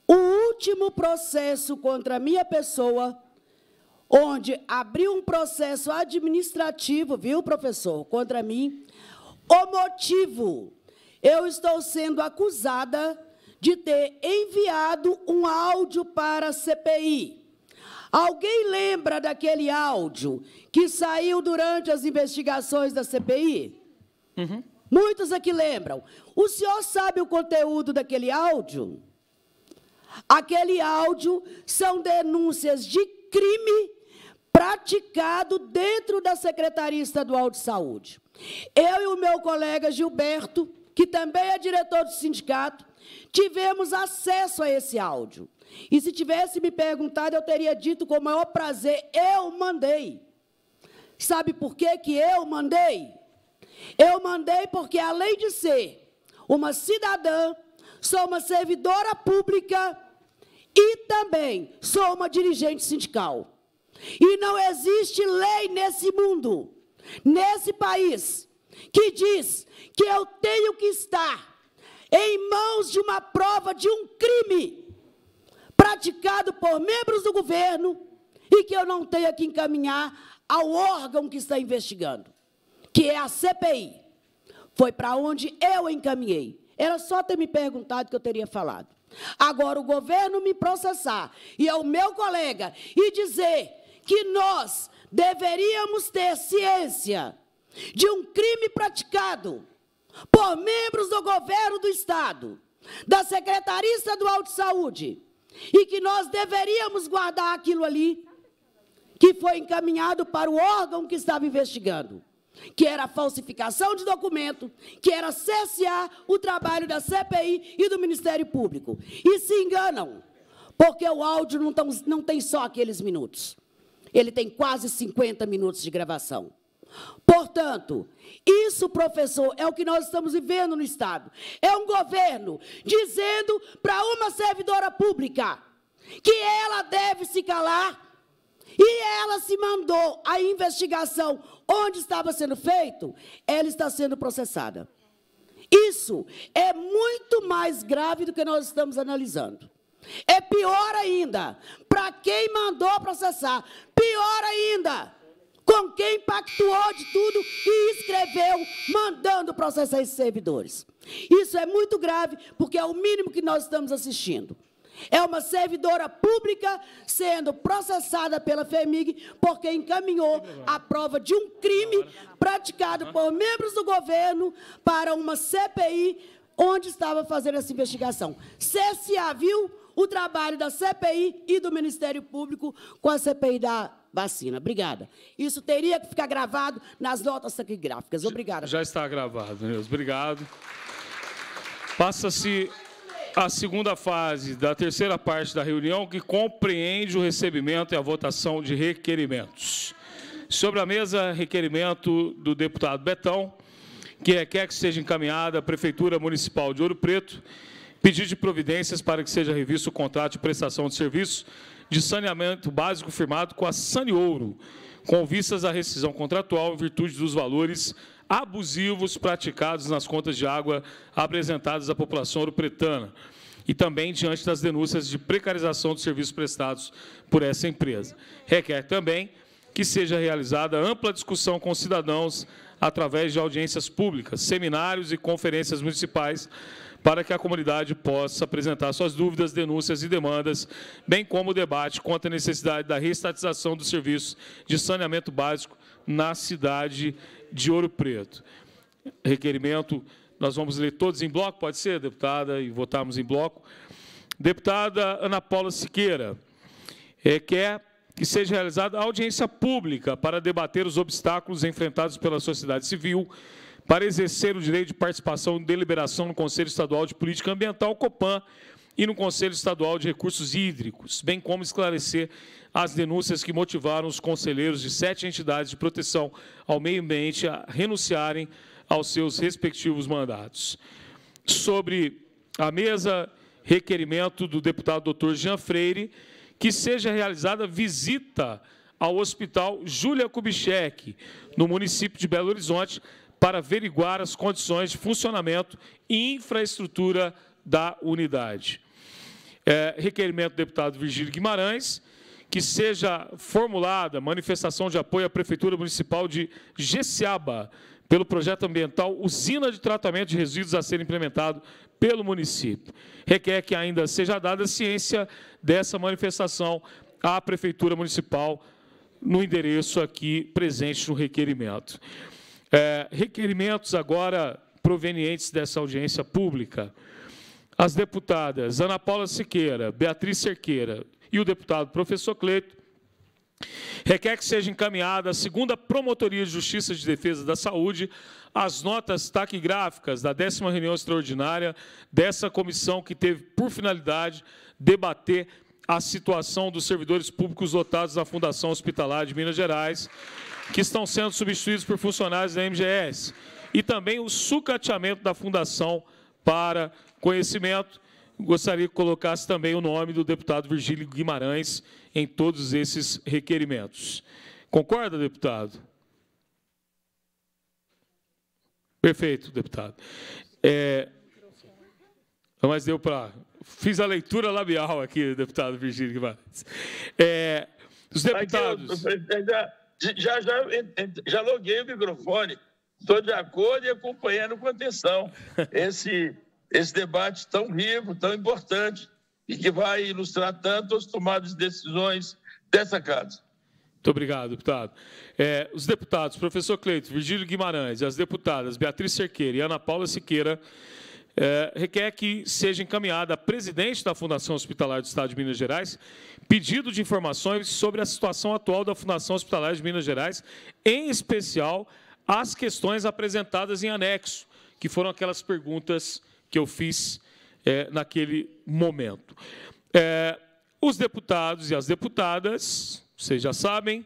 O último processo contra a minha pessoa, onde abriu um processo administrativo, viu, professor, contra mim, o motivo, eu estou sendo acusada de ter enviado um áudio para a CPI Alguém lembra daquele áudio que saiu durante as investigações da CPI? Uhum. Muitos aqui lembram. O senhor sabe o conteúdo daquele áudio? Aquele áudio são denúncias de crime praticado dentro da Secretaria Estadual de Saúde. Eu e o meu colega Gilberto, que também é diretor do sindicato, tivemos acesso a esse áudio. E se tivesse me perguntado, eu teria dito com o maior prazer: eu mandei. Sabe por que, que eu mandei? Eu mandei porque, além de ser uma cidadã, sou uma servidora pública e também sou uma dirigente sindical. E não existe lei nesse mundo, nesse país, que diz que eu tenho que estar em mãos de uma prova de um crime praticado por membros do governo e que eu não tenha que encaminhar ao órgão que está investigando, que é a CPI. Foi para onde eu encaminhei. Era só ter me perguntado que eu teria falado. Agora, o governo me processar e ao meu colega e dizer que nós deveríamos ter ciência de um crime praticado por membros do governo do Estado, da Secretaria Estadual de Saúde, e que nós deveríamos guardar aquilo ali que foi encaminhado para o órgão que estava investigando, que era falsificação de documento, que era cessear o trabalho da CPI e do Ministério Público. E se enganam, porque o áudio não, não tem só aqueles minutos. Ele tem quase 50 minutos de gravação. Portanto, isso, professor, é o que nós estamos vivendo no Estado. É um governo dizendo para uma servidora pública que ela deve se calar e ela se mandou a investigação onde estava sendo feito, ela está sendo processada. Isso é muito mais grave do que nós estamos analisando. É pior ainda para quem mandou processar. Pior ainda com quem pactuou de tudo e escreveu, mandando processar esses servidores. Isso é muito grave, porque é o mínimo que nós estamos assistindo. É uma servidora pública sendo processada pela FEMIG porque encaminhou a prova de um crime praticado por membros do governo para uma CPI onde estava fazendo essa investigação. CSA viu o trabalho da CPI e do Ministério Público com a CPI da vacina. Obrigada. Isso teria que ficar gravado nas notas taquigráficas. Obrigada. Já está gravado, Neus. Obrigado. Passa-se a segunda fase da terceira parte da reunião, que compreende o recebimento e a votação de requerimentos. Sobre a mesa, requerimento do deputado Betão, que requer que seja encaminhada à Prefeitura Municipal de Ouro Preto pedido de providências para que seja revisto o contrato de prestação de serviço de saneamento básico firmado com a Saniouro, com vistas à rescisão contratual em virtude dos valores abusivos praticados nas contas de água apresentadas à população ouro-pretana e também diante das denúncias de precarização dos serviços prestados por essa empresa. Requer também que seja realizada ampla discussão com os cidadãos através de audiências públicas, seminários e conferências municipais para que a comunidade possa apresentar suas dúvidas, denúncias e demandas, bem como o debate quanto à necessidade da reestatização dos serviços de saneamento básico na cidade de Ouro Preto. Requerimento, nós vamos ler todos em bloco, pode ser, deputada, e votarmos em bloco. Deputada Ana Paula Siqueira, é, quer que seja realizada audiência pública para debater os obstáculos enfrentados pela sociedade civil para exercer o direito de participação e deliberação no Conselho Estadual de Política Ambiental, COPAN e no Conselho Estadual de Recursos Hídricos, bem como esclarecer as denúncias que motivaram os conselheiros de sete entidades de proteção ao meio ambiente a renunciarem aos seus respectivos mandatos. Sobre a mesa, requerimento do deputado doutor Jean Freire, que seja realizada visita ao Hospital Júlia Kubitschek, no município de Belo Horizonte, para averiguar as condições de funcionamento e infraestrutura da unidade. É, requerimento do deputado Virgílio Guimarães, que seja formulada manifestação de apoio à Prefeitura Municipal de Gessiaba pelo projeto ambiental Usina de Tratamento de Resíduos a ser implementado pelo município. Requer que ainda seja dada ciência dessa manifestação à Prefeitura Municipal no endereço aqui presente no requerimento é, requerimentos agora provenientes dessa audiência pública. As deputadas Ana Paula Siqueira, Beatriz Cerqueira e o deputado professor Cleito requer que seja encaminhada à segunda Promotoria de Justiça de Defesa da Saúde as notas taquigráficas da décima reunião extraordinária dessa comissão que teve por finalidade debater a situação dos servidores públicos dotados da Fundação Hospitalar de Minas Gerais que estão sendo substituídos por funcionários da MGS. E também o sucateamento da Fundação para Conhecimento. Gostaria que colocasse também o nome do deputado Virgílio Guimarães em todos esses requerimentos. Concorda, deputado? Perfeito, deputado. É, mas deu para. Fiz a leitura labial aqui, deputado Virgílio Guimarães. É, os deputados. Aqui, já, já, já loguei o microfone. Estou de acordo e acompanhando com atenção <laughs> esse, esse debate tão rico, tão importante, e que vai ilustrar tanto as tomadas de decisões dessa casa. Muito obrigado, deputado. É, os deputados, professor Cleito, Virgílio Guimarães, as deputadas Beatriz Cerqueira e Ana Paula Siqueira é, requer que seja encaminhada à presidente da Fundação Hospitalar do Estado de Minas Gerais pedido de informações sobre a situação atual da Fundação Hospitalar de Minas Gerais, em especial as questões apresentadas em anexo, que foram aquelas perguntas que eu fiz é, naquele momento. É, os deputados e as deputadas, vocês já sabem,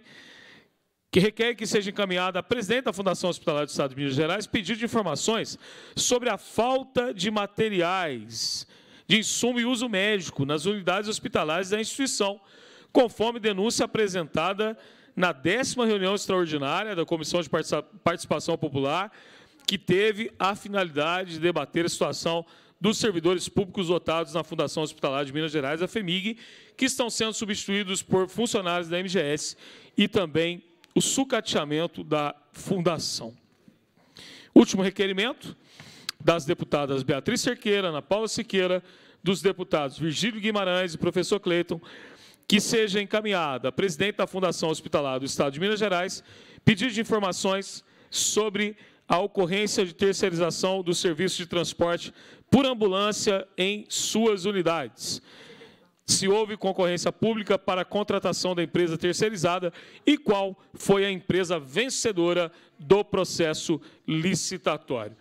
que requer que seja encaminhada à presidente da Fundação Hospitalar do Estado de Minas Gerais pedido de informações sobre a falta de materiais de insumo e uso médico nas unidades hospitalares da instituição, conforme denúncia apresentada na décima reunião extraordinária da Comissão de Participação Popular, que teve a finalidade de debater a situação dos servidores públicos dotados na Fundação Hospitalar de Minas Gerais, a FEMIG, que estão sendo substituídos por funcionários da MGS e também o sucateamento da fundação. Último requerimento das deputadas Beatriz Cerqueira, Ana Paula Siqueira, dos deputados Virgílio Guimarães e professor Cleiton, que seja encaminhada à presidente da Fundação Hospitalar do Estado de Minas Gerais pedido de informações sobre a ocorrência de terceirização do serviço de transporte por ambulância em suas unidades se houve concorrência pública para a contratação da empresa terceirizada e qual foi a empresa vencedora do processo licitatório.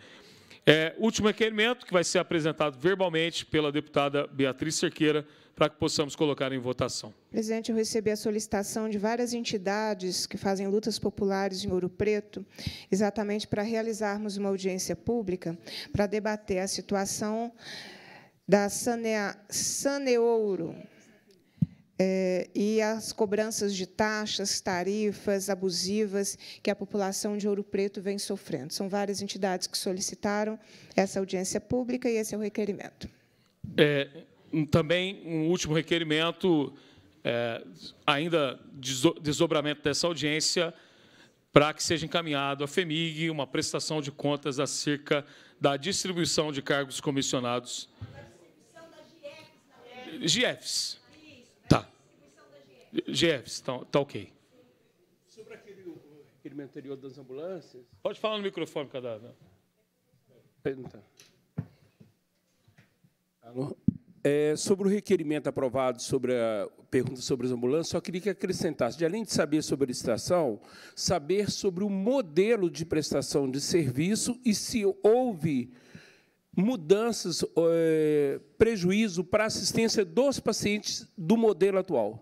É, último requerimento, que vai ser apresentado verbalmente pela deputada Beatriz Cerqueira, para que possamos colocar em votação. Presidente, eu recebi a solicitação de várias entidades que fazem lutas populares em Ouro Preto, exatamente para realizarmos uma audiência pública, para debater a situação da Sanea, Saneouro é, e as cobranças de taxas, tarifas abusivas que a população de Ouro Preto vem sofrendo. São várias entidades que solicitaram essa audiência pública e esse é o requerimento. É, também um último requerimento, é, ainda desdobramento dessa audiência, para que seja encaminhado à FEMIG uma prestação de contas acerca da distribuição de cargos comissionados GFs. Tá. GFs, tá, tá ok. Sobre aquele requerimento anterior das ambulâncias. Pode falar no microfone, cadáver. Pergunta. Alô? É, sobre o requerimento aprovado sobre a pergunta sobre as ambulâncias, só queria que acrescentasse, de além de saber sobre a licitação, saber sobre o modelo de prestação de serviço e se houve mudanças, eh, prejuízo para a assistência dos pacientes do modelo atual.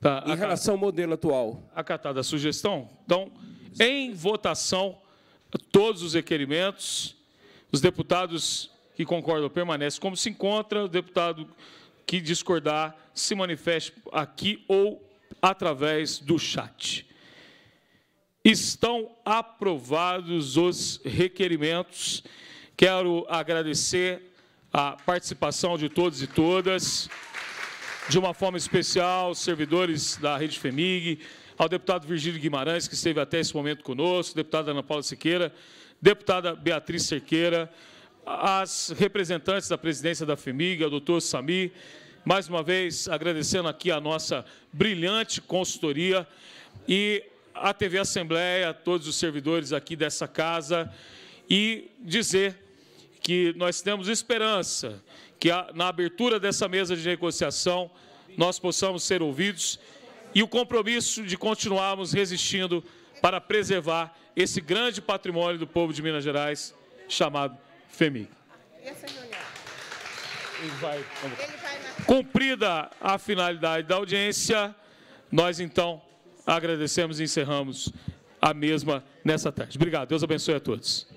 Tá, em relação ao modelo atual. Acatada a sugestão? Então, em votação, todos os requerimentos, os deputados que concordam permanecem como se encontra, o deputado que discordar se manifeste aqui ou através do chat. Estão aprovados os requerimentos. Quero agradecer a participação de todos e todas, de uma forma especial, os servidores da Rede FEMIG, ao deputado Virgílio Guimarães, que esteve até esse momento conosco, deputada Ana Paula Siqueira, deputada Beatriz Cerqueira, as representantes da presidência da FEMIG, ao doutor Sami, mais uma vez agradecendo aqui a nossa brilhante consultoria e a TV Assembleia, todos os servidores aqui dessa casa, e dizer que nós temos esperança que na abertura dessa mesa de negociação nós possamos ser ouvidos e o compromisso de continuarmos resistindo para preservar esse grande patrimônio do povo de Minas Gerais chamado FEMIG. Cumprida a finalidade da audiência, nós então agradecemos e encerramos a mesma nessa tarde. Obrigado. Deus abençoe a todos.